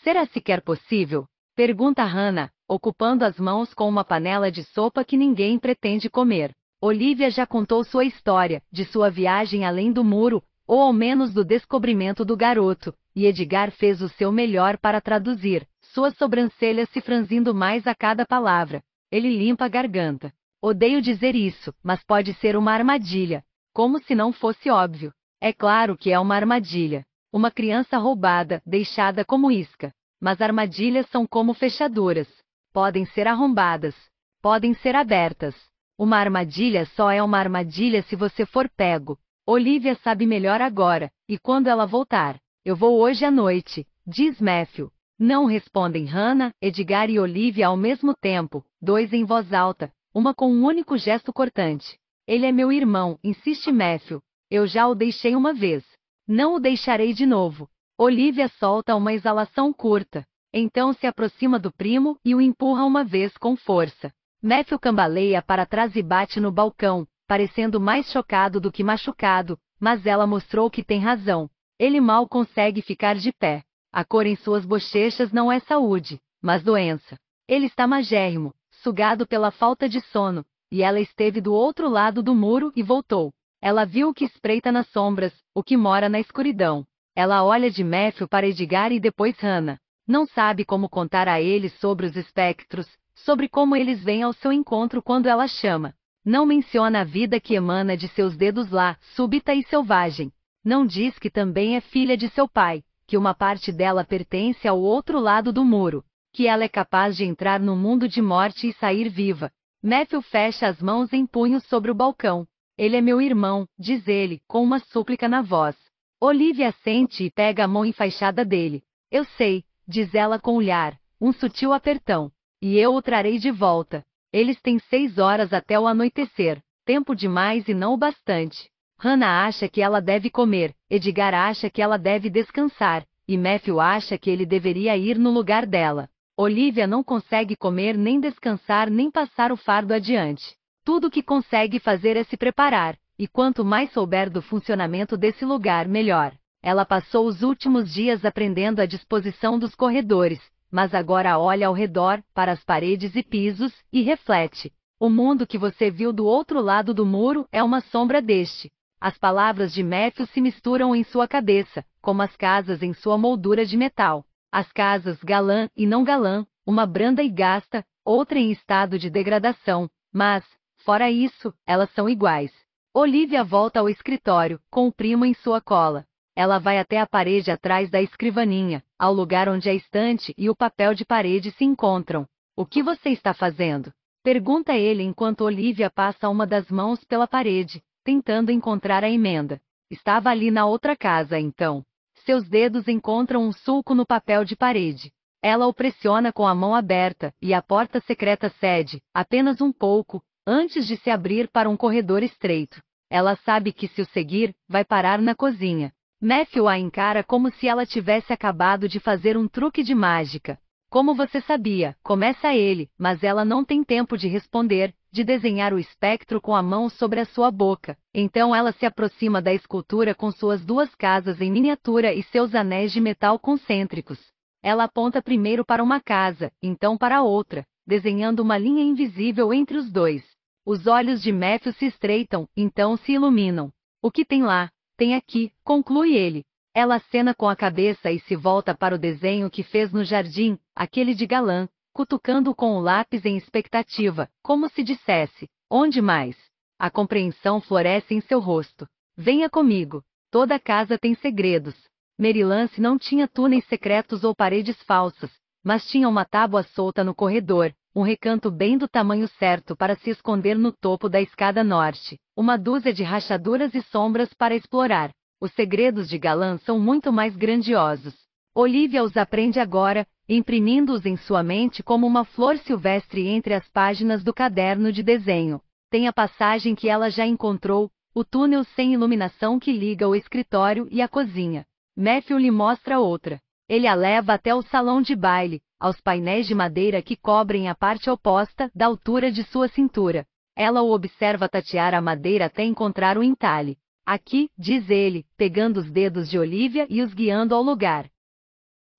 Será sequer possível? Pergunta Hannah, ocupando as mãos com uma panela de sopa que ninguém pretende comer. Olivia já contou sua história, de sua viagem além do muro, ou ao menos do descobrimento do garoto, e Edgar fez o seu melhor para traduzir, suas sobrancelhas se franzindo mais a cada palavra. Ele limpa a garganta. Odeio dizer isso, mas pode ser uma armadilha. Como se não fosse óbvio. É claro que é uma armadilha. Uma criança roubada, deixada como isca. Mas armadilhas são como fechaduras. Podem ser arrombadas. Podem ser abertas. Uma armadilha só é uma armadilha se você for pego. Olivia sabe melhor agora, e quando ela voltar. Eu vou hoje à noite, diz Matthew, não respondem Hannah, Edgar e Olivia ao mesmo tempo, dois em voz alta, uma com um único gesto cortante. Ele é meu irmão, insiste Matthew. Eu já o deixei uma vez. Não o deixarei de novo. Olivia solta uma exalação curta. Então se aproxima do primo e o empurra uma vez com força. Matthew cambaleia para trás e bate no balcão, parecendo mais chocado do que machucado, mas ela mostrou que tem razão. Ele mal consegue ficar de pé. A cor em suas bochechas não é saúde, mas doença. Ele está magérrimo, sugado pela falta de sono, e ela esteve do outro lado do muro e voltou. Ela viu o que espreita nas sombras, o que mora na escuridão. Ela olha de Méfio para Edgar e depois Hannah. Não sabe como contar a eles sobre os espectros, sobre como eles vêm ao seu encontro quando ela chama. Não menciona a vida que emana de seus dedos lá, súbita e selvagem. Não diz que também é filha de seu pai, que uma parte dela pertence ao outro lado do muro, que ela é capaz de entrar no mundo de morte e sair viva. Matthew fecha as mãos em punhos sobre o balcão. Ele é meu irmão, diz ele, com uma súplica na voz. Olivia sente e pega a mão enfaixada dele. Eu sei, diz ela com olhar, um sutil apertão. E eu o trarei de volta. Eles têm seis horas até o anoitecer, tempo demais e não o bastante. Hannah acha que ela deve comer, Edgar acha que ela deve descansar, e Matthew acha que ele deveria ir no lugar dela. Olivia não consegue comer nem descansar nem passar o fardo adiante. Tudo que consegue fazer é se preparar, e quanto mais souber do funcionamento desse lugar, melhor. Ela passou os últimos dias aprendendo a disposição dos corredores, mas agora olha ao redor, para as paredes e pisos, e reflete. O mundo que você viu do outro lado do muro é uma sombra deste. As palavras de Matthew se misturam em sua cabeça, como as casas em sua moldura de metal. As casas galã e não galã, uma branda e gasta, outra em estado de degradação, mas, fora isso, elas são iguais. Olivia volta ao escritório, com o primo em sua cola. Ela vai até a parede atrás da escrivaninha, ao lugar onde a estante e o papel de parede se encontram. O que você está fazendo? Pergunta ele enquanto Olivia passa uma das mãos pela parede tentando encontrar a emenda. Estava ali na outra casa então. Seus dedos encontram um sulco no papel de parede. Ela o pressiona com a mão aberta, e a porta secreta cede, apenas um pouco, antes de se abrir para um corredor estreito. Ela sabe que se o seguir, vai parar na cozinha. Matthew a encara como se ela tivesse acabado de fazer um truque de mágica. Como você sabia, começa ele, mas ela não tem tempo de responder, de desenhar o espectro com a mão sobre a sua boca. Então ela se aproxima da escultura com suas duas casas em miniatura e seus anéis de metal concêntricos. Ela aponta primeiro para uma casa, então para outra, desenhando uma linha invisível entre os dois. Os olhos de Matthew se estreitam, então se iluminam. O que tem lá? Tem aqui, conclui ele. Ela acena com a cabeça e se volta para o desenho que fez no jardim, aquele de galã, cutucando com o lápis em expectativa, como se dissesse: Onde mais? A compreensão floresce em seu rosto. Venha comigo. Toda casa tem segredos. Mary Lance não tinha túneis secretos ou paredes falsas, mas tinha uma tábua solta no corredor, um recanto bem do tamanho certo para se esconder no topo da escada norte, uma dúzia de rachaduras e sombras para explorar. Os segredos de Galã são muito mais grandiosos. Olivia os aprende agora, imprimindo-os em sua mente como uma flor silvestre entre as páginas do caderno de desenho. Tem a passagem que ela já encontrou, o túnel sem iluminação que liga o escritório e a cozinha. Matthew lhe mostra outra. Ele a leva até o salão de baile, aos painéis de madeira que cobrem a parte oposta da altura de sua cintura. Ela o observa tatear a madeira até encontrar o entalhe. Aqui, diz ele, pegando os dedos de Olivia e os guiando ao lugar.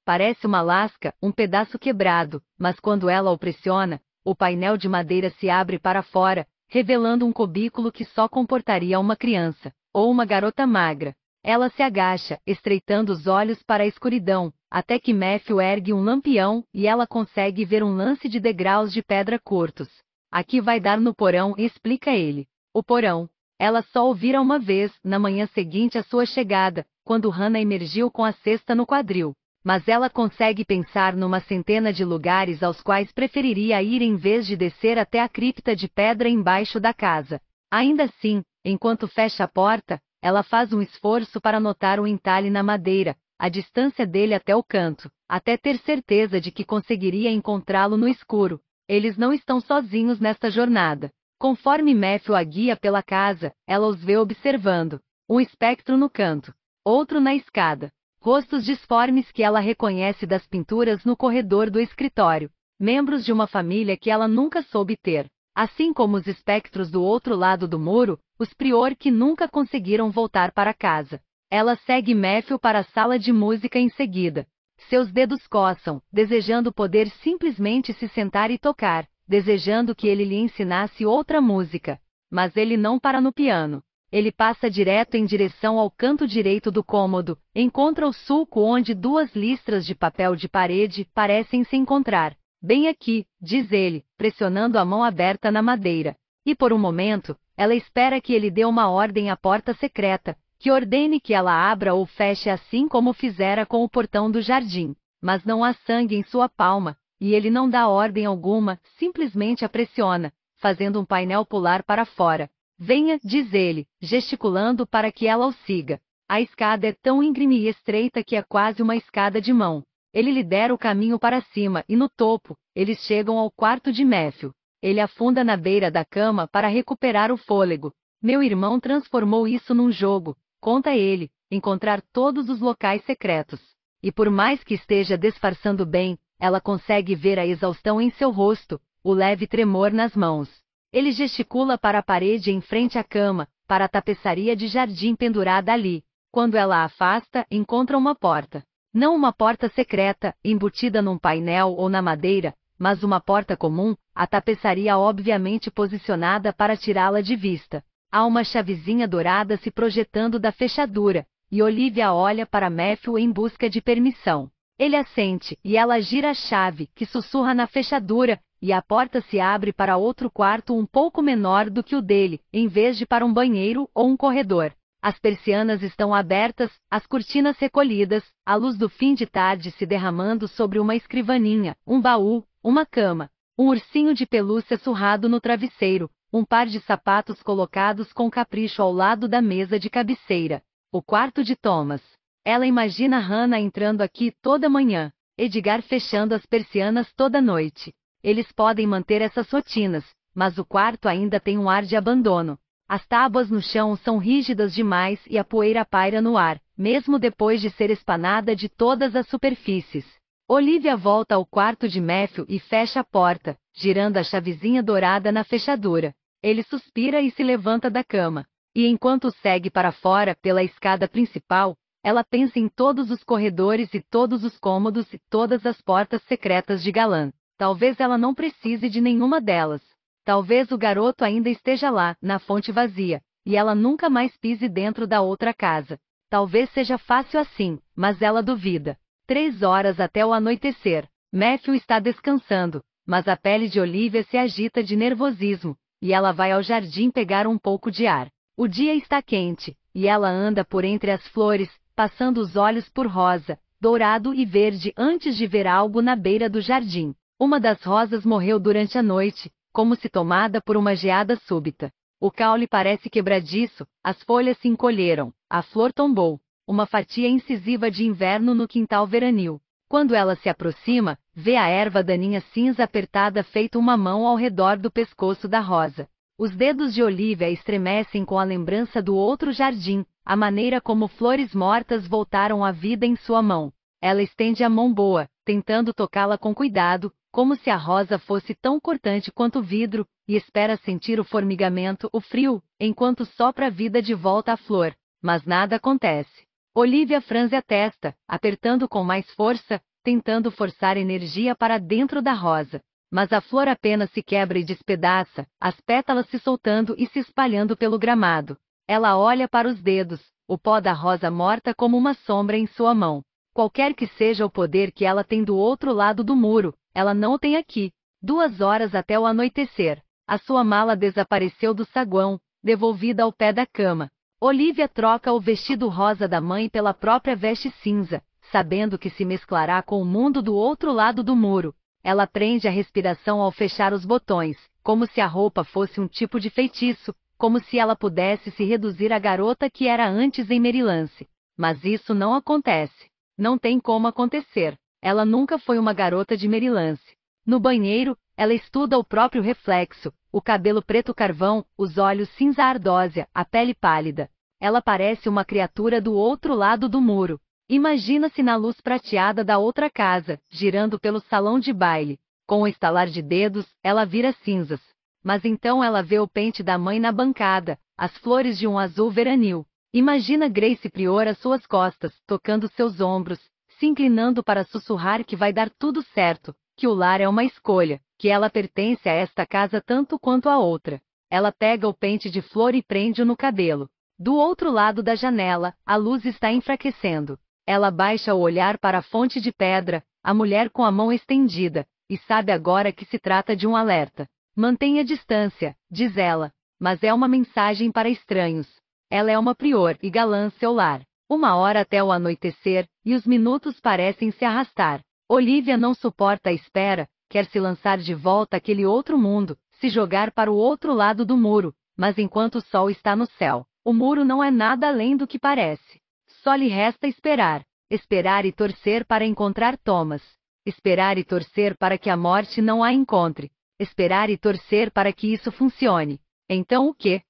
Parece uma lasca, um pedaço quebrado, mas quando ela o pressiona, o painel de madeira se abre para fora, revelando um cubículo que só comportaria uma criança, ou uma garota magra. Ela se agacha, estreitando os olhos para a escuridão, até que Matthew ergue um lampião e ela consegue ver um lance de degraus de pedra curtos. Aqui vai dar no porão, explica ele. O porão. Ela só o vira uma vez, na manhã seguinte à sua chegada, quando Hannah emergiu com a cesta no quadril mas ela consegue pensar numa centena de lugares aos quais preferiria ir em vez de descer até a cripta de pedra embaixo da casa. Ainda assim, enquanto fecha a porta, ela faz um esforço para notar o entalhe na madeira, a distância dele até o canto, até ter certeza de que conseguiria encontrá-lo no escuro. Eles não estão sozinhos nesta jornada. Conforme Matthew a guia pela casa, ela os vê observando. Um espectro no canto, outro na escada, rostos disformes que ela reconhece das pinturas no corredor do escritório, membros de uma família que ela nunca soube ter, assim como os espectros do outro lado do muro, os prior que nunca conseguiram voltar para casa. Ela segue Matthew para a sala de música em seguida. Seus dedos coçam, desejando poder simplesmente se sentar e tocar, desejando que ele lhe ensinasse outra música. Mas ele não para no piano. Ele passa direto em direção ao canto direito do cômodo, encontra o sulco onde duas listras de papel de parede parecem se encontrar. Bem aqui, diz ele, pressionando a mão aberta na madeira. E por um momento, ela espera que ele dê uma ordem à porta secreta, que ordene que ela abra ou feche assim como fizera com o portão do jardim. Mas não há sangue em sua palma, e ele não dá ordem alguma, simplesmente a pressiona, fazendo um painel pular para fora. Venha, diz ele, gesticulando para que ela o siga. A escada é tão íngreme e estreita que é quase uma escada de mão. Ele lidera o caminho para cima e no topo, eles chegam ao quarto de Méfio. Ele afunda na beira da cama para recuperar o fôlego. Meu irmão transformou isso num jogo, conta ele, encontrar todos os locais secretos. E por mais que esteja disfarçando bem, ela consegue ver a exaustão em seu rosto, o leve tremor nas mãos. Ele gesticula para a parede em frente à cama, para a tapeçaria de jardim pendurada ali. Quando ela a afasta, encontra uma porta. Não uma porta secreta, embutida num painel ou na madeira, mas uma porta comum, a tapeçaria obviamente posicionada para tirá-la de vista. Há uma chavezinha dourada se projetando da fechadura, e Olivia olha para Matthew em busca de permissão. Ele assente, e ela gira a chave, que sussurra na fechadura, e a porta se abre para outro quarto um pouco menor do que o dele, em vez de para um banheiro ou um corredor. As persianas estão abertas, as cortinas recolhidas, a luz do fim de tarde se derramando sobre uma escrivaninha, um baú, uma cama, um ursinho de pelúcia surrado no travesseiro, um par de sapatos colocados com capricho ao lado da mesa de cabeceira. O quarto de Thomas. Ela imagina Hannah entrando aqui toda manhã, Edgar fechando as persianas toda noite. Eles podem manter essas rotinas, mas o quarto ainda tem um ar de abandono. As tábuas no chão são rígidas demais e a poeira paira no ar, mesmo depois de ser espanada de todas as superfícies. Olivia volta ao quarto de Matthew e fecha a porta, girando a chavezinha dourada na fechadura. Ele suspira e se levanta da cama. E enquanto segue para fora pela escada principal, ela pensa em todos os corredores e todos os cômodos e todas as portas secretas de Galan. Talvez ela não precise de nenhuma delas. Talvez o garoto ainda esteja lá, na fonte vazia, e ela nunca mais pise dentro da outra casa. Talvez seja fácil assim, mas ela duvida. Três horas até o anoitecer. Matthew está descansando, mas a pele de Olivia se agita de nervosismo, e ela vai ao jardim pegar um pouco de ar. O dia está quente, e ela anda por entre as flores, passando os olhos por rosa, dourado e verde antes de ver algo na beira do jardim. Uma das rosas morreu durante a noite, como se tomada por uma geada súbita. O caule parece quebradiço, as folhas se encolheram, a flor tombou. Uma fatia incisiva de inverno no quintal veranil. Quando ela se aproxima, vê a erva daninha cinza apertada feita uma mão ao redor do pescoço da rosa. Os dedos de Olivia estremecem com a lembrança do outro jardim, a maneira como flores mortas voltaram à vida em sua mão. Ela estende a mão boa, tentando tocá-la com cuidado, como se a rosa fosse tão cortante quanto o vidro, e espera sentir o formigamento, o frio, enquanto sopra a vida de volta à flor, mas nada acontece. Olivia franze a testa, apertando com mais força, tentando forçar energia para dentro da rosa. Mas a flor apenas se quebra e despedaça, as pétalas se soltando e se espalhando pelo gramado. Ela olha para os dedos, o pó da rosa morta como uma sombra em sua mão. Qualquer que seja o poder que ela tem do outro lado do muro, ela não o tem aqui. Duas horas até o anoitecer. A sua mala desapareceu do saguão, devolvida ao pé da cama. Olivia troca o vestido rosa da mãe pela própria veste cinza, sabendo que se mesclará com o mundo do outro lado do muro. Ela prende a respiração ao fechar os botões, como se a roupa fosse um tipo de feitiço, como se ela pudesse se reduzir à garota que era antes em Merilance. Mas isso não acontece. Não tem como acontecer. Ela nunca foi uma garota de merilance. No banheiro, ela estuda o próprio reflexo, o cabelo preto carvão, os olhos cinza ardósia, a pele pálida. Ela parece uma criatura do outro lado do muro. Imagina-se na luz prateada da outra casa, girando pelo salão de baile. Com o estalar de dedos, ela vira cinzas. Mas então ela vê o pente da mãe na bancada, as flores de um azul veranil. Imagina Grace Prior às suas costas, tocando seus ombros, se inclinando para sussurrar que vai dar tudo certo, que o lar é uma escolha, que ela pertence a esta casa tanto quanto a outra. Ela pega o pente de flor e prende-o no cabelo. Do outro lado da janela, a luz está enfraquecendo. Ela baixa o olhar para a fonte de pedra, a mulher com a mão estendida, e sabe agora que se trata de um alerta. Mantenha distância, diz ela, mas é uma mensagem para estranhos. Ela é uma prior e galã seu lar. Uma hora até o anoitecer, e os minutos parecem se arrastar. Olivia não suporta a espera, quer se lançar de volta àquele outro mundo, se jogar para o outro lado do muro, mas enquanto o sol está no céu, o muro não é nada além do que parece. Só lhe resta esperar, esperar e torcer para encontrar Thomas, esperar e torcer para que a morte não a encontre, esperar e torcer para que isso funcione. Então o que?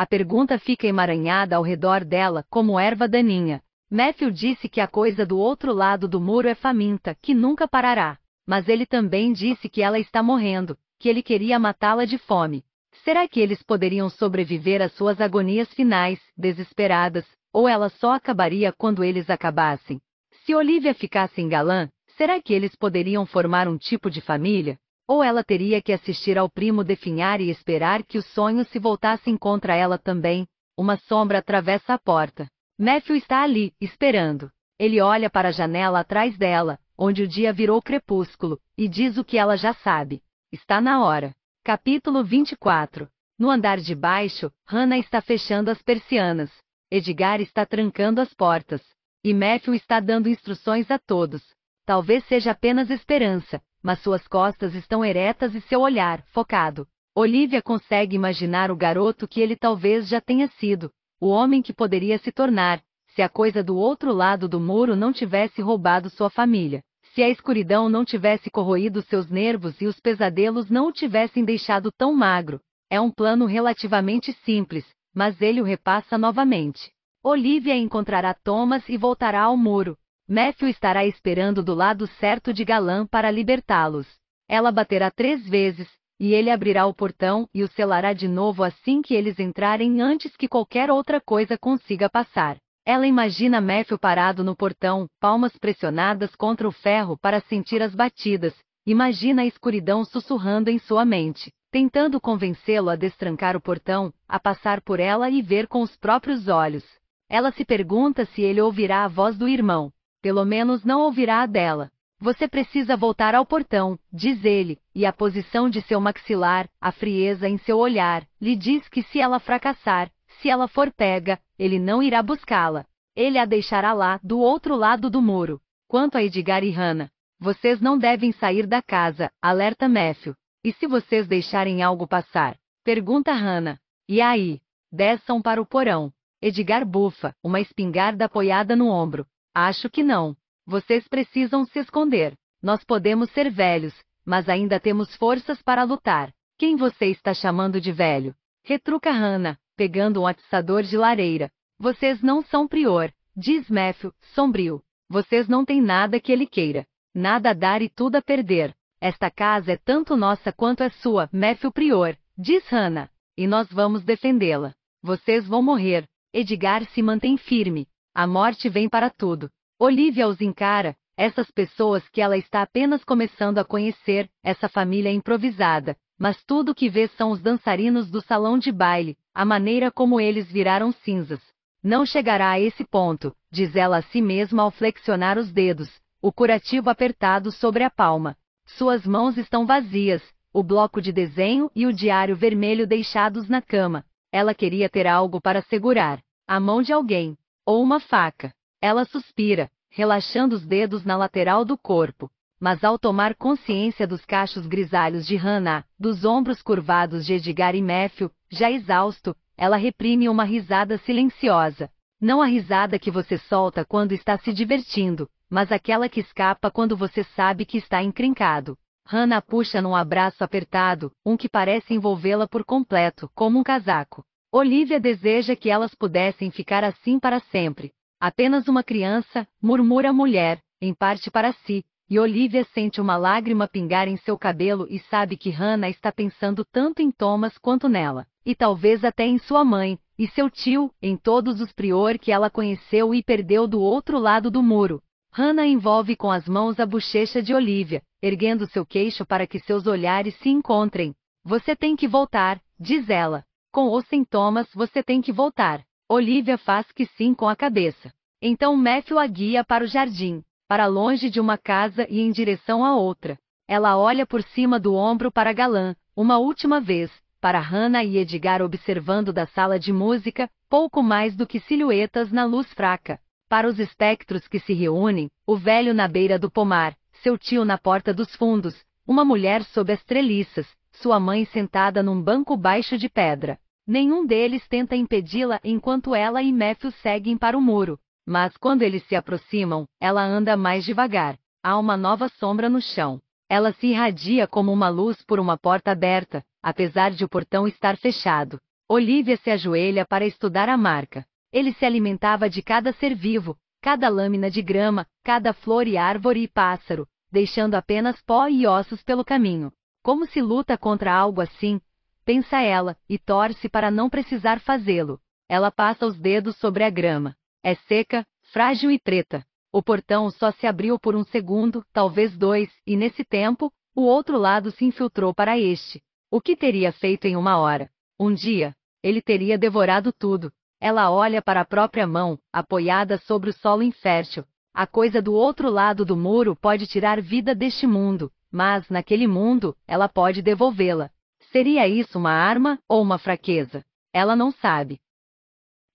A pergunta fica emaranhada ao redor dela, como erva daninha. Matthew disse que a coisa do outro lado do muro é faminta, que nunca parará. Mas ele também disse que ela está morrendo, que ele queria matá-la de fome. Será que eles poderiam sobreviver às suas agonias finais, desesperadas, ou ela só acabaria quando eles acabassem? Se Olivia ficasse em galã, será que eles poderiam formar um tipo de família? Ou ela teria que assistir ao primo definhar e esperar que os sonhos se voltassem contra ela também. Uma sombra atravessa a porta. Matthew está ali, esperando. Ele olha para a janela atrás dela, onde o dia virou crepúsculo, e diz o que ela já sabe. Está na hora. Capítulo 24 No andar de baixo, Hannah está fechando as persianas. Edgar está trancando as portas. E Matthew está dando instruções a todos. Talvez seja apenas esperança, mas suas costas estão eretas e seu olhar, focado. Olivia consegue imaginar o garoto que ele talvez já tenha sido, o homem que poderia se tornar, se a coisa do outro lado do muro não tivesse roubado sua família, se a escuridão não tivesse corroído seus nervos e os pesadelos não o tivessem deixado tão magro. É um plano relativamente simples, mas ele o repassa novamente. Olivia encontrará Thomas e voltará ao muro. Matthew estará esperando do lado certo de Galan para libertá-los. Ela baterá três vezes, e ele abrirá o portão e o selará de novo assim que eles entrarem antes que qualquer outra coisa consiga passar. Ela imagina Matthew parado no portão, palmas pressionadas contra o ferro para sentir as batidas, imagina a escuridão sussurrando em sua mente, tentando convencê-lo a destrancar o portão, a passar por ela e ver com os próprios olhos. Ela se pergunta se ele ouvirá a voz do irmão, pelo menos não ouvirá a dela. Você precisa voltar ao portão, diz ele, e a posição de seu maxilar, a frieza em seu olhar, lhe diz que se ela fracassar, se ela for pega, ele não irá buscá-la. Ele a deixará lá, do outro lado do muro. Quanto a Edgar e Hannah, vocês não devem sair da casa, alerta Matthew. E se vocês deixarem algo passar? Pergunta Hannah. E aí? Desçam para o porão. Edgar bufa, uma espingarda apoiada no ombro. Acho que não. Vocês precisam se esconder. Nós podemos ser velhos, mas ainda temos forças para lutar. Quem você está chamando de velho? Retruca Hannah, pegando um atiçador de lareira. Vocês não são prior, diz Matthew, sombrio. Vocês não têm nada que ele queira. Nada a dar e tudo a perder. Esta casa é tanto nossa quanto é sua, Matthew Prior, diz Hannah. E nós vamos defendê-la. Vocês vão morrer. Edgar se mantém firme, a morte vem para tudo. Olivia os encara, essas pessoas que ela está apenas começando a conhecer, essa família improvisada, mas tudo que vê são os dançarinos do salão de baile, a maneira como eles viraram cinzas. Não chegará a esse ponto, diz ela a si mesma ao flexionar os dedos, o curativo apertado sobre a palma. Suas mãos estão vazias, o bloco de desenho e o diário vermelho deixados na cama. Ela queria ter algo para segurar. A mão de alguém, ou uma faca. Ela suspira, relaxando os dedos na lateral do corpo. Mas ao tomar consciência dos cachos grisalhos de Hannah, dos ombros curvados de Edgar e Matthew, já exausto, ela reprime uma risada silenciosa. Não a risada que você solta quando está se divertindo, mas aquela que escapa quando você sabe que está encrencado. Hannah puxa num abraço apertado, um que parece envolvê-la por completo, como um casaco. Olivia deseja que elas pudessem ficar assim para sempre. Apenas uma criança, murmura a mulher, em parte para si, e Olivia sente uma lágrima pingar em seu cabelo e sabe que Hannah está pensando tanto em Thomas quanto nela, e talvez até em sua mãe, e seu tio, em todos os prior que ela conheceu e perdeu do outro lado do muro. Hannah envolve com as mãos a bochecha de Olivia, erguendo seu queixo para que seus olhares se encontrem. Você tem que voltar, diz ela. Com os sintomas você tem que voltar. Olivia faz que sim com a cabeça. Então Matthew a guia para o jardim, para longe de uma casa e em direção a outra. Ela olha por cima do ombro para Galan, uma última vez, para Hannah e Edgar observando da sala de música, pouco mais do que silhuetas na luz fraca. Para os espectros que se reúnem, o velho na beira do pomar, seu tio na porta dos fundos, uma mulher sob as treliças, sua mãe sentada num banco baixo de pedra. Nenhum deles tenta impedi-la enquanto ela e Matthew seguem para o muro. Mas quando eles se aproximam, ela anda mais devagar. Há uma nova sombra no chão. Ela se irradia como uma luz por uma porta aberta, apesar de o portão estar fechado. Olivia se ajoelha para estudar a marca. Ele se alimentava de cada ser vivo, cada lâmina de grama, cada flor e árvore e pássaro, deixando apenas pó e ossos pelo caminho. Como se luta contra algo assim? Pensa ela, e torce para não precisar fazê-lo. Ela passa os dedos sobre a grama. É seca, frágil e preta. O portão só se abriu por um segundo, talvez dois, e nesse tempo, o outro lado se infiltrou para este. O que teria feito em uma hora? Um dia, ele teria devorado tudo. Ela olha para a própria mão, apoiada sobre o solo infértil. A coisa do outro lado do muro pode tirar vida deste mundo, mas naquele mundo, ela pode devolvê-la. Seria isso uma arma ou uma fraqueza? Ela não sabe.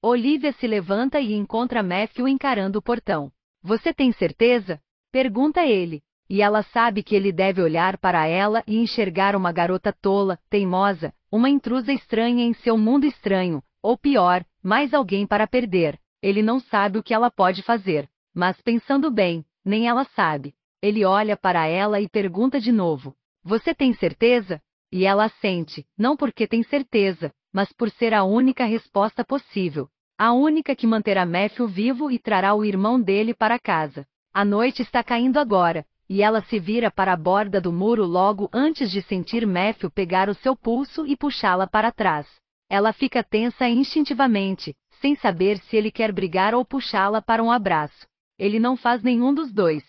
Olivia se levanta e encontra Matthew encarando o portão. Você tem certeza? Pergunta ele. E ela sabe que ele deve olhar para ela e enxergar uma garota tola, teimosa, uma intrusa estranha em seu mundo estranho, ou pior, mais alguém para perder. Ele não sabe o que ela pode fazer. Mas pensando bem, nem ela sabe. Ele olha para ela e pergunta de novo: Você tem certeza? E ela assente, não porque tem certeza, mas por ser a única resposta possível. A única que manterá Matthew vivo e trará o irmão dele para casa. A noite está caindo agora, e ela se vira para a borda do muro logo antes de sentir Matthew pegar o seu pulso e puxá-la para trás. Ela fica tensa instintivamente, sem saber se ele quer brigar ou puxá-la para um abraço. Ele não faz nenhum dos dois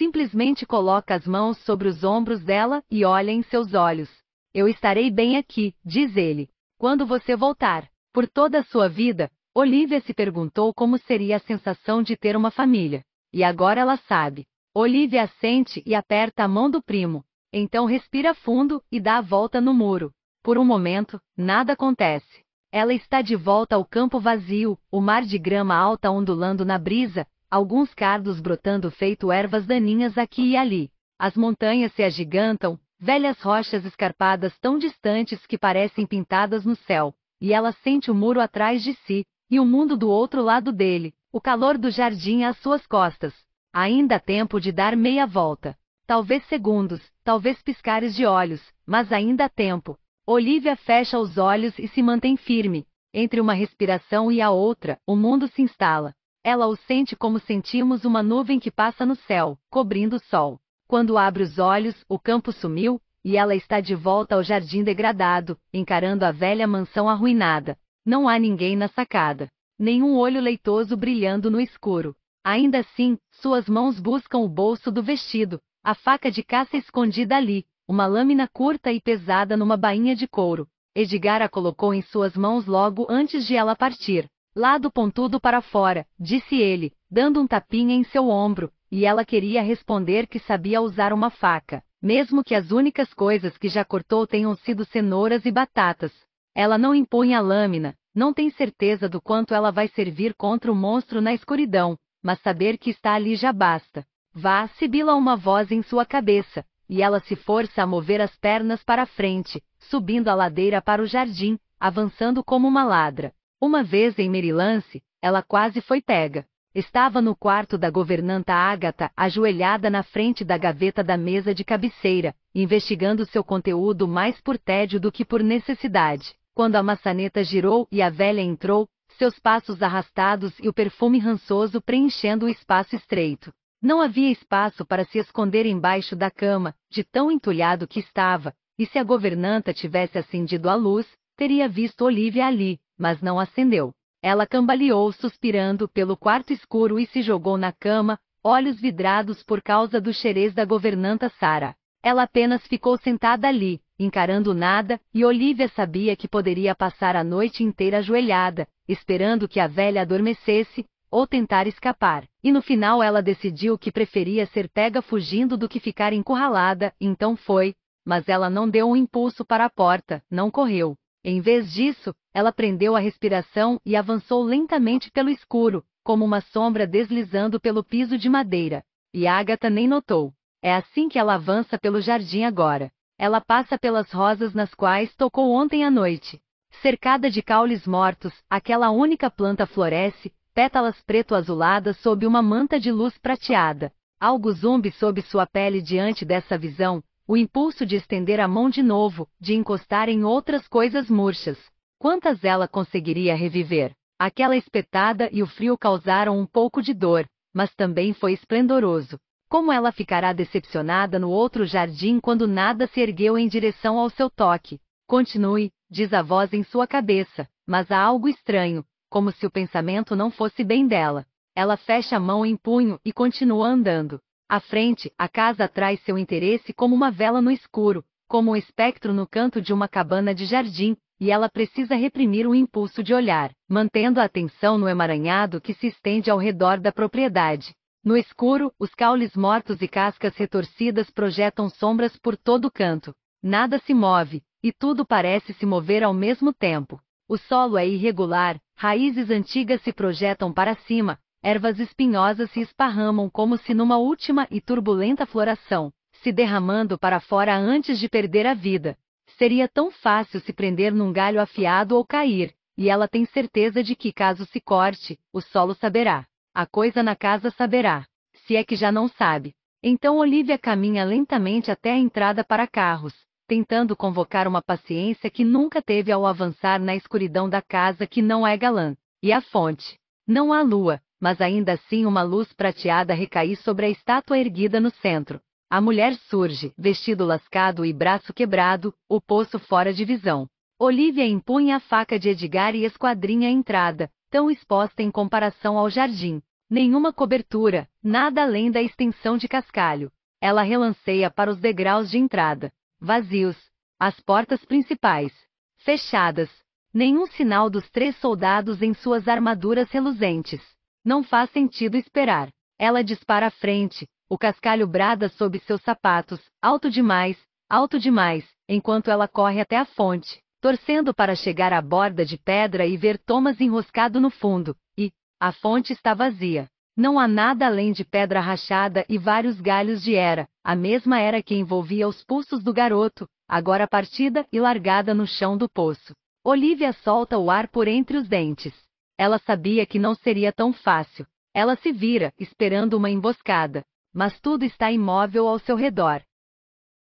simplesmente coloca as mãos sobre os ombros dela e olha em seus olhos. Eu estarei bem aqui, diz ele. Quando você voltar. Por toda a sua vida, Olivia se perguntou como seria a sensação de ter uma família. E agora ela sabe. Olivia assente e aperta a mão do primo. Então respira fundo e dá a volta no muro. Por um momento, nada acontece. Ela está de volta ao campo vazio, o mar de grama alta ondulando na brisa, alguns cardos brotando feito ervas daninhas aqui e ali. As montanhas se agigantam, velhas rochas escarpadas tão distantes que parecem pintadas no céu, e ela sente o muro atrás de si, e o mundo do outro lado dele, o calor do jardim às suas costas. Ainda há tempo de dar meia volta. Talvez segundos, talvez piscares de olhos, mas ainda há tempo. Olivia fecha os olhos e se mantém firme. Entre uma respiração e a outra, o mundo se instala. Ela o sente como sentimos uma nuvem que passa no céu, cobrindo o sol. Quando abre os olhos, o campo sumiu, e ela está de volta ao jardim degradado, encarando a velha mansão arruinada. Não há ninguém na sacada, nenhum olho leitoso brilhando no escuro. Ainda assim, suas mãos buscam o bolso do vestido, a faca de caça escondida ali, uma lâmina curta e pesada numa bainha de couro. Edgar a colocou em suas mãos logo antes de ela partir. Lado pontudo para fora, disse ele, dando um tapinha em seu ombro, e ela queria responder que sabia usar uma faca, mesmo que as únicas coisas que já cortou tenham sido cenouras e batatas. Ela não impõe a lâmina, não tem certeza do quanto ela vai servir contra o monstro na escuridão, mas saber que está ali já basta. Vá, sibila uma voz em sua cabeça, e ela se força a mover as pernas para frente, subindo a ladeira para o jardim, avançando como uma ladra. Uma vez em Merilance, ela quase foi pega. Estava no quarto da governanta Ágata, ajoelhada na frente da gaveta da mesa de cabeceira, investigando seu conteúdo mais por tédio do que por necessidade. Quando a maçaneta girou e a velha entrou, seus passos arrastados e o perfume rançoso preenchendo o espaço estreito. Não havia espaço para se esconder embaixo da cama, de tão entulhado que estava, e se a governanta tivesse acendido a luz, teria visto Olivia ali, mas não acendeu. Ela cambaleou suspirando pelo quarto escuro e se jogou na cama, olhos vidrados por causa do xerez da governanta Sara. Ela apenas ficou sentada ali, encarando nada, e Olivia sabia que poderia passar a noite inteira ajoelhada, esperando que a velha adormecesse, ou tentar escapar. E no final ela decidiu que preferia ser pega fugindo do que ficar encurralada, então foi. Mas ela não deu um impulso para a porta, não correu. Em vez disso, ela prendeu a respiração e avançou lentamente pelo escuro, como uma sombra deslizando pelo piso de madeira. E Agatha nem notou. É assim que ela avança pelo jardim agora. Ela passa pelas rosas nas quais tocou ontem à noite. Cercada de caules mortos, aquela única planta floresce, pétalas preto-azuladas sob uma manta de luz prateada. Algo zumbi sob sua pele diante dessa visão, o impulso de estender a mão de novo, de encostar em outras coisas murchas. Quantas ela conseguiria reviver? Aquela espetada e o frio causaram um pouco de dor, mas também foi esplendoroso. Como ela ficará decepcionada no outro jardim quando nada se ergueu em direção ao seu toque? Continue, diz a voz em sua cabeça, mas há algo estranho, como se o pensamento não fosse bem dela. Ela fecha a mão em punho e continua andando. À frente, a casa atrai seu interesse como uma vela no escuro, como um espectro no canto de uma cabana de jardim, e ela precisa reprimir o impulso de olhar, mantendo a atenção no emaranhado que se estende ao redor da propriedade. No escuro, os caules mortos e cascas retorcidas projetam sombras por todo canto. Nada se move, e tudo parece se mover ao mesmo tempo. O solo é irregular, raízes antigas se projetam para cima, Ervas espinhosas se esparramam como se numa última e turbulenta floração, se derramando para fora antes de perder a vida. Seria tão fácil se prender num galho afiado ou cair, e ela tem certeza de que, caso se corte, o solo saberá. A coisa na casa saberá. Se é que já não sabe. Então Olivia caminha lentamente até a entrada para carros, tentando convocar uma paciência que nunca teve ao avançar na escuridão da casa que não é galã. E a fonte? Não há lua, mas ainda assim uma luz prateada recai sobre a estátua erguida no centro. A mulher surge, vestido lascado e braço quebrado, o poço fora de visão. Olivia impunha a faca de Edgar e esquadrinha a entrada, tão exposta em comparação ao jardim. Nenhuma cobertura, nada além da extensão de cascalho. Ela relanceia para os degraus de entrada. Vazios. As portas principais. Fechadas. Nenhum sinal dos três soldados em suas armaduras reluzentes. Não faz sentido esperar. Ela dispara à frente, o cascalho brada sob seus sapatos, alto demais, alto demais, enquanto ela corre até a fonte, torcendo para chegar à borda de pedra e ver Thomas enroscado no fundo, e a fonte está vazia. Não há nada além de pedra rachada e vários galhos de era, a mesma era que envolvia os pulsos do garoto, agora partida e largada no chão do poço. Olivia solta o ar por entre os dentes. Ela sabia que não seria tão fácil. Ela se vira, esperando uma emboscada. Mas tudo está imóvel ao seu redor.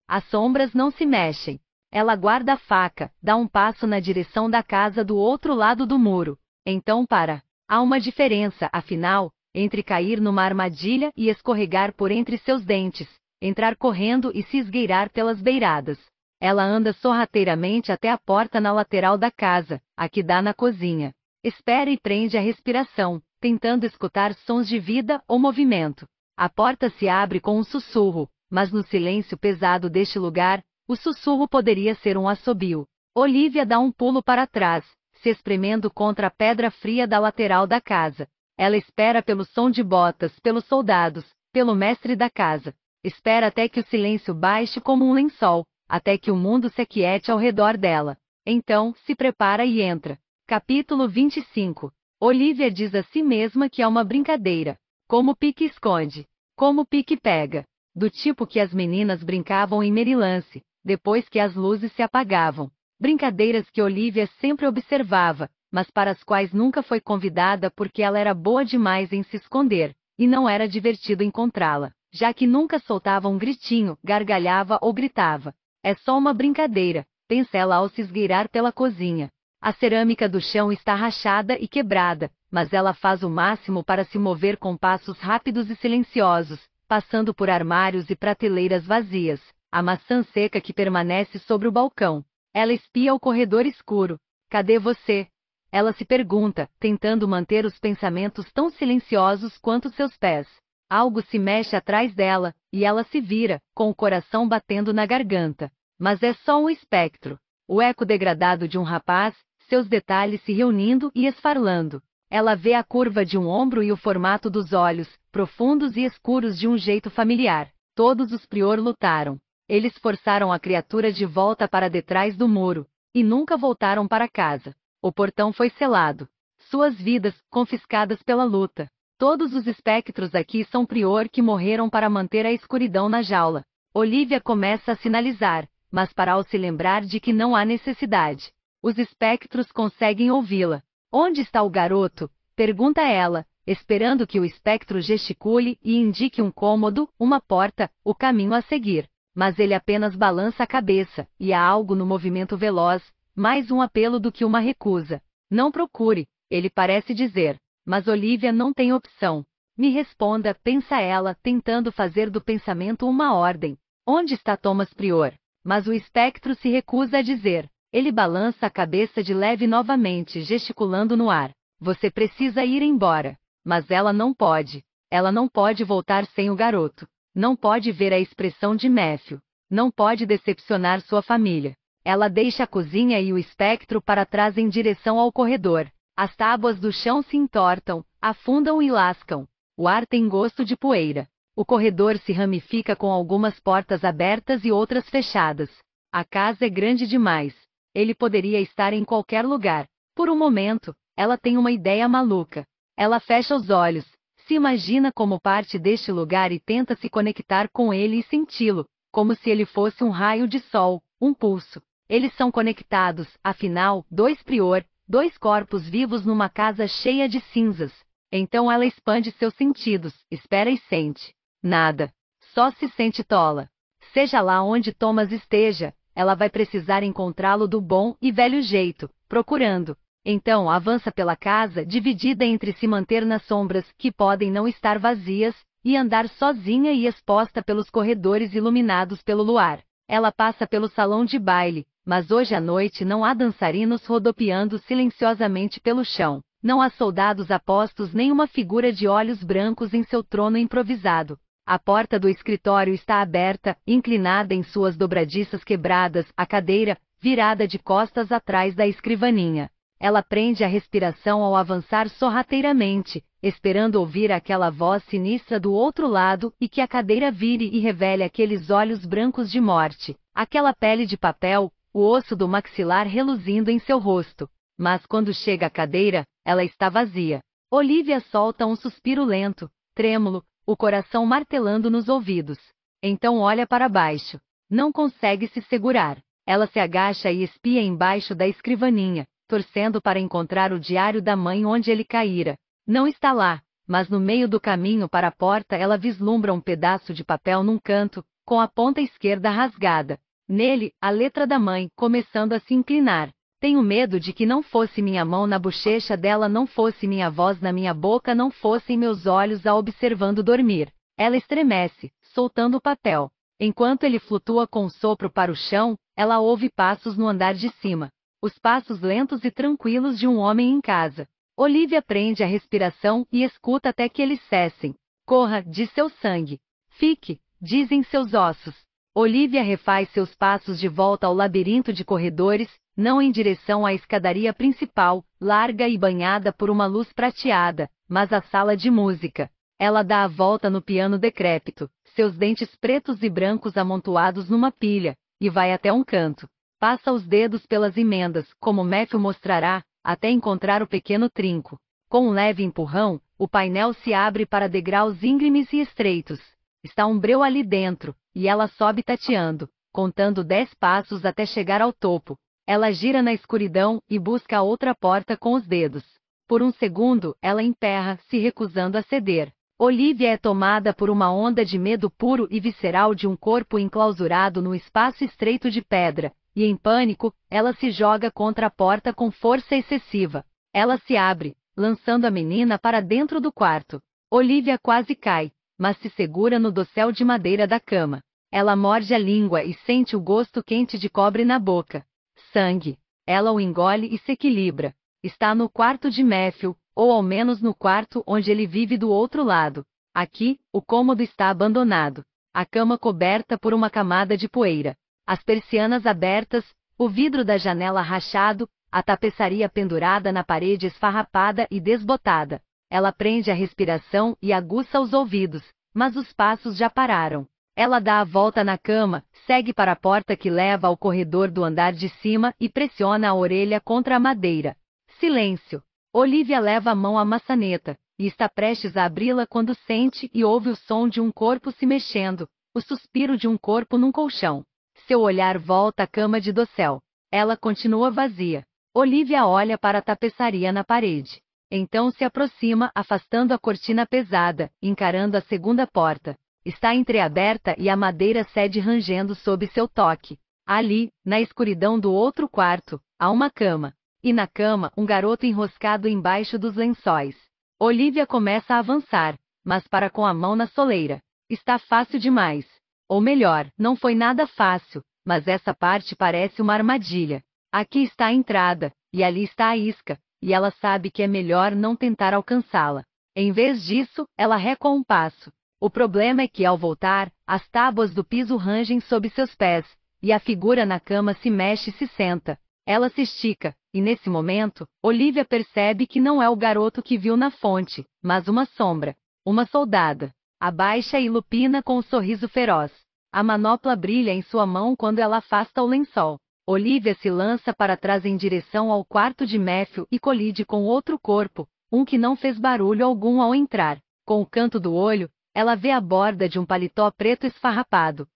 As sombras não se mexem. Ela guarda a faca, dá um passo na direção da casa do outro lado do muro. Então para. Há uma diferença, afinal, entre cair numa armadilha e escorregar por entre seus dentes, entrar correndo e se esgueirar pelas beiradas. Ela anda sorrateiramente até a porta na lateral da casa, a que dá na cozinha. Espera e prende a respiração, tentando escutar sons de vida ou movimento. A porta se abre com um sussurro, mas no silêncio pesado deste lugar, o sussurro poderia ser um assobio. Olivia dá um pulo para trás, se espremendo contra a pedra fria da lateral da casa. Ela espera pelo som de botas, pelos soldados, pelo mestre da casa. Espera até que o silêncio baixe como um lençol, até que o mundo se aquiete ao redor dela. Então, se prepara e entra. Capítulo 25. Olivia diz a si mesma que é uma brincadeira. Como pique esconde. Como pique pega. Do tipo que as meninas brincavam em Merilance, depois que as luzes se apagavam. Brincadeiras que Olivia sempre observava, mas para as quais nunca foi convidada porque ela era boa demais em se esconder, e não era divertido encontrá-la, já que nunca soltava um gritinho, gargalhava ou gritava. É só uma brincadeira, pensa ela ao se esgueirar pela cozinha. A cerâmica do chão está rachada e quebrada, mas ela faz o máximo para se mover com passos rápidos e silenciosos, passando por armários e prateleiras vazias, a maçã seca que permanece sobre o balcão. Ela espia o corredor escuro. Cadê você? Ela se pergunta, tentando manter os pensamentos tão silenciosos quanto seus pés. Algo se mexe atrás dela, e ela se vira, com o coração batendo na garganta. Mas é só um espectro. O eco degradado de um rapaz, seus detalhes se reunindo e esfarlando. Ela vê a curva de um ombro e o formato dos olhos, profundos e escuros de um jeito familiar. Todos os prior lutaram. Eles forçaram a criatura de volta para detrás do muro, e nunca voltaram para casa. O portão foi selado. Suas vidas, confiscadas pela luta. Todos os espectros aqui são prior que morreram para manter a escuridão na jaula. Olivia começa a sinalizar, mas para ao se lembrar de que não há necessidade. Os espectros conseguem ouvi-la. Onde está o garoto? Pergunta ela, esperando que o espectro gesticule e indique um cômodo, uma porta, o caminho a seguir. Mas ele apenas balança a cabeça, e há algo no movimento veloz, mais um apelo do que uma recusa. Não procure, ele parece dizer. Mas Olivia não tem opção. Me responda, pensa ela, tentando fazer do pensamento uma ordem. Onde está Thomas Prior? Mas o espectro se recusa a dizer. Ele balança a cabeça de leve novamente, gesticulando no ar. Você precisa ir embora. Mas ela não pode. Ela não pode voltar sem o garoto. Não pode ver a expressão de Matthew. Não pode decepcionar sua família. Ela deixa a cozinha e o espectro para trás em direção ao corredor. As tábuas do chão se entortam, afundam e lascam. O ar tem gosto de poeira. O corredor se ramifica com algumas portas abertas e outras fechadas. A casa é grande demais. Ele poderia estar em qualquer lugar. Por um momento, ela tem uma ideia maluca. Ela fecha os olhos, se imagina como parte deste lugar e tenta se conectar com ele e senti-lo, como se ele fosse um raio de sol, um pulso. Eles são conectados, afinal, dois prior, dois corpos vivos numa casa cheia de cinzas. Então ela expande seus sentidos, espera e sente. Nada. Só se sente tola. Seja lá onde Thomas esteja, ela vai precisar encontrá-lo do bom e velho jeito, procurando. Então avança pela casa, dividida entre se manter nas sombras, que podem não estar vazias, e andar sozinha e exposta pelos corredores iluminados pelo luar. Ela passa pelo salão de baile, mas hoje à noite não há dançarinos rodopiando silenciosamente pelo chão. Não há soldados apostos nem uma figura de olhos brancos em seu trono improvisado. A porta do escritório está aberta, inclinada em suas dobradiças quebradas, a cadeira, virada de costas atrás da escrivaninha. Ela prende a respiração ao avançar sorrateiramente, esperando ouvir aquela voz sinistra do outro lado e que a cadeira vire e revele aqueles olhos brancos de morte, aquela pele de papel, o osso do maxilar reluzindo em seu rosto. Mas quando chega a cadeira, ela está vazia. Olivia solta um suspiro lento, trêmulo, o coração martelando nos ouvidos. Então olha para baixo. Não consegue se segurar. Ela se agacha e espia embaixo da escrivaninha, torcendo para encontrar o diário da mãe onde ele caíra. Não está lá, mas no meio do caminho para a porta ela vislumbra um pedaço de papel num canto, com a ponta esquerda rasgada. Nele, a letra da mãe, começando a se inclinar. Tenho medo de que não fosse minha mão na bochecha dela, não fosse minha voz na minha boca, não fossem meus olhos a observando dormir. Ela estremece, soltando o papel. Enquanto ele flutua com um sopro para o chão, ela ouve passos no andar de cima. Os passos lentos e tranquilos de um homem em casa. Olivia prende a respiração e escuta até que eles cessem. Corra, diz seu sangue. Fique, dizem seus ossos. Olivia refaz seus passos de volta ao labirinto de corredores, não em direção à escadaria principal, larga e banhada por uma luz prateada, mas à sala de música. Ela dá a volta no piano decrépito, seus dentes pretos e brancos amontoados numa pilha, e vai até um canto. Passa os dedos pelas emendas, como Matthew mostrará, até encontrar o pequeno trinco. Com um leve empurrão, o painel se abre para degraus íngremes e estreitos. Está um breu ali dentro, e ela sobe tateando, contando dez passos até chegar ao topo, ela gira na escuridão e busca outra porta com os dedos. Por um segundo, ela emperra, se recusando a ceder. Olivia é tomada por uma onda de medo puro e visceral de um corpo enclausurado num espaço estreito de pedra, e em pânico, ela se joga contra a porta com força excessiva. Ela se abre, lançando a menina para dentro do quarto. Olivia quase cai, mas se segura no dossel de madeira da cama. Ela morde a língua e sente o gosto quente de cobre na boca sangue. Ela o engole e se equilibra. Está no quarto de Méfio, ou ao menos no quarto onde ele vive do outro lado. Aqui, o cômodo está abandonado. A cama coberta por uma camada de poeira. As persianas abertas, o vidro da janela rachado, a tapeçaria pendurada na parede esfarrapada e desbotada. Ela prende a respiração e aguça os ouvidos, mas os passos já pararam. Ela dá a volta na cama, segue para a porta que leva ao corredor do andar de cima e pressiona a orelha contra a madeira. Silêncio. Olivia leva a mão à maçaneta, e está prestes a abri-la quando sente e ouve o som de um corpo se mexendo, o suspiro de um corpo num colchão. Seu olhar volta à cama de Dossel. Ela continua vazia. Olivia olha para a tapeçaria na parede. Então se aproxima, afastando a cortina pesada, encarando a segunda porta. Está entreaberta e a madeira cede rangendo sob seu toque. Ali, na escuridão do outro quarto, há uma cama. E na cama, um garoto enroscado embaixo dos lençóis. Olivia começa a avançar, mas para com a mão na soleira. Está fácil demais. Ou melhor, não foi nada fácil, mas essa parte parece uma armadilha. Aqui está a entrada, e ali está a isca, e ela sabe que é melhor não tentar alcançá-la. Em vez disso, ela recua um passo, o problema é que ao voltar, as tábuas do piso rangem sob seus pés, e a figura na cama se mexe e se senta. Ela se estica, e nesse momento, Olivia percebe que não é o garoto que viu na fonte, mas uma sombra. Uma soldada. Abaixa e lupina com um sorriso feroz. A manopla brilha em sua mão quando ela afasta o lençol. Olivia se lança para trás em direção ao quarto de Méfio e colide com outro corpo, um que não fez barulho algum ao entrar. Com o canto do olho, ela vê a borda de um paletó preto esfarrapado.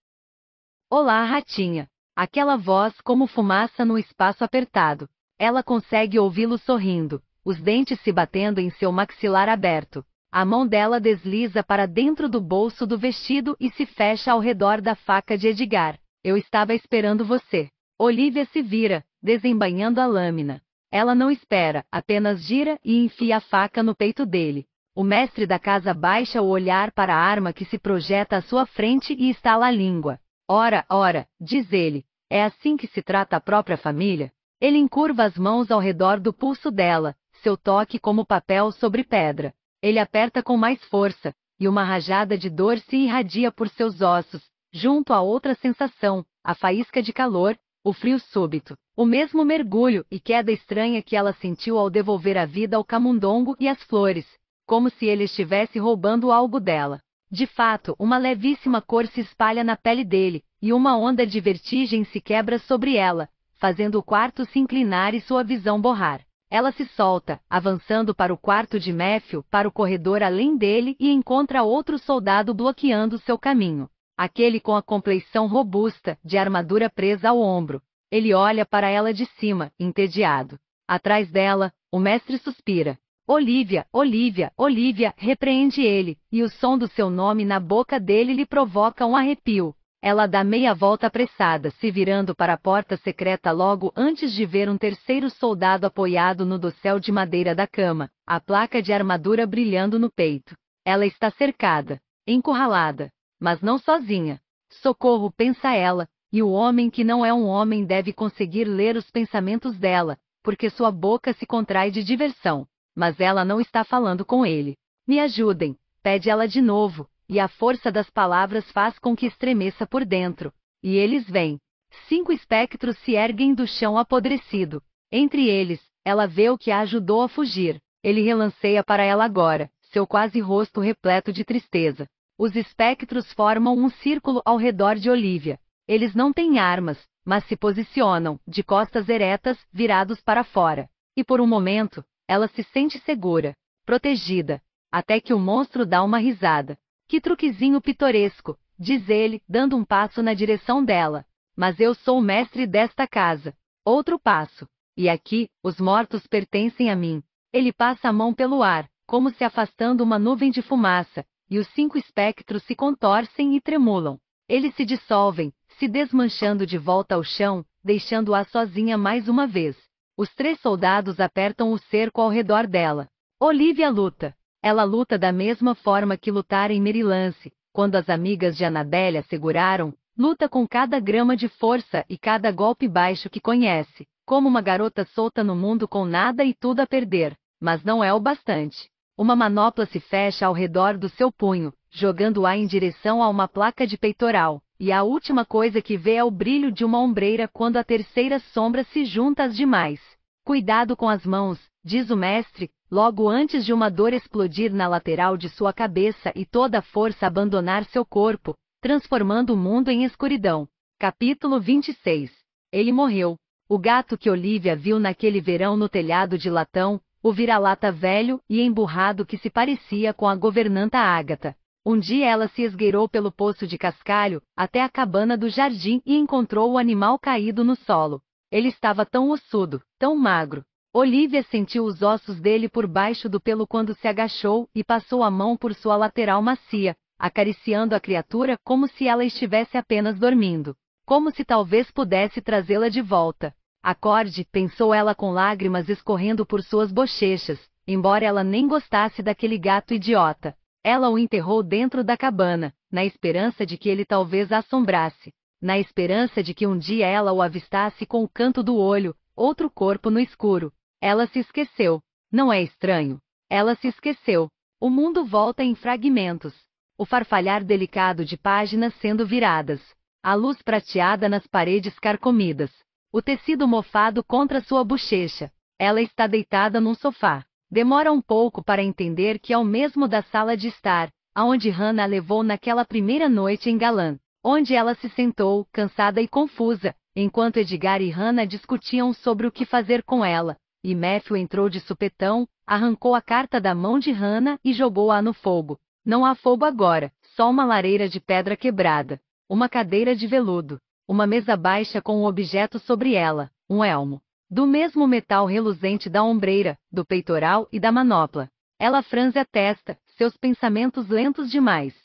Olá, ratinha! Aquela voz como fumaça no espaço apertado. Ela consegue ouvi-lo sorrindo, os dentes se batendo em seu maxilar aberto. A mão dela desliza para dentro do bolso do vestido e se fecha ao redor da faca de Edgar. Eu estava esperando você. Olivia se vira, desembainhando a lâmina. Ela não espera, apenas gira e enfia a faca no peito dele. O mestre da casa baixa o olhar para a arma que se projeta à sua frente e estala a língua. Ora, ora, diz ele, é assim que se trata a própria família? Ele encurva as mãos ao redor do pulso dela, seu toque como papel sobre pedra. Ele aperta com mais força, e uma rajada de dor se irradia por seus ossos, junto a outra sensação, a faísca de calor, o frio súbito. O mesmo mergulho e queda estranha que ela sentiu ao devolver a vida ao camundongo e às flores, como se ele estivesse roubando algo dela. De fato, uma levíssima cor se espalha na pele dele, e uma onda de vertigem se quebra sobre ela, fazendo o quarto se inclinar e sua visão borrar. Ela se solta, avançando para o quarto de Méfio, para o corredor além dele e encontra outro soldado bloqueando seu caminho. Aquele com a compleição robusta, de armadura presa ao ombro. Ele olha para ela de cima, entediado. Atrás dela, o mestre suspira. Olivia, Olivia, Olivia, repreende ele, e o som do seu nome na boca dele lhe provoca um arrepio. Ela dá meia volta apressada, se virando para a porta secreta logo antes de ver um terceiro soldado apoiado no dossel de madeira da cama, a placa de armadura brilhando no peito. Ela está cercada, encurralada, mas não sozinha. Socorro, pensa ela, e o homem que não é um homem deve conseguir ler os pensamentos dela, porque sua boca se contrai de diversão. Mas ela não está falando com ele. Me ajudem, pede ela de novo, e a força das palavras faz com que estremeça por dentro. E eles vêm. Cinco espectros se erguem do chão apodrecido. Entre eles, ela vê o que a ajudou a fugir. Ele relanceia para ela agora, seu quase rosto repleto de tristeza. Os espectros formam um círculo ao redor de Olivia. Eles não têm armas, mas se posicionam, de costas eretas, virados para fora. E por um momento, ela se sente segura, protegida, até que o monstro dá uma risada. Que truquezinho pitoresco, diz ele, dando um passo na direção dela. Mas eu sou o mestre desta casa. Outro passo. E aqui, os mortos pertencem a mim. Ele passa a mão pelo ar, como se afastando uma nuvem de fumaça, e os cinco espectros se contorcem e tremulam. Eles se dissolvem, se desmanchando de volta ao chão, deixando-a sozinha mais uma vez. Os três soldados apertam o cerco ao redor dela. Olivia luta. Ela luta da mesma forma que lutara em Merilance, quando as amigas de Anabelle a seguraram, luta com cada grama de força e cada golpe baixo que conhece, como uma garota solta no mundo com nada e tudo a perder, mas não é o bastante. Uma manopla se fecha ao redor do seu punho, jogando-a em direção a uma placa de peitoral. E a última coisa que vê é o brilho de uma ombreira quando a terceira sombra se junta às demais. Cuidado com as mãos, diz o mestre, logo antes de uma dor explodir na lateral de sua cabeça e toda a força abandonar seu corpo, transformando o mundo em escuridão. Capítulo 26 Ele morreu. O gato que Olivia viu naquele verão no telhado de latão, o vira-lata velho e emburrado que se parecia com a governanta Ágata. Um dia ela se esgueirou pelo poço de cascalho, até a cabana do jardim e encontrou o animal caído no solo. Ele estava tão ossudo, tão magro. Olivia sentiu os ossos dele por baixo do pelo quando se agachou e passou a mão por sua lateral macia, acariciando a criatura como se ela estivesse apenas dormindo. Como se talvez pudesse trazê-la de volta. Acorde, pensou ela com lágrimas escorrendo por suas bochechas, embora ela nem gostasse daquele gato idiota. Ela o enterrou dentro da cabana, na esperança de que ele talvez a assombrasse, na esperança de que um dia ela o avistasse com o canto do olho, outro corpo no escuro. Ela se esqueceu. Não é estranho. Ela se esqueceu. O mundo volta em fragmentos. O farfalhar delicado de páginas sendo viradas. A luz prateada nas paredes carcomidas. O tecido mofado contra sua bochecha. Ela está deitada num sofá. Demora um pouco para entender que é o mesmo da sala de estar, aonde Hannah a levou naquela primeira noite em Galã, onde ela se sentou, cansada e confusa, enquanto Edgar e Hannah discutiam sobre o que fazer com ela, e Matthew entrou de supetão, arrancou a carta da mão de Hannah e jogou-a no fogo. Não há fogo agora, só uma lareira de pedra quebrada, uma cadeira de veludo, uma mesa baixa com um objeto sobre ela, um elmo, do mesmo metal reluzente da ombreira, do peitoral e da manopla. Ela franze a testa, seus pensamentos lentos demais.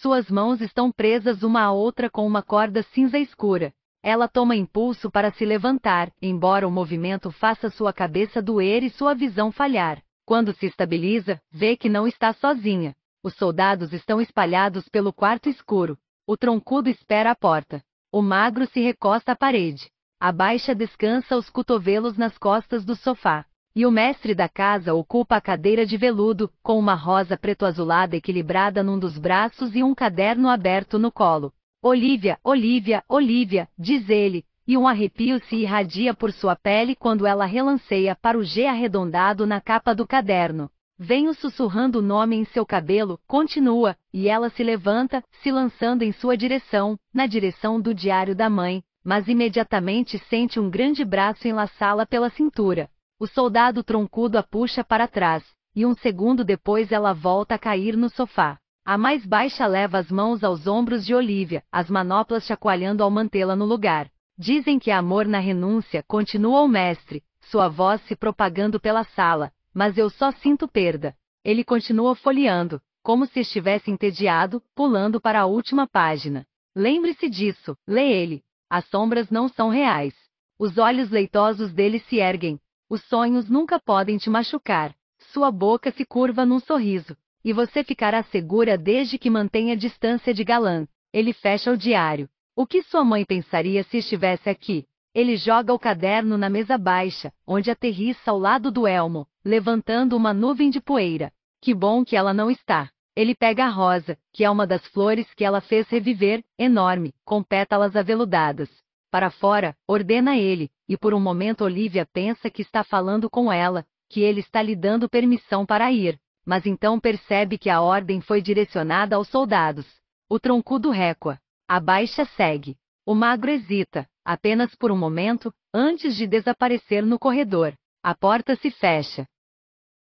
Suas mãos estão presas uma à outra com uma corda cinza escura. Ela toma impulso para se levantar, embora o movimento faça sua cabeça doer e sua visão falhar. Quando se estabiliza, vê que não está sozinha. Os soldados estão espalhados pelo quarto escuro. O troncudo espera à porta. O magro se recosta à parede. A baixa descansa os cotovelos nas costas do sofá. E o mestre da casa ocupa a cadeira de veludo, com uma rosa preto-azulada equilibrada num dos braços e um caderno aberto no colo. Olivia, Olivia, Olivia, diz ele, e um arrepio se irradia por sua pele quando ela relanceia para o G arredondado na capa do caderno. Venho sussurrando o nome em seu cabelo, continua, e ela se levanta, se lançando em sua direção, na direção do diário da mãe, mas imediatamente sente um grande braço enlaçá-la pela cintura. O soldado troncudo a puxa para trás, e um segundo depois ela volta a cair no sofá. A mais baixa leva as mãos aos ombros de Olivia, as manoplas chacoalhando ao mantê-la no lugar. Dizem que amor na renúncia, continua o mestre, sua voz se propagando pela sala, mas eu só sinto perda. Ele continua folheando, como se estivesse entediado, pulando para a última página. Lembre-se disso, lê ele, as sombras não são reais. Os olhos leitosos dele se erguem. Os sonhos nunca podem te machucar. Sua boca se curva num sorriso. E você ficará segura desde que mantenha distância de Galan. Ele fecha o diário. O que sua mãe pensaria se estivesse aqui? Ele joga o caderno na mesa baixa, onde aterrissa ao lado do elmo, levantando uma nuvem de poeira. Que bom que ela não está. Ele pega a rosa, que é uma das flores que ela fez reviver, enorme, com pétalas aveludadas. Para fora, ordena ele, e por um momento Olivia pensa que está falando com ela, que ele está lhe dando permissão para ir, mas então percebe que a ordem foi direcionada aos soldados. O troncudo recua. A baixa segue. O magro hesita, apenas por um momento, antes de desaparecer no corredor. A porta se fecha.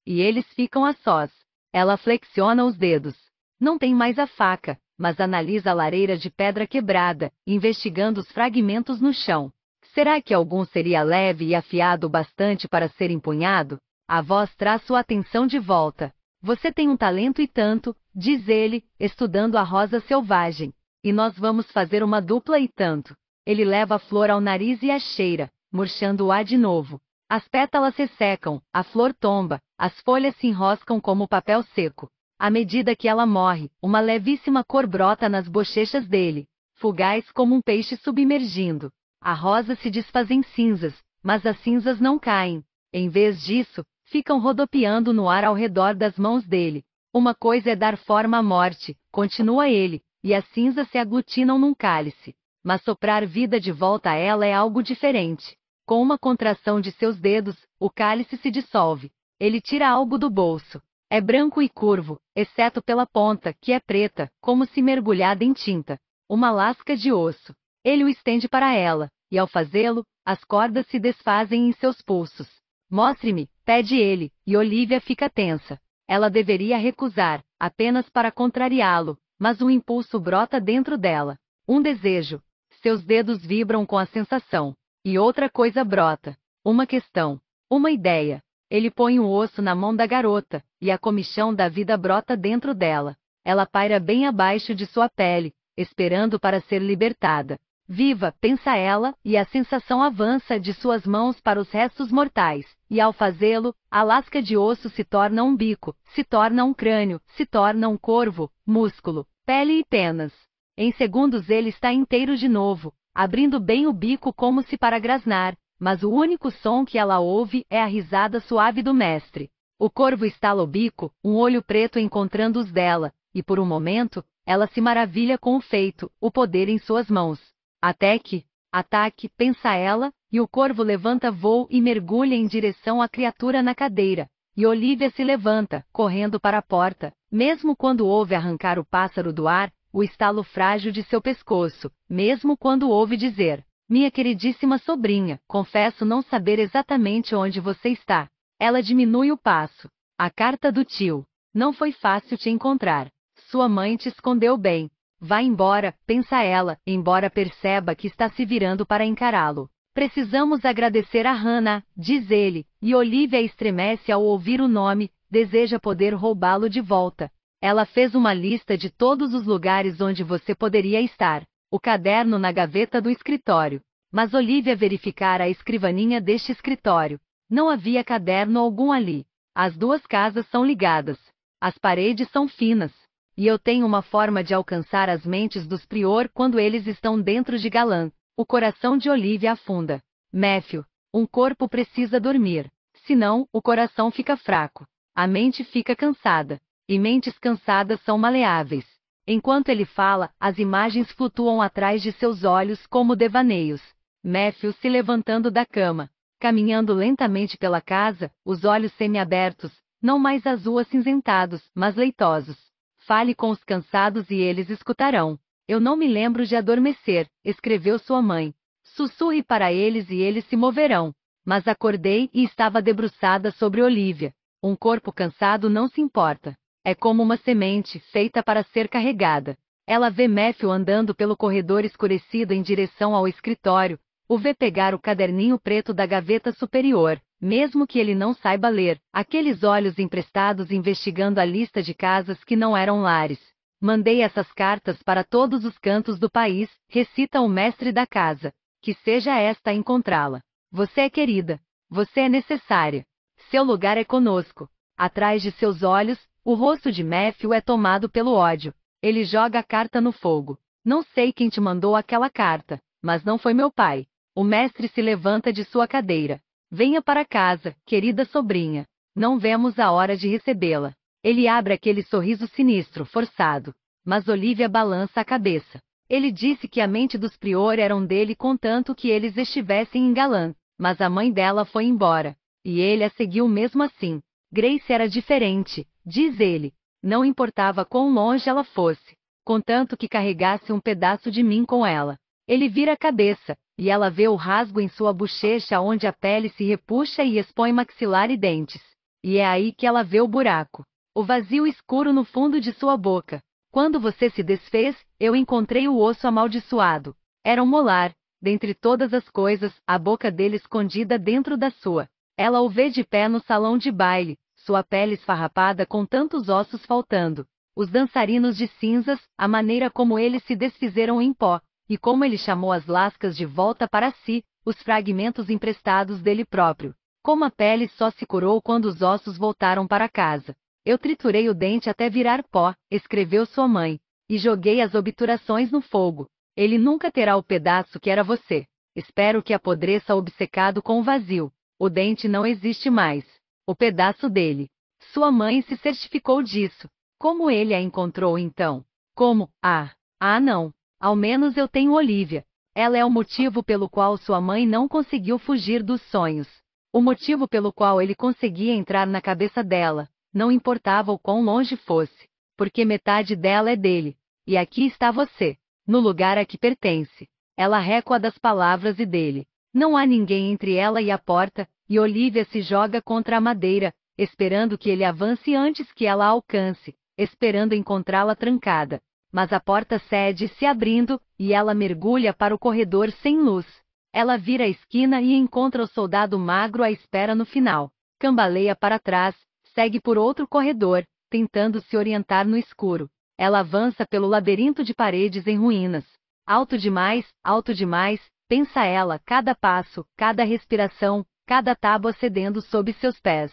E eles ficam a sós. Ela flexiona os dedos. Não tem mais a faca, mas analisa a lareira de pedra quebrada, investigando os fragmentos no chão. Será que algum seria leve e afiado bastante para ser empunhado? A voz traz sua atenção de volta. Você tem um talento e tanto, diz ele, estudando a rosa selvagem. E nós vamos fazer uma dupla e tanto. Ele leva a flor ao nariz e a cheira, murchando-a de novo. As pétalas ressecam, a flor tomba, as folhas se enroscam como papel seco. À medida que ela morre, uma levíssima cor brota nas bochechas dele, fugaz como um peixe submergindo. A rosa se desfaz em cinzas, mas as cinzas não caem. Em vez disso, ficam rodopiando no ar ao redor das mãos dele. Uma coisa é dar forma à morte, continua ele, e as cinzas se aglutinam num cálice. Mas soprar vida de volta a ela é algo diferente. Com uma contração de seus dedos, o cálice se dissolve. Ele tira algo do bolso. É branco e curvo, exceto pela ponta, que é preta, como se mergulhada em tinta. Uma lasca de osso. Ele o estende para ela, e ao fazê-lo, as cordas se desfazem em seus pulsos. Mostre-me, pede ele, e Olivia fica tensa. Ela deveria recusar, apenas para contrariá-lo, mas um impulso brota dentro dela. Um desejo. Seus dedos vibram com a sensação. E outra coisa brota. Uma questão. Uma ideia. Ele põe um osso na mão da garota, e a comichão da vida brota dentro dela. Ela paira bem abaixo de sua pele, esperando para ser libertada. Viva, pensa ela, e a sensação avança de suas mãos para os restos mortais, e ao fazê-lo, a lasca de osso se torna um bico, se torna um crânio, se torna um corvo, músculo, pele e penas. Em segundos ele está inteiro de novo, abrindo bem o bico como se para grasnar, mas o único som que ela ouve é a risada suave do mestre. O corvo estala o bico, um olho preto encontrando os dela, e por um momento, ela se maravilha com o feito, o poder em suas mãos. Até que, ataque, pensa ela, e o corvo levanta voo e mergulha em direção à criatura na cadeira. E Olivia se levanta, correndo para a porta. Mesmo quando ouve arrancar o pássaro do ar, o estalo frágil de seu pescoço, mesmo quando ouve dizer: Minha queridíssima sobrinha, confesso não saber exatamente onde você está. Ela diminui o passo. A carta do tio. Não foi fácil te encontrar. Sua mãe te escondeu bem. Vá embora, pensa ela, embora perceba que está se virando para encará-lo. Precisamos agradecer a Hannah, diz ele, e Olivia estremece ao ouvir o nome, deseja poder roubá-lo de volta, ela fez uma lista de todos os lugares onde você poderia estar, o caderno na gaveta do escritório. Mas Olivia verificara a escrivaninha deste escritório. Não havia caderno algum ali. As duas casas são ligadas. As paredes são finas. E eu tenho uma forma de alcançar as mentes dos prior quando eles estão dentro de Galã. O coração de Olivia afunda. Méfio, um corpo precisa dormir. Senão, o coração fica fraco. A mente fica cansada e mentes cansadas são maleáveis. Enquanto ele fala, as imagens flutuam atrás de seus olhos como devaneios. Matthew se levantando da cama, caminhando lentamente pela casa, os olhos semiabertos, não mais azul acinzentados, mas leitosos. Fale com os cansados e eles escutarão. Eu não me lembro de adormecer, escreveu sua mãe. Sussurre para eles e eles se moverão. Mas acordei e estava debruçada sobre Olivia. Um corpo cansado não se importa. É como uma semente, feita para ser carregada. Ela vê Matthew andando pelo corredor escurecido em direção ao escritório, o vê pegar o caderninho preto da gaveta superior, mesmo que ele não saiba ler, aqueles olhos emprestados investigando a lista de casas que não eram lares. Mandei essas cartas para todos os cantos do país, recita o mestre da casa. Que seja esta a encontrá-la. Você é querida. Você é necessária. Seu lugar é conosco. Atrás de seus olhos, o rosto de Matthew é tomado pelo ódio. Ele joga a carta no fogo. Não sei quem te mandou aquela carta, mas não foi meu pai. O mestre se levanta de sua cadeira. Venha para casa, querida sobrinha. Não vemos a hora de recebê-la. Ele abre aquele sorriso sinistro, forçado. Mas Olivia balança a cabeça. Ele disse que a mente dos prior eram dele contanto que eles estivessem em Galã, mas a mãe dela foi embora, e ele a seguiu mesmo assim. Grace era diferente, diz ele. Não importava quão longe ela fosse, contanto que carregasse um pedaço de mim com ela. Ele vira a cabeça, e ela vê o rasgo em sua bochecha onde a pele se repuxa e expõe maxilar e dentes. E é aí que ela vê o buraco, o vazio escuro no fundo de sua boca. Quando você se desfez, eu encontrei o osso amaldiçoado. Era um molar, dentre todas as coisas, a boca dele escondida dentro da sua. Ela o vê de pé no salão de baile, sua pele esfarrapada com tantos ossos faltando, os dançarinos de cinzas, a maneira como eles se desfizeram em pó, e como ele chamou as lascas de volta para si, os fragmentos emprestados dele próprio. Como a pele só se curou quando os ossos voltaram para casa. Eu triturei o dente até virar pó, escreveu sua mãe, e joguei as obturações no fogo. Ele nunca terá o pedaço que era você. Espero que apodreça obcecado com o vazio. O dente não existe mais. O pedaço dele. Sua mãe se certificou disso. Como ele a encontrou então? Como? Ah, ah não. Ao menos eu tenho Olivia. Ela é o motivo pelo qual sua mãe não conseguiu fugir dos sonhos. O motivo pelo qual ele conseguia entrar na cabeça dela, não importava o quão longe fosse, porque metade dela é dele. E aqui está você, no lugar a que pertence. Ela recua das palavras e dele. Não há ninguém entre ela e a porta, e Olivia se joga contra a madeira, esperando que ele avance antes que ela a alcance, esperando encontrá-la trancada. Mas a porta cede se abrindo, e ela mergulha para o corredor sem luz. Ela vira a esquina e encontra o soldado magro à espera no final. Cambaleia para trás, segue por outro corredor, tentando se orientar no escuro. Ela avança pelo labirinto de paredes em ruínas. Alto demais, alto demais, Pensa ela, cada passo, cada respiração, cada tábua cedendo sob seus pés.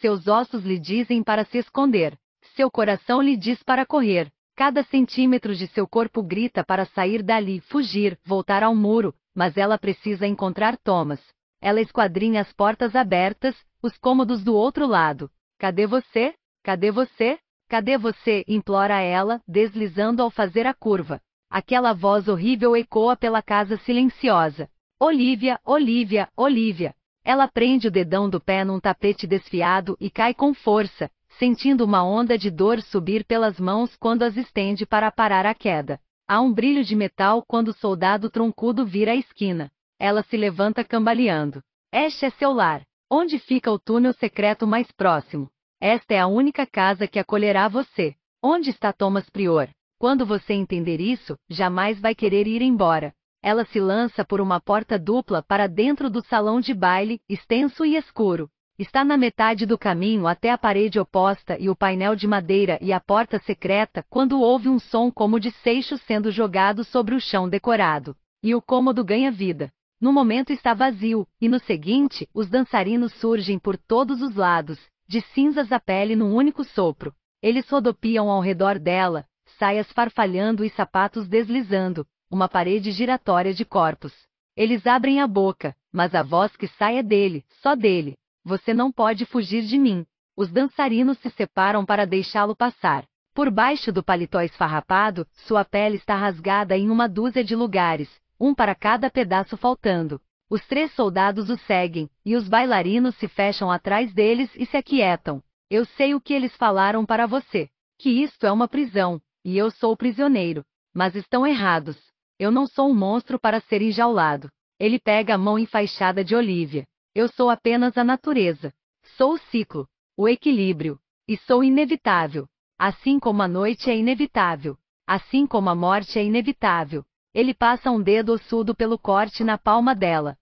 Seus ossos lhe dizem para se esconder. Seu coração lhe diz para correr. Cada centímetro de seu corpo grita para sair dali, fugir, voltar ao muro, mas ela precisa encontrar Thomas. Ela esquadrinha as portas abertas, os cômodos do outro lado. Cadê você? Cadê você? Cadê você? implora ela, deslizando ao fazer a curva. Aquela voz horrível ecoa pela casa silenciosa. Olivia, Olivia, Olivia. Ela prende o dedão do pé num tapete desfiado e cai com força, sentindo uma onda de dor subir pelas mãos quando as estende para parar a queda. Há um brilho de metal quando o soldado troncudo vira a esquina. Ela se levanta cambaleando. Este é seu lar. Onde fica o túnel secreto mais próximo? Esta é a única casa que acolherá você. Onde está Thomas Prior? Quando você entender isso, jamais vai querer ir embora. Ela se lança por uma porta dupla para dentro do salão de baile, extenso e escuro. Está na metade do caminho até a parede oposta e o painel de madeira e a porta secreta quando ouve um som como de seixo sendo jogado sobre o chão decorado. E o cômodo ganha vida. No momento está vazio, e no seguinte, os dançarinos surgem por todos os lados, de cinzas a pele num único sopro. Eles rodopiam ao redor dela, saias farfalhando e sapatos deslizando, uma parede giratória de corpos. Eles abrem a boca, mas a voz que sai é dele, só dele. Você não pode fugir de mim. Os dançarinos se separam para deixá-lo passar. Por baixo do paletó esfarrapado, sua pele está rasgada em uma dúzia de lugares, um para cada pedaço faltando. Os três soldados o seguem, e os bailarinos se fecham atrás deles e se aquietam. Eu sei o que eles falaram para você: que isto é uma prisão, e eu sou o prisioneiro. Mas estão errados. Eu não sou um monstro para ser enjaulado. Ele pega a mão enfaixada de Olivia. Eu sou apenas a natureza. Sou o ciclo, o equilíbrio, e sou inevitável. Assim como a noite é inevitável, assim como a morte é inevitável. Ele passa um dedo ossudo pelo corte na palma dela.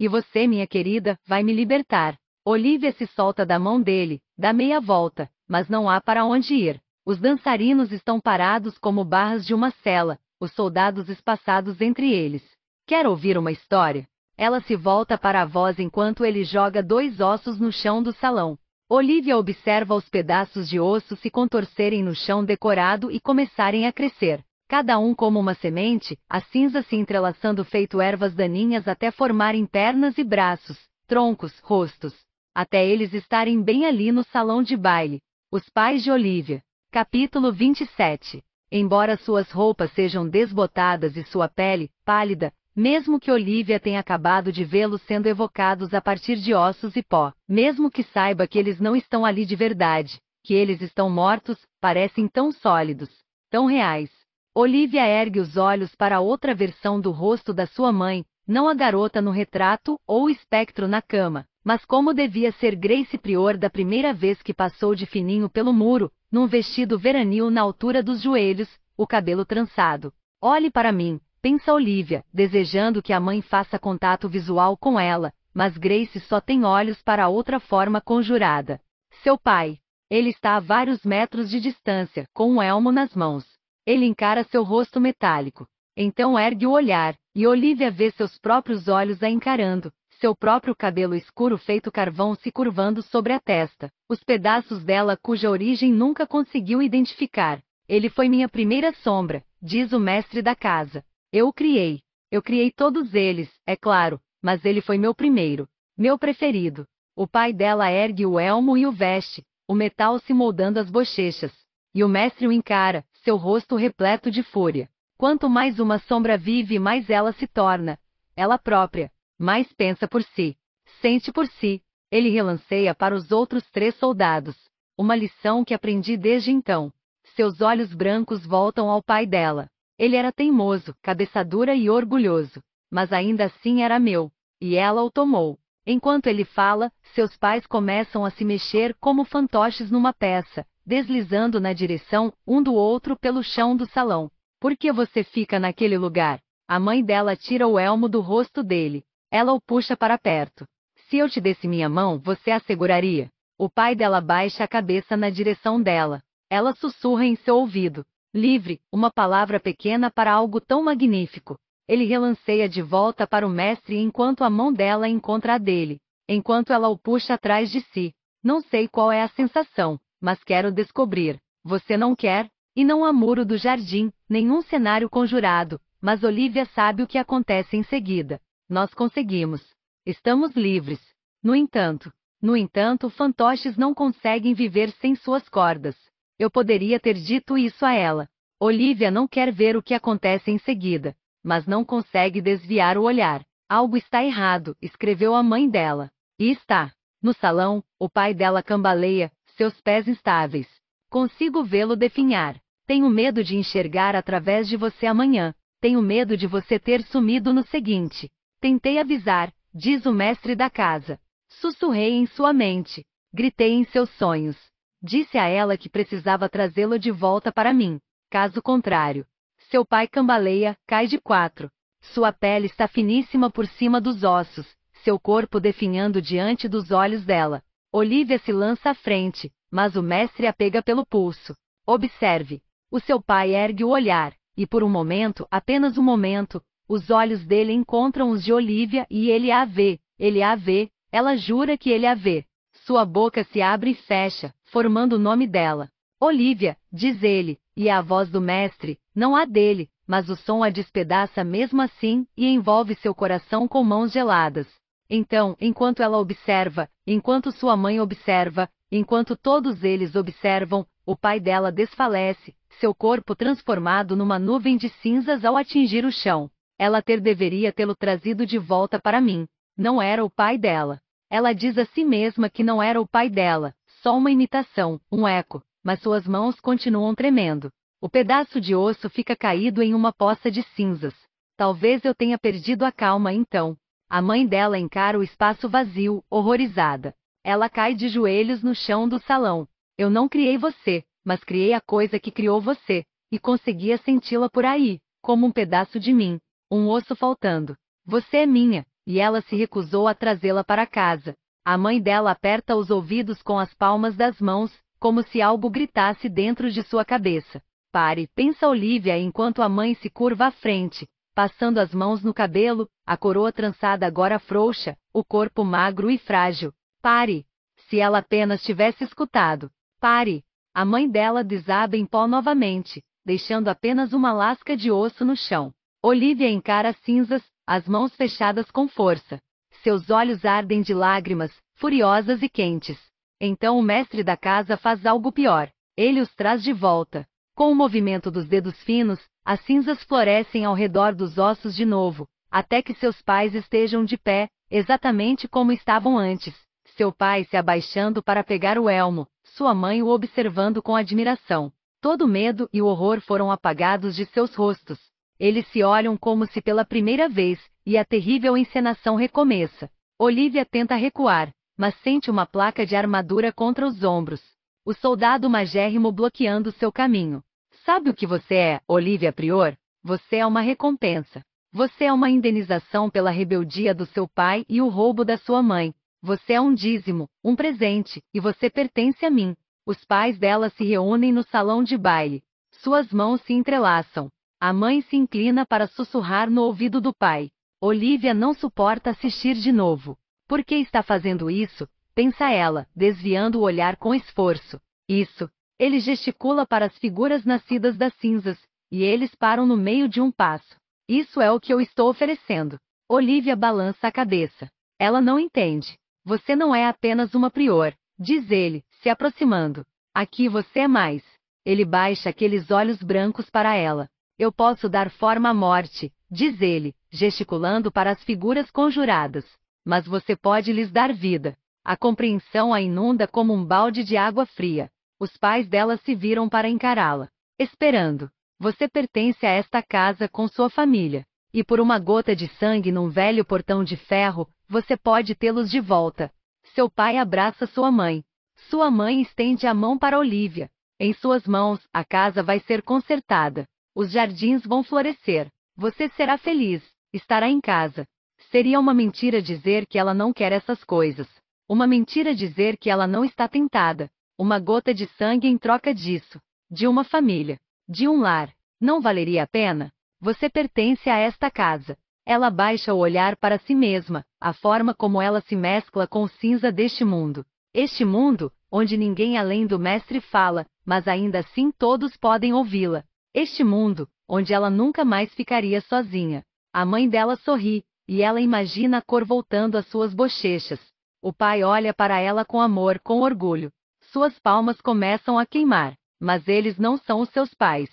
E você, minha querida, vai me libertar. Olivia se solta da mão dele, dá meia volta, mas não há para onde ir. Os dançarinos estão parados como barras de uma cela, os soldados espaçados entre eles. Quer ouvir uma história? Ela se volta para a voz enquanto ele joga dois ossos no chão do salão. Olivia observa os pedaços de osso se contorcerem no chão decorado e começarem a crescer. Cada um como uma semente, a cinza se entrelaçando feito ervas daninhas até formarem pernas e braços, troncos, rostos. Até eles estarem bem ali no salão de baile. Os pais de Olivia, Capítulo 27 Embora suas roupas sejam desbotadas e sua pele, pálida, mesmo que Olivia tenha acabado de vê-los sendo evocados a partir de ossos e pó, mesmo que saiba que eles não estão ali de verdade, que eles estão mortos, parecem tão sólidos, tão reais. Olivia ergue os olhos para outra versão do rosto da sua mãe, não a garota no retrato ou o espectro na cama, mas como devia ser Grace Prior da primeira vez que passou de fininho pelo muro, num vestido veranil na altura dos joelhos, o cabelo trançado. Olhe para mim, pensa Olivia, desejando que a mãe faça contato visual com ela, mas Grace só tem olhos para outra forma conjurada. Seu pai. Ele está a vários metros de distância, com um elmo nas mãos. Ele encara seu rosto metálico. Então ergue o olhar, e Olivia vê seus próprios olhos a encarando, seu próprio cabelo escuro feito carvão se curvando sobre a testa, os pedaços dela cuja origem nunca conseguiu identificar. Ele foi minha primeira sombra, diz o mestre da casa. Eu o criei. Eu criei todos eles, é claro, mas ele foi meu primeiro, meu preferido. O pai dela ergue o elmo e o veste, o metal se moldando as bochechas. E o mestre o encara, seu rosto repleto de fúria. Quanto mais uma sombra vive, mais ela se torna, ela própria, mais pensa por si, sente por si. Ele relanceia para os outros três soldados. Uma lição que aprendi desde então. Seus olhos brancos voltam ao pai dela. Ele era teimoso, cabeça dura e orgulhoso, mas ainda assim era meu, e ela o tomou. Enquanto ele fala, seus pais começam a se mexer como fantoches numa peça, deslizando na direção um do outro pelo chão do salão. Por que você fica naquele lugar? A mãe dela tira o elmo do rosto dele. Ela o puxa para perto. Se eu te desse minha mão, você a seguraria. O pai dela baixa a cabeça na direção dela. Ela sussurra em seu ouvido. Livre, uma palavra pequena para algo tão magnífico. Ele relanceia de volta para o mestre enquanto a mão dela encontra a dele, enquanto ela o puxa atrás de si. Não sei qual é a sensação, mas quero descobrir. Você não quer? E não há muro do jardim, Nenhum cenário conjurado, mas Olivia sabe o que acontece em seguida. Nós conseguimos. Estamos livres. No entanto, no entanto, fantoches não conseguem viver sem suas cordas. Eu poderia ter dito isso a ela. Olivia não quer ver o que acontece em seguida, mas não consegue desviar o olhar. Algo está errado, escreveu a mãe dela. E está. No salão, o pai dela cambaleia, seus pés instáveis. Consigo vê-lo definhar. Tenho medo de enxergar através de você amanhã. Tenho medo de você ter sumido no seguinte. Tentei avisar, diz o mestre da casa. Sussurrei em sua mente. Gritei em seus sonhos. Disse a ela que precisava trazê-lo de volta para mim. Caso contrário, seu pai cambaleia, cai de quatro. Sua pele está finíssima por cima dos ossos, seu corpo definhando diante dos olhos dela. Olivia se lança à frente, mas o mestre a pega pelo pulso. Observe, o seu pai ergue o olhar, e por um momento, apenas um momento, os olhos dele encontram os de Olivia e ele a vê, ele a vê, ela jura que ele a vê. Sua boca se abre e fecha, formando o nome dela. Olivia, diz ele, e a voz do mestre, não a dele, mas o som a despedaça mesmo assim e envolve seu coração com mãos geladas. Então, enquanto ela observa, enquanto sua mãe observa, enquanto todos eles observam, o pai dela desfalece, seu corpo transformado numa nuvem de cinzas ao atingir o chão. Ela ter deveria tê-lo trazido de volta para mim. Não era o pai dela. Ela diz a si mesma que não era o pai dela, só uma imitação, um eco, mas suas mãos continuam tremendo. O pedaço de osso fica caído em uma poça de cinzas. Talvez eu tenha perdido a calma então. A mãe dela encara o espaço vazio, horrorizada. Ela cai de joelhos no chão do salão. Eu não criei você, mas criei a coisa que criou você, e conseguia senti-la por aí, como um pedaço de mim, um osso faltando. Você é minha, e ela se recusou a trazê-la para casa. A mãe dela aperta os ouvidos com as palmas das mãos, como se algo gritasse dentro de sua cabeça. Pare, pensa Olivia enquanto a mãe se curva à frente, passando as mãos no cabelo, a coroa trançada agora frouxa, o corpo magro e frágil. Pare! Se ela apenas tivesse escutado. Pare! A mãe dela desaba em pó novamente, deixando apenas uma lasca de osso no chão. Olivia encara as cinzas, as mãos fechadas com força. Seus olhos ardem de lágrimas, furiosas e quentes. Então o mestre da casa faz algo pior. Ele os traz de volta. Com o movimento dos dedos finos, as cinzas florescem ao redor dos ossos de novo, até que seus pais estejam de pé, exatamente como estavam antes. Seu pai se abaixando para pegar o elmo, sua mãe o observando com admiração. Todo medo e o horror foram apagados de seus rostos. Eles se olham como se pela primeira vez, e a terrível encenação recomeça. Olivia tenta recuar, mas sente uma placa de armadura contra os ombros. O soldado magérrimo bloqueando seu caminho. Sabe o que você é, Olivia Prior? Você é uma recompensa. Você é uma indenização pela rebeldia do seu pai e o roubo da sua mãe. Você é um dízimo, um presente, e você pertence a mim. Os pais dela se reúnem no salão de baile. Suas mãos se entrelaçam. A mãe se inclina para sussurrar no ouvido do pai. Olivia não suporta assistir de novo. Por que está fazendo isso? Pensa ela, desviando o olhar com esforço. Isso. Ele gesticula para as figuras nascidas das cinzas, e eles param no meio de um passo. Isso é o que eu estou oferecendo. Olivia balança a cabeça. Ela não entende. Você não é apenas uma prior, diz ele, se aproximando. Aqui você é mais. Ele baixa aqueles olhos brancos para ela. Eu posso dar forma à morte, diz ele, gesticulando para as figuras conjuradas. Mas você pode lhes dar vida. A compreensão a inunda como um balde de água fria. Os pais dela se viram para encará-la, esperando. Você pertence a esta casa com sua família e por uma gota de sangue num velho portão de ferro, você pode tê-los de volta. Seu pai abraça sua mãe. Sua mãe estende a mão para Olivia. Em suas mãos, a casa vai ser consertada. Os jardins vão florescer. Você será feliz. Estará em casa. Seria uma mentira dizer que ela não quer essas coisas. Uma mentira dizer que ela não está tentada. Uma gota de sangue em troca disso. De uma família. De um lar. Não valeria a pena? Você pertence a esta casa. Ela baixa o olhar para si mesma, a forma como ela se mescla com o cinza deste mundo. Este mundo, onde ninguém além do mestre fala, mas ainda assim todos podem ouvi-la. Este mundo, onde ela nunca mais ficaria sozinha. A mãe dela sorri, e ela imagina a cor voltando às suas bochechas. O pai olha para ela com amor, com orgulho. Suas palmas começam a queimar, mas eles não são os seus pais.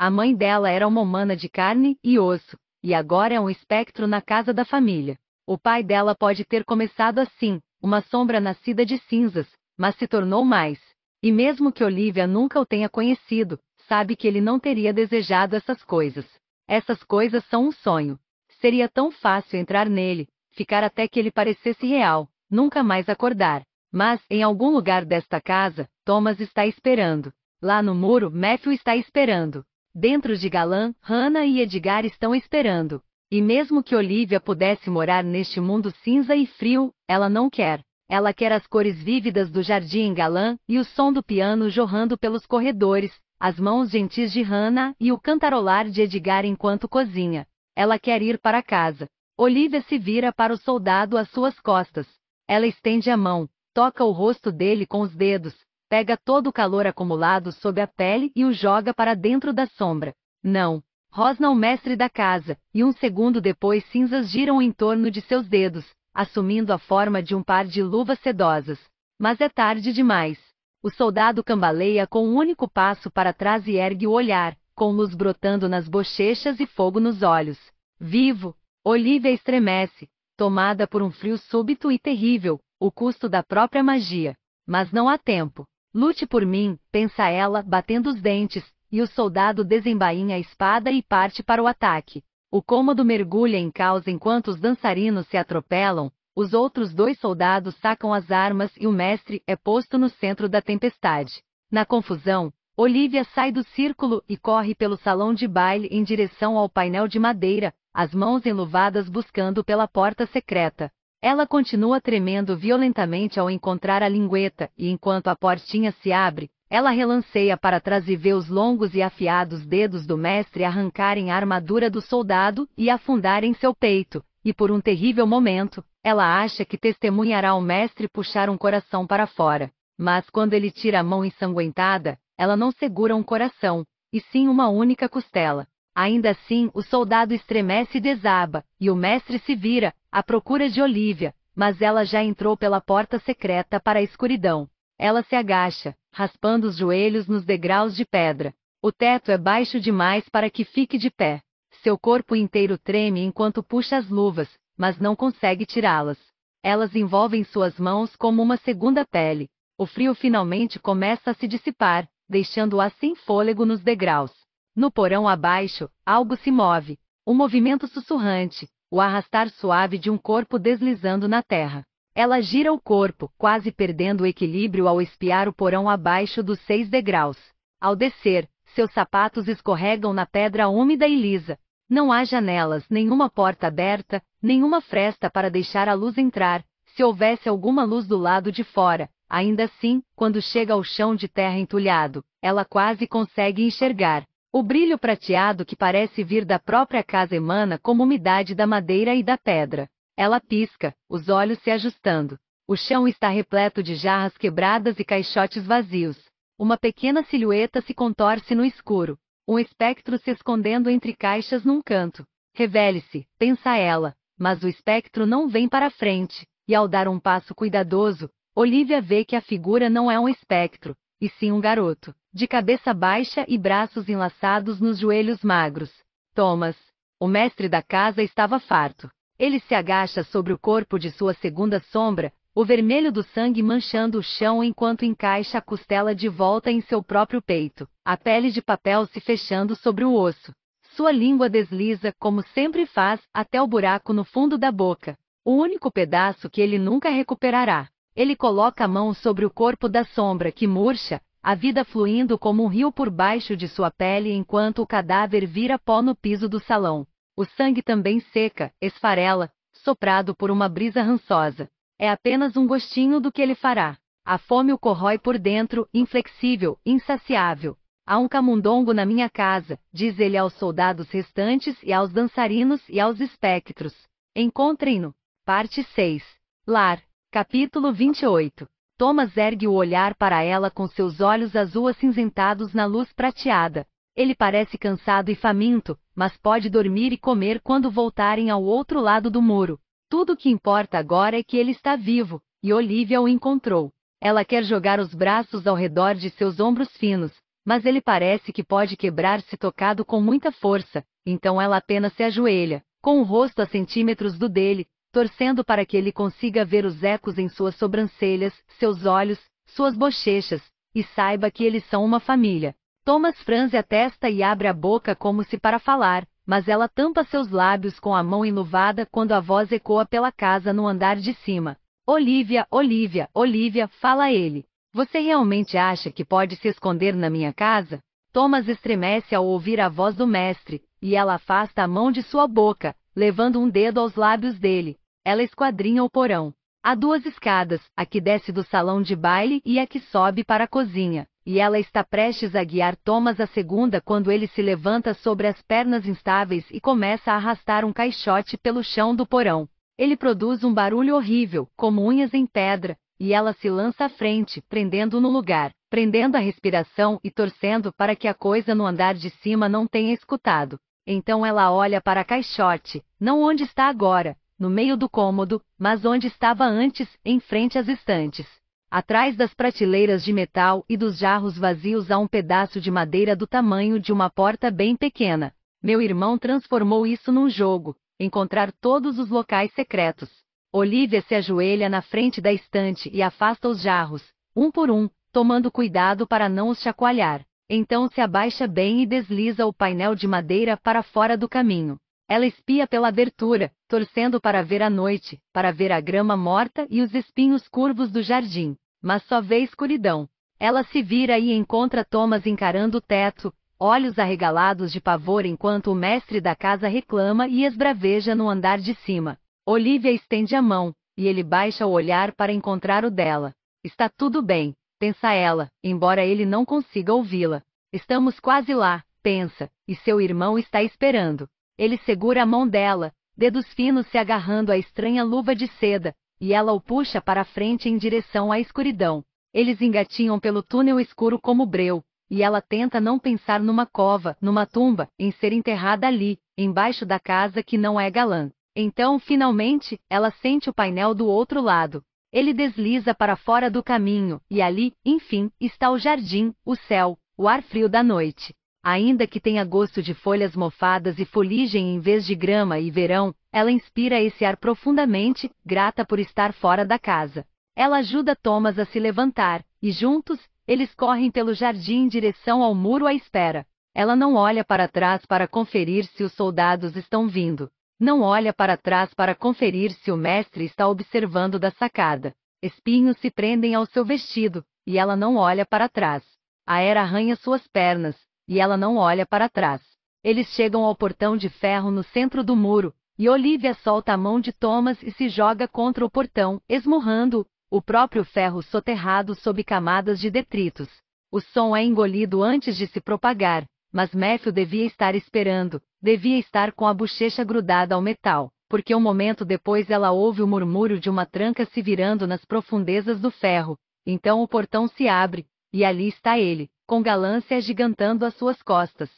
A mãe dela era uma humana de carne e osso, e agora é um espectro na casa da família. O pai dela pode ter começado assim, uma sombra nascida de cinzas, mas se tornou mais. E mesmo que Olivia nunca o tenha conhecido, sabe que ele não teria desejado essas coisas. Essas coisas são um sonho. Seria tão fácil entrar nele, ficar até que ele parecesse real, nunca mais acordar. Mas, em algum lugar desta casa, Thomas está esperando. Lá no muro, Matthew está esperando. Dentro de Galã, Hannah e Edgar estão esperando. E mesmo que Olivia pudesse morar neste mundo cinza e frio, ela não quer. Ela quer as cores vívidas do jardim galã e o som do piano jorrando pelos corredores, as mãos gentis de Hannah e o cantarolar de Edgar enquanto cozinha. Ela quer ir para casa. Olivia se vira para o soldado às suas costas. Ela estende a mão, toca o rosto dele com os dedos, Pega todo o calor acumulado sob a pele e o joga para dentro da sombra. Não. Rosna é o mestre da casa, e um segundo depois cinzas giram em torno de seus dedos, assumindo a forma de um par de luvas sedosas. Mas é tarde demais. O soldado cambaleia com um único passo para trás e ergue o olhar, com luz brotando nas bochechas e fogo nos olhos. Vivo! Olivia estremece, tomada por um frio súbito e terrível, o custo da própria magia. Mas não há tempo. Lute por mim, pensa ela, batendo os dentes, e o soldado desembainha a espada e parte para o ataque. O cômodo mergulha em caos enquanto os dançarinos se atropelam, os outros dois soldados sacam as armas e o mestre é posto no centro da tempestade. Na confusão, Olivia sai do círculo e corre pelo salão de baile em direção ao painel de madeira, as mãos enluvadas buscando pela porta secreta. Ela continua tremendo violentamente ao encontrar a lingueta, e enquanto a portinha se abre, ela relanceia para trás e vê os longos e afiados dedos do mestre arrancarem a armadura do soldado e afundarem seu peito, e por um terrível momento, ela acha que testemunhará o mestre puxar um coração para fora. Mas quando ele tira a mão ensanguentada, ela não segura um coração, e sim uma única costela. Ainda assim, o soldado estremece e desaba, e o mestre se vira, à procura de Olivia, mas ela já entrou pela porta secreta para a escuridão. Ela se agacha, raspando os joelhos nos degraus de pedra. O teto é baixo demais para que fique de pé. Seu corpo inteiro treme enquanto puxa as luvas, mas não consegue tirá-las. Elas envolvem suas mãos como uma segunda pele. O frio finalmente começa a se dissipar, deixando-a sem fôlego nos degraus. No porão abaixo, algo se move. Um movimento sussurrante, o arrastar suave de um corpo deslizando na terra. Ela gira o corpo, quase perdendo o equilíbrio ao espiar o porão abaixo dos seis degraus. Ao descer, seus sapatos escorregam na pedra úmida e lisa. Não há janelas, nenhuma porta aberta, nenhuma fresta para deixar a luz entrar. Se houvesse alguma luz do lado de fora, ainda assim, quando chega ao chão de terra entulhado, ela quase consegue enxergar. O brilho prateado que parece vir da própria casa emana como umidade da madeira e da pedra. Ela pisca, os olhos se ajustando. O chão está repleto de jarras quebradas e caixotes vazios. Uma pequena silhueta se contorce no escuro. Um espectro se escondendo entre caixas num canto. Revele-se, pensa ela, mas o espectro não vem para frente, e ao dar um passo cuidadoso, Olivia vê que a figura não é um espectro, e sim um garoto de cabeça baixa e braços enlaçados nos joelhos magros. Thomas, o mestre da casa, estava farto. Ele se agacha sobre o corpo de sua segunda sombra, o vermelho do sangue manchando o chão enquanto encaixa a costela de volta em seu próprio peito, a pele de papel se fechando sobre o osso. Sua língua desliza, como sempre faz, até o buraco no fundo da boca, o único pedaço que ele nunca recuperará. Ele coloca a mão sobre o corpo da sombra que murcha, a vida fluindo como um rio por baixo de sua pele enquanto o cadáver vira pó no piso do salão. O sangue também seca, esfarela, soprado por uma brisa rançosa. É apenas um gostinho do que ele fará. A fome o corrói por dentro, inflexível, insaciável. Há um camundongo na minha casa, diz ele aos soldados restantes e aos dançarinos e aos espectros. Encontrem-no. Parte 6. Lar. Capítulo 28. Thomas ergue o olhar para ela com seus olhos azul acinzentados na luz prateada. Ele parece cansado e faminto, mas pode dormir e comer quando voltarem ao outro lado do muro. Tudo o que importa agora é que ele está vivo, e Olivia o encontrou. Ela quer jogar os braços ao redor de seus ombros finos, mas ele parece que pode quebrar se tocado com muita força, então ela apenas se ajoelha, com o rosto a centímetros do dele, torcendo para que ele consiga ver os ecos em suas sobrancelhas, seus olhos, suas bochechas, e saiba que eles são uma família. Thomas franze a testa e abre a boca como se para falar, mas ela tampa seus lábios com a mão enluvada quando a voz ecoa pela casa no andar de cima. Olivia, Olivia, Olivia, fala ele. Você realmente acha que pode se esconder na minha casa? Thomas estremece ao ouvir a voz do mestre, e ela afasta a mão de sua boca, levando um dedo aos lábios dele. Ela esquadrinha o porão. Há duas escadas, a que desce do salão de baile e a que sobe para a cozinha, e ela está prestes a guiar Thomas à segunda quando ele se levanta sobre as pernas instáveis e começa a arrastar um caixote pelo chão do porão. Ele produz um barulho horrível, como unhas em pedra, e ela se lança à frente, prendendo no lugar, prendendo a respiração e torcendo para que a coisa no andar de cima não tenha escutado. Então ela olha para a caixote, não onde está agora, no meio do cômodo, mas onde estava antes, em frente às estantes. Atrás das prateleiras de metal e dos jarros vazios há um pedaço de madeira do tamanho de uma porta bem pequena. Meu irmão transformou isso num jogo, encontrar todos os locais secretos. Olivia se ajoelha na frente da estante e afasta os jarros, um por um, tomando cuidado para não os chacoalhar. Então se abaixa bem e desliza o painel de madeira para fora do caminho. Ela espia pela abertura, torcendo para ver a noite, para ver a grama morta e os espinhos curvos do jardim, mas só vê escuridão. Ela se vira e encontra Thomas encarando o teto, olhos arregalados de pavor enquanto o mestre da casa reclama e esbraveja no andar de cima. Olivia estende a mão, e ele baixa o olhar para encontrar o dela. Está tudo bem, pensa ela, embora ele não consiga ouvi-la. Estamos quase lá, pensa, e seu irmão está esperando. Ele segura a mão dela, dedos finos se agarrando à estranha luva de seda, e ela o puxa para a frente em direção à escuridão. Eles engatinham pelo túnel escuro como breu, e ela tenta não pensar numa cova, numa tumba, em ser enterrada ali, embaixo da casa que não é galã. Então, finalmente, ela sente o painel do outro lado. Ele desliza para fora do caminho, e ali, enfim, está o jardim, o céu, o ar frio da noite. Ainda que tenha gosto de folhas mofadas e foligem em vez de grama e verão, ela inspira esse ar profundamente, grata por estar fora da casa. Ela ajuda Thomas a se levantar, e juntos, eles correm pelo jardim em direção ao muro à espera. Ela não olha para trás para conferir se os soldados estão vindo. Não olha para trás para conferir se o mestre está observando da sacada. Espinhos se prendem ao seu vestido, e ela não olha para trás. A era arranha suas pernas, e ela não olha para trás. Eles chegam ao portão de ferro no centro do muro, e Olivia solta a mão de Thomas e se joga contra o portão, esmurrando o próprio ferro soterrado sob camadas de detritos. O som é engolido antes de se propagar, mas Matthew devia estar esperando, devia estar com a bochecha grudada ao metal, porque um momento depois ela ouve o murmúrio de uma tranca se virando nas profundezas do ferro. Então o portão se abre, e ali está ele, com galância agigantando as suas costas.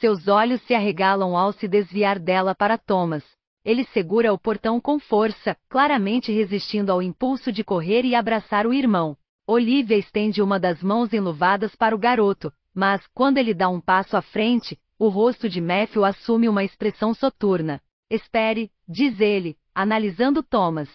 Seus olhos se arregalam ao se desviar dela para Thomas. Ele segura o portão com força, claramente resistindo ao impulso de correr e abraçar o irmão. Olivia estende uma das mãos enluvadas para o garoto, mas, quando ele dá um passo à frente, o rosto de Matthew assume uma expressão soturna. Espere, diz ele, analisando Thomas.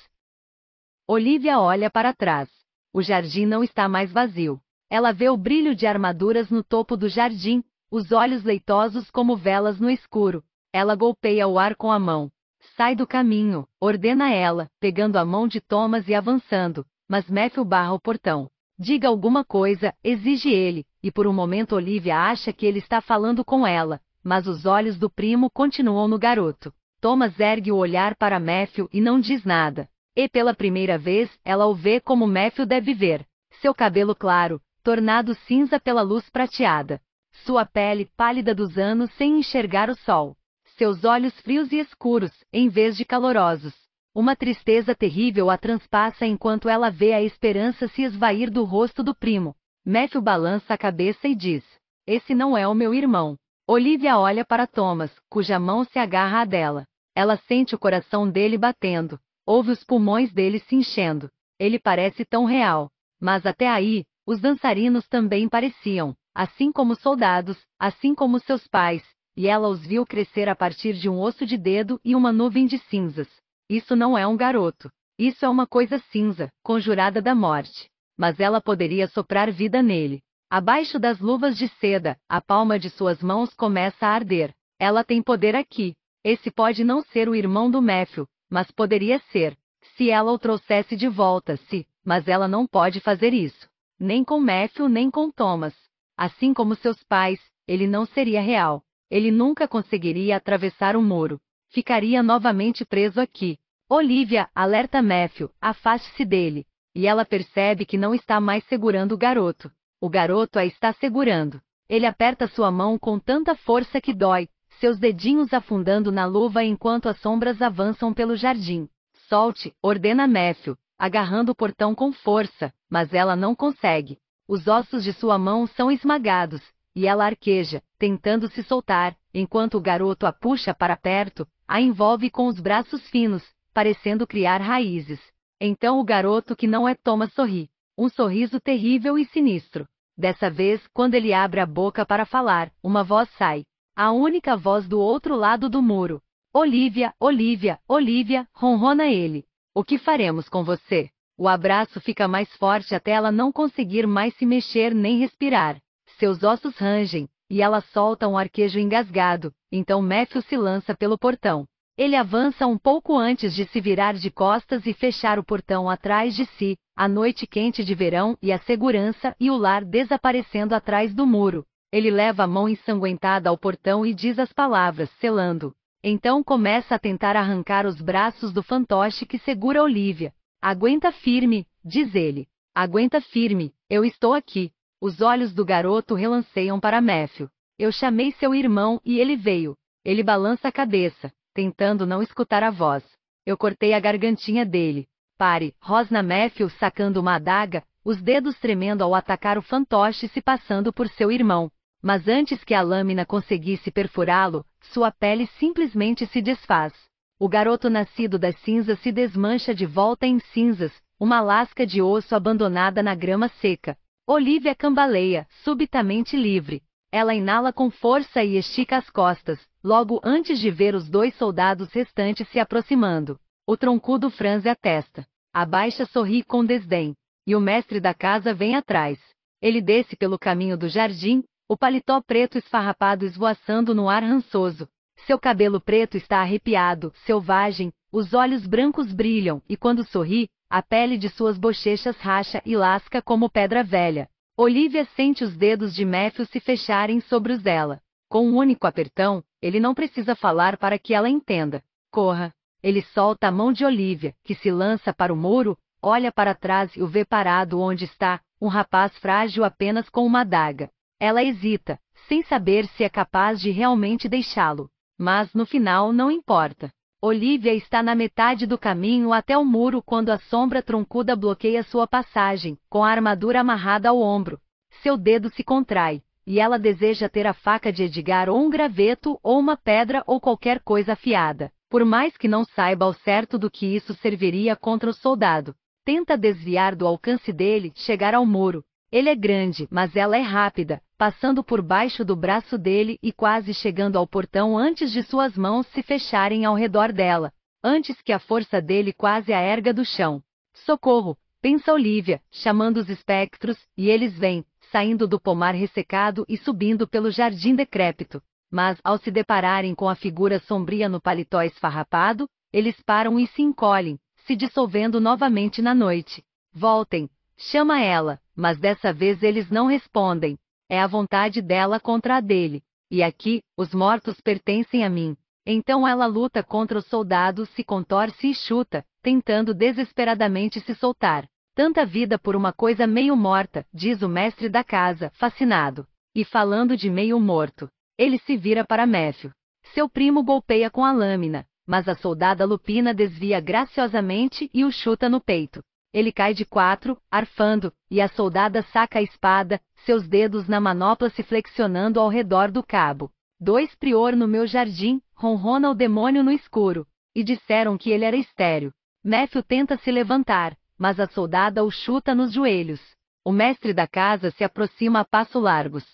Olivia olha para trás. O jardim não está mais vazio. Ela vê o brilho de armaduras no topo do jardim, os olhos leitosos como velas no escuro. Ela golpeia o ar com a mão. Sai do caminho, ordena ela, pegando a mão de Thomas e avançando, mas Matthew barra o portão. Diga alguma coisa, exige ele, e por um momento Olivia acha que ele está falando com ela, mas os olhos do primo continuam no garoto. Thomas ergue o olhar para Matthew e não diz nada. E pela primeira vez, ela o vê como Matthew deve ver. Seu cabelo claro, tornado cinza pela luz prateada. Sua pele pálida dos anos sem enxergar o sol. Seus olhos frios e escuros, em vez de calorosos. Uma tristeza terrível a transpassa enquanto ela vê a esperança se esvair do rosto do primo. Matthew balança a cabeça e diz: Esse não é o meu irmão. Olivia olha para Thomas, cuja mão se agarra à dela. Ela sente o coração dele batendo, ouve os pulmões dele se enchendo. Ele parece tão real. Mas até aí, os dançarinos também pareciam, assim como soldados, assim como seus pais, e ela os viu crescer a partir de um osso de dedo e uma nuvem de cinzas. Isso não é um garoto. Isso é uma coisa cinza, conjurada da morte. Mas ela poderia soprar vida nele. Abaixo das luvas de seda, a palma de suas mãos começa a arder. Ela tem poder aqui. Esse pode não ser o irmão do Méfio, mas poderia ser, se ela o trouxesse de volta, se, mas ela não pode fazer isso nem com Matthew nem com Thomas. Assim como seus pais, ele não seria real. Ele nunca conseguiria atravessar o um muro. Ficaria novamente preso aqui. Olivia alerta Matthew, afaste-se dele. E ela percebe que não está mais segurando o garoto. O garoto a está segurando. Ele aperta sua mão com tanta força que dói, seus dedinhos afundando na luva enquanto as sombras avançam pelo jardim. Solte, ordena Matthew, agarrando o portão com força, mas ela não consegue. Os ossos de sua mão são esmagados, e ela arqueja, tentando se soltar, enquanto o garoto a puxa para perto, a envolve com os braços finos, parecendo criar raízes. Então o garoto que não é Thomas sorri. Um sorriso terrível e sinistro. Dessa vez, quando ele abre a boca para falar, uma voz sai. A única voz do outro lado do muro. Olivia, Olivia, Olivia, ronrona ele. O que faremos com você? O abraço fica mais forte até ela não conseguir mais se mexer nem respirar. Seus ossos rangem, e ela solta um arquejo engasgado, então Matthew se lança pelo portão. Ele avança um pouco antes de se virar de costas e fechar o portão atrás de si, a noite quente de verão e a segurança e o lar desaparecendo atrás do muro. Ele leva a mão ensanguentada ao portão e diz as palavras, selando: então começa a tentar arrancar os braços do fantoche que segura Olivia. Aguenta firme, diz ele. Aguenta firme, eu estou aqui. Os olhos do garoto relanceiam para Matthew. Eu chamei seu irmão e ele veio. Ele balança a cabeça, tentando não escutar a voz. Eu cortei a gargantinha dele. Pare, rosna Matthew sacando uma adaga, os dedos tremendo ao atacar o fantoche se passando por seu irmão mas antes que a lâmina conseguisse perfurá-lo, sua pele simplesmente se desfaz. O garoto nascido das cinzas se desmancha de volta em cinzas, uma lasca de osso abandonada na grama seca. Olivia é cambaleia, subitamente livre. Ela inala com força e estica as costas, logo antes de ver os dois soldados restantes se aproximando. O troncudo franze a testa. A baixa sorri com desdém. E o mestre da casa vem atrás. Ele desce pelo caminho do jardim, o paletó preto esfarrapado esvoaçando no ar rançoso. Seu cabelo preto está arrepiado, selvagem, os olhos brancos brilham, e quando sorri, a pele de suas bochechas racha e lasca como pedra velha. Olivia sente os dedos de Matthew se fecharem sobre os dela. Com um único apertão, ele não precisa falar para que ela entenda. Corra! Ele solta a mão de Olivia, que se lança para o muro, olha para trás e o vê parado onde está, um rapaz frágil apenas com uma adaga. Ela hesita, sem saber se é capaz de realmente deixá-lo. Mas no final não importa. Olivia está na metade do caminho até o muro quando a sombra troncuda bloqueia sua passagem, com a armadura amarrada ao ombro. Seu dedo se contrai, e ela deseja ter a faca de Edgar ou um graveto ou uma pedra ou qualquer coisa afiada. Por mais que não saiba ao certo do que isso serviria contra o soldado, tenta desviar do alcance dele, chegar ao muro. Ele é grande, mas ela é rápida, passando por baixo do braço dele e quase chegando ao portão antes de suas mãos se fecharem ao redor dela, antes que a força dele quase a erga do chão. Socorro! Pensa Olivia, chamando os espectros, e eles vêm, saindo do pomar ressecado e subindo pelo jardim decrépito. Mas, ao se depararem com a figura sombria no paletó esfarrapado, eles param e se encolhem, se dissolvendo novamente na noite. Voltem! Chama ela, mas dessa vez eles não respondem. É a vontade dela contra a dele. E aqui, os mortos pertencem a mim. Então ela luta contra os soldados, se contorce e chuta, tentando desesperadamente se soltar. Tanta vida por uma coisa meio morta, diz o mestre da casa, fascinado. E falando de meio morto, ele se vira para Méfio. Seu primo golpeia com a lâmina, mas a soldada lupina desvia graciosamente e o chuta no peito. Ele cai de quatro, arfando, e a soldada saca a espada, seus dedos na manopla se flexionando ao redor do cabo. Dois prior no meu jardim, ronrona o demônio no escuro. E disseram que ele era estéreo. Matthew tenta se levantar, mas a soldada o chuta nos joelhos. O mestre da casa se aproxima a passo largos.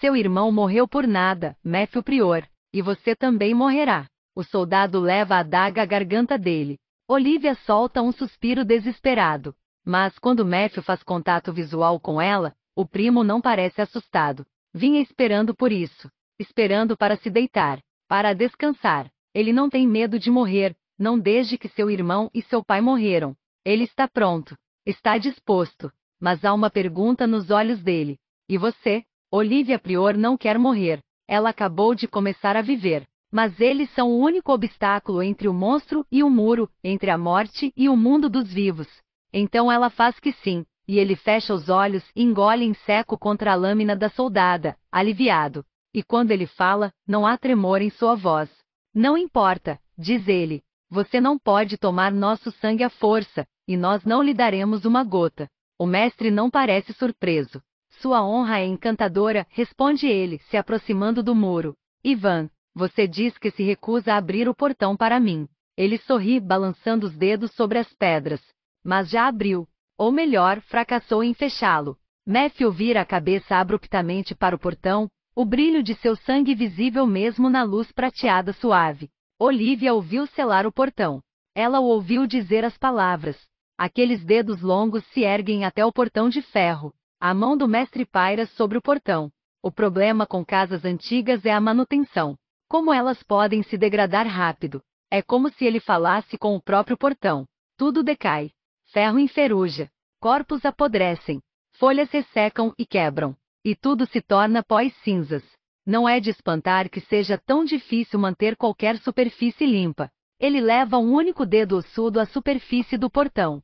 Seu irmão morreu por nada, Matthew prior, e você também morrerá. O soldado leva a adaga à garganta dele. Olivia solta um suspiro desesperado. Mas quando Matthew faz contato visual com ela, o primo não parece assustado. Vinha esperando por isso. Esperando para se deitar, para descansar. Ele não tem medo de morrer, não desde que seu irmão e seu pai morreram. Ele está pronto, está disposto, mas há uma pergunta nos olhos dele. E você? Olivia Prior não quer morrer. Ela acabou de começar a viver mas eles são o único obstáculo entre o monstro e o muro, entre a morte e o mundo dos vivos. Então ela faz que sim, e ele fecha os olhos e engole em seco contra a lâmina da soldada, aliviado. E quando ele fala, não há tremor em sua voz. Não importa, diz ele, você não pode tomar nosso sangue à força, e nós não lhe daremos uma gota. O mestre não parece surpreso. Sua honra é encantadora, responde ele, se aproximando do muro. Ivan, você diz que se recusa a abrir o portão para mim. Ele sorri, balançando os dedos sobre as pedras. Mas já abriu. Ou melhor, fracassou em fechá-lo. Matthew vira a cabeça abruptamente para o portão, o brilho de seu sangue visível mesmo na luz prateada suave. Olivia ouviu selar o portão. Ela o ouviu dizer as palavras. Aqueles dedos longos se erguem até o portão de ferro. A mão do mestre paira sobre o portão. O problema com casas antigas é a manutenção. Como elas podem se degradar rápido. É como se ele falasse com o próprio portão. Tudo decai. Ferro enferruja. Corpos apodrecem. Folhas ressecam e quebram. E tudo se torna pó e cinzas. Não é de espantar que seja tão difícil manter qualquer superfície limpa. Ele leva um único dedo ossudo à superfície do portão.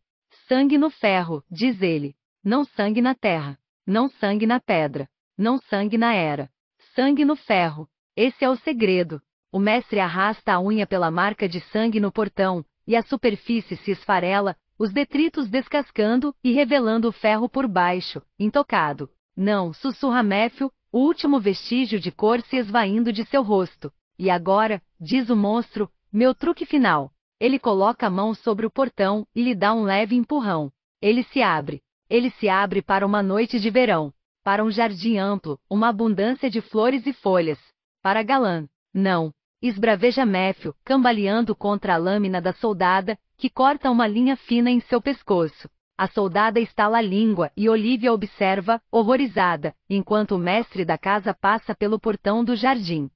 Sangue no ferro, diz ele. Não sangue na terra. Não sangue na pedra. Não sangue na era. Sangue no ferro. Esse é o segredo. O mestre arrasta a unha pela marca de sangue no portão, e a superfície se esfarela, os detritos descascando e revelando o ferro por baixo, intocado. Não, sussurra Méfio, o último vestígio de cor se esvaindo de seu rosto. E agora, diz o monstro, meu truque final. Ele coloca a mão sobre o portão e lhe dá um leve empurrão. Ele se abre. Ele se abre para uma noite de verão. Para um jardim amplo, uma abundância de flores e folhas para Galã. Não. Esbraveja Méfio, cambaleando contra a lâmina da soldada, que corta uma linha fina em seu pescoço. A soldada estala a língua e Olivia observa, horrorizada, enquanto o mestre da casa passa pelo portão do jardim.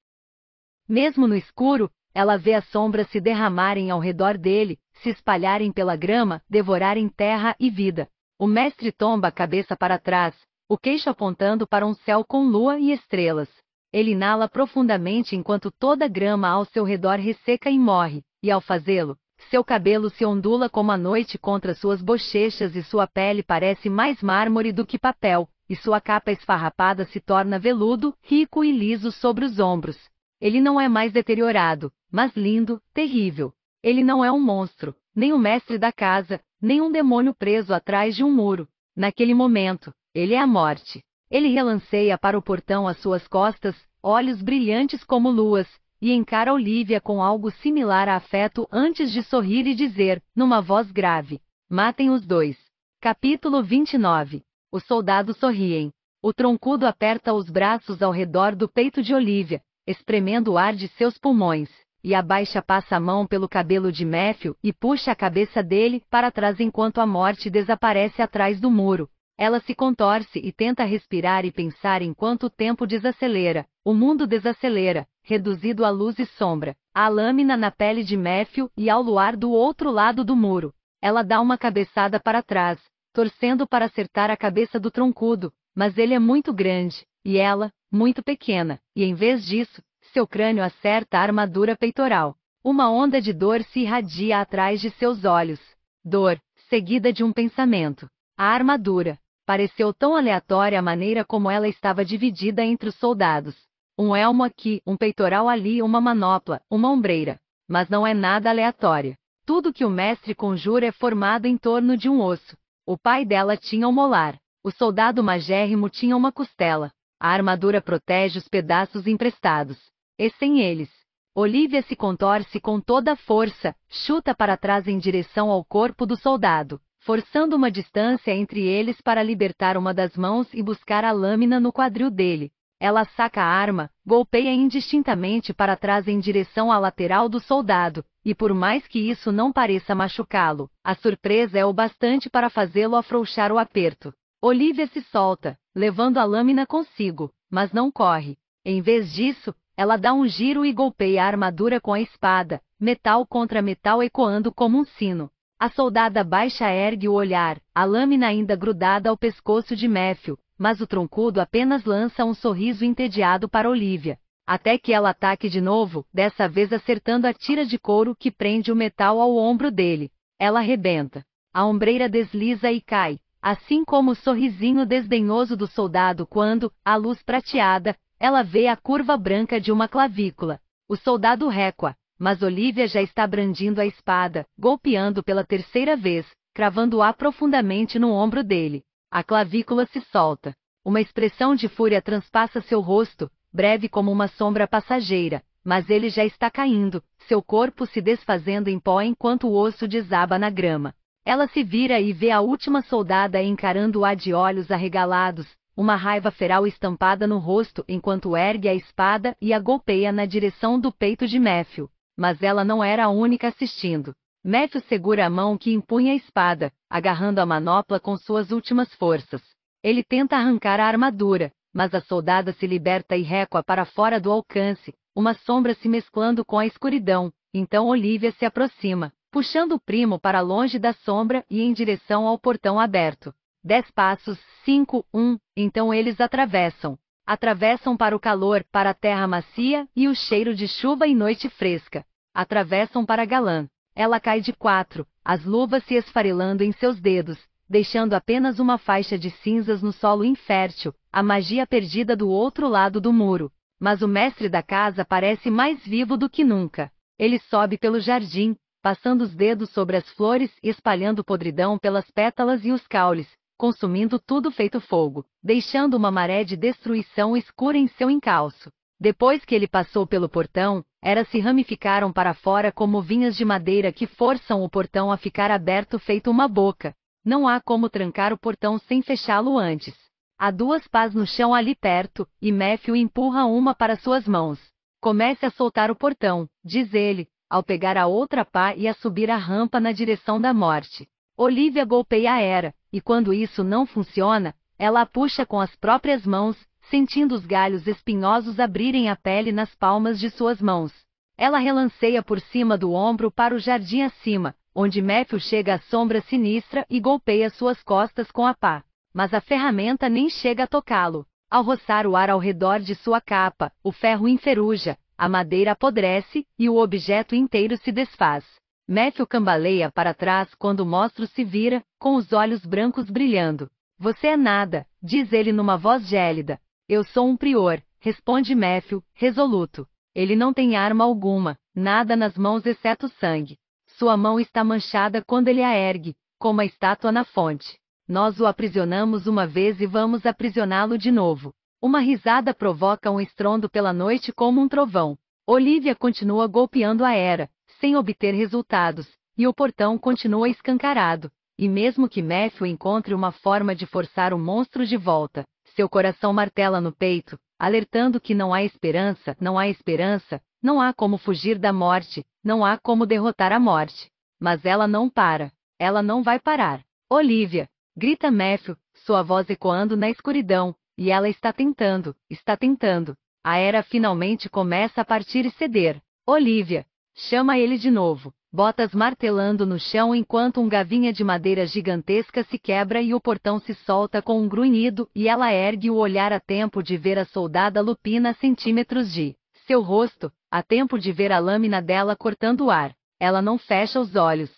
Mesmo no escuro, ela vê as sombras se derramarem ao redor dele, se espalharem pela grama, devorarem terra e vida. O mestre tomba a cabeça para trás, o queixo apontando para um céu com lua e estrelas. Ele inala profundamente enquanto toda a grama ao seu redor resseca e morre, e ao fazê-lo, seu cabelo se ondula como a noite contra suas bochechas e sua pele parece mais mármore do que papel, e sua capa esfarrapada se torna veludo, rico e liso sobre os ombros. Ele não é mais deteriorado, mas lindo, terrível. Ele não é um monstro, nem o um mestre da casa, nem um demônio preso atrás de um muro. Naquele momento, ele é a morte. Ele relanceia para o portão as suas costas, olhos brilhantes como luas, e encara Olivia com algo similar a afeto antes de sorrir e dizer, numa voz grave: Matem os dois. Capítulo 29 Os soldados sorriem. O troncudo aperta os braços ao redor do peito de Olivia, espremendo o ar de seus pulmões, e abaixa passa a mão pelo cabelo de Matthew e puxa a cabeça dele para trás enquanto a morte desaparece atrás do muro, ela se contorce e tenta respirar e pensar enquanto o tempo desacelera, o mundo desacelera, reduzido à luz e sombra, à lâmina na pele de Matthew e ao luar do outro lado do muro. Ela dá uma cabeçada para trás, torcendo para acertar a cabeça do troncudo, mas ele é muito grande, e ela, muito pequena, e em vez disso, seu crânio acerta a armadura peitoral. Uma onda de dor se irradia atrás de seus olhos. Dor, seguida de um pensamento. A armadura. Pareceu tão aleatória a maneira como ela estava dividida entre os soldados. Um elmo aqui, um peitoral ali, uma manopla, uma ombreira. Mas não é nada aleatório. Tudo que o mestre conjura é formado em torno de um osso. O pai dela tinha um molar. O soldado magérrimo tinha uma costela. A armadura protege os pedaços emprestados. E sem eles. Olivia se contorce com toda a força, chuta para trás em direção ao corpo do soldado forçando uma distância entre eles para libertar uma das mãos e buscar a lâmina no quadril dele. Ela saca a arma, golpeia indistintamente para trás em direção à lateral do soldado, e por mais que isso não pareça machucá-lo, a surpresa é o bastante para fazê-lo afrouxar o aperto. Olivia se solta, levando a lâmina consigo, mas não corre. Em vez disso, ela dá um giro e golpeia a armadura com a espada, metal contra metal ecoando como um sino. A soldada baixa ergue o olhar, a lâmina ainda grudada ao pescoço de Méfio, mas o troncudo apenas lança um sorriso entediado para Olivia. Até que ela ataque de novo, dessa vez acertando a tira de couro que prende o metal ao ombro dele. Ela rebenta. A ombreira desliza e cai, assim como o sorrisinho desdenhoso do soldado quando, à luz prateada, ela vê a curva branca de uma clavícula. O soldado recua, mas Olivia já está brandindo a espada, golpeando pela terceira vez, cravando-a profundamente no ombro dele. A clavícula se solta. Uma expressão de fúria transpassa seu rosto, breve como uma sombra passageira, mas ele já está caindo, seu corpo se desfazendo em pó enquanto o osso desaba na grama. Ela se vira e vê a última soldada encarando-a de olhos arregalados, uma raiva feral estampada no rosto enquanto ergue a espada e a golpeia na direção do peito de Matthew mas ela não era a única assistindo. Matthew segura a mão que impunha a espada, agarrando a manopla com suas últimas forças. Ele tenta arrancar a armadura, mas a soldada se liberta e recua para fora do alcance, uma sombra se mesclando com a escuridão. Então Olivia se aproxima, puxando o primo para longe da sombra e em direção ao portão aberto. Dez passos, cinco, um, então eles atravessam. Atravessam para o calor, para a terra macia e o cheiro de chuva e noite fresca. Atravessam para Galã. Ela cai de quatro, as luvas se esfarelando em seus dedos, deixando apenas uma faixa de cinzas no solo infértil, a magia perdida do outro lado do muro. Mas o mestre da casa parece mais vivo do que nunca. Ele sobe pelo jardim, passando os dedos sobre as flores e espalhando podridão pelas pétalas e os caules, consumindo tudo feito fogo, deixando uma maré de destruição escura em seu encalço. Depois que ele passou pelo portão, era se ramificaram para fora como vinhas de madeira que forçam o portão a ficar aberto feito uma boca. Não há como trancar o portão sem fechá-lo antes. Há duas pás no chão ali perto, e Matthew empurra uma para suas mãos. Comece a soltar o portão, diz ele, ao pegar a outra pá e a subir a rampa na direção da morte. Olivia golpeia a Era, e quando isso não funciona, ela a puxa com as próprias mãos, sentindo os galhos espinhosos abrirem a pele nas palmas de suas mãos. Ela relanceia por cima do ombro para o jardim acima, onde Matthew chega à sombra sinistra e golpeia suas costas com a pá. Mas a ferramenta nem chega a tocá-lo. Ao roçar o ar ao redor de sua capa, o ferro enferruja, a madeira apodrece e o objeto inteiro se desfaz. Matthew cambaleia para trás quando o monstro se vira, com os olhos brancos brilhando. Você é nada, diz ele numa voz gélida, eu sou um prior, responde Méfio, resoluto. Ele não tem arma alguma, nada nas mãos exceto sangue. Sua mão está manchada quando ele a ergue, como a estátua na fonte. Nós o aprisionamos uma vez e vamos aprisioná-lo de novo. Uma risada provoca um estrondo pela noite como um trovão. Olivia continua golpeando a era, sem obter resultados, e o portão continua escancarado. E mesmo que Matthew encontre uma forma de forçar o monstro de volta, seu coração martela no peito, alertando que não há esperança, não há esperança, não há como fugir da morte, não há como derrotar a morte. Mas ela não para. Ela não vai parar. Olivia! Grita Matthew, sua voz ecoando na escuridão, e ela está tentando, está tentando. A era finalmente começa a partir e ceder. Olivia! Chama ele de novo botas martelando no chão enquanto um gavinha de madeira gigantesca se quebra e o portão se solta com um grunhido e ela ergue o olhar a tempo de ver a soldada lupina a centímetros de seu rosto, a tempo de ver a lâmina dela cortando o ar. Ela não fecha os olhos.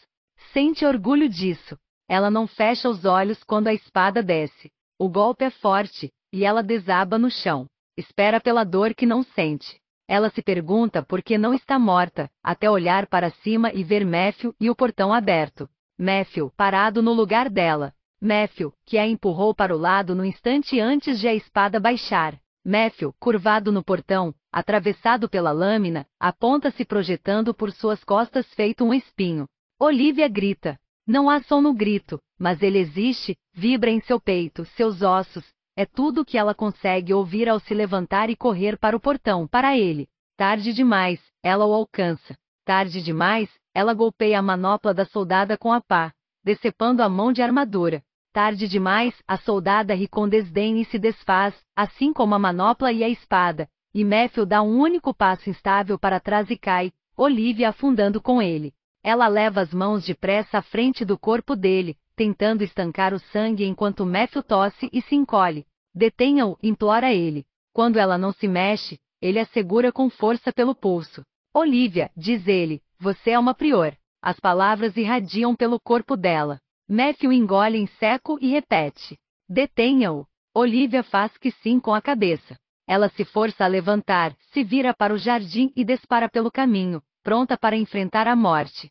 Sente orgulho disso. Ela não fecha os olhos quando a espada desce. O golpe é forte, e ela desaba no chão. Espera pela dor que não sente. Ela se pergunta por que não está morta, até olhar para cima e ver Matthew e o portão aberto. Matthew, parado no lugar dela. Matthew, que a empurrou para o lado no instante antes de a espada baixar. Matthew, curvado no portão, atravessado pela lâmina, aponta-se projetando por suas costas feito um espinho. Olivia grita. Não há som no grito, mas ele existe, vibra em seu peito, seus ossos, é tudo que ela consegue ouvir ao se levantar e correr para o portão, para ele. Tarde demais, ela o alcança. Tarde demais, ela golpeia a manopla da soldada com a pá, decepando a mão de armadura. Tarde demais, a soldada ri com desdém e se desfaz, assim como a manopla e a espada, e Méfil dá um único passo instável para trás e cai, Olivia afundando com ele. Ela leva as mãos depressa à frente do corpo dele, tentando estancar o sangue enquanto Matthew tosse e se encolhe. Detenha-o, implora ele. Quando ela não se mexe, ele a segura com força pelo pulso. Olivia, diz ele, você é uma prior. As palavras irradiam pelo corpo dela. Matthew engole em seco e repete: Detenha-o. Olivia faz que sim com a cabeça. Ela se força a levantar, se vira para o jardim e dispara pelo caminho, pronta para enfrentar a morte.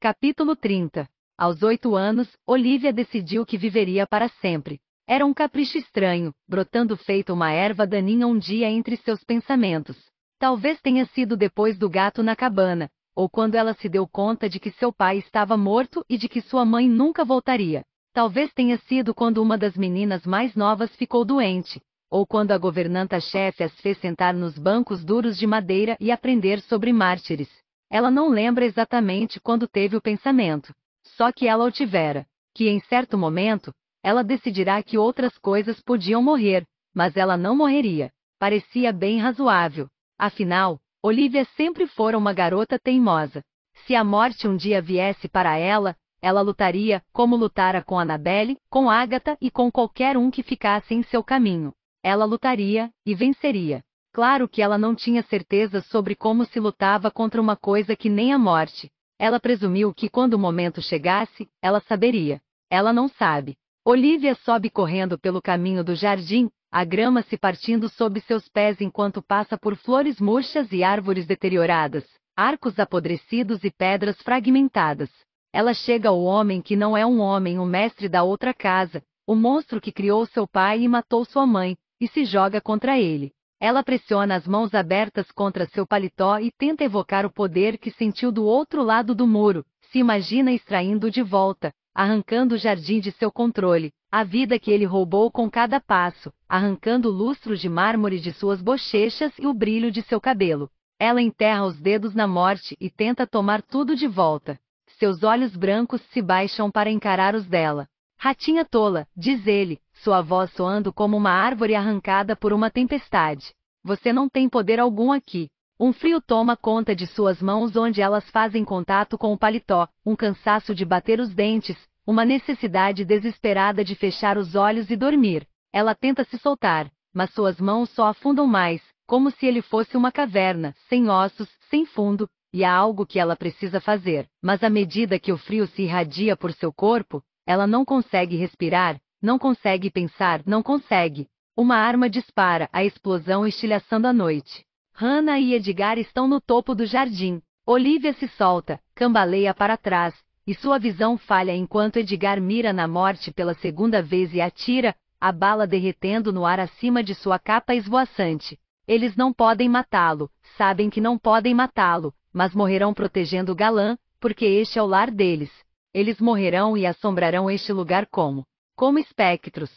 Capítulo 30 aos oito anos, Olivia decidiu que viveria para sempre. Era um capricho estranho, brotando feito uma erva daninha um dia entre seus pensamentos. Talvez tenha sido depois do gato na cabana, ou quando ela se deu conta de que seu pai estava morto e de que sua mãe nunca voltaria. Talvez tenha sido quando uma das meninas mais novas ficou doente, ou quando a governanta-chefe as fez sentar nos bancos duros de madeira e aprender sobre mártires. Ela não lembra exatamente quando teve o pensamento, só que ela o tivera, que em certo momento, ela decidirá que outras coisas podiam morrer, mas ela não morreria. Parecia bem razoável. Afinal, Olivia sempre fora uma garota teimosa. Se a morte um dia viesse para ela, ela lutaria, como lutara com Annabelle, com Agatha e com qualquer um que ficasse em seu caminho. Ela lutaria, e venceria. Claro que ela não tinha certeza sobre como se lutava contra uma coisa que nem a morte, ela presumiu que quando o momento chegasse, ela saberia. Ela não sabe. Olivia sobe correndo pelo caminho do jardim, a grama se partindo sob seus pés enquanto passa por flores murchas e árvores deterioradas, arcos apodrecidos e pedras fragmentadas. Ela chega ao homem que não é um homem, o mestre da outra casa, o monstro que criou seu pai e matou sua mãe, e se joga contra ele. Ela pressiona as mãos abertas contra seu paletó e tenta evocar o poder que sentiu do outro lado do muro, se imagina extraindo de volta, arrancando o jardim de seu controle, a vida que ele roubou com cada passo, arrancando o lustro de mármore de suas bochechas e o brilho de seu cabelo. Ela enterra os dedos na morte e tenta tomar tudo de volta. Seus olhos brancos se baixam para encarar os dela. Ratinha tola, diz ele, sua voz soando como uma árvore arrancada por uma tempestade. Você não tem poder algum aqui. Um frio toma conta de suas mãos onde elas fazem contato com o paletó, um cansaço de bater os dentes, uma necessidade desesperada de fechar os olhos e dormir. Ela tenta se soltar, mas suas mãos só afundam mais, como se ele fosse uma caverna, sem ossos, sem fundo, e há algo que ela precisa fazer. Mas à medida que o frio se irradia por seu corpo, ela não consegue respirar, não consegue pensar, não consegue. Uma arma dispara, a explosão estilhaçando a noite. Hannah e Edgar estão no topo do jardim. Olivia se solta, cambaleia para trás, e sua visão falha enquanto Edgar mira na morte pela segunda vez e atira, a bala derretendo no ar acima de sua capa esvoaçante. Eles não podem matá-lo, sabem que não podem matá-lo, mas morrerão protegendo o galã, porque este é o lar deles. Eles morrerão e assombrarão este lugar como como espectros.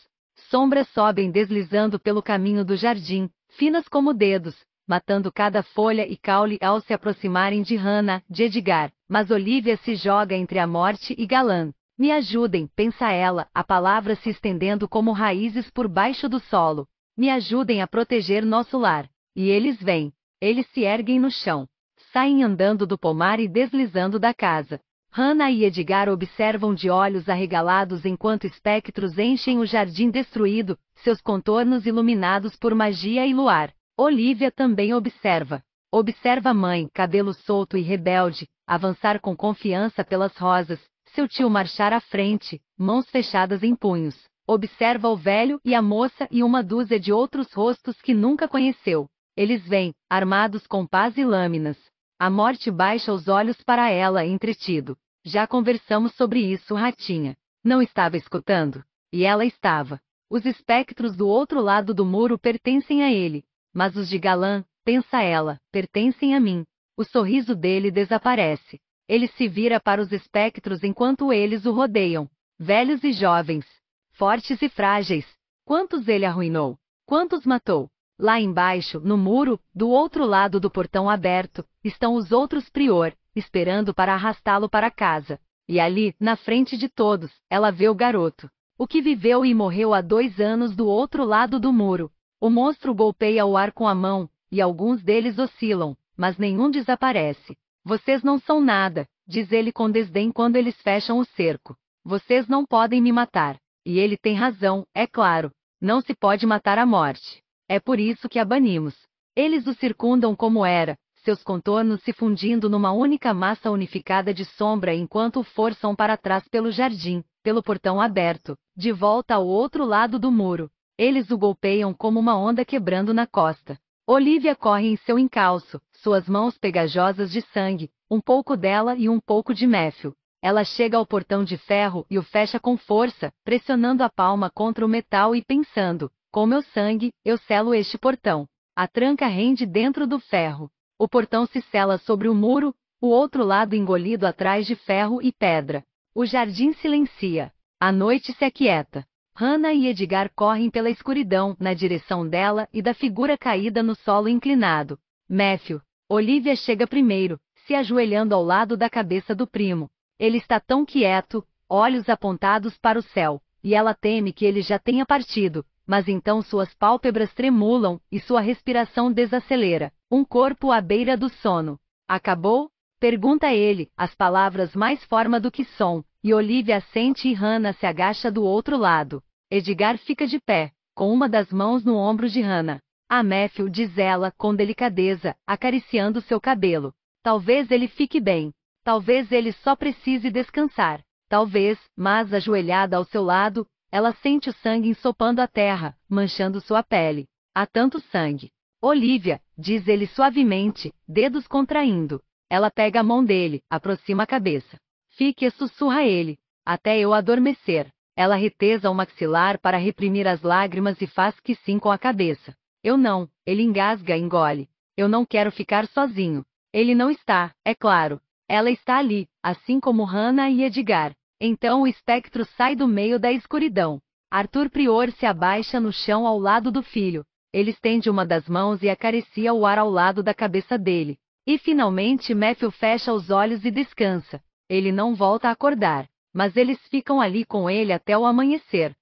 Sombras sobem deslizando pelo caminho do jardim, finas como dedos, matando cada folha e caule ao se aproximarem de Hannah, de Edgar. Mas Olivia se joga entre a morte e Galan. Me ajudem, pensa ela, a palavra se estendendo como raízes por baixo do solo. Me ajudem a proteger nosso lar. E eles vêm. Eles se erguem no chão. Saem andando do pomar e deslizando da casa. Hannah e Edgar observam de olhos arregalados enquanto espectros enchem o jardim destruído, seus contornos iluminados por magia e luar. Olivia também observa. Observa a mãe, cabelo solto e rebelde, avançar com confiança pelas rosas, seu tio marchar à frente, mãos fechadas em punhos. Observa o velho e a moça e uma dúzia de outros rostos que nunca conheceu. Eles vêm, armados com pás e lâminas a morte baixa os olhos para ela, entretido. Já conversamos sobre isso, ratinha. Não estava escutando? E ela estava. Os espectros do outro lado do muro pertencem a ele, mas os de Galã, pensa ela, pertencem a mim. O sorriso dele desaparece. Ele se vira para os espectros enquanto eles o rodeiam. Velhos e jovens, fortes e frágeis. Quantos ele arruinou? Quantos matou? Lá embaixo, no muro, do outro lado do portão aberto, estão os outros prior, esperando para arrastá-lo para casa. E ali, na frente de todos, ela vê o garoto. O que viveu e morreu há dois anos do outro lado do muro. O monstro golpeia o ar com a mão, e alguns deles oscilam, mas nenhum desaparece. Vocês não são nada, diz ele com desdém quando eles fecham o cerco. Vocês não podem me matar. E ele tem razão, é claro. Não se pode matar a morte. É por isso que a banimos. Eles o circundam como era, seus contornos se fundindo numa única massa unificada de sombra enquanto o forçam para trás pelo jardim, pelo portão aberto, de volta ao outro lado do muro. Eles o golpeiam como uma onda quebrando na costa. Olivia corre em seu encalço, suas mãos pegajosas de sangue, um pouco dela e um pouco de Méfio. Ela chega ao portão de ferro e o fecha com força, pressionando a palma contra o metal e pensando: com meu sangue, eu selo este portão. A tranca rende dentro do ferro. O portão se sela sobre o muro, o outro lado engolido atrás de ferro e pedra. O jardim silencia. A noite se aquieta. Hannah e Edgar correm pela escuridão, na direção dela e da figura caída no solo inclinado. Matthew. Olivia chega primeiro, se ajoelhando ao lado da cabeça do primo. Ele está tão quieto, olhos apontados para o céu, e ela teme que ele já tenha partido, mas então suas pálpebras tremulam e sua respiração desacelera. Um corpo à beira do sono. Acabou? Pergunta ele, as palavras mais forma do que som, e Olivia assente e Hannah se agacha do outro lado. Edgar fica de pé, com uma das mãos no ombro de Hannah. A Matthew diz ela, com delicadeza, acariciando seu cabelo. Talvez ele fique bem. Talvez ele só precise descansar. Talvez, mas ajoelhada ao seu lado, ela sente o sangue ensopando a terra, manchando sua pele. Há tanto sangue. Olivia, diz ele suavemente, dedos contraindo. Ela pega a mão dele, aproxima a cabeça. Fique e sussurra ele. Até eu adormecer. Ela retesa o maxilar para reprimir as lágrimas e faz que sim com a cabeça. Eu não, ele engasga e engole. Eu não quero ficar sozinho. Ele não está, é claro. Ela está ali, assim como Hannah e Edgar. Então o espectro sai do meio da escuridão. Arthur Prior se abaixa no chão ao lado do filho. Ele estende uma das mãos e acaricia o ar ao lado da cabeça dele. E finalmente Matthew fecha os olhos e descansa. Ele não volta a acordar, mas eles ficam ali com ele até o amanhecer.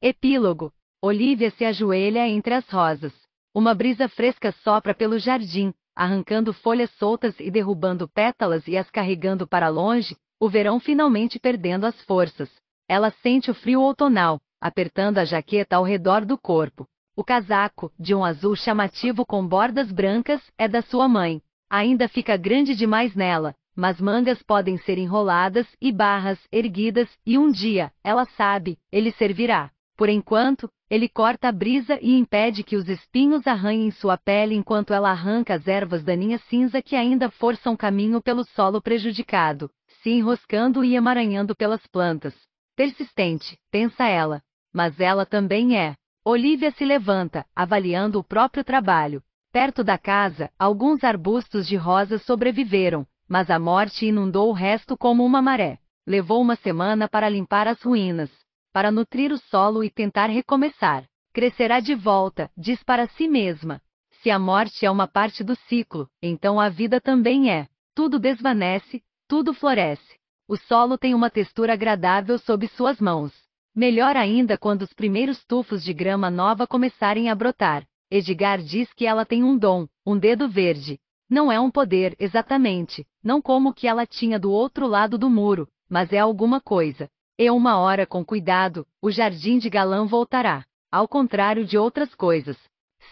Epílogo: Olivia se ajoelha entre as rosas. Uma brisa fresca sopra pelo jardim, arrancando folhas soltas e derrubando pétalas e as carregando para longe, o verão finalmente perdendo as forças. Ela sente o frio outonal, apertando a jaqueta ao redor do corpo. O casaco, de um azul chamativo com bordas brancas, é da sua mãe. Ainda fica grande demais nela, mas mangas podem ser enroladas e barras erguidas, e um dia, ela sabe, ele servirá. Por enquanto, ele corta a brisa e impede que os espinhos arranhem sua pele enquanto ela arranca as ervas daninhas cinza que ainda forçam caminho pelo solo prejudicado se enroscando e emaranhando pelas plantas. Persistente, pensa ela. Mas ela também é. Olivia se levanta, avaliando o próprio trabalho. Perto da casa, alguns arbustos de rosas sobreviveram, mas a morte inundou o resto como uma maré. Levou uma semana para limpar as ruínas, para nutrir o solo e tentar recomeçar. Crescerá de volta, diz para si mesma. Se a morte é uma parte do ciclo, então a vida também é. Tudo desvanece, tudo floresce. O solo tem uma textura agradável sob suas mãos. Melhor ainda quando os primeiros tufos de grama nova começarem a brotar. Edgar diz que ela tem um dom, um dedo verde. Não é um poder, exatamente, não como o que ela tinha do outro lado do muro, mas é alguma coisa. E uma hora com cuidado, o jardim de Galã voltará. Ao contrário de outras coisas.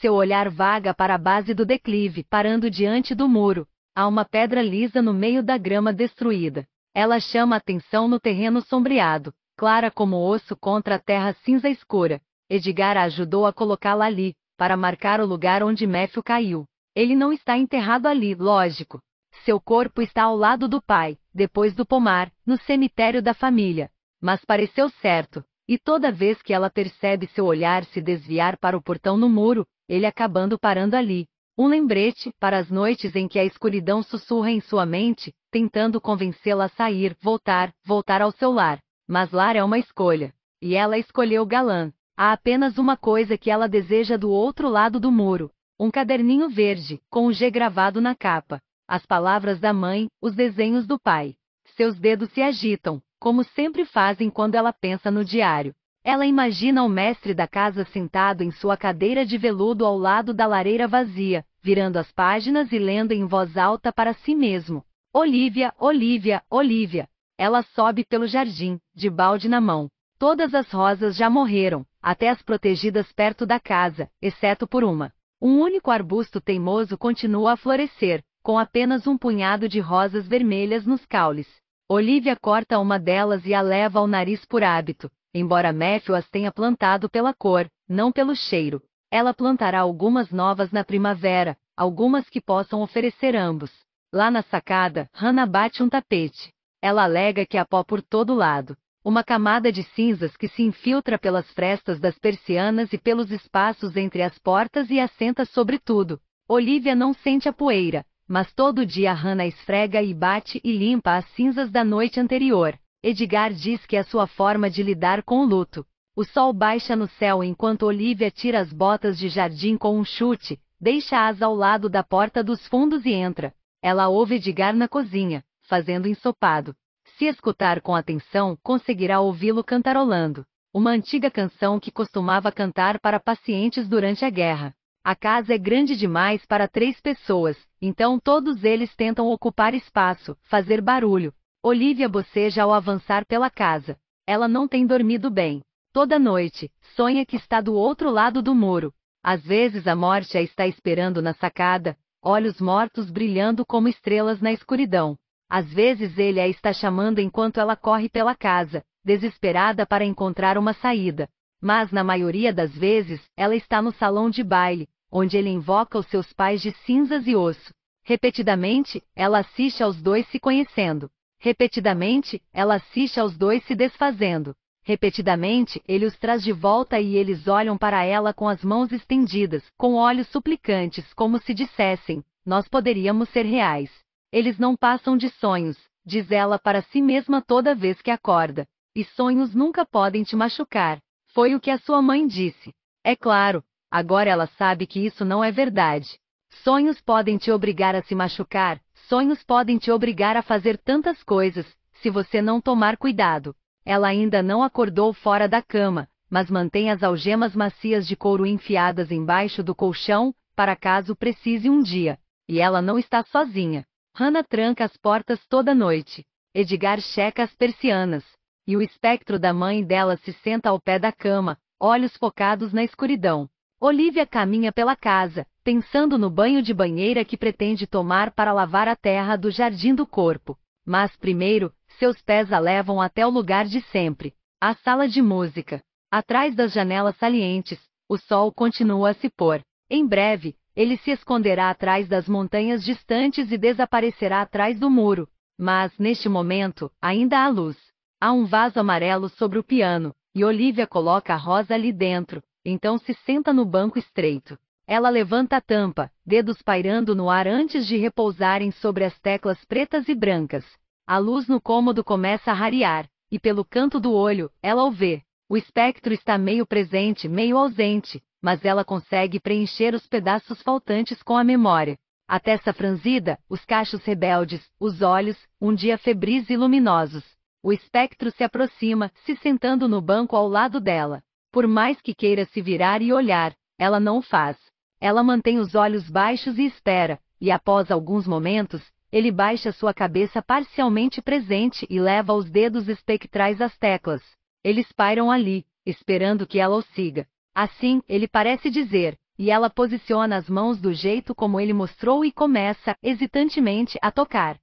Seu olhar vaga para a base do declive, parando diante do muro, Há uma pedra lisa no meio da grama destruída. Ela chama atenção no terreno sombreado, clara como osso contra a terra cinza escura. Edgar a ajudou a colocá-la ali, para marcar o lugar onde Méfio caiu. Ele não está enterrado ali, lógico. Seu corpo está ao lado do pai, depois do pomar, no cemitério da família. Mas pareceu certo, e toda vez que ela percebe seu olhar se desviar para o portão no muro, ele acabando parando ali, um lembrete para as noites em que a escuridão sussurra em sua mente, tentando convencê-la a sair, voltar, voltar ao seu lar. Mas lar é uma escolha. E ela escolheu Galan. Há apenas uma coisa que ela deseja do outro lado do muro: um caderninho verde, com o G gravado na capa. As palavras da mãe, os desenhos do pai. Seus dedos se agitam, como sempre fazem quando ela pensa no diário. Ela imagina o mestre da casa sentado em sua cadeira de veludo ao lado da lareira vazia, virando as páginas e lendo em voz alta para si mesmo. Olivia, Olivia, Olivia. Ela sobe pelo jardim, de balde na mão. Todas as rosas já morreram, até as protegidas perto da casa, exceto por uma. Um único arbusto teimoso continua a florescer, com apenas um punhado de rosas vermelhas nos caules. Olivia corta uma delas e a leva ao nariz por hábito, Embora Matthew as tenha plantado pela cor, não pelo cheiro, ela plantará algumas novas na primavera, algumas que possam oferecer ambos. Lá na sacada, Hannah bate um tapete. Ela alega que há pó por todo lado. Uma camada de cinzas que se infiltra pelas frestas das persianas e pelos espaços entre as portas e assenta sobre tudo. Olivia não sente a poeira, mas todo dia Hannah esfrega e bate e limpa as cinzas da noite anterior. Edgar diz que é sua forma de lidar com o luto. O sol baixa no céu enquanto Olivia tira as botas de jardim com um chute, deixa-as ao lado da porta dos fundos e entra. Ela ouve Edgar na cozinha, fazendo ensopado. Se escutar com atenção, conseguirá ouvi-lo cantarolando. Uma antiga canção que costumava cantar para pacientes durante a guerra. A casa é grande demais para três pessoas, então todos eles tentam ocupar espaço, fazer barulho, Olivia boceja ao avançar pela casa. Ela não tem dormido bem. Toda noite, sonha que está do outro lado do muro. Às vezes a morte a está esperando na sacada, olhos mortos brilhando como estrelas na escuridão. Às vezes ele a está chamando enquanto ela corre pela casa, desesperada para encontrar uma saída. Mas na maioria das vezes, ela está no salão de baile, onde ele invoca os seus pais de cinzas e osso. Repetidamente, ela assiste aos dois se conhecendo. Repetidamente, ela assiste aos dois se desfazendo. Repetidamente, ele os traz de volta e eles olham para ela com as mãos estendidas, com olhos suplicantes, como se dissessem: Nós poderíamos ser reais. Eles não passam de sonhos, diz ela para si mesma toda vez que acorda. E sonhos nunca podem te machucar. Foi o que a sua mãe disse. É claro, agora ela sabe que isso não é verdade. Sonhos podem te obrigar a se machucar, sonhos podem te obrigar a fazer tantas coisas, se você não tomar cuidado. Ela ainda não acordou fora da cama, mas mantém as algemas macias de couro enfiadas embaixo do colchão, para caso precise um dia. E ela não está sozinha. Hannah tranca as portas toda noite. Edgar checa as persianas. E o espectro da mãe dela se senta ao pé da cama, olhos focados na escuridão. Olivia caminha pela casa, pensando no banho de banheira que pretende tomar para lavar a terra do jardim do corpo. Mas primeiro, seus pés a levam até o lugar de sempre a sala de música. Atrás das janelas salientes, o sol continua a se pôr. Em breve, ele se esconderá atrás das montanhas distantes e desaparecerá atrás do muro. Mas, neste momento, ainda há luz. Há um vaso amarelo sobre o piano, e Olivia coloca a rosa ali dentro, então se senta no banco estreito. Ela levanta a tampa, dedos pairando no ar antes de repousarem sobre as teclas pretas e brancas. A luz no cômodo começa a rarear, e pelo canto do olho, ela o vê. O espectro está meio presente, meio ausente, mas ela consegue preencher os pedaços faltantes com a memória. A testa franzida, os cachos rebeldes, os olhos, um dia febris e luminosos. O espectro se aproxima, se sentando no banco ao lado dela. Por mais que queira se virar e olhar, ela não o faz. Ela mantém os olhos baixos e espera, e após alguns momentos, ele baixa sua cabeça parcialmente presente e leva os dedos espectrais às teclas. Eles pairam ali, esperando que ela o siga. Assim, ele parece dizer, e ela posiciona as mãos do jeito como ele mostrou e começa, hesitantemente, a tocar.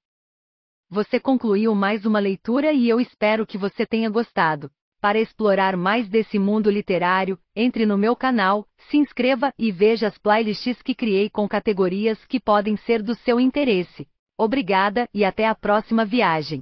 Você concluiu mais uma leitura e eu espero que você tenha gostado. Para explorar mais desse mundo literário, entre no meu canal, se inscreva e veja as playlists que criei com categorias que podem ser do seu interesse. Obrigada e até a próxima viagem.